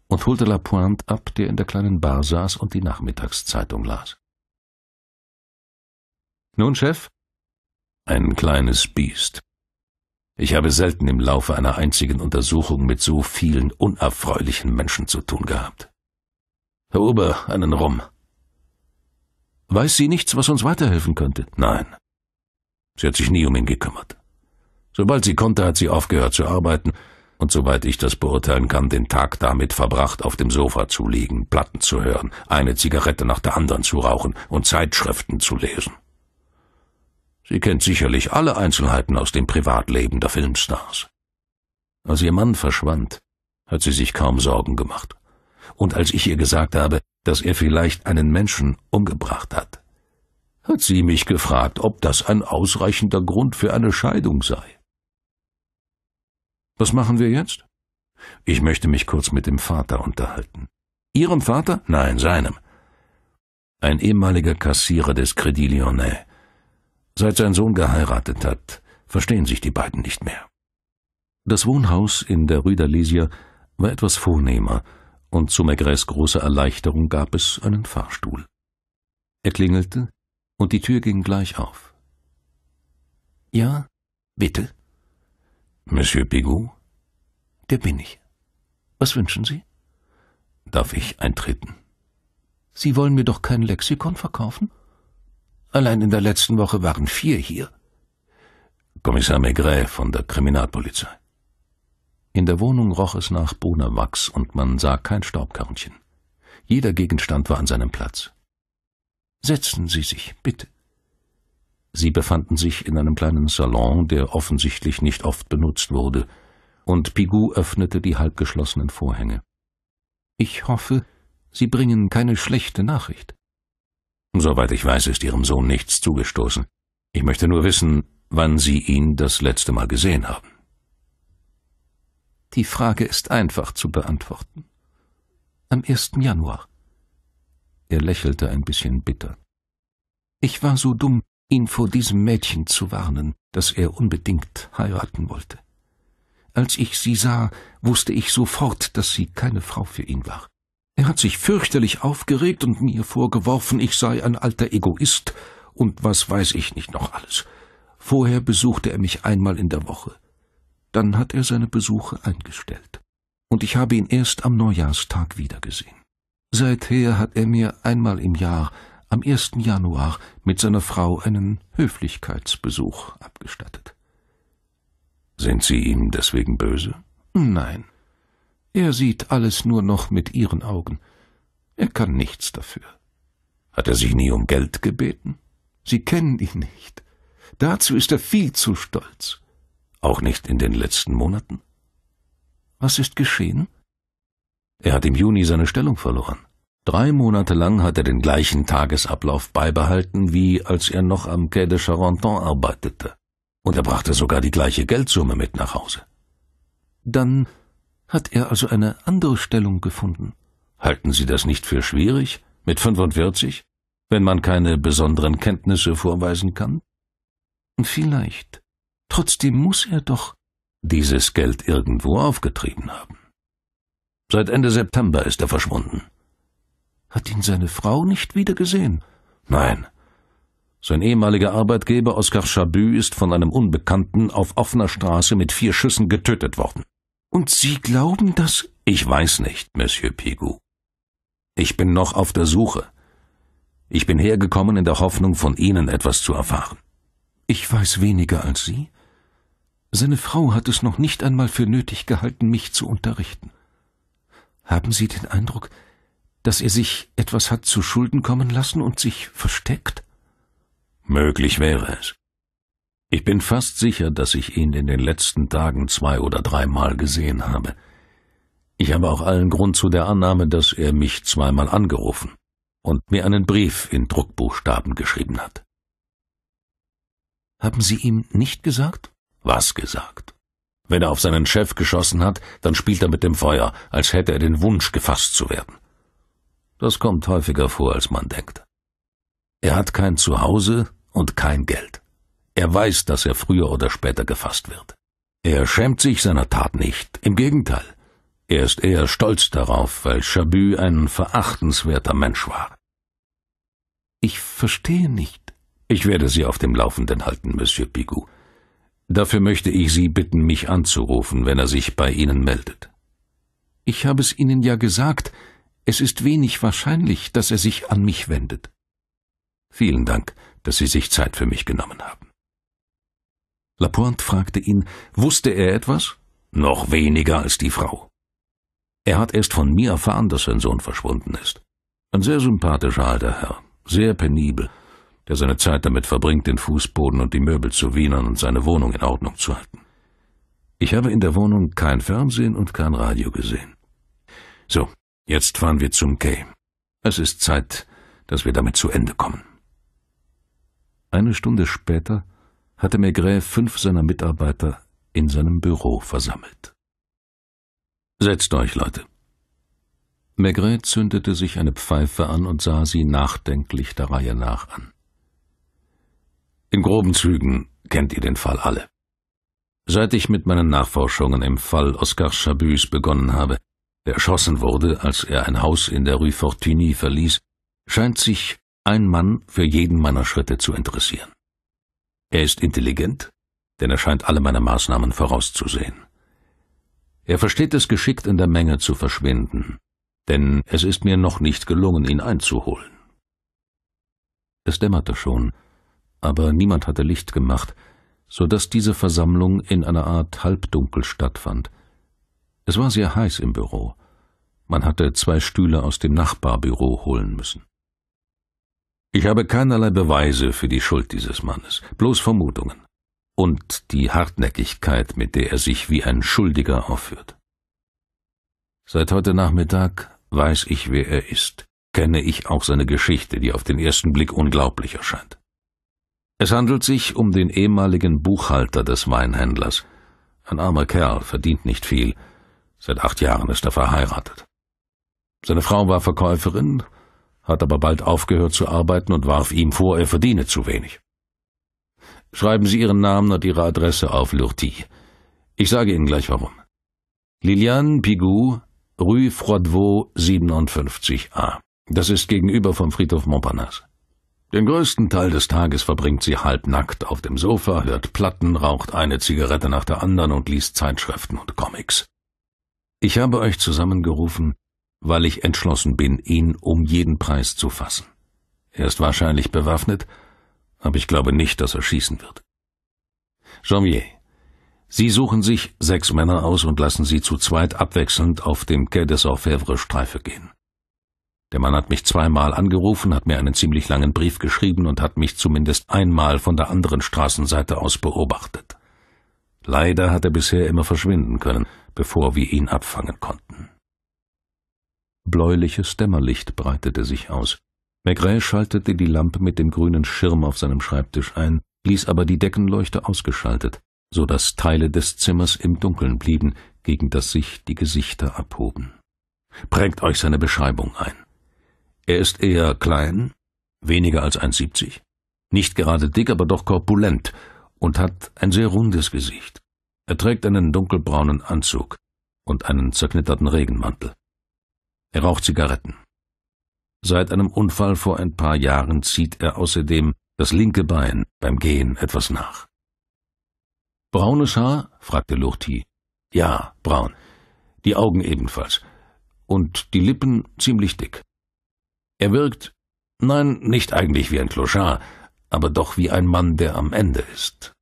und holte Lapointe ab, der in der kleinen Bar saß und die Nachmittagszeitung las. Nun, Chef? Ein kleines Biest. Ich habe selten im Laufe einer einzigen Untersuchung mit so vielen unerfreulichen Menschen zu tun gehabt. Herr Ober, einen Rum. Weiß sie nichts, was uns weiterhelfen könnte? Nein. Sie hat sich nie um ihn gekümmert. Sobald sie konnte, hat sie aufgehört zu arbeiten, und soweit ich das beurteilen kann, den Tag damit verbracht, auf dem Sofa zu liegen, Platten zu hören, eine Zigarette nach der anderen zu rauchen und Zeitschriften zu lesen. Sie kennt sicherlich alle Einzelheiten aus dem Privatleben der Filmstars. Als ihr Mann verschwand, hat sie sich kaum Sorgen gemacht. Und als ich ihr gesagt habe, dass er vielleicht einen Menschen umgebracht hat, hat sie mich gefragt, ob das ein ausreichender Grund für eine Scheidung sei. Was machen wir jetzt? Ich möchte mich kurz mit dem Vater unterhalten. Ihrem Vater? Nein, seinem. Ein ehemaliger Kassierer des Crédit Lyonnais. Seit sein Sohn geheiratet hat, verstehen sich die beiden nicht mehr. Das Wohnhaus in der Rue d'Alésia war etwas vornehmer, und zu Maigres großer Erleichterung gab es einen Fahrstuhl. Er klingelte, und die Tür ging gleich auf. Ja, bitte? Monsieur Pigou? Der bin ich. Was wünschen Sie? Darf ich eintreten? Sie wollen mir doch kein Lexikon verkaufen? Allein in der letzten Woche waren vier hier. Kommissar Maigret von der Kriminalpolizei. In der Wohnung roch es nach Bohnerwachs und man sah kein Staubkörnchen. Jeder Gegenstand war an seinem Platz. Setzen Sie sich, bitte. Sie befanden sich in einem kleinen Salon, der offensichtlich nicht oft benutzt wurde, und Pigou öffnete die halbgeschlossenen Vorhänge. Ich hoffe, Sie bringen keine schlechte Nachricht. Soweit ich weiß, ist Ihrem Sohn nichts zugestoßen. Ich möchte nur wissen, wann Sie ihn das letzte Mal gesehen haben. Die Frage ist einfach zu beantworten. Am 1. Januar. Er lächelte ein bisschen bitter. Ich war so dumm, ihn vor diesem Mädchen zu warnen, das er unbedingt heiraten wollte. Als ich sie sah, wusste ich sofort, dass sie keine Frau für ihn war. Er hat sich fürchterlich aufgeregt und mir vorgeworfen, ich sei ein alter Egoist und was weiß ich nicht noch alles. Vorher besuchte er mich einmal in der Woche. Dann hat er seine Besuche eingestellt. Und ich habe ihn erst am Neujahrstag wiedergesehen. Seither hat er mir einmal im Jahr am 1. Januar mit seiner Frau einen Höflichkeitsbesuch abgestattet. Sind Sie ihm deswegen böse? Nein. Er sieht alles nur noch mit Ihren Augen. Er kann nichts dafür. Hat er sich nie um Geld gebeten? Sie kennen ihn nicht. Dazu ist er viel zu stolz. Auch nicht in den letzten Monaten? Was ist geschehen? Er hat im Juni seine Stellung verloren. Drei Monate lang hat er den gleichen Tagesablauf beibehalten, wie als er noch am Quai de Charenton arbeitete. Und er brachte sogar die gleiche Geldsumme mit nach Hause. Dann hat er also eine andere Stellung gefunden. Halten Sie das nicht für schwierig? Mit 45? Wenn man keine besonderen Kenntnisse vorweisen kann? Vielleicht. Trotzdem muss er doch dieses Geld irgendwo aufgetrieben haben. Seit Ende September ist er verschwunden. Hat ihn seine Frau nicht wiedergesehen? Nein. Sein ehemaliger Arbeitgeber Oskar Chabu ist von einem Unbekannten auf offener Straße mit vier Schüssen getötet worden. Und Sie glauben, dass... Ich weiß nicht, Monsieur Pigou. Ich bin noch auf der Suche. Ich bin hergekommen in der Hoffnung, von Ihnen etwas zu erfahren. Ich weiß weniger als Sie. Seine Frau hat es noch nicht einmal für nötig gehalten, mich zu unterrichten. Haben Sie den Eindruck, dass er sich etwas hat zu Schulden kommen lassen und sich versteckt? Möglich wäre es. Ich bin fast sicher, dass ich ihn in den letzten Tagen zwei oder dreimal gesehen habe. Ich habe auch allen Grund zu der Annahme, dass er mich zweimal angerufen und mir einen Brief in Druckbuchstaben geschrieben hat. Haben Sie ihm nicht gesagt? Was gesagt? Wenn er auf seinen Chef geschossen hat, dann spielt er mit dem Feuer, als hätte er den Wunsch gefasst zu werden. Das kommt häufiger vor, als man denkt. Er hat kein Zuhause und kein Geld. Er weiß, dass er früher oder später gefasst wird. Er schämt sich seiner Tat nicht, im Gegenteil. Er ist eher stolz darauf, weil Chabu ein verachtenswerter Mensch war. Ich verstehe nicht. Ich werde Sie auf dem Laufenden halten, Monsieur Pigou. Dafür möchte ich Sie bitten, mich anzurufen, wenn er sich bei Ihnen meldet. Ich habe es Ihnen ja gesagt, es ist wenig wahrscheinlich, dass er sich an mich wendet. Vielen Dank, dass Sie sich Zeit für mich genommen haben. Lapointe fragte ihn, wusste er etwas? Noch weniger als die Frau. Er hat erst von mir erfahren, dass sein Sohn verschwunden ist. Ein sehr sympathischer alter Herr, sehr penibel, der seine Zeit damit verbringt, den Fußboden und die Möbel zu wienern und seine Wohnung in Ordnung zu halten. Ich habe in der Wohnung kein Fernsehen und kein Radio gesehen. So, Jetzt fahren wir zum Quai. Es ist Zeit, dass wir damit zu Ende kommen. Eine Stunde später hatte Maigret fünf seiner Mitarbeiter in seinem Büro versammelt. Setzt euch, Leute. Maigret zündete sich eine Pfeife an und sah sie nachdenklich der Reihe nach an. In groben Zügen kennt ihr den Fall alle. Seit ich mit meinen Nachforschungen im Fall Oscar Chabus begonnen habe, erschossen wurde, als er ein Haus in der Rue Fortuny verließ, scheint sich ein Mann für jeden meiner Schritte zu interessieren. Er ist intelligent, denn er scheint alle meine Maßnahmen vorauszusehen. Er versteht es geschickt, in der Menge zu verschwinden, denn es ist mir noch nicht gelungen, ihn einzuholen. Es dämmerte schon, aber niemand hatte Licht gemacht, so dass diese Versammlung in einer Art Halbdunkel stattfand. Es war sehr heiß im Büro. Man hatte zwei Stühle aus dem Nachbarbüro holen müssen. Ich habe keinerlei Beweise für die Schuld dieses Mannes, bloß Vermutungen. Und die Hartnäckigkeit, mit der er sich wie ein Schuldiger aufführt. Seit heute Nachmittag weiß ich, wer er ist, kenne ich auch seine Geschichte, die auf den ersten Blick unglaublich erscheint. Es handelt sich um den ehemaligen Buchhalter des Weinhändlers. Ein armer Kerl, verdient nicht viel. Seit acht Jahren ist er verheiratet. Seine Frau war Verkäuferin, hat aber bald aufgehört zu arbeiten und warf ihm vor, er verdiene zu wenig. Schreiben Sie Ihren Namen und Ihre Adresse auf, Lurti. Ich sage Ihnen gleich warum. Liliane Pigou, Rue Froidevaux 57a. Das ist gegenüber vom Friedhof Montparnasse. Den größten Teil des Tages verbringt sie halbnackt auf dem Sofa, hört Platten, raucht eine Zigarette nach der anderen und liest Zeitschriften und Comics. Ich habe euch zusammengerufen, weil ich entschlossen bin, ihn um jeden Preis zu fassen. Er ist wahrscheinlich bewaffnet, aber ich glaube nicht, dass er schießen wird. Janvier, Sie suchen sich sechs Männer aus und lassen sie zu zweit abwechselnd auf dem Quai des Orfèvres Streife gehen. Der Mann hat mich zweimal angerufen, hat mir einen ziemlich langen Brief geschrieben und hat mich zumindest einmal von der anderen Straßenseite aus beobachtet. Leider hat er bisher immer verschwinden können, bevor wir ihn abfangen konnten. Bläuliches Dämmerlicht breitete sich aus. McRae schaltete die Lampe mit dem grünen Schirm auf seinem Schreibtisch ein, ließ aber die Deckenleuchte ausgeschaltet, so dass Teile des Zimmers im Dunkeln blieben, gegen das sich die Gesichter abhoben. Prägt euch seine Beschreibung ein. Er ist eher klein, weniger als 1,70, nicht gerade dick, aber doch korpulent und hat ein sehr rundes Gesicht. Er trägt einen dunkelbraunen Anzug und einen zerknitterten Regenmantel. Er raucht Zigaretten. Seit einem Unfall vor ein paar Jahren zieht er außerdem das linke Bein beim Gehen etwas nach. Braunes Haar? fragte Lurti. Ja, braun. Die Augen ebenfalls. Und die Lippen ziemlich dick. Er wirkt, nein, nicht eigentlich wie ein Clochard, aber doch wie ein Mann, der am Ende ist.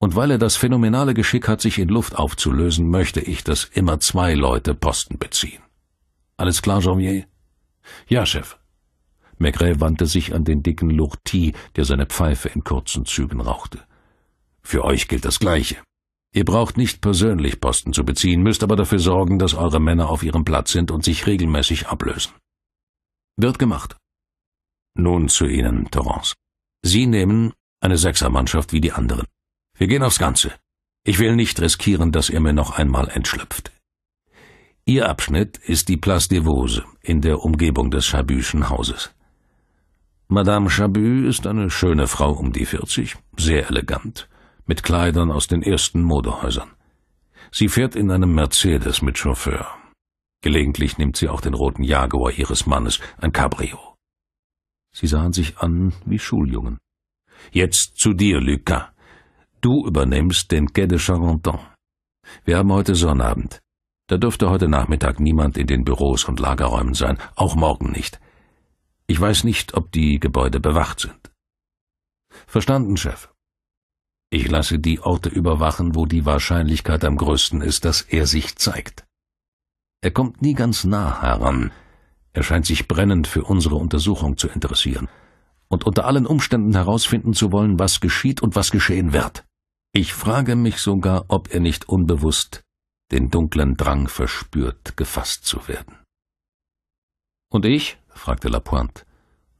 Und weil er das phänomenale Geschick hat, sich in Luft aufzulösen, möchte ich, dass immer zwei Leute Posten beziehen. Alles klar, Jean-Mier? Ja, Chef. Maigret wandte sich an den dicken Lurti, der seine Pfeife in kurzen Zügen rauchte. Für euch gilt das Gleiche. Ihr braucht nicht persönlich Posten zu beziehen, müsst aber dafür sorgen, dass eure Männer auf ihrem Platz sind und sich regelmäßig ablösen. Wird gemacht. Nun zu Ihnen, Torrance. Sie nehmen eine Sechsermannschaft wie die anderen. Wir gehen aufs Ganze. Ich will nicht riskieren, dass ihr mir noch einmal entschlüpft. Ihr Abschnitt ist die Place des Vosges in der Umgebung des Chabüschen Hauses. Madame Chabu ist eine schöne Frau um die 40, sehr elegant, mit Kleidern aus den ersten Modehäusern. Sie fährt in einem Mercedes mit Chauffeur. Gelegentlich nimmt sie auch den roten Jaguar ihres Mannes, ein Cabrio. Sie sahen sich an wie Schuljungen. Jetzt zu dir, Lucas. Du übernimmst den Quai de Charenton. Wir haben heute Sonnabend. Da dürfte heute Nachmittag niemand in den Büros und Lagerräumen sein, auch morgen nicht. Ich weiß nicht, ob die Gebäude bewacht sind. Verstanden, Chef. Ich lasse die Orte überwachen, wo die Wahrscheinlichkeit am größten ist, dass er sich zeigt. Er kommt nie ganz nah heran. Er scheint sich brennend für unsere Untersuchung zu interessieren und unter allen Umständen herausfinden zu wollen, was geschieht und was geschehen wird. Ich frage mich sogar, ob er nicht unbewusst den dunklen Drang verspürt, gefasst zu werden. Und ich? fragte Lapointe.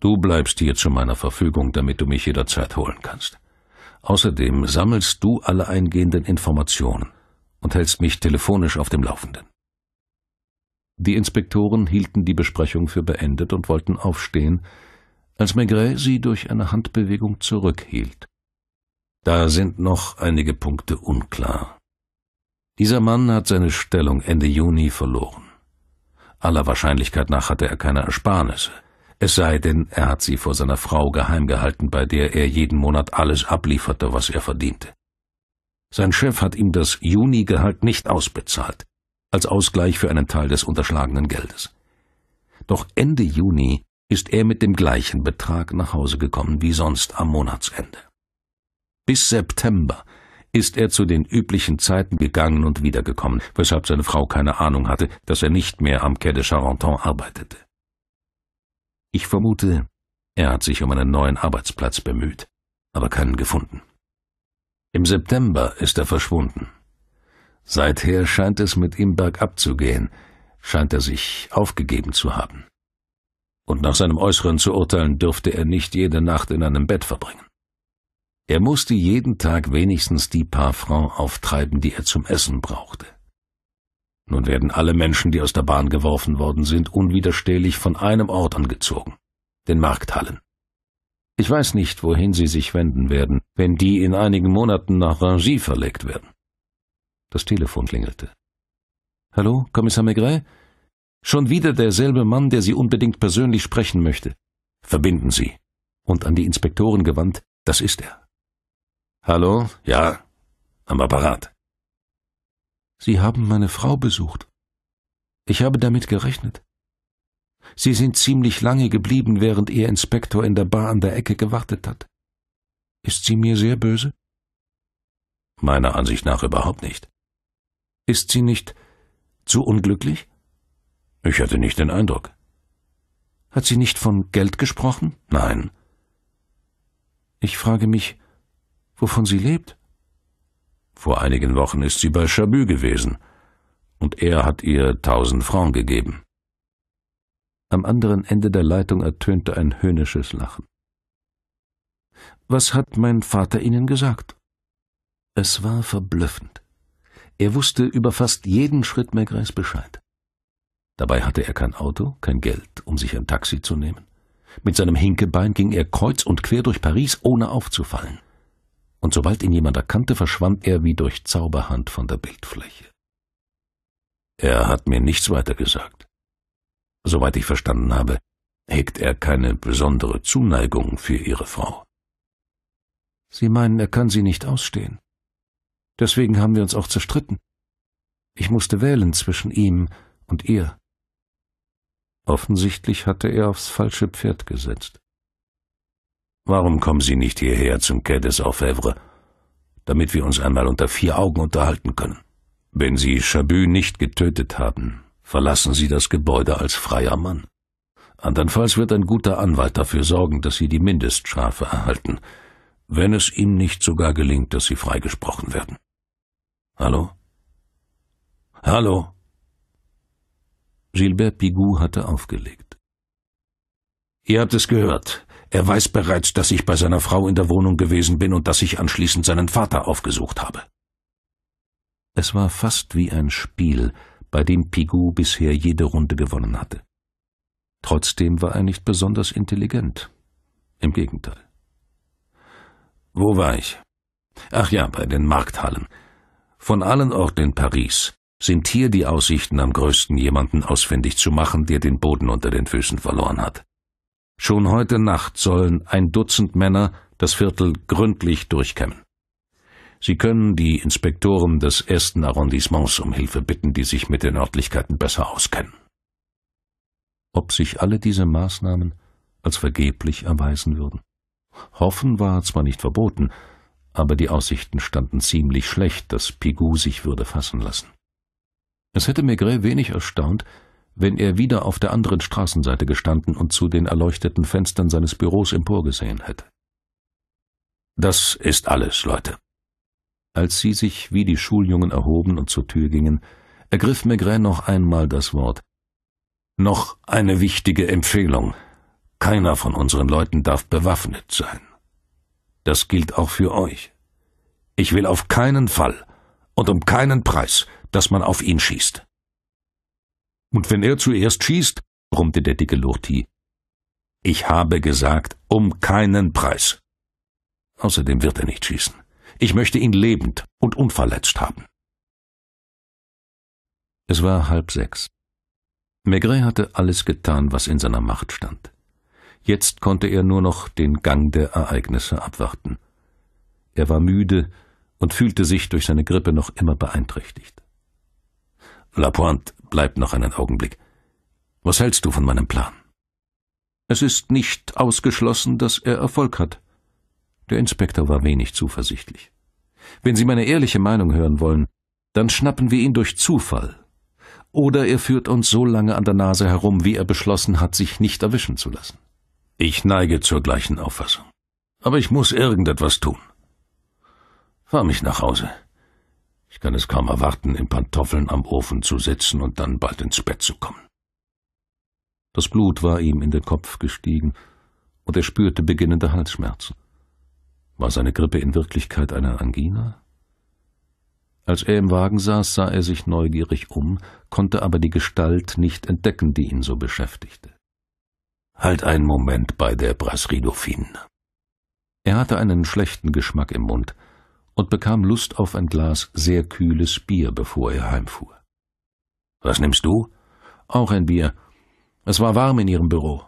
Du bleibst hier zu meiner Verfügung, damit du mich jederzeit holen kannst. Außerdem sammelst du alle eingehenden Informationen und hältst mich telefonisch auf dem Laufenden. Die Inspektoren hielten die Besprechung für beendet und wollten aufstehen, als Maigret sie durch eine Handbewegung zurückhielt. Da sind noch einige Punkte unklar, dieser Mann hat seine Stellung Ende Juni verloren. Aller Wahrscheinlichkeit nach hatte er keine Ersparnisse. Es sei denn, er hat sie vor seiner Frau geheim gehalten, bei der er jeden Monat alles ablieferte, was er verdiente. Sein Chef hat ihm das Juni-Gehalt nicht ausbezahlt, als Ausgleich für einen Teil des unterschlagenen Geldes. Doch Ende Juni ist er mit dem gleichen Betrag nach Hause gekommen wie sonst am Monatsende. Bis September ist er zu den üblichen Zeiten gegangen und wiedergekommen, weshalb seine Frau keine Ahnung hatte, dass er nicht mehr am Quai de Charenton arbeitete. Ich vermute, er hat sich um einen neuen Arbeitsplatz bemüht, aber keinen gefunden. Im September ist er verschwunden. Seither scheint es mit ihm bergab zu gehen, scheint er sich aufgegeben zu haben. Und nach seinem Äußeren zu urteilen, dürfte er nicht jede Nacht in einem Bett verbringen. Er musste jeden Tag wenigstens die paar Francs auftreiben, die er zum Essen brauchte. Nun werden alle Menschen, die aus der Bahn geworfen worden sind, unwiderstehlich von einem Ort angezogen, den Markthallen. Ich weiß nicht, wohin sie sich wenden werden, wenn die in einigen Monaten nach Rangy verlegt werden. Das Telefon klingelte. Hallo, Kommissar Maigret? Schon wieder derselbe Mann, der Sie unbedingt persönlich sprechen möchte. Verbinden Sie. Und an die Inspektoren gewandt, das ist er. Hallo? Ja, am Apparat. Sie haben meine Frau besucht. Ich habe damit gerechnet. Sie sind ziemlich lange geblieben, während Ihr Inspektor in der Bar an der Ecke gewartet hat. Ist sie mir sehr böse? Meiner Ansicht nach überhaupt nicht. Ist sie nicht zu unglücklich? Ich hatte nicht den Eindruck. Hat sie nicht von Geld gesprochen? Nein. Ich frage mich, wovon sie lebt. Vor einigen Wochen ist sie bei Chabu gewesen, und er hat ihr tausend Francs gegeben. Am anderen Ende der Leitung ertönte ein höhnisches Lachen. Was hat mein Vater Ihnen gesagt? Es war verblüffend. Er wusste über fast jeden Schritt Maigreis Bescheid. Dabei hatte er kein Auto, kein Geld, um sich ein Taxi zu nehmen. Mit seinem Hinkebein ging er kreuz und quer durch Paris, ohne aufzufallen und sobald ihn jemand erkannte, verschwand er wie durch Zauberhand von der Bildfläche. Er hat mir nichts weiter gesagt. Soweit ich verstanden habe, hegt er keine besondere Zuneigung für Ihre Frau. Sie meinen, er kann sie nicht ausstehen. Deswegen haben wir uns auch zerstritten. Ich musste wählen zwischen ihm und ihr. Offensichtlich hatte er aufs falsche Pferd gesetzt. Warum kommen Sie nicht hierher zum Quai des Orfèvres, damit wir uns einmal unter vier Augen unterhalten können? Wenn Sie Chabu nicht getötet haben, verlassen Sie das Gebäude als freier Mann. Andernfalls wird ein guter Anwalt dafür sorgen, dass Sie die Mindeststrafe erhalten, wenn es Ihnen nicht sogar gelingt, dass Sie freigesprochen werden. Hallo? Hallo? Gilbert Pigou hatte aufgelegt. Ihr habt es gehört. Er weiß bereits, dass ich bei seiner Frau in der Wohnung gewesen bin und dass ich anschließend seinen Vater aufgesucht habe. Es war fast wie ein Spiel, bei dem Pigou bisher jede Runde gewonnen hatte. Trotzdem war er nicht besonders intelligent. Im Gegenteil. Wo war ich? Ach ja, bei den Markthallen. Von allen Orten in Paris sind hier die Aussichten am größten, jemanden ausfindig zu machen, der den Boden unter den Füßen verloren hat. Schon heute Nacht sollen ein Dutzend Männer das Viertel gründlich durchkämmen. Sie können die Inspektoren des ersten Arrondissements um Hilfe bitten, die sich mit den Örtlichkeiten besser auskennen. Ob sich alle diese Maßnahmen als vergeblich erweisen würden? Hoffen war zwar nicht verboten, aber die Aussichten standen ziemlich schlecht, dass Pigou sich würde fassen lassen. Es hätte Maigret wenig erstaunt, wenn er wieder auf der anderen Straßenseite gestanden und zu den erleuchteten Fenstern seines Büros emporgesehen hätte. Das ist alles, Leute. Als sie sich wie die Schuljungen erhoben und zur Tür gingen, ergriff Maigret noch einmal das Wort. Noch eine wichtige Empfehlung. Keiner von unseren Leuten darf bewaffnet sein. Das gilt auch für euch. Ich will auf keinen Fall und um keinen Preis, dass man auf ihn schießt. Und wenn er zuerst schießt, brummte der dicke Lurti. Ich habe gesagt, um keinen Preis. Außerdem wird er nicht schießen. Ich möchte ihn lebend und unverletzt haben. Es war halb sechs. Maigret hatte alles getan, was in seiner Macht stand. Jetzt konnte er nur noch den Gang der Ereignisse abwarten. Er war müde und fühlte sich durch seine Grippe noch immer beeinträchtigt. Lapointe Bleib noch einen Augenblick. Was hältst du von meinem Plan? Es ist nicht ausgeschlossen, dass er Erfolg hat. Der Inspektor war wenig zuversichtlich. Wenn Sie meine ehrliche Meinung hören wollen, dann schnappen wir ihn durch Zufall. Oder er führt uns so lange an der Nase herum, wie er beschlossen hat, sich nicht erwischen zu lassen. Ich neige zur gleichen Auffassung. Aber ich muss irgendetwas tun. Fahr mich nach Hause. Ich kann es kaum erwarten, in Pantoffeln am Ofen zu sitzen und dann bald ins Bett zu kommen. Das Blut war ihm in den Kopf gestiegen, und er spürte beginnende Halsschmerzen. War seine Grippe in Wirklichkeit eine Angina? Als er im Wagen saß, sah er sich neugierig um, konnte aber die Gestalt nicht entdecken, die ihn so beschäftigte. Halt einen Moment bei der Brasridofin. Er hatte einen schlechten Geschmack im Mund, und bekam Lust auf ein Glas sehr kühles Bier, bevor er heimfuhr. Was nimmst du? Auch ein Bier. Es war warm in ihrem Büro.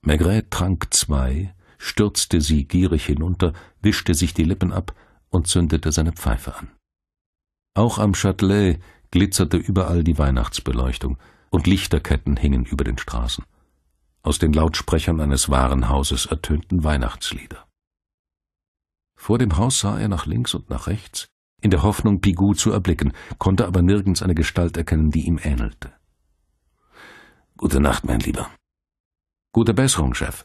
Maigret trank zwei, stürzte sie gierig hinunter, wischte sich die Lippen ab und zündete seine Pfeife an. Auch am Châtelet glitzerte überall die Weihnachtsbeleuchtung und Lichterketten hingen über den Straßen. Aus den Lautsprechern eines Warenhauses ertönten Weihnachtslieder. Vor dem Haus sah er nach links und nach rechts, in der Hoffnung, Pigou zu erblicken, konnte aber nirgends eine Gestalt erkennen, die ihm ähnelte. Gute Nacht, mein Lieber. Gute Besserung, Chef.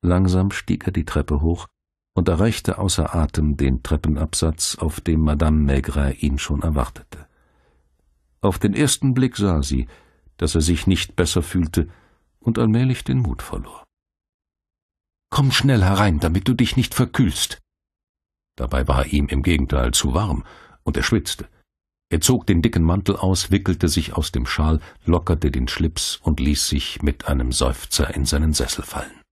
Langsam stieg er die Treppe hoch und erreichte außer Atem den Treppenabsatz, auf dem Madame Maigret ihn schon erwartete. Auf den ersten Blick sah sie, dass er sich nicht besser fühlte und allmählich den Mut verlor. Komm schnell herein, damit du dich nicht verkühlst, Dabei war ihm im Gegenteil zu warm, und er schwitzte. Er zog den dicken Mantel aus, wickelte sich aus dem Schal, lockerte den Schlips und ließ sich mit einem Seufzer in seinen Sessel fallen.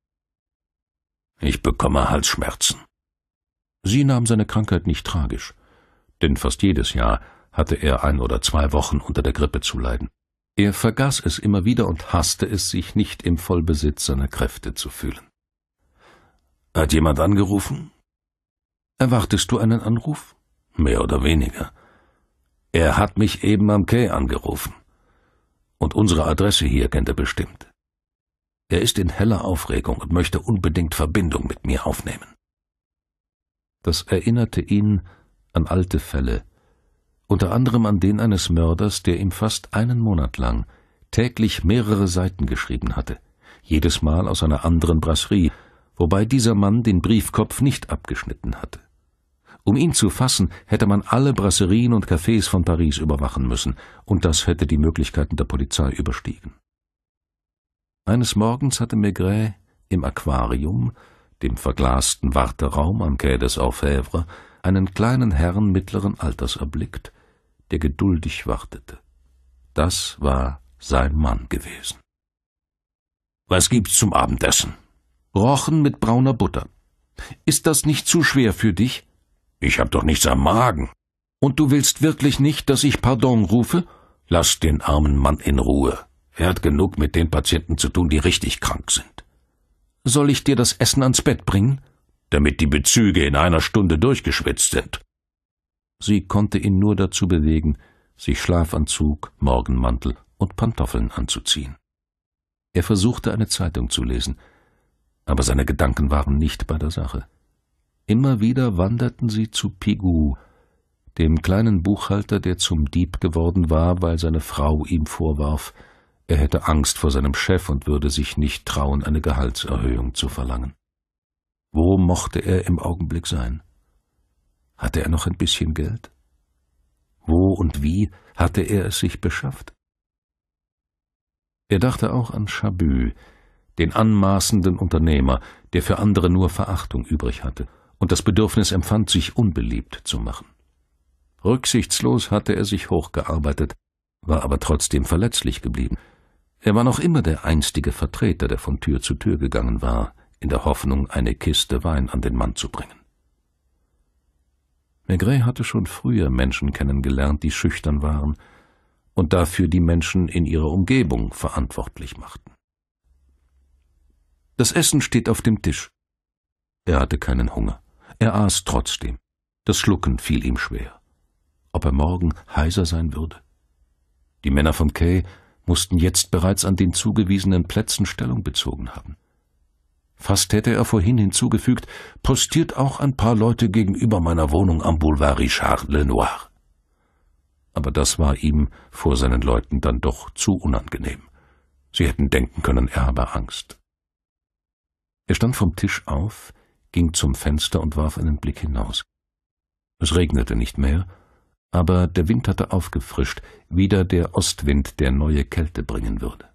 Ich bekomme Halsschmerzen. Sie nahm seine Krankheit nicht tragisch, denn fast jedes Jahr hatte er ein oder zwei Wochen unter der Grippe zu leiden. Er vergaß es immer wieder und hasste es, sich nicht im Vollbesitz seiner Kräfte zu fühlen. Hat jemand angerufen? Erwartest du einen Anruf? Mehr oder weniger. Er hat mich eben am Quai angerufen. Und unsere Adresse hier kennt er bestimmt. Er ist in heller Aufregung und möchte unbedingt Verbindung mit mir aufnehmen. Das erinnerte ihn an alte Fälle, unter anderem an den eines Mörders, der ihm fast einen Monat lang täglich mehrere Seiten geschrieben hatte, jedes Mal aus einer anderen Brasserie, wobei dieser Mann den Briefkopf nicht abgeschnitten hatte. Um ihn zu fassen, hätte man alle Brasserien und Cafés von Paris überwachen müssen, und das hätte die Möglichkeiten der Polizei überstiegen. Eines Morgens hatte Maigret im Aquarium, dem verglasten Warteraum am Quai des Orfèvres, einen kleinen Herrn mittleren Alters erblickt, der geduldig wartete. Das war sein Mann gewesen. Was gibt's zum Abendessen? Rochen mit brauner Butter. Ist das nicht zu schwer für dich? Ich hab doch nichts am Magen. Und du willst wirklich nicht, dass ich Pardon rufe? Lass den armen Mann in Ruhe. Er hat genug mit den Patienten zu tun, die richtig krank sind. Soll ich dir das Essen ans Bett bringen? Damit die Bezüge in einer Stunde durchgeschwitzt sind. Sie konnte ihn nur dazu bewegen, sich Schlafanzug, Morgenmantel und Pantoffeln anzuziehen. Er versuchte eine Zeitung zu lesen, aber seine Gedanken waren nicht bei der Sache. Immer wieder wanderten sie zu Pigou, dem kleinen Buchhalter, der zum Dieb geworden war, weil seine Frau ihm vorwarf, er hätte Angst vor seinem Chef und würde sich nicht trauen, eine Gehaltserhöhung zu verlangen. Wo mochte er im Augenblick sein? Hatte er noch ein bisschen Geld? Wo und wie hatte er es sich beschafft? Er dachte auch an Chabu, den anmaßenden Unternehmer, der für andere nur Verachtung übrig hatte – und das Bedürfnis empfand, sich unbeliebt zu machen. Rücksichtslos hatte er sich hochgearbeitet, war aber trotzdem verletzlich geblieben. Er war noch immer der einstige Vertreter, der von Tür zu Tür gegangen war, in der Hoffnung, eine Kiste Wein an den Mann zu bringen. Maigret hatte schon früher Menschen kennengelernt, die schüchtern waren und dafür die Menschen in ihrer Umgebung verantwortlich machten. Das Essen steht auf dem Tisch. Er hatte keinen Hunger. Er aß trotzdem. Das Schlucken fiel ihm schwer. Ob er morgen heiser sein würde? Die Männer von Kay mussten jetzt bereits an den zugewiesenen Plätzen Stellung bezogen haben. Fast hätte er vorhin hinzugefügt, postiert auch ein paar Leute gegenüber meiner Wohnung am Boulevard Richard Lenoir. Aber das war ihm vor seinen Leuten dann doch zu unangenehm. Sie hätten denken können, er habe Angst. Er stand vom Tisch auf, ging zum Fenster und warf einen Blick hinaus. Es regnete nicht mehr, aber der Wind hatte aufgefrischt, wieder der Ostwind, der neue Kälte bringen würde.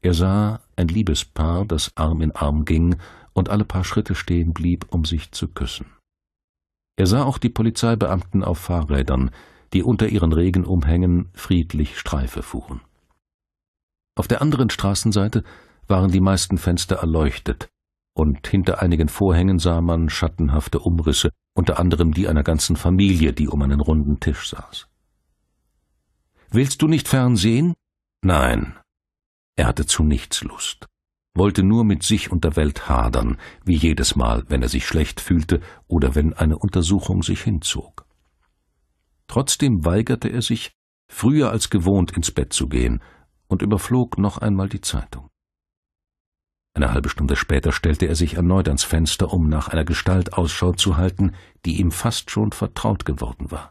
Er sah ein Liebespaar, das Arm in Arm ging und alle paar Schritte stehen blieb, um sich zu küssen. Er sah auch die Polizeibeamten auf Fahrrädern, die unter ihren Regenumhängen friedlich Streife fuhren. Auf der anderen Straßenseite waren die meisten Fenster erleuchtet, und hinter einigen Vorhängen sah man schattenhafte Umrisse, unter anderem die einer ganzen Familie, die um einen runden Tisch saß. Willst du nicht fernsehen? Nein. Er hatte zu nichts Lust, wollte nur mit sich und der Welt hadern, wie jedes Mal, wenn er sich schlecht fühlte oder wenn eine Untersuchung sich hinzog. Trotzdem weigerte er sich, früher als gewohnt ins Bett zu gehen und überflog noch einmal die Zeitung. Eine halbe Stunde später stellte er sich erneut ans Fenster, um nach einer Gestalt Ausschau zu halten, die ihm fast schon vertraut geworden war.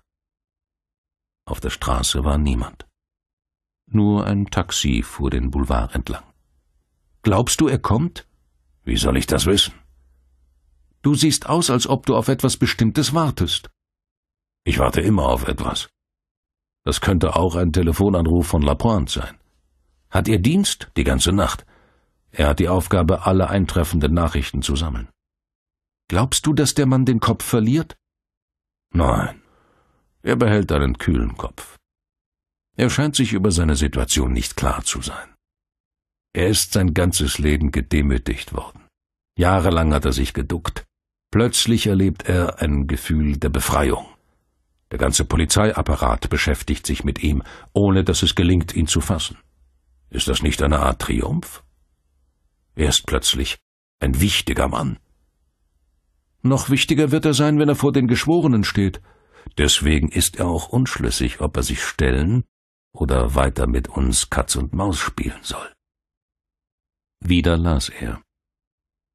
Auf der Straße war niemand. Nur ein Taxi fuhr den Boulevard entlang. Glaubst du, er kommt? Wie soll ich das wissen? Du siehst aus, als ob du auf etwas Bestimmtes wartest. Ich warte immer auf etwas. Das könnte auch ein Telefonanruf von Lapointe sein. Hat ihr Dienst die ganze Nacht? Er hat die Aufgabe, alle eintreffenden Nachrichten zu sammeln. Glaubst du, dass der Mann den Kopf verliert? Nein, er behält einen kühlen Kopf. Er scheint sich über seine Situation nicht klar zu sein. Er ist sein ganzes Leben gedemütigt worden. Jahrelang hat er sich geduckt. Plötzlich erlebt er ein Gefühl der Befreiung. Der ganze Polizeiapparat beschäftigt sich mit ihm, ohne dass es gelingt, ihn zu fassen. Ist das nicht eine Art Triumph? Er ist plötzlich ein wichtiger Mann. Noch wichtiger wird er sein, wenn er vor den Geschworenen steht. Deswegen ist er auch unschlüssig, ob er sich stellen oder weiter mit uns Katz und Maus spielen soll. Wieder las er.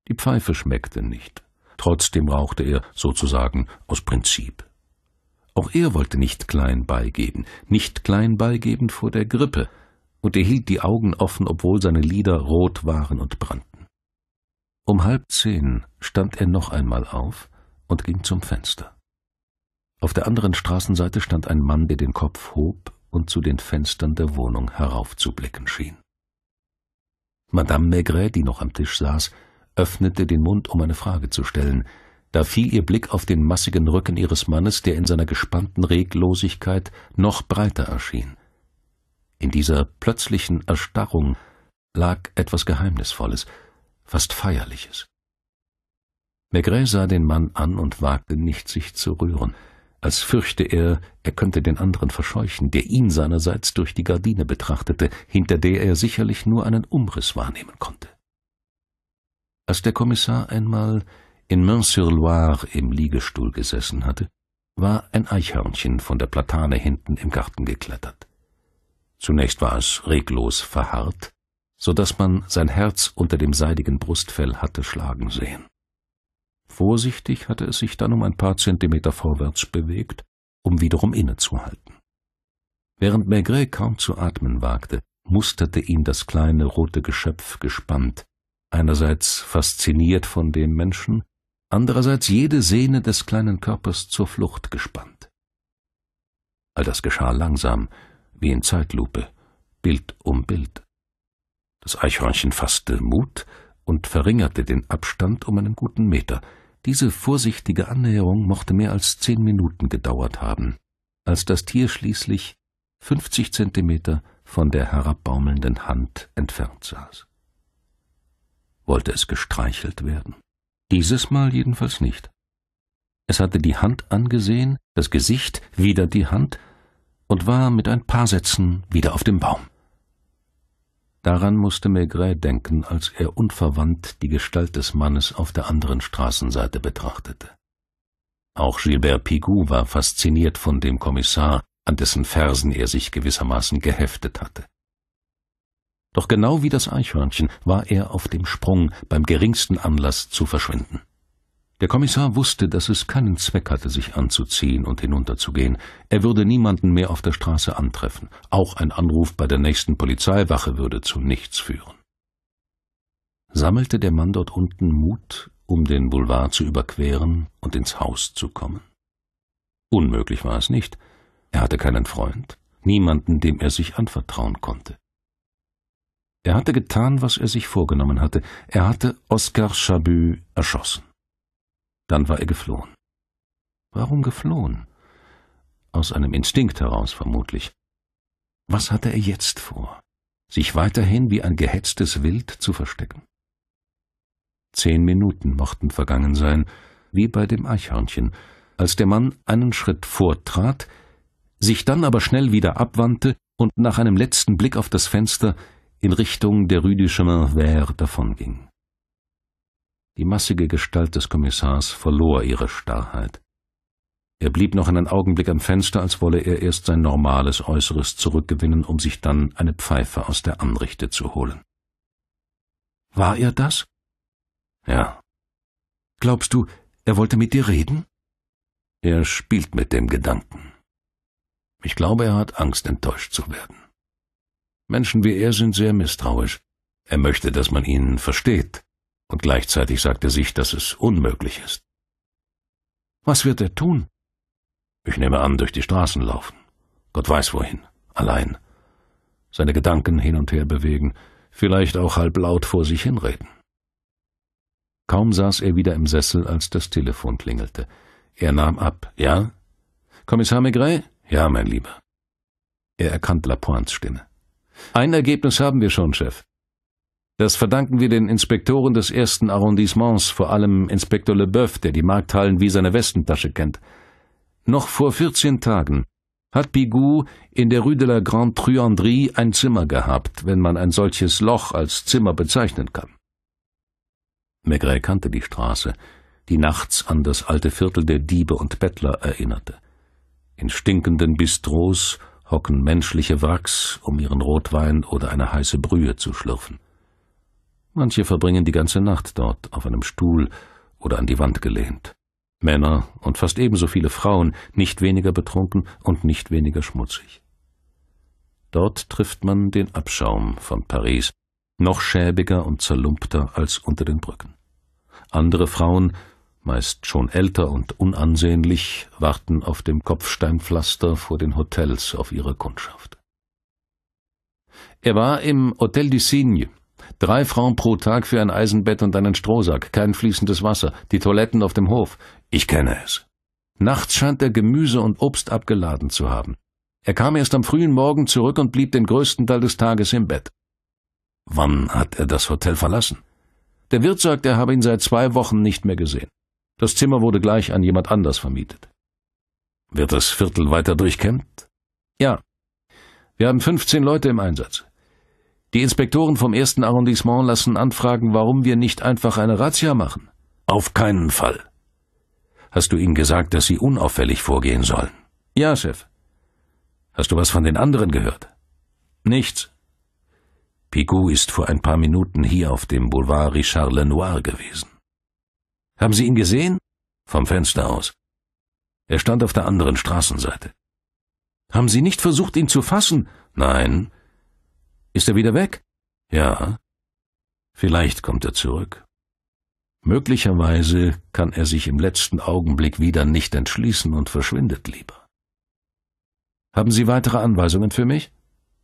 Die Pfeife schmeckte nicht. Trotzdem rauchte er, sozusagen, aus Prinzip. Auch er wollte nicht klein beigeben, nicht klein beigeben vor der Grippe, und er hielt die Augen offen, obwohl seine Lider rot waren und brannten. Um halb zehn stand er noch einmal auf und ging zum Fenster. Auf der anderen Straßenseite stand ein Mann, der den Kopf hob und zu den Fenstern der Wohnung heraufzublicken schien. Madame Maigret, die noch am Tisch saß, öffnete den Mund, um eine Frage zu stellen. Da fiel ihr Blick auf den massigen Rücken ihres Mannes, der in seiner gespannten Reglosigkeit noch breiter erschien. In dieser plötzlichen Erstarrung lag etwas Geheimnisvolles, fast Feierliches. Maigret sah den Mann an und wagte nicht, sich zu rühren, als fürchte er, er könnte den anderen verscheuchen, der ihn seinerseits durch die Gardine betrachtete, hinter der er sicherlich nur einen Umriss wahrnehmen konnte. Als der Kommissar einmal in Main-sur-Loire im Liegestuhl gesessen hatte, war ein Eichhörnchen von der Platane hinten im Garten geklettert. Zunächst war es reglos verharrt, so daß man sein Herz unter dem seidigen Brustfell hatte schlagen sehen. Vorsichtig hatte es sich dann um ein paar Zentimeter vorwärts bewegt, um wiederum innezuhalten. Während Maigret kaum zu atmen wagte, musterte ihn das kleine rote Geschöpf gespannt, einerseits fasziniert von dem Menschen, andererseits jede Sehne des kleinen Körpers zur Flucht gespannt. All das geschah langsam, wie in Zeitlupe, Bild um Bild. Das Eichhörnchen fasste Mut und verringerte den Abstand um einen guten Meter. Diese vorsichtige Annäherung mochte mehr als zehn Minuten gedauert haben, als das Tier schließlich fünfzig Zentimeter von der herabbaumelnden Hand entfernt saß. Wollte es gestreichelt werden? Dieses Mal jedenfalls nicht. Es hatte die Hand angesehen, das Gesicht, wieder die Hand und war mit ein paar Sätzen wieder auf dem Baum. Daran musste Maigret denken, als er unverwandt die Gestalt des Mannes auf der anderen Straßenseite betrachtete. Auch Gilbert Pigou war fasziniert von dem Kommissar, an dessen Fersen er sich gewissermaßen geheftet hatte. Doch genau wie das Eichhörnchen war er auf dem Sprung, beim geringsten Anlass zu verschwinden. Der Kommissar wusste, dass es keinen Zweck hatte, sich anzuziehen und hinunterzugehen. Er würde niemanden mehr auf der Straße antreffen. Auch ein Anruf bei der nächsten Polizeiwache würde zu nichts führen. Sammelte der Mann dort unten Mut, um den Boulevard zu überqueren und ins Haus zu kommen? Unmöglich war es nicht. Er hatte keinen Freund, niemanden, dem er sich anvertrauen konnte. Er hatte getan, was er sich vorgenommen hatte. Er hatte Oskar Chabu erschossen. Dann war er geflohen. Warum geflohen? Aus einem Instinkt heraus vermutlich. Was hatte er jetzt vor? Sich weiterhin wie ein gehetztes Wild zu verstecken? Zehn Minuten mochten vergangen sein, wie bei dem Eichhörnchen, als der Mann einen Schritt vortrat, sich dann aber schnell wieder abwandte und nach einem letzten Blick auf das Fenster in Richtung der Rue du Chemin Vert davonging. Die massige Gestalt des Kommissars verlor ihre Starrheit. Er blieb noch einen Augenblick am Fenster, als wolle er erst sein normales Äußeres zurückgewinnen, um sich dann eine Pfeife aus der Anrichte zu holen. War er das? Ja. Glaubst du, er wollte mit dir reden? Er spielt mit dem Gedanken. Ich glaube, er hat Angst, enttäuscht zu werden. Menschen wie er sind sehr misstrauisch. Er möchte, dass man ihn versteht und gleichzeitig sagt er sich, dass es unmöglich ist. Was wird er tun? Ich nehme an, durch die Straßen laufen. Gott weiß wohin, allein. Seine Gedanken hin und her bewegen, vielleicht auch halblaut vor sich hinreden. Kaum saß er wieder im Sessel, als das Telefon klingelte. Er nahm ab. Ja? Kommissar Maigret? Ja, mein Lieber. Er erkannte Lapointes Stimme. Ein Ergebnis haben wir schon, Chef. Das verdanken wir den Inspektoren des ersten Arrondissements, vor allem Inspektor Leboeuf, der die Markthallen wie seine Westentasche kennt. Noch vor 14 Tagen hat Pigou in der Rue de la Grande Truanderie ein Zimmer gehabt, wenn man ein solches Loch als Zimmer bezeichnen kann. Maigret kannte die Straße, die nachts an das alte Viertel der Diebe und Bettler erinnerte. In stinkenden Bistros hocken menschliche Wracks, um ihren Rotwein oder eine heiße Brühe zu schlürfen. Manche verbringen die ganze Nacht dort, auf einem Stuhl oder an die Wand gelehnt. Männer und fast ebenso viele Frauen, nicht weniger betrunken und nicht weniger schmutzig. Dort trifft man den Abschaum von Paris, noch schäbiger und zerlumpter als unter den Brücken. Andere Frauen, meist schon älter und unansehnlich, warten auf dem Kopfsteinpflaster vor den Hotels auf ihre Kundschaft. Er war im Hotel du Cygne, Drei Frauen pro Tag für ein Eisenbett und einen Strohsack, kein fließendes Wasser, die Toiletten auf dem Hof. Ich kenne es. Nachts scheint er Gemüse und Obst abgeladen zu haben. Er kam erst am frühen Morgen zurück und blieb den größten Teil des Tages im Bett. Wann hat er das Hotel verlassen? Der Wirt sagt, er habe ihn seit zwei Wochen nicht mehr gesehen. Das Zimmer wurde gleich an jemand anders vermietet. Wird das Viertel weiter durchkämmt? Ja. Wir haben 15 Leute im Einsatz. Die Inspektoren vom ersten Arrondissement lassen anfragen, warum wir nicht einfach eine Razzia machen. Auf keinen Fall. Hast du ihnen gesagt, dass sie unauffällig vorgehen sollen? Ja, Chef. Hast du was von den anderen gehört? Nichts. Picot ist vor ein paar Minuten hier auf dem Boulevard Richard Lenoir gewesen. Haben Sie ihn gesehen? Vom Fenster aus. Er stand auf der anderen Straßenseite. Haben Sie nicht versucht, ihn zu fassen? Nein, ist er wieder weg? Ja. Vielleicht kommt er zurück. Möglicherweise kann er sich im letzten Augenblick wieder nicht entschließen und verschwindet lieber. Haben Sie weitere Anweisungen für mich?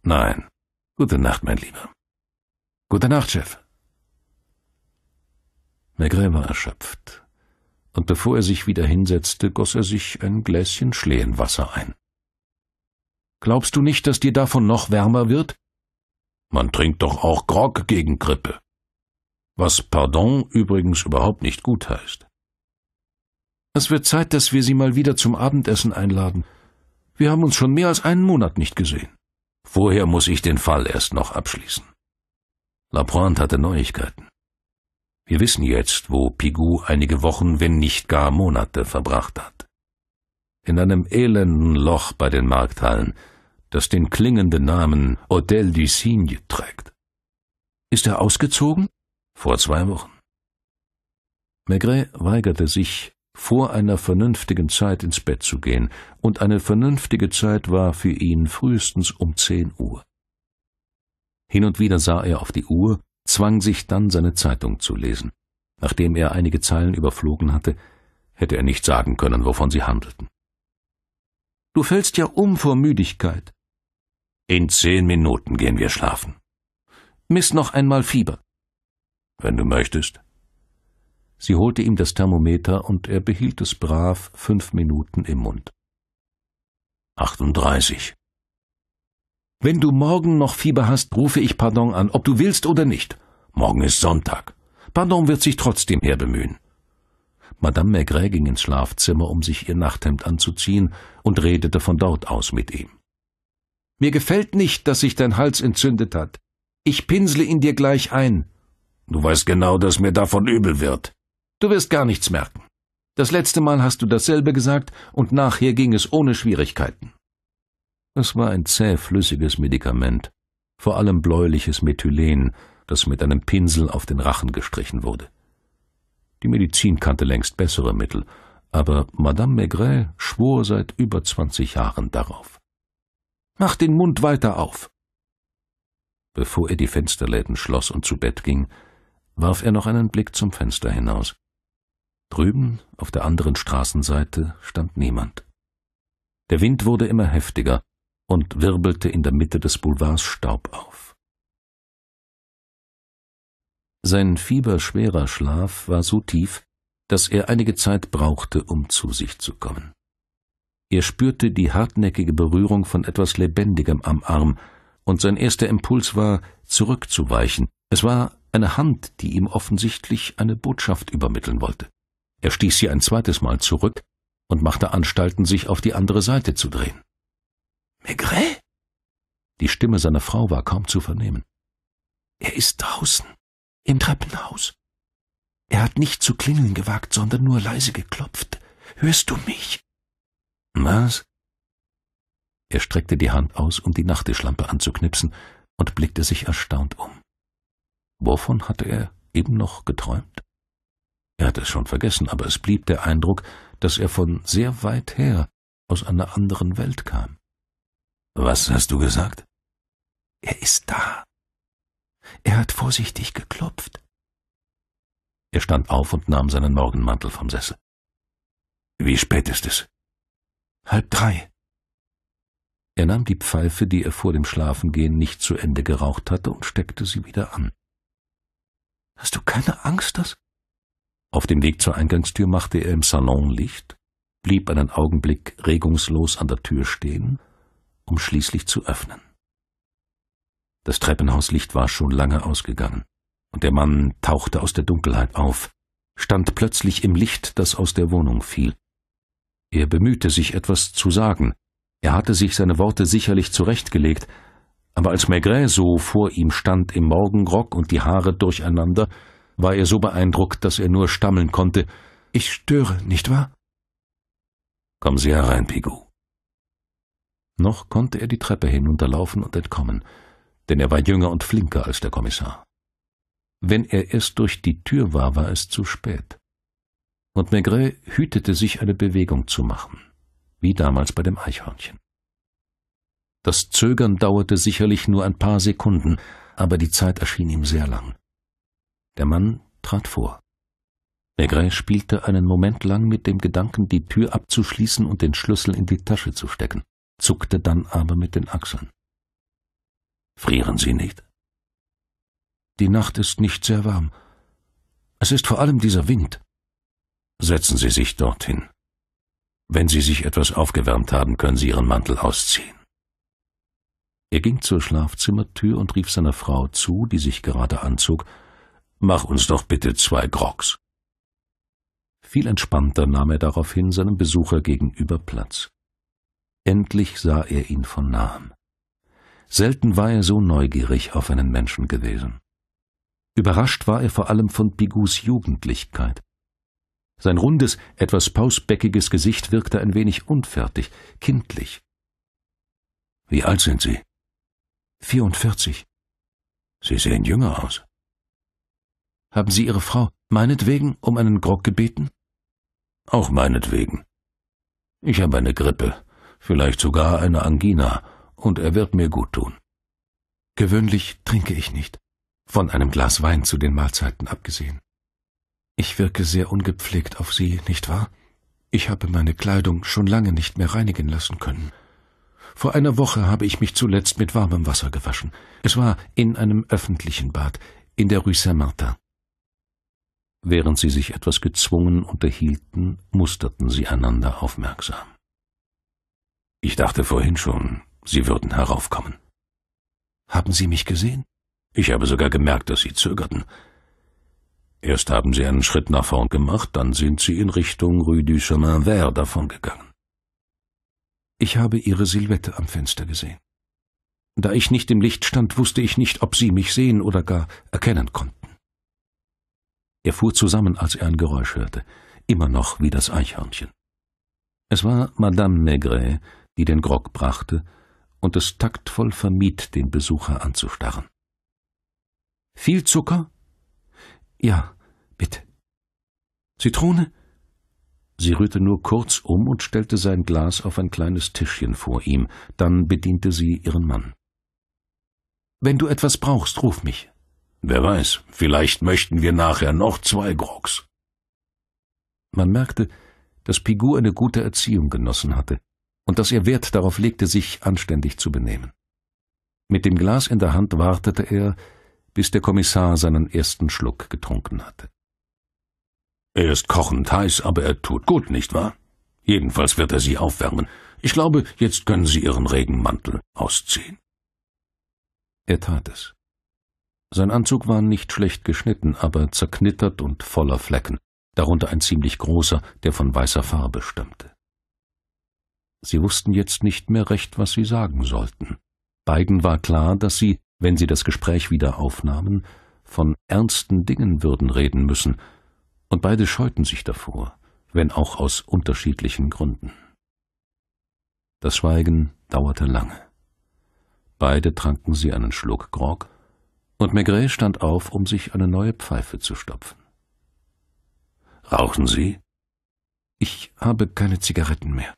Nein. Gute Nacht, mein Lieber. Gute Nacht, Chef. Maigret war erschöpft, und bevor er sich wieder hinsetzte, goss er sich ein Gläschen Schlehenwasser ein. Glaubst du nicht, dass dir davon noch wärmer wird? Man trinkt doch auch Grog gegen Grippe. Was Pardon übrigens überhaupt nicht gut heißt. Es wird Zeit, dass wir Sie mal wieder zum Abendessen einladen. Wir haben uns schon mehr als einen Monat nicht gesehen. Vorher muss ich den Fall erst noch abschließen. Lapointe hatte Neuigkeiten. Wir wissen jetzt, wo Pigou einige Wochen, wenn nicht gar Monate verbracht hat. In einem elenden Loch bei den Markthallen, das den klingenden Namen Hotel du Cygne trägt. Ist er ausgezogen? Vor zwei Wochen. Maigret weigerte sich, vor einer vernünftigen Zeit ins Bett zu gehen, und eine vernünftige Zeit war für ihn frühestens um zehn Uhr. Hin und wieder sah er auf die Uhr, zwang sich dann, seine Zeitung zu lesen. Nachdem er einige Zeilen überflogen hatte, hätte er nicht sagen können, wovon sie handelten. Du fällst ja um vor Müdigkeit, in zehn Minuten gehen wir schlafen. Miss noch einmal Fieber. Wenn du möchtest. Sie holte ihm das Thermometer und er behielt es brav fünf Minuten im Mund. 38. Wenn du morgen noch Fieber hast, rufe ich Pardon an, ob du willst oder nicht. Morgen ist Sonntag. Pardon wird sich trotzdem herbemühen. Madame Maigret ging ins Schlafzimmer, um sich ihr Nachthemd anzuziehen, und redete von dort aus mit ihm. Mir gefällt nicht, dass sich dein Hals entzündet hat. Ich pinsle ihn dir gleich ein. Du weißt genau, dass mir davon übel wird. Du wirst gar nichts merken. Das letzte Mal hast du dasselbe gesagt, und nachher ging es ohne Schwierigkeiten. Es war ein zähflüssiges Medikament, vor allem bläuliches Methylen, das mit einem Pinsel auf den Rachen gestrichen wurde. Die Medizin kannte längst bessere Mittel, aber Madame Maigret schwor seit über zwanzig Jahren darauf. Mach den Mund weiter auf. Bevor er die Fensterläden schloss und zu Bett ging, warf er noch einen Blick zum Fenster hinaus. Drüben, auf der anderen Straßenseite, stand niemand. Der Wind wurde immer heftiger und wirbelte in der Mitte des Boulevards Staub auf. Sein fieberschwerer Schlaf war so tief, dass er einige Zeit brauchte, um zu sich zu kommen. Er spürte die hartnäckige Berührung von etwas Lebendigem am Arm, und sein erster Impuls war, zurückzuweichen. Es war eine Hand, die ihm offensichtlich eine Botschaft übermitteln wollte. Er stieß sie ein zweites Mal zurück und machte Anstalten, sich auf die andere Seite zu drehen. Maigret? Die Stimme seiner Frau war kaum zu vernehmen. Er ist draußen, im Treppenhaus. Er hat nicht zu klingeln gewagt, sondern nur leise geklopft. Hörst du mich? Was? Er streckte die Hand aus, um die Nachttischlampe anzuknipsen, und blickte sich erstaunt um. Wovon hatte er eben noch geträumt? Er hatte es schon vergessen, aber es blieb der Eindruck, dass er von sehr weit her aus einer anderen Welt kam. Was hast du gesagt? Er ist da. Er hat vorsichtig geklopft. Er stand auf und nahm seinen Morgenmantel vom Sessel. Wie spät ist es? Halb drei. Er nahm die Pfeife, die er vor dem Schlafengehen nicht zu Ende geraucht hatte, und steckte sie wieder an. Hast du keine Angst, dass? Auf dem Weg zur Eingangstür machte er im Salon Licht, blieb einen Augenblick regungslos an der Tür stehen, um schließlich zu öffnen. Das Treppenhauslicht war schon lange ausgegangen, und der Mann tauchte aus der Dunkelheit auf, stand plötzlich im Licht, das aus der Wohnung fiel. Er bemühte sich, etwas zu sagen. Er hatte sich seine Worte sicherlich zurechtgelegt, aber als Maigret so vor ihm stand im Morgenrock und die Haare durcheinander, war er so beeindruckt, dass er nur stammeln konnte. Ich störe, nicht wahr? Kommen Sie herein, Pigou. Noch konnte er die Treppe hinunterlaufen und entkommen, denn er war jünger und flinker als der Kommissar. Wenn er erst durch die Tür war, war es zu spät und Maigret hütete sich, eine Bewegung zu machen, wie damals bei dem Eichhörnchen. Das Zögern dauerte sicherlich nur ein paar Sekunden, aber die Zeit erschien ihm sehr lang. Der Mann trat vor. Maigret spielte einen Moment lang mit dem Gedanken, die Tür abzuschließen und den Schlüssel in die Tasche zu stecken, zuckte dann aber mit den Achseln. Frieren Sie nicht. Die Nacht ist nicht sehr warm. Es ist vor allem dieser Wind. Setzen Sie sich dorthin. Wenn Sie sich etwas aufgewärmt haben, können Sie Ihren Mantel ausziehen. Er ging zur Schlafzimmertür und rief seiner Frau zu, die sich gerade anzog, Mach uns doch bitte zwei Grogs. Viel entspannter nahm er daraufhin seinem Besucher gegenüber Platz. Endlich sah er ihn von nahem. Selten war er so neugierig auf einen Menschen gewesen. Überrascht war er vor allem von Bigus Jugendlichkeit. Sein rundes, etwas pausbäckiges Gesicht wirkte ein wenig unfertig, kindlich. Wie alt sind Sie? 44. Sie sehen jünger aus. Haben Sie Ihre Frau meinetwegen um einen Grog gebeten? Auch meinetwegen. Ich habe eine Grippe, vielleicht sogar eine Angina, und er wird mir gut tun. Gewöhnlich trinke ich nicht, von einem Glas Wein zu den Mahlzeiten abgesehen. Ich wirke sehr ungepflegt auf Sie, nicht wahr? Ich habe meine Kleidung schon lange nicht mehr reinigen lassen können. Vor einer Woche habe ich mich zuletzt mit warmem Wasser gewaschen. Es war in einem öffentlichen Bad, in der Rue Saint-Martin. Während sie sich etwas gezwungen unterhielten, musterten sie einander aufmerksam. Ich dachte vorhin schon, Sie würden heraufkommen. Haben Sie mich gesehen? Ich habe sogar gemerkt, dass Sie zögerten. Erst haben sie einen Schritt nach vorn gemacht, dann sind sie in Richtung Rue du Chemin Vert davongegangen. Ich habe ihre Silhouette am Fenster gesehen. Da ich nicht im Licht stand, wusste ich nicht, ob sie mich sehen oder gar erkennen konnten. Er fuhr zusammen, als er ein Geräusch hörte, immer noch wie das Eichhörnchen. Es war Madame Negret, die den Grog brachte und es taktvoll vermied, den Besucher anzustarren. Viel Zucker? Ja, Bitte. Zitrone? Sie rührte nur kurz um und stellte sein Glas auf ein kleines Tischchen vor ihm, dann bediente sie ihren Mann. Wenn du etwas brauchst, ruf mich. Wer weiß, vielleicht möchten wir nachher noch zwei Grogs. Man merkte, dass Pigou eine gute Erziehung genossen hatte und dass er Wert darauf legte, sich anständig zu benehmen. Mit dem Glas in der Hand wartete er, bis der Kommissar seinen ersten Schluck getrunken hatte. Er ist kochend heiß, aber er tut gut, nicht wahr? Jedenfalls wird er Sie aufwärmen. Ich glaube, jetzt können Sie Ihren Regenmantel ausziehen. Er tat es. Sein Anzug war nicht schlecht geschnitten, aber zerknittert und voller Flecken, darunter ein ziemlich großer, der von weißer Farbe stammte. Sie wussten jetzt nicht mehr recht, was sie sagen sollten. Beiden war klar, dass sie, wenn sie das Gespräch wieder aufnahmen, von ernsten Dingen würden reden müssen, und beide scheuten sich davor, wenn auch aus unterschiedlichen Gründen. Das Schweigen dauerte lange. Beide tranken sie einen Schluck Grog, und Maigret stand auf, um sich eine neue Pfeife zu stopfen. Rauchen Sie? Ich habe keine Zigaretten mehr.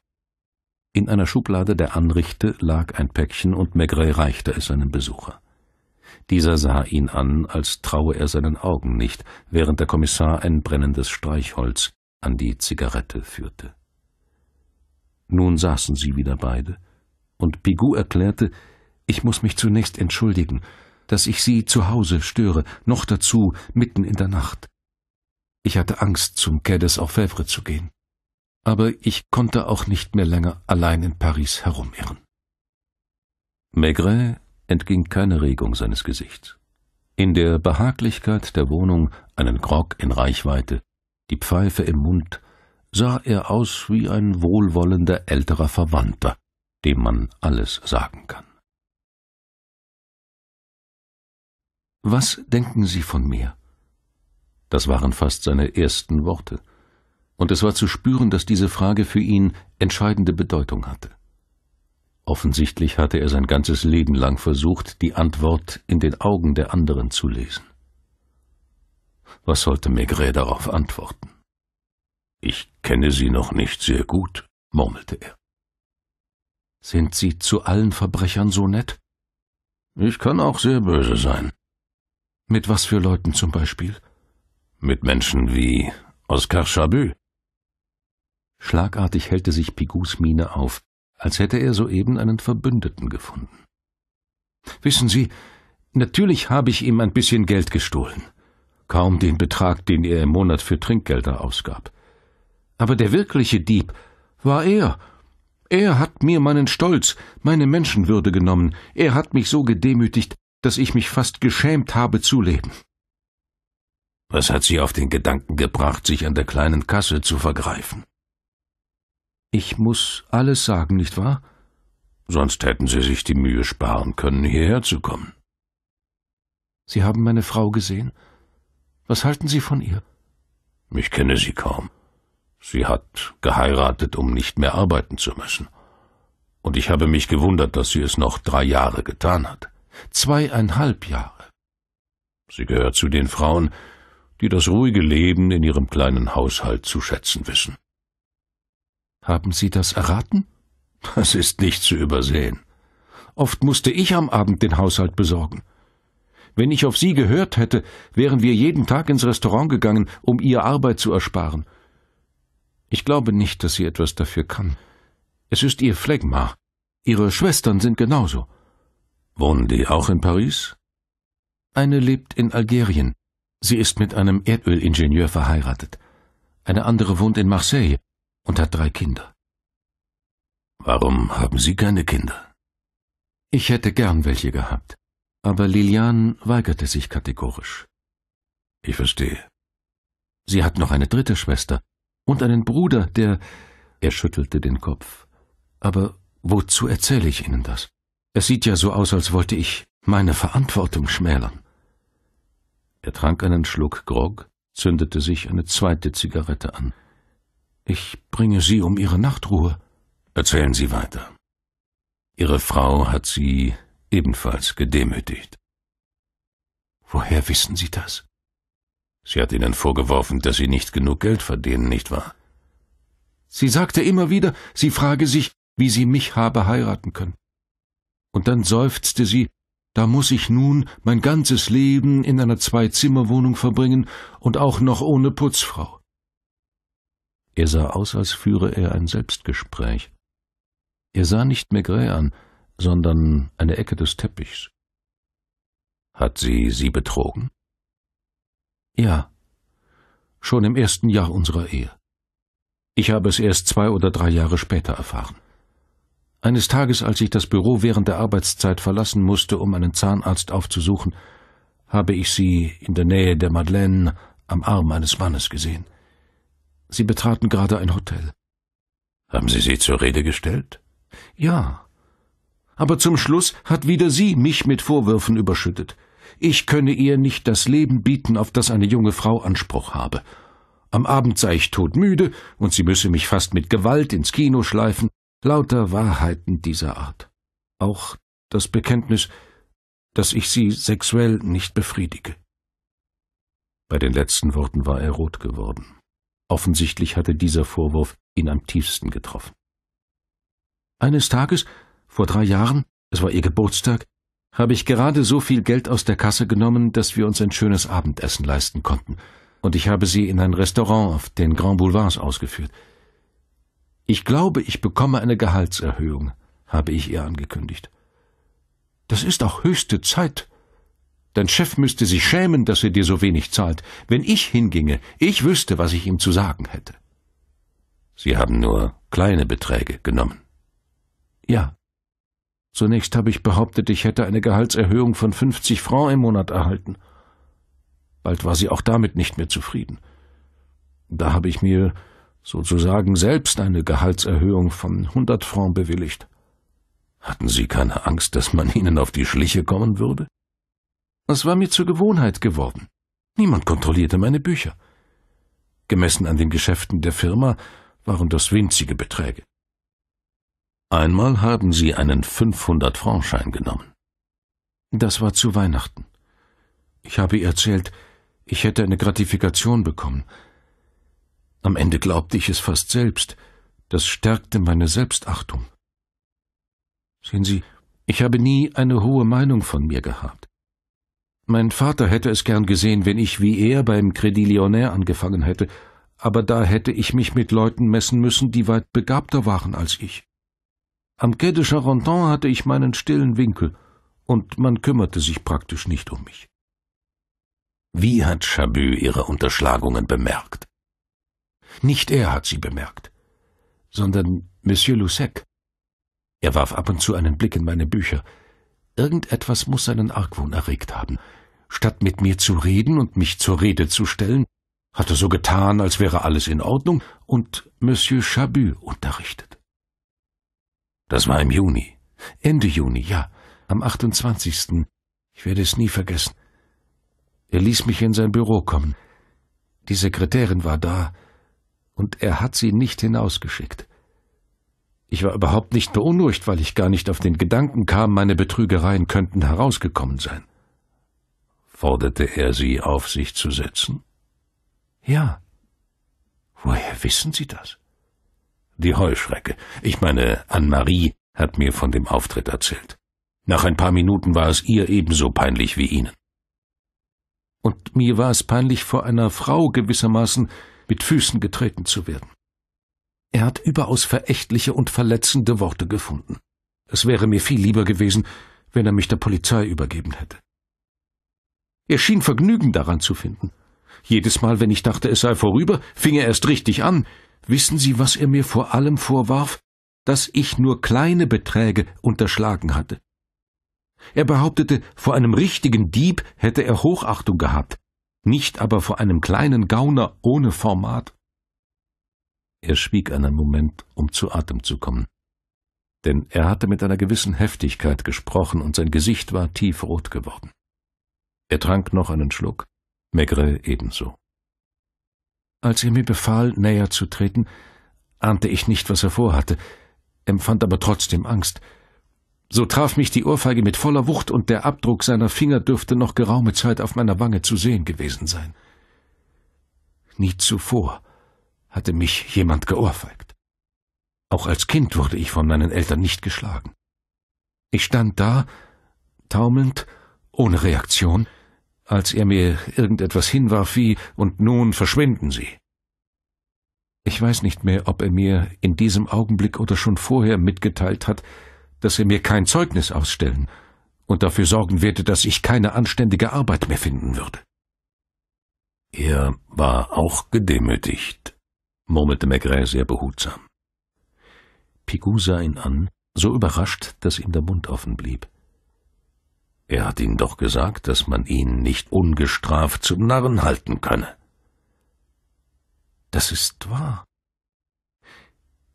In einer Schublade der Anrichte lag ein Päckchen und Maigret reichte es einem Besucher. Dieser sah ihn an, als traue er seinen Augen nicht, während der Kommissar ein brennendes Streichholz an die Zigarette führte. Nun saßen sie wieder beide, und Pigou erklärte, ich muss mich zunächst entschuldigen, dass ich sie zu Hause störe, noch dazu mitten in der Nacht. Ich hatte Angst, zum Quai des Orfèvres zu gehen. Aber ich konnte auch nicht mehr länger allein in Paris herumirren. Maigret entging keine Regung seines Gesichts. In der Behaglichkeit der Wohnung, einen Grog in Reichweite, die Pfeife im Mund, sah er aus wie ein wohlwollender älterer Verwandter, dem man alles sagen kann. Was denken Sie von mir? Das waren fast seine ersten Worte, und es war zu spüren, dass diese Frage für ihn entscheidende Bedeutung hatte. Offensichtlich hatte er sein ganzes Leben lang versucht, die Antwort in den Augen der anderen zu lesen. Was sollte Maigret darauf antworten? Ich kenne Sie noch nicht sehr gut, murmelte er. Sind Sie zu allen Verbrechern so nett? Ich kann auch sehr böse sein. Mit was für Leuten zum Beispiel? Mit Menschen wie Oskar Chabu. Schlagartig hellte sich Pigus Miene auf als hätte er soeben einen Verbündeten gefunden. Wissen Sie, natürlich habe ich ihm ein bisschen Geld gestohlen, kaum den Betrag, den er im Monat für Trinkgelder ausgab. Aber der wirkliche Dieb war er. Er hat mir meinen Stolz, meine Menschenwürde genommen, er hat mich so gedemütigt, dass ich mich fast geschämt habe zu leben. Was hat sie auf den Gedanken gebracht, sich an der kleinen Kasse zu vergreifen? Ich muss alles sagen, nicht wahr? Sonst hätten Sie sich die Mühe sparen können, hierher zu kommen. Sie haben meine Frau gesehen. Was halten Sie von ihr? Ich kenne sie kaum. Sie hat geheiratet, um nicht mehr arbeiten zu müssen. Und ich habe mich gewundert, dass sie es noch drei Jahre getan hat. Zweieinhalb Jahre. Sie gehört zu den Frauen, die das ruhige Leben in ihrem kleinen Haushalt zu schätzen wissen. Haben Sie das erraten? Das ist nicht zu übersehen. Oft musste ich am Abend den Haushalt besorgen. Wenn ich auf Sie gehört hätte, wären wir jeden Tag ins Restaurant gegangen, um ihr Arbeit zu ersparen. Ich glaube nicht, dass sie etwas dafür kann. Es ist ihr Phlegma. Ihre Schwestern sind genauso. Wohnen die auch in Paris? Eine lebt in Algerien. Sie ist mit einem Erdölingenieur verheiratet. Eine andere wohnt in Marseille und hat drei Kinder. Warum haben Sie keine Kinder? Ich hätte gern welche gehabt, aber Lilian weigerte sich kategorisch. Ich verstehe. Sie hat noch eine dritte Schwester und einen Bruder, der. Er schüttelte den Kopf. Aber wozu erzähle ich Ihnen das? Es sieht ja so aus, als wollte ich meine Verantwortung schmälern. Er trank einen Schluck Grog, zündete sich eine zweite Zigarette an. Ich bringe Sie um Ihre Nachtruhe. Erzählen Sie weiter. Ihre Frau hat Sie ebenfalls gedemütigt. Woher wissen Sie das? Sie hat Ihnen vorgeworfen, dass Sie nicht genug Geld verdienen, nicht wahr? Sie sagte immer wieder, sie frage sich, wie sie mich habe heiraten können. Und dann seufzte sie, da muss ich nun mein ganzes Leben in einer Zwei-Zimmer-Wohnung verbringen und auch noch ohne Putzfrau. Er sah aus, als führe er ein Selbstgespräch. Er sah nicht Maigret an, sondern eine Ecke des Teppichs. Hat sie sie betrogen? Ja, schon im ersten Jahr unserer Ehe. Ich habe es erst zwei oder drei Jahre später erfahren. Eines Tages, als ich das Büro während der Arbeitszeit verlassen musste, um einen Zahnarzt aufzusuchen, habe ich sie in der Nähe der Madeleine am Arm eines Mannes gesehen. Sie betraten gerade ein Hotel. Haben Sie sie zur Rede gestellt? Ja. Aber zum Schluss hat wieder sie mich mit Vorwürfen überschüttet. Ich könne ihr nicht das Leben bieten, auf das eine junge Frau Anspruch habe. Am Abend sei ich todmüde und sie müsse mich fast mit Gewalt ins Kino schleifen. Lauter Wahrheiten dieser Art. Auch das Bekenntnis, dass ich sie sexuell nicht befriedige. Bei den letzten Worten war er rot geworden. Offensichtlich hatte dieser Vorwurf ihn am tiefsten getroffen. Eines Tages, vor drei Jahren, es war ihr Geburtstag, habe ich gerade so viel Geld aus der Kasse genommen, dass wir uns ein schönes Abendessen leisten konnten, und ich habe sie in ein Restaurant auf den Grand Boulevards ausgeführt. Ich glaube, ich bekomme eine Gehaltserhöhung, habe ich ihr angekündigt. Das ist auch höchste Zeit, Dein Chef müsste sich schämen, dass er dir so wenig zahlt. Wenn ich hinginge, ich wüsste, was ich ihm zu sagen hätte. Sie haben nur kleine Beträge genommen. Ja. Zunächst habe ich behauptet, ich hätte eine Gehaltserhöhung von 50 Francs im Monat erhalten. Bald war sie auch damit nicht mehr zufrieden. Da habe ich mir sozusagen selbst eine Gehaltserhöhung von 100 Francs bewilligt. Hatten Sie keine Angst, dass man Ihnen auf die Schliche kommen würde? Es war mir zur Gewohnheit geworden. Niemand kontrollierte meine Bücher. Gemessen an den Geschäften der Firma waren das winzige Beträge. Einmal haben sie einen 500-Franc-Schein genommen. Das war zu Weihnachten. Ich habe ihr erzählt, ich hätte eine Gratifikation bekommen. Am Ende glaubte ich es fast selbst. Das stärkte meine Selbstachtung. Sehen Sie, ich habe nie eine hohe Meinung von mir gehabt. Mein Vater hätte es gern gesehen, wenn ich wie er beim Crédit Lyonnais angefangen hätte, aber da hätte ich mich mit Leuten messen müssen, die weit begabter waren als ich. Am Quai de Charenton hatte ich meinen stillen Winkel, und man kümmerte sich praktisch nicht um mich. Wie hat Chabu ihre Unterschlagungen bemerkt? Nicht er hat sie bemerkt, sondern Monsieur Lussec. Er warf ab und zu einen Blick in meine Bücher. Irgendetwas muss seinen Argwohn erregt haben. Statt mit mir zu reden und mich zur Rede zu stellen, hat er so getan, als wäre alles in Ordnung und Monsieur Chabu unterrichtet. Das war im Juni. Ende Juni, ja, am 28. Ich werde es nie vergessen. Er ließ mich in sein Büro kommen. Die Sekretärin war da, und er hat sie nicht hinausgeschickt. Ich war überhaupt nicht beunruhigt, weil ich gar nicht auf den Gedanken kam, meine Betrügereien könnten herausgekommen sein forderte er sie auf, sich zu setzen. Ja. Woher wissen Sie das? Die Heuschrecke, ich meine, Anne-Marie hat mir von dem Auftritt erzählt. Nach ein paar Minuten war es ihr ebenso peinlich wie Ihnen. Und mir war es peinlich, vor einer Frau gewissermaßen mit Füßen getreten zu werden. Er hat überaus verächtliche und verletzende Worte gefunden. Es wäre mir viel lieber gewesen, wenn er mich der Polizei übergeben hätte. Er schien Vergnügen daran zu finden. Jedes Mal, wenn ich dachte, es sei vorüber, fing er erst richtig an. Wissen Sie, was er mir vor allem vorwarf? Dass ich nur kleine Beträge unterschlagen hatte. Er behauptete, vor einem richtigen Dieb hätte er Hochachtung gehabt, nicht aber vor einem kleinen Gauner ohne Format. Er schwieg einen Moment, um zu Atem zu kommen. Denn er hatte mit einer gewissen Heftigkeit gesprochen und sein Gesicht war tiefrot geworden. Er trank noch einen Schluck, Maigret ebenso. Als er mir befahl, näher zu treten, ahnte ich nicht, was er vorhatte, empfand aber trotzdem Angst. So traf mich die Ohrfeige mit voller Wucht, und der Abdruck seiner Finger dürfte noch geraume Zeit auf meiner Wange zu sehen gewesen sein. Nie zuvor hatte mich jemand geohrfeigt. Auch als Kind wurde ich von meinen Eltern nicht geschlagen. Ich stand da, taumelnd, ohne Reaktion, als er mir irgendetwas hinwarf wie »Und nun verschwinden Sie«. Ich weiß nicht mehr, ob er mir in diesem Augenblick oder schon vorher mitgeteilt hat, dass er mir kein Zeugnis ausstellen und dafür sorgen werde, dass ich keine anständige Arbeit mehr finden würde. Er war auch gedemütigt, murmelte Maigret sehr behutsam. Pigou sah ihn an, so überrascht, dass ihm der Mund offen blieb. Er hat ihnen doch gesagt, dass man ihn nicht ungestraft zum Narren halten könne. Das ist wahr.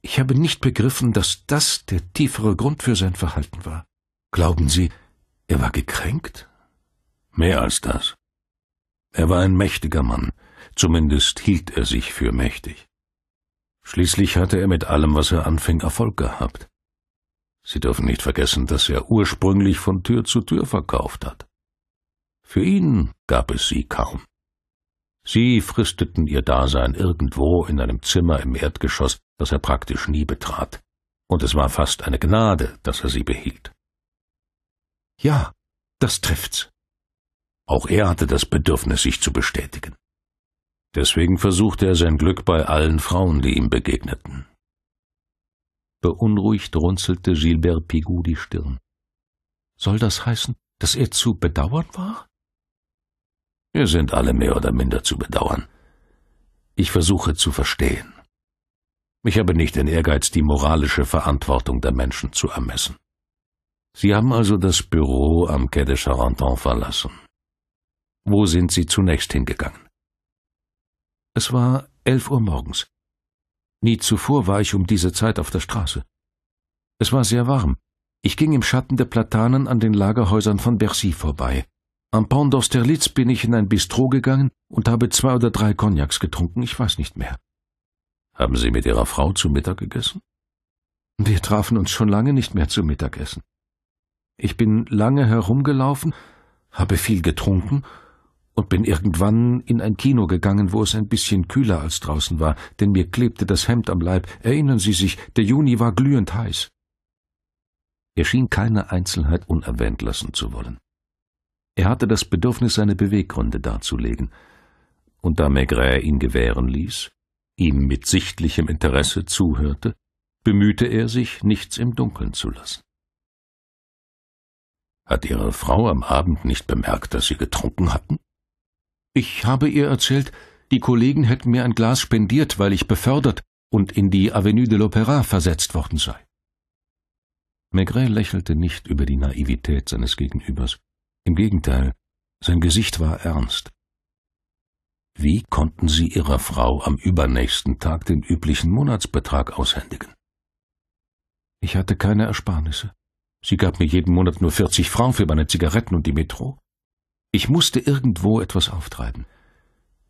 Ich habe nicht begriffen, dass das der tiefere Grund für sein Verhalten war. Glauben Sie, er war gekränkt? Mehr als das. Er war ein mächtiger Mann, zumindest hielt er sich für mächtig. Schließlich hatte er mit allem, was er anfing, Erfolg gehabt. Sie dürfen nicht vergessen, dass er ursprünglich von Tür zu Tür verkauft hat. Für ihn gab es sie kaum. Sie fristeten ihr Dasein irgendwo in einem Zimmer im Erdgeschoss, das er praktisch nie betrat, und es war fast eine Gnade, dass er sie behielt. Ja, das trifft's. Auch er hatte das Bedürfnis, sich zu bestätigen. Deswegen versuchte er sein Glück bei allen Frauen, die ihm begegneten. Beunruhigt runzelte Gilbert Pigou die Stirn. Soll das heißen, dass er zu bedauern war? Wir sind alle mehr oder minder zu bedauern. Ich versuche zu verstehen. Ich habe nicht den Ehrgeiz, die moralische Verantwortung der Menschen zu ermessen. Sie haben also das Büro am Quai de Charenton verlassen. Wo sind Sie zunächst hingegangen? Es war elf Uhr morgens. Nie zuvor war ich um diese Zeit auf der Straße. Es war sehr warm. Ich ging im Schatten der Platanen an den Lagerhäusern von Bercy vorbei. Am Pont d'Austerlitz bin ich in ein Bistro gegangen und habe zwei oder drei Cognacs getrunken, ich weiß nicht mehr. Haben Sie mit Ihrer Frau zu Mittag gegessen? Wir trafen uns schon lange nicht mehr zu Mittagessen. Ich bin lange herumgelaufen, habe viel getrunken und bin irgendwann in ein Kino gegangen, wo es ein bisschen kühler als draußen war, denn mir klebte das Hemd am Leib. Erinnern Sie sich, der Juni war glühend heiß. Er schien keine Einzelheit unerwähnt lassen zu wollen. Er hatte das Bedürfnis, seine Beweggründe darzulegen, und da Maigret ihn gewähren ließ, ihm mit sichtlichem Interesse zuhörte, bemühte er sich, nichts im Dunkeln zu lassen. Hat Ihre Frau am Abend nicht bemerkt, dass Sie getrunken hatten? Ich habe ihr erzählt, die Kollegen hätten mir ein Glas spendiert, weil ich befördert und in die Avenue de l'Opéra versetzt worden sei. Maigret lächelte nicht über die Naivität seines Gegenübers. Im Gegenteil, sein Gesicht war ernst. Wie konnten Sie Ihrer Frau am übernächsten Tag den üblichen Monatsbetrag aushändigen? Ich hatte keine Ersparnisse. Sie gab mir jeden Monat nur 40 Francs für meine Zigaretten und die Metro. Ich musste irgendwo etwas auftreiben.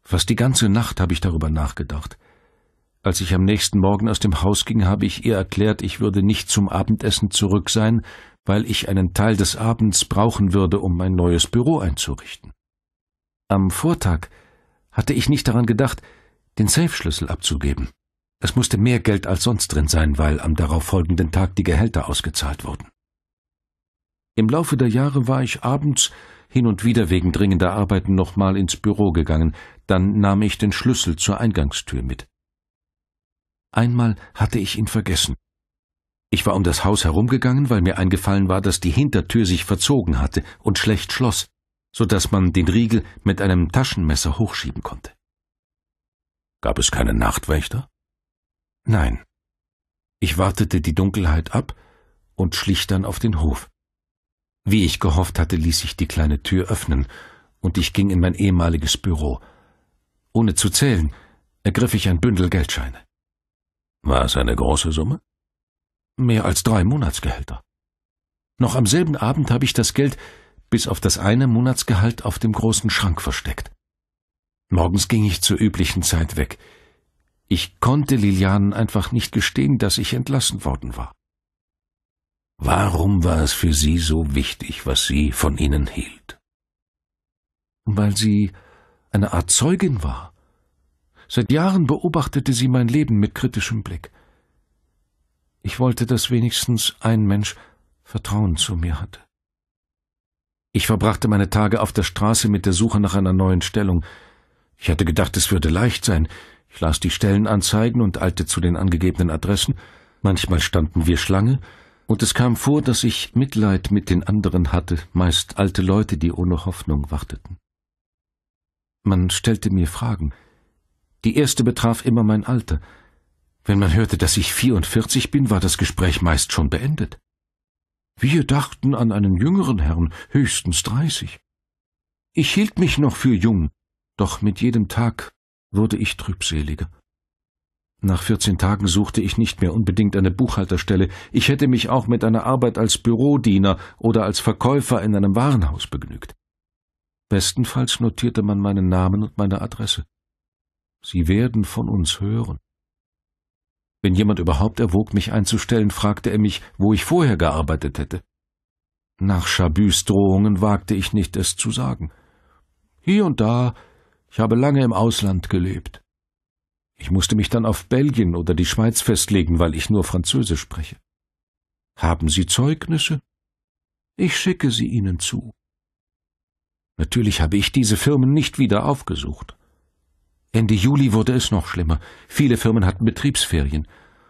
Fast die ganze Nacht habe ich darüber nachgedacht. Als ich am nächsten Morgen aus dem Haus ging, habe ich ihr erklärt, ich würde nicht zum Abendessen zurück sein, weil ich einen Teil des Abends brauchen würde, um mein neues Büro einzurichten. Am Vortag hatte ich nicht daran gedacht, den Safe-Schlüssel abzugeben. Es musste mehr Geld als sonst drin sein, weil am darauffolgenden Tag die Gehälter ausgezahlt wurden. Im Laufe der Jahre war ich abends hin und wieder wegen dringender Arbeiten nochmal ins Büro gegangen, dann nahm ich den Schlüssel zur Eingangstür mit. Einmal hatte ich ihn vergessen. Ich war um das Haus herumgegangen, weil mir eingefallen war, dass die Hintertür sich verzogen hatte und schlecht schloss, so dass man den Riegel mit einem Taschenmesser hochschieben konnte. Gab es keine Nachtwächter? Nein. Ich wartete die Dunkelheit ab und schlich dann auf den Hof. Wie ich gehofft hatte, ließ ich die kleine Tür öffnen, und ich ging in mein ehemaliges Büro. Ohne zu zählen, ergriff ich ein Bündel Geldscheine. War es eine große Summe? Mehr als drei Monatsgehälter. Noch am selben Abend habe ich das Geld bis auf das eine Monatsgehalt auf dem großen Schrank versteckt. Morgens ging ich zur üblichen Zeit weg. Ich konnte Lilianen einfach nicht gestehen, dass ich entlassen worden war. Warum war es für sie so wichtig, was sie von ihnen hielt? Weil sie eine Art Zeugin war. Seit Jahren beobachtete sie mein Leben mit kritischem Blick. Ich wollte, dass wenigstens ein Mensch Vertrauen zu mir hatte. Ich verbrachte meine Tage auf der Straße mit der Suche nach einer neuen Stellung. Ich hatte gedacht, es würde leicht sein. Ich las die Stellenanzeigen und eilte zu den angegebenen Adressen. Manchmal standen wir Schlange, und es kam vor, dass ich Mitleid mit den anderen hatte, meist alte Leute, die ohne Hoffnung warteten. Man stellte mir Fragen. Die erste betraf immer mein Alter. Wenn man hörte, dass ich 44 bin, war das Gespräch meist schon beendet. Wir dachten an einen jüngeren Herrn, höchstens 30. Ich hielt mich noch für jung, doch mit jedem Tag wurde ich trübseliger. Nach 14 Tagen suchte ich nicht mehr unbedingt eine Buchhalterstelle. Ich hätte mich auch mit einer Arbeit als Bürodiener oder als Verkäufer in einem Warenhaus begnügt. Bestenfalls notierte man meinen Namen und meine Adresse. Sie werden von uns hören. Wenn jemand überhaupt erwog, mich einzustellen, fragte er mich, wo ich vorher gearbeitet hätte. Nach Chabus Drohungen wagte ich nicht, es zu sagen. Hier und da, ich habe lange im Ausland gelebt. Ich musste mich dann auf Belgien oder die Schweiz festlegen, weil ich nur Französisch spreche. Haben Sie Zeugnisse? Ich schicke sie Ihnen zu. Natürlich habe ich diese Firmen nicht wieder aufgesucht. Ende Juli wurde es noch schlimmer. Viele Firmen hatten Betriebsferien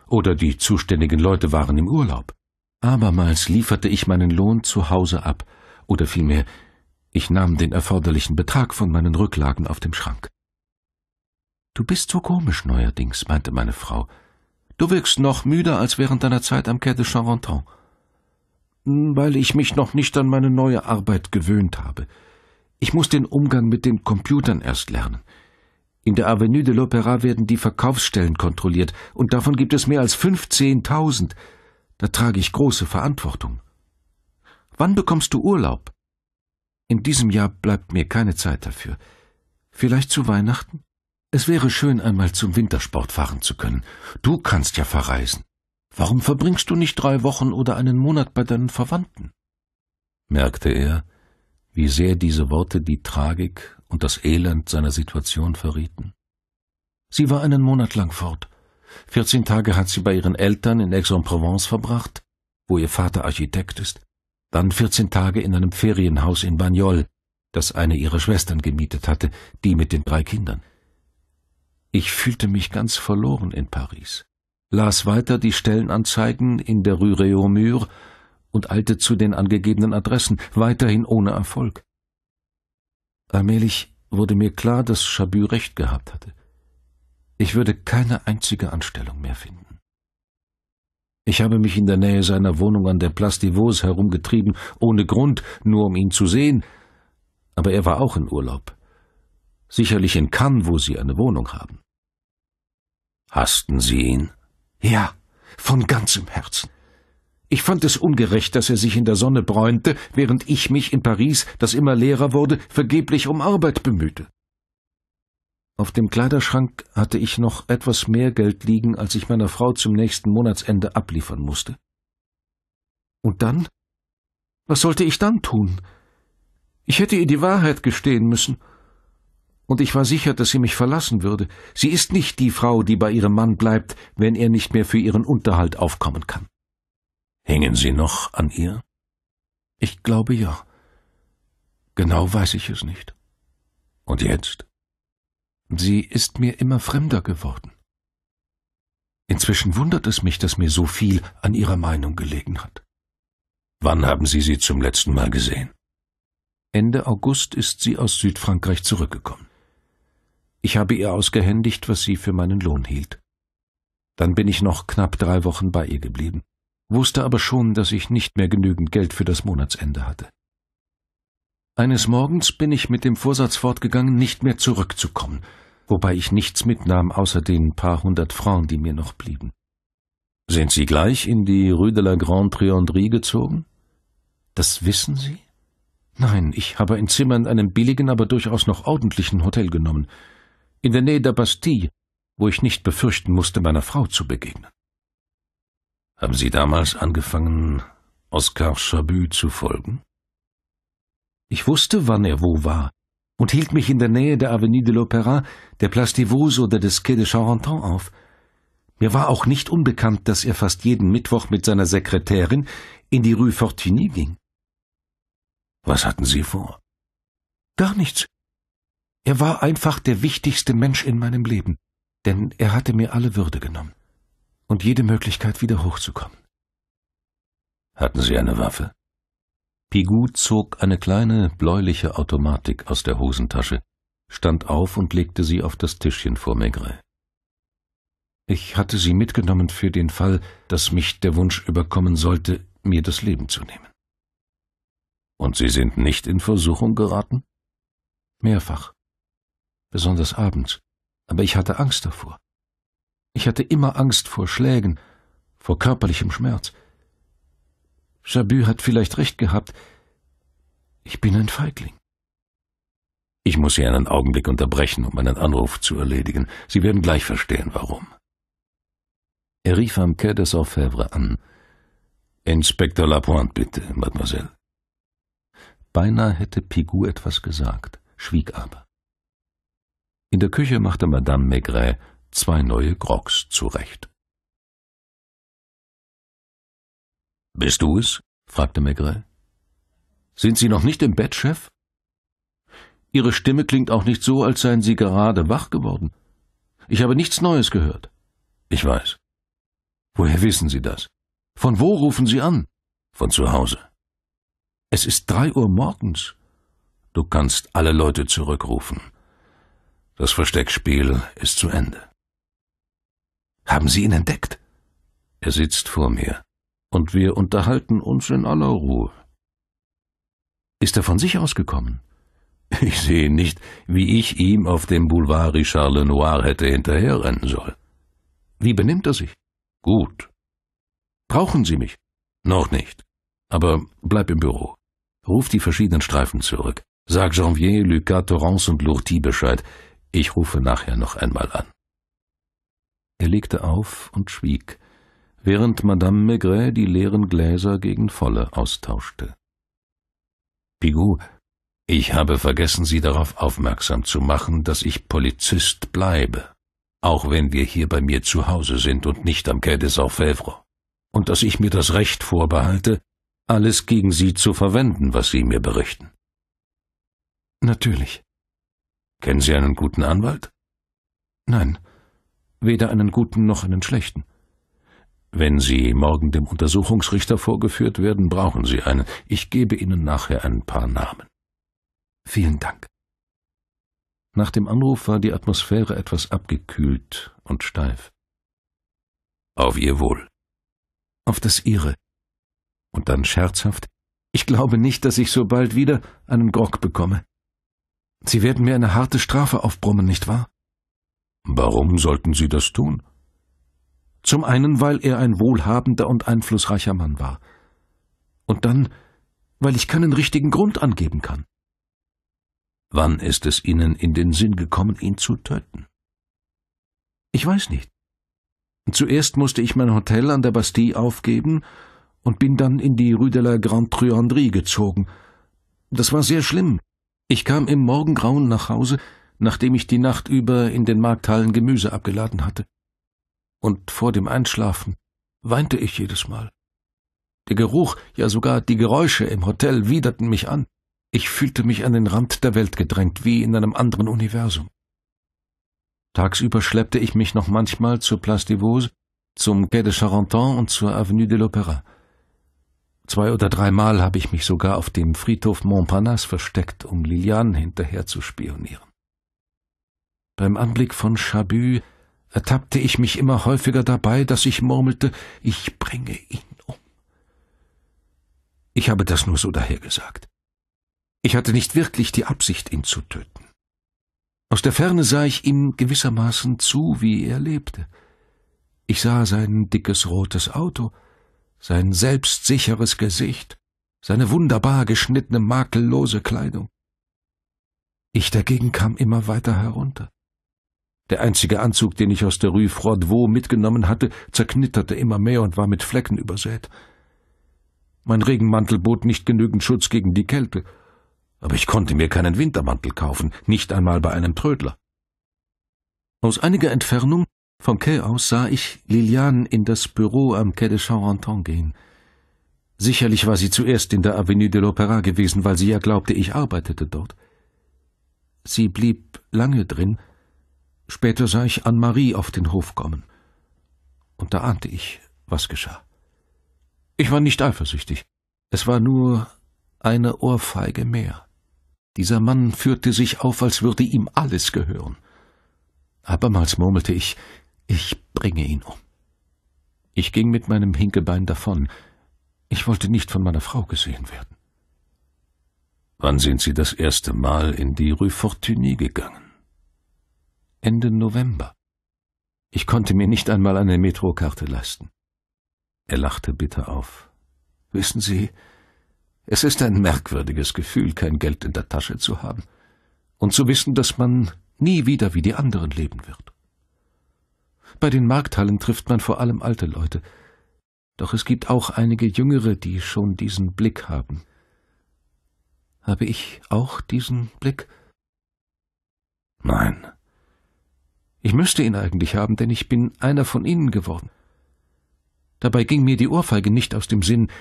oder die zuständigen Leute waren im Urlaub. Abermals lieferte ich meinen Lohn zu Hause ab oder vielmehr, ich nahm den erforderlichen Betrag von meinen Rücklagen auf dem Schrank. Du bist so komisch neuerdings, meinte meine Frau. Du wirkst noch müder als während deiner Zeit am Quai de Charenton. Hm, weil ich mich noch nicht an meine neue Arbeit gewöhnt habe. Ich muss den Umgang mit den Computern erst lernen. In der Avenue de l'Opéra werden die Verkaufsstellen kontrolliert, und davon gibt es mehr als fünfzehntausend. Da trage ich große Verantwortung. Wann bekommst du Urlaub? In diesem Jahr bleibt mir keine Zeit dafür. Vielleicht zu Weihnachten? Es wäre schön, einmal zum Wintersport fahren zu können. Du kannst ja verreisen. Warum verbringst du nicht drei Wochen oder einen Monat bei deinen Verwandten? merkte er, wie sehr diese Worte die Tragik und das Elend seiner Situation verrieten. Sie war einen Monat lang fort. Vierzehn Tage hat sie bei ihren Eltern in Aix-en-Provence verbracht, wo ihr Vater Architekt ist, dann vierzehn Tage in einem Ferienhaus in Bagnol, das eine ihrer Schwestern gemietet hatte, die mit den drei Kindern. Ich fühlte mich ganz verloren in Paris, las weiter die Stellenanzeigen in der Rue Réaumur und eilte zu den angegebenen Adressen, weiterhin ohne Erfolg. Allmählich wurde mir klar, dass Chabu recht gehabt hatte. Ich würde keine einzige Anstellung mehr finden. Ich habe mich in der Nähe seiner Wohnung an der Place Vos herumgetrieben, ohne Grund, nur um ihn zu sehen, aber er war auch in Urlaub sicherlich in Cannes, wo Sie eine Wohnung haben. Hassten Sie ihn? Ja, von ganzem Herzen. Ich fand es ungerecht, dass er sich in der Sonne bräunte, während ich mich in Paris, das immer leerer wurde, vergeblich um Arbeit bemühte. Auf dem Kleiderschrank hatte ich noch etwas mehr Geld liegen, als ich meiner Frau zum nächsten Monatsende abliefern musste. Und dann? Was sollte ich dann tun? Ich hätte ihr die Wahrheit gestehen müssen und ich war sicher, dass sie mich verlassen würde. Sie ist nicht die Frau, die bei ihrem Mann bleibt, wenn er nicht mehr für ihren Unterhalt aufkommen kann. Hängen Sie noch an ihr? Ich glaube ja. Genau weiß ich es nicht. Und jetzt? Sie ist mir immer fremder geworden. Inzwischen wundert es mich, dass mir so viel an ihrer Meinung gelegen hat. Wann haben Sie sie zum letzten Mal gesehen? Ende August ist sie aus Südfrankreich zurückgekommen. Ich habe ihr ausgehändigt, was sie für meinen Lohn hielt. Dann bin ich noch knapp drei Wochen bei ihr geblieben, wusste aber schon, dass ich nicht mehr genügend Geld für das Monatsende hatte. Eines Morgens bin ich mit dem Vorsatz fortgegangen, nicht mehr zurückzukommen, wobei ich nichts mitnahm außer den paar hundert Francs, die mir noch blieben. Sind Sie gleich in die Rue de la Grande Truanderie gezogen? Das wissen Sie? Nein, ich habe ein Zimmer in einem billigen, aber durchaus noch ordentlichen Hotel genommen in der Nähe der Bastille, wo ich nicht befürchten musste, meiner Frau zu begegnen. Haben Sie damals angefangen, Oskar Chabu zu folgen? Ich wusste, wann er wo war, und hielt mich in der Nähe der Avenue de l'Opéra, der Place Vos oder des Quai de Charenton auf. Mir war auch nicht unbekannt, dass er fast jeden Mittwoch mit seiner Sekretärin in die Rue Fortuny ging. Was hatten Sie vor? Gar nichts. Er war einfach der wichtigste Mensch in meinem Leben, denn er hatte mir alle Würde genommen und jede Möglichkeit, wieder hochzukommen. Hatten Sie eine Waffe? Pigou zog eine kleine, bläuliche Automatik aus der Hosentasche, stand auf und legte sie auf das Tischchen vor Maigret. Ich hatte sie mitgenommen für den Fall, dass mich der Wunsch überkommen sollte, mir das Leben zu nehmen. Und Sie sind nicht in Versuchung geraten? Mehrfach besonders abends, aber ich hatte Angst davor. Ich hatte immer Angst vor Schlägen, vor körperlichem Schmerz. Chabut hat vielleicht recht gehabt. Ich bin ein Feigling. Ich muss Sie einen Augenblick unterbrechen, um meinen Anruf zu erledigen. Sie werden gleich verstehen, warum. Er rief am Quai des Orfèvres an. Inspektor Lapointe, bitte, Mademoiselle. Beinahe hätte Pigou etwas gesagt, schwieg aber. In der Küche machte Madame Maigret zwei neue Grogs zurecht. Bist du es? fragte Maigret. Sind Sie noch nicht im Bett, Chef? Ihre Stimme klingt auch nicht so, als seien Sie gerade wach geworden. Ich habe nichts Neues gehört. Ich weiß. Woher wissen Sie das? Von wo rufen Sie an? Von zu Hause. Es ist drei Uhr morgens. Du kannst alle Leute zurückrufen. Das Versteckspiel ist zu Ende. Haben Sie ihn entdeckt? Er sitzt vor mir, und wir unterhalten uns in aller Ruhe. Ist er von sich ausgekommen? Ich sehe nicht, wie ich ihm auf dem Boulevard Richard Lenoir hätte hinterherrennen sollen. Wie benimmt er sich? Gut. Brauchen Sie mich? Noch nicht. Aber bleib im Büro. Ruf die verschiedenen Streifen zurück. Sag Janvier, Lucas, Torrance und Lourdes Bescheid. Ich rufe nachher noch einmal an. Er legte auf und schwieg, während Madame Maigret die leeren Gläser gegen volle austauschte. Pigou, ich habe vergessen, Sie darauf aufmerksam zu machen, dass ich Polizist bleibe, auch wenn wir hier bei mir zu Hause sind und nicht am Quai des Orfèvres, und dass ich mir das Recht vorbehalte, alles gegen Sie zu verwenden, was Sie mir berichten. Natürlich, Kennen Sie einen guten Anwalt? Nein, weder einen guten noch einen schlechten. Wenn Sie morgen dem Untersuchungsrichter vorgeführt werden, brauchen Sie einen. Ich gebe Ihnen nachher ein paar Namen. Vielen Dank. Nach dem Anruf war die Atmosphäre etwas abgekühlt und steif. Auf Ihr Wohl. Auf das Ihre. Und dann scherzhaft, ich glaube nicht, dass ich so bald wieder einen Grog bekomme. Sie werden mir eine harte Strafe aufbrummen, nicht wahr? Warum sollten Sie das tun? Zum einen, weil er ein wohlhabender und einflussreicher Mann war. Und dann, weil ich keinen richtigen Grund angeben kann. Wann ist es Ihnen in den Sinn gekommen, ihn zu töten? Ich weiß nicht. Zuerst musste ich mein Hotel an der Bastille aufgeben und bin dann in die Rue de la Grande Truanderie gezogen. Das war sehr schlimm, ich kam im Morgengrauen nach Hause, nachdem ich die Nacht über in den Markthallen Gemüse abgeladen hatte. Und vor dem Einschlafen weinte ich jedes Mal. Der Geruch, ja sogar die Geräusche im Hotel widerten mich an. Ich fühlte mich an den Rand der Welt gedrängt, wie in einem anderen Universum. Tagsüber schleppte ich mich noch manchmal zur Place des Vosges, zum Quai de Charenton und zur Avenue de l'Opéra. Zwei oder dreimal habe ich mich sogar auf dem Friedhof Montparnasse versteckt, um Liliane hinterher zu spionieren. Beim Anblick von Chabu ertappte ich mich immer häufiger dabei, dass ich murmelte, ich bringe ihn um. Ich habe das nur so dahergesagt. Ich hatte nicht wirklich die Absicht, ihn zu töten. Aus der Ferne sah ich ihm gewissermaßen zu, wie er lebte. Ich sah sein dickes rotes Auto, sein selbstsicheres Gesicht, seine wunderbar geschnittene makellose Kleidung. Ich dagegen kam immer weiter herunter. Der einzige Anzug, den ich aus der Rue Froidvaux mitgenommen hatte, zerknitterte immer mehr und war mit Flecken übersät. Mein Regenmantel bot nicht genügend Schutz gegen die Kälte, aber ich konnte mir keinen Wintermantel kaufen, nicht einmal bei einem Trödler. Aus einiger Entfernung vom Quai aus sah ich Liliane in das Büro am Quai de Charenton gehen. Sicherlich war sie zuerst in der Avenue de l'Opéra gewesen, weil sie ja glaubte, ich arbeitete dort. Sie blieb lange drin. Später sah ich Anne-Marie auf den Hof kommen. Und da ahnte ich, was geschah. Ich war nicht eifersüchtig. Es war nur eine Ohrfeige mehr. Dieser Mann führte sich auf, als würde ihm alles gehören. Abermals murmelte ich, ich bringe ihn um. Ich ging mit meinem Hinkebein davon. Ich wollte nicht von meiner Frau gesehen werden. Wann sind Sie das erste Mal in die Rue Fortuny gegangen? Ende November. Ich konnte mir nicht einmal eine Metrokarte leisten. Er lachte bitter auf. Wissen Sie, es ist ein merkwürdiges Gefühl, kein Geld in der Tasche zu haben und zu wissen, dass man nie wieder wie die anderen leben wird. Bei den Markthallen trifft man vor allem alte Leute. Doch es gibt auch einige Jüngere, die schon diesen Blick haben. Habe ich auch diesen Blick? Nein. Ich müsste ihn eigentlich haben, denn ich bin einer von ihnen geworden. Dabei ging mir die Ohrfeige nicht aus dem Sinn.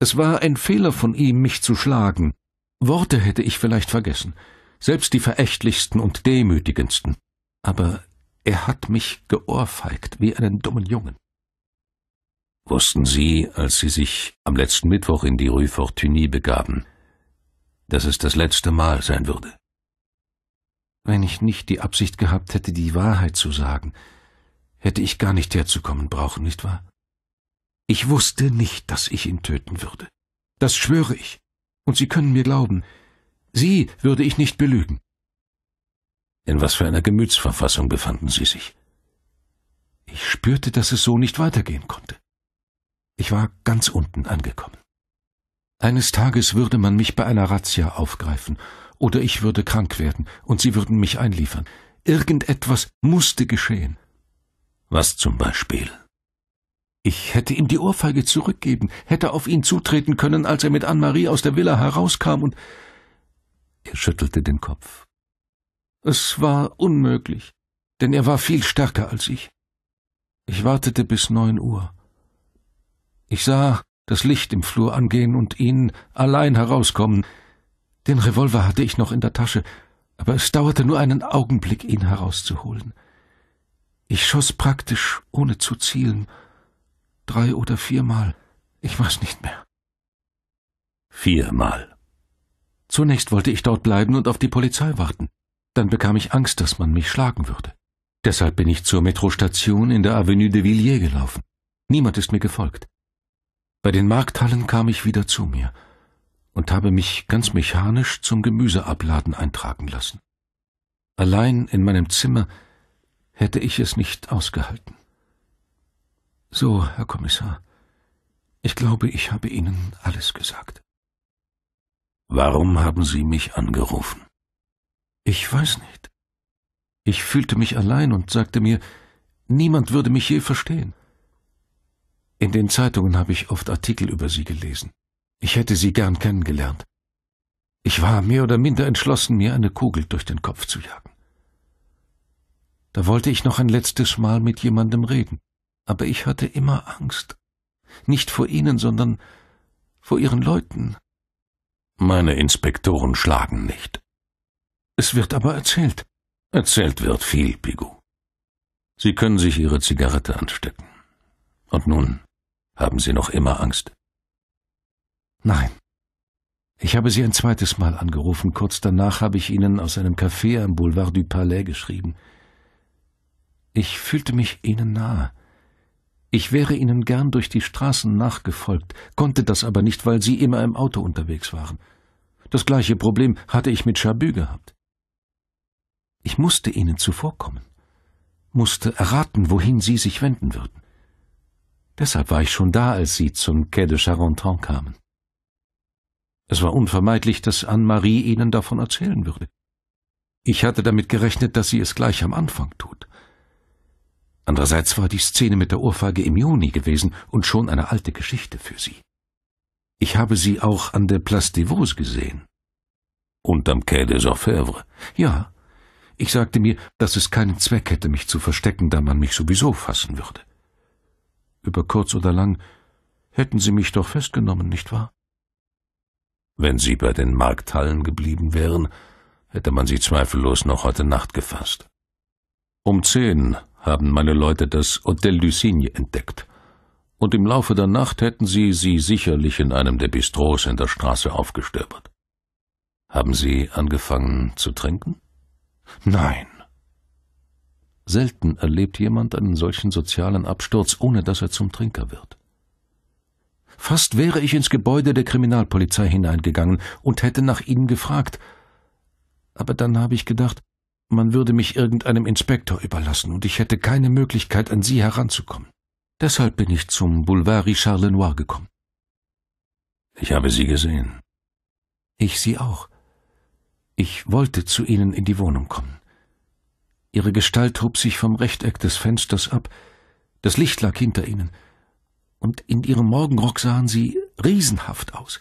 Es war ein Fehler von ihm, mich zu schlagen. Worte hätte ich vielleicht vergessen, selbst die verächtlichsten und demütigendsten. Aber er hat mich geohrfeigt, wie einen dummen Jungen. Wussten Sie, als Sie sich am letzten Mittwoch in die Rue Fortuny begaben, dass es das letzte Mal sein würde? Wenn ich nicht die Absicht gehabt hätte, die Wahrheit zu sagen, hätte ich gar nicht herzukommen brauchen, nicht wahr? Ich wusste nicht, dass ich ihn töten würde. Das schwöre ich. Und Sie können mir glauben, Sie würde ich nicht belügen. In was für einer Gemütsverfassung befanden sie sich? Ich spürte, dass es so nicht weitergehen konnte. Ich war ganz unten angekommen. Eines Tages würde man mich bei einer Razzia aufgreifen, oder ich würde krank werden, und sie würden mich einliefern. Irgendetwas musste geschehen. Was zum Beispiel? Ich hätte ihm die Ohrfeige zurückgeben, hätte auf ihn zutreten können, als er mit Anne-Marie aus der Villa herauskam und... Er schüttelte den Kopf. Es war unmöglich, denn er war viel stärker als ich. Ich wartete bis neun Uhr. Ich sah das Licht im Flur angehen und ihn allein herauskommen. Den Revolver hatte ich noch in der Tasche, aber es dauerte nur einen Augenblick, ihn herauszuholen. Ich schoss praktisch, ohne zu zielen, drei oder viermal, ich weiß nicht mehr. Viermal. Zunächst wollte ich dort bleiben und auf die Polizei warten. Dann bekam ich Angst, dass man mich schlagen würde. Deshalb bin ich zur Metrostation in der Avenue de Villiers gelaufen. Niemand ist mir gefolgt. Bei den Markthallen kam ich wieder zu mir und habe mich ganz mechanisch zum Gemüseabladen eintragen lassen. Allein in meinem Zimmer hätte ich es nicht ausgehalten. So, Herr Kommissar, ich glaube, ich habe Ihnen alles gesagt. Warum haben Sie mich angerufen? Ich weiß nicht. Ich fühlte mich allein und sagte mir, niemand würde mich je verstehen. In den Zeitungen habe ich oft Artikel über sie gelesen. Ich hätte sie gern kennengelernt. Ich war mehr oder minder entschlossen, mir eine Kugel durch den Kopf zu jagen. Da wollte ich noch ein letztes Mal mit jemandem reden, aber ich hatte immer Angst. Nicht vor ihnen, sondern vor ihren Leuten. Meine Inspektoren schlagen nicht. Es wird aber erzählt. Erzählt wird viel, Pigu. Sie können sich Ihre Zigarette anstecken. Und nun haben Sie noch immer Angst? Nein. Ich habe Sie ein zweites Mal angerufen. Kurz danach habe ich Ihnen aus einem Café am Boulevard du Palais geschrieben. Ich fühlte mich Ihnen nahe. Ich wäre Ihnen gern durch die Straßen nachgefolgt, konnte das aber nicht, weil Sie immer im Auto unterwegs waren. Das gleiche Problem hatte ich mit Chabu gehabt. Ich musste ihnen zuvorkommen, musste erraten, wohin sie sich wenden würden. Deshalb war ich schon da, als sie zum Quai de Charenton kamen. Es war unvermeidlich, dass Anne-Marie ihnen davon erzählen würde. Ich hatte damit gerechnet, dass sie es gleich am Anfang tut. Andererseits war die Szene mit der Ohrfeige im Juni gewesen und schon eine alte Geschichte für sie. Ich habe sie auch an der Place des Vosges gesehen. Unterm Quai des Orfèvres. Ja, ich sagte mir, dass es keinen Zweck hätte, mich zu verstecken, da man mich sowieso fassen würde. Über kurz oder lang hätten sie mich doch festgenommen, nicht wahr? Wenn sie bei den Markthallen geblieben wären, hätte man sie zweifellos noch heute Nacht gefasst. Um zehn haben meine Leute das Hotel Lucigne entdeckt, und im Laufe der Nacht hätten sie sie sicherlich in einem der Bistros in der Straße aufgestöbert. Haben Sie angefangen zu trinken? Nein. Selten erlebt jemand einen solchen sozialen Absturz, ohne dass er zum Trinker wird. Fast wäre ich ins Gebäude der Kriminalpolizei hineingegangen und hätte nach ihnen gefragt, aber dann habe ich gedacht, man würde mich irgendeinem Inspektor überlassen und ich hätte keine Möglichkeit, an sie heranzukommen. Deshalb bin ich zum Boulevard Richard Lenoir gekommen. Ich habe sie gesehen. Ich sie auch. Ich wollte zu ihnen in die Wohnung kommen. Ihre Gestalt hob sich vom Rechteck des Fensters ab, das Licht lag hinter ihnen, und in ihrem Morgenrock sahen sie riesenhaft aus.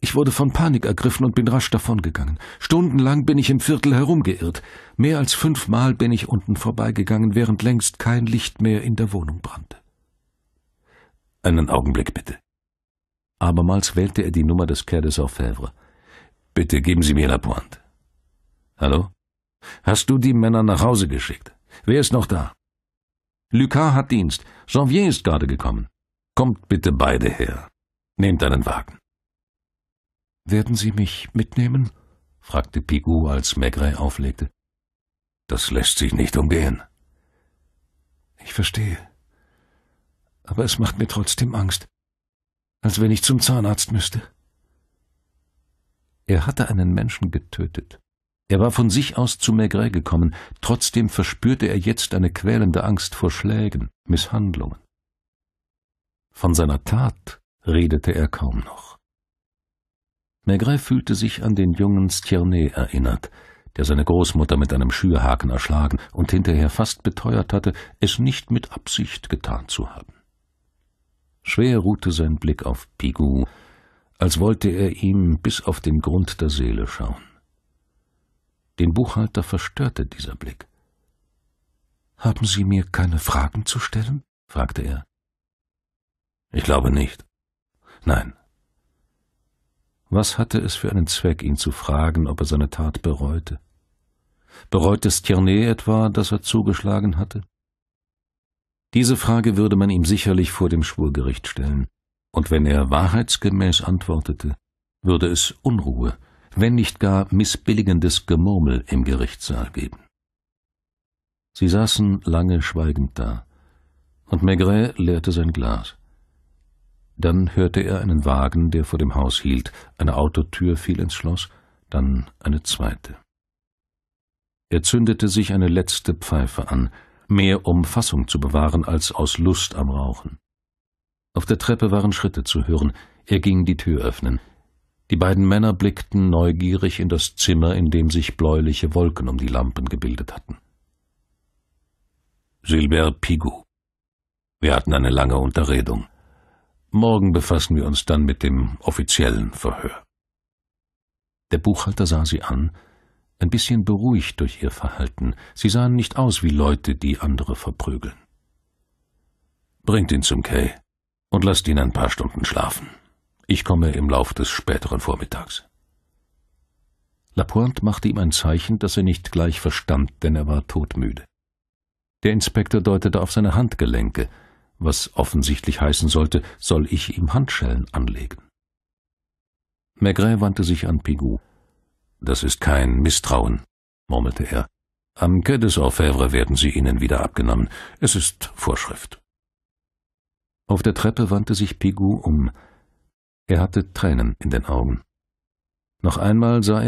Ich wurde von Panik ergriffen und bin rasch davongegangen. Stundenlang bin ich im Viertel herumgeirrt. Mehr als fünfmal bin ich unten vorbeigegangen, während längst kein Licht mehr in der Wohnung brannte. Einen Augenblick bitte. Abermals wählte er die Nummer des Quai auf Fèvre. Bitte geben Sie mir Lapointe. Hallo? Hast du die Männer nach Hause geschickt? Wer ist noch da? Lucas hat Dienst. Janvier ist gerade gekommen. Kommt bitte beide her. Nehmt einen Wagen. Werden Sie mich mitnehmen? fragte Pigou, als Maigret auflegte. Das lässt sich nicht umgehen. Ich verstehe. Aber es macht mir trotzdem Angst. Als wenn ich zum Zahnarzt müsste. Er hatte einen Menschen getötet. Er war von sich aus zu Maigret gekommen, trotzdem verspürte er jetzt eine quälende Angst vor Schlägen, Misshandlungen. Von seiner Tat redete er kaum noch. Maigret fühlte sich an den jungen Stiernet erinnert, der seine Großmutter mit einem Schürhaken erschlagen und hinterher fast beteuert hatte, es nicht mit Absicht getan zu haben. Schwer ruhte sein Blick auf Pigou, als wollte er ihm bis auf den Grund der Seele schauen. Den Buchhalter verstörte dieser Blick. Haben Sie mir keine Fragen zu stellen? fragte er. Ich glaube nicht. Nein. Was hatte es für einen Zweck, ihn zu fragen, ob er seine Tat bereute? Bereute Stierney etwa, dass er zugeschlagen hatte? Diese Frage würde man ihm sicherlich vor dem Schwurgericht stellen und wenn er wahrheitsgemäß antwortete, würde es Unruhe, wenn nicht gar missbilligendes Gemurmel im Gerichtssaal geben. Sie saßen lange schweigend da, und Maigret leerte sein Glas. Dann hörte er einen Wagen, der vor dem Haus hielt, eine Autotür fiel ins Schloss, dann eine zweite. Er zündete sich eine letzte Pfeife an, mehr um Fassung zu bewahren als aus Lust am Rauchen. Auf der Treppe waren Schritte zu hören. Er ging die Tür öffnen. Die beiden Männer blickten neugierig in das Zimmer, in dem sich bläuliche Wolken um die Lampen gebildet hatten. Silbert Pigou. Wir hatten eine lange Unterredung. Morgen befassen wir uns dann mit dem offiziellen Verhör. Der Buchhalter sah sie an, ein bisschen beruhigt durch ihr Verhalten. Sie sahen nicht aus wie Leute, die andere verprügeln. Bringt ihn zum Kay, und lasst ihn ein paar Stunden schlafen. Ich komme im Lauf des späteren Vormittags. Lapointe machte ihm ein Zeichen, das er nicht gleich verstand, denn er war todmüde. Der Inspektor deutete auf seine Handgelenke, was offensichtlich heißen sollte, soll ich ihm Handschellen anlegen. Maigret wandte sich an Pigou. Das ist kein Misstrauen, murmelte er. Am Quai des Orfèvres werden sie ihnen wieder abgenommen. Es ist Vorschrift. Auf der Treppe wandte sich Pigou um. Er hatte Tränen in den Augen. Noch einmal sah er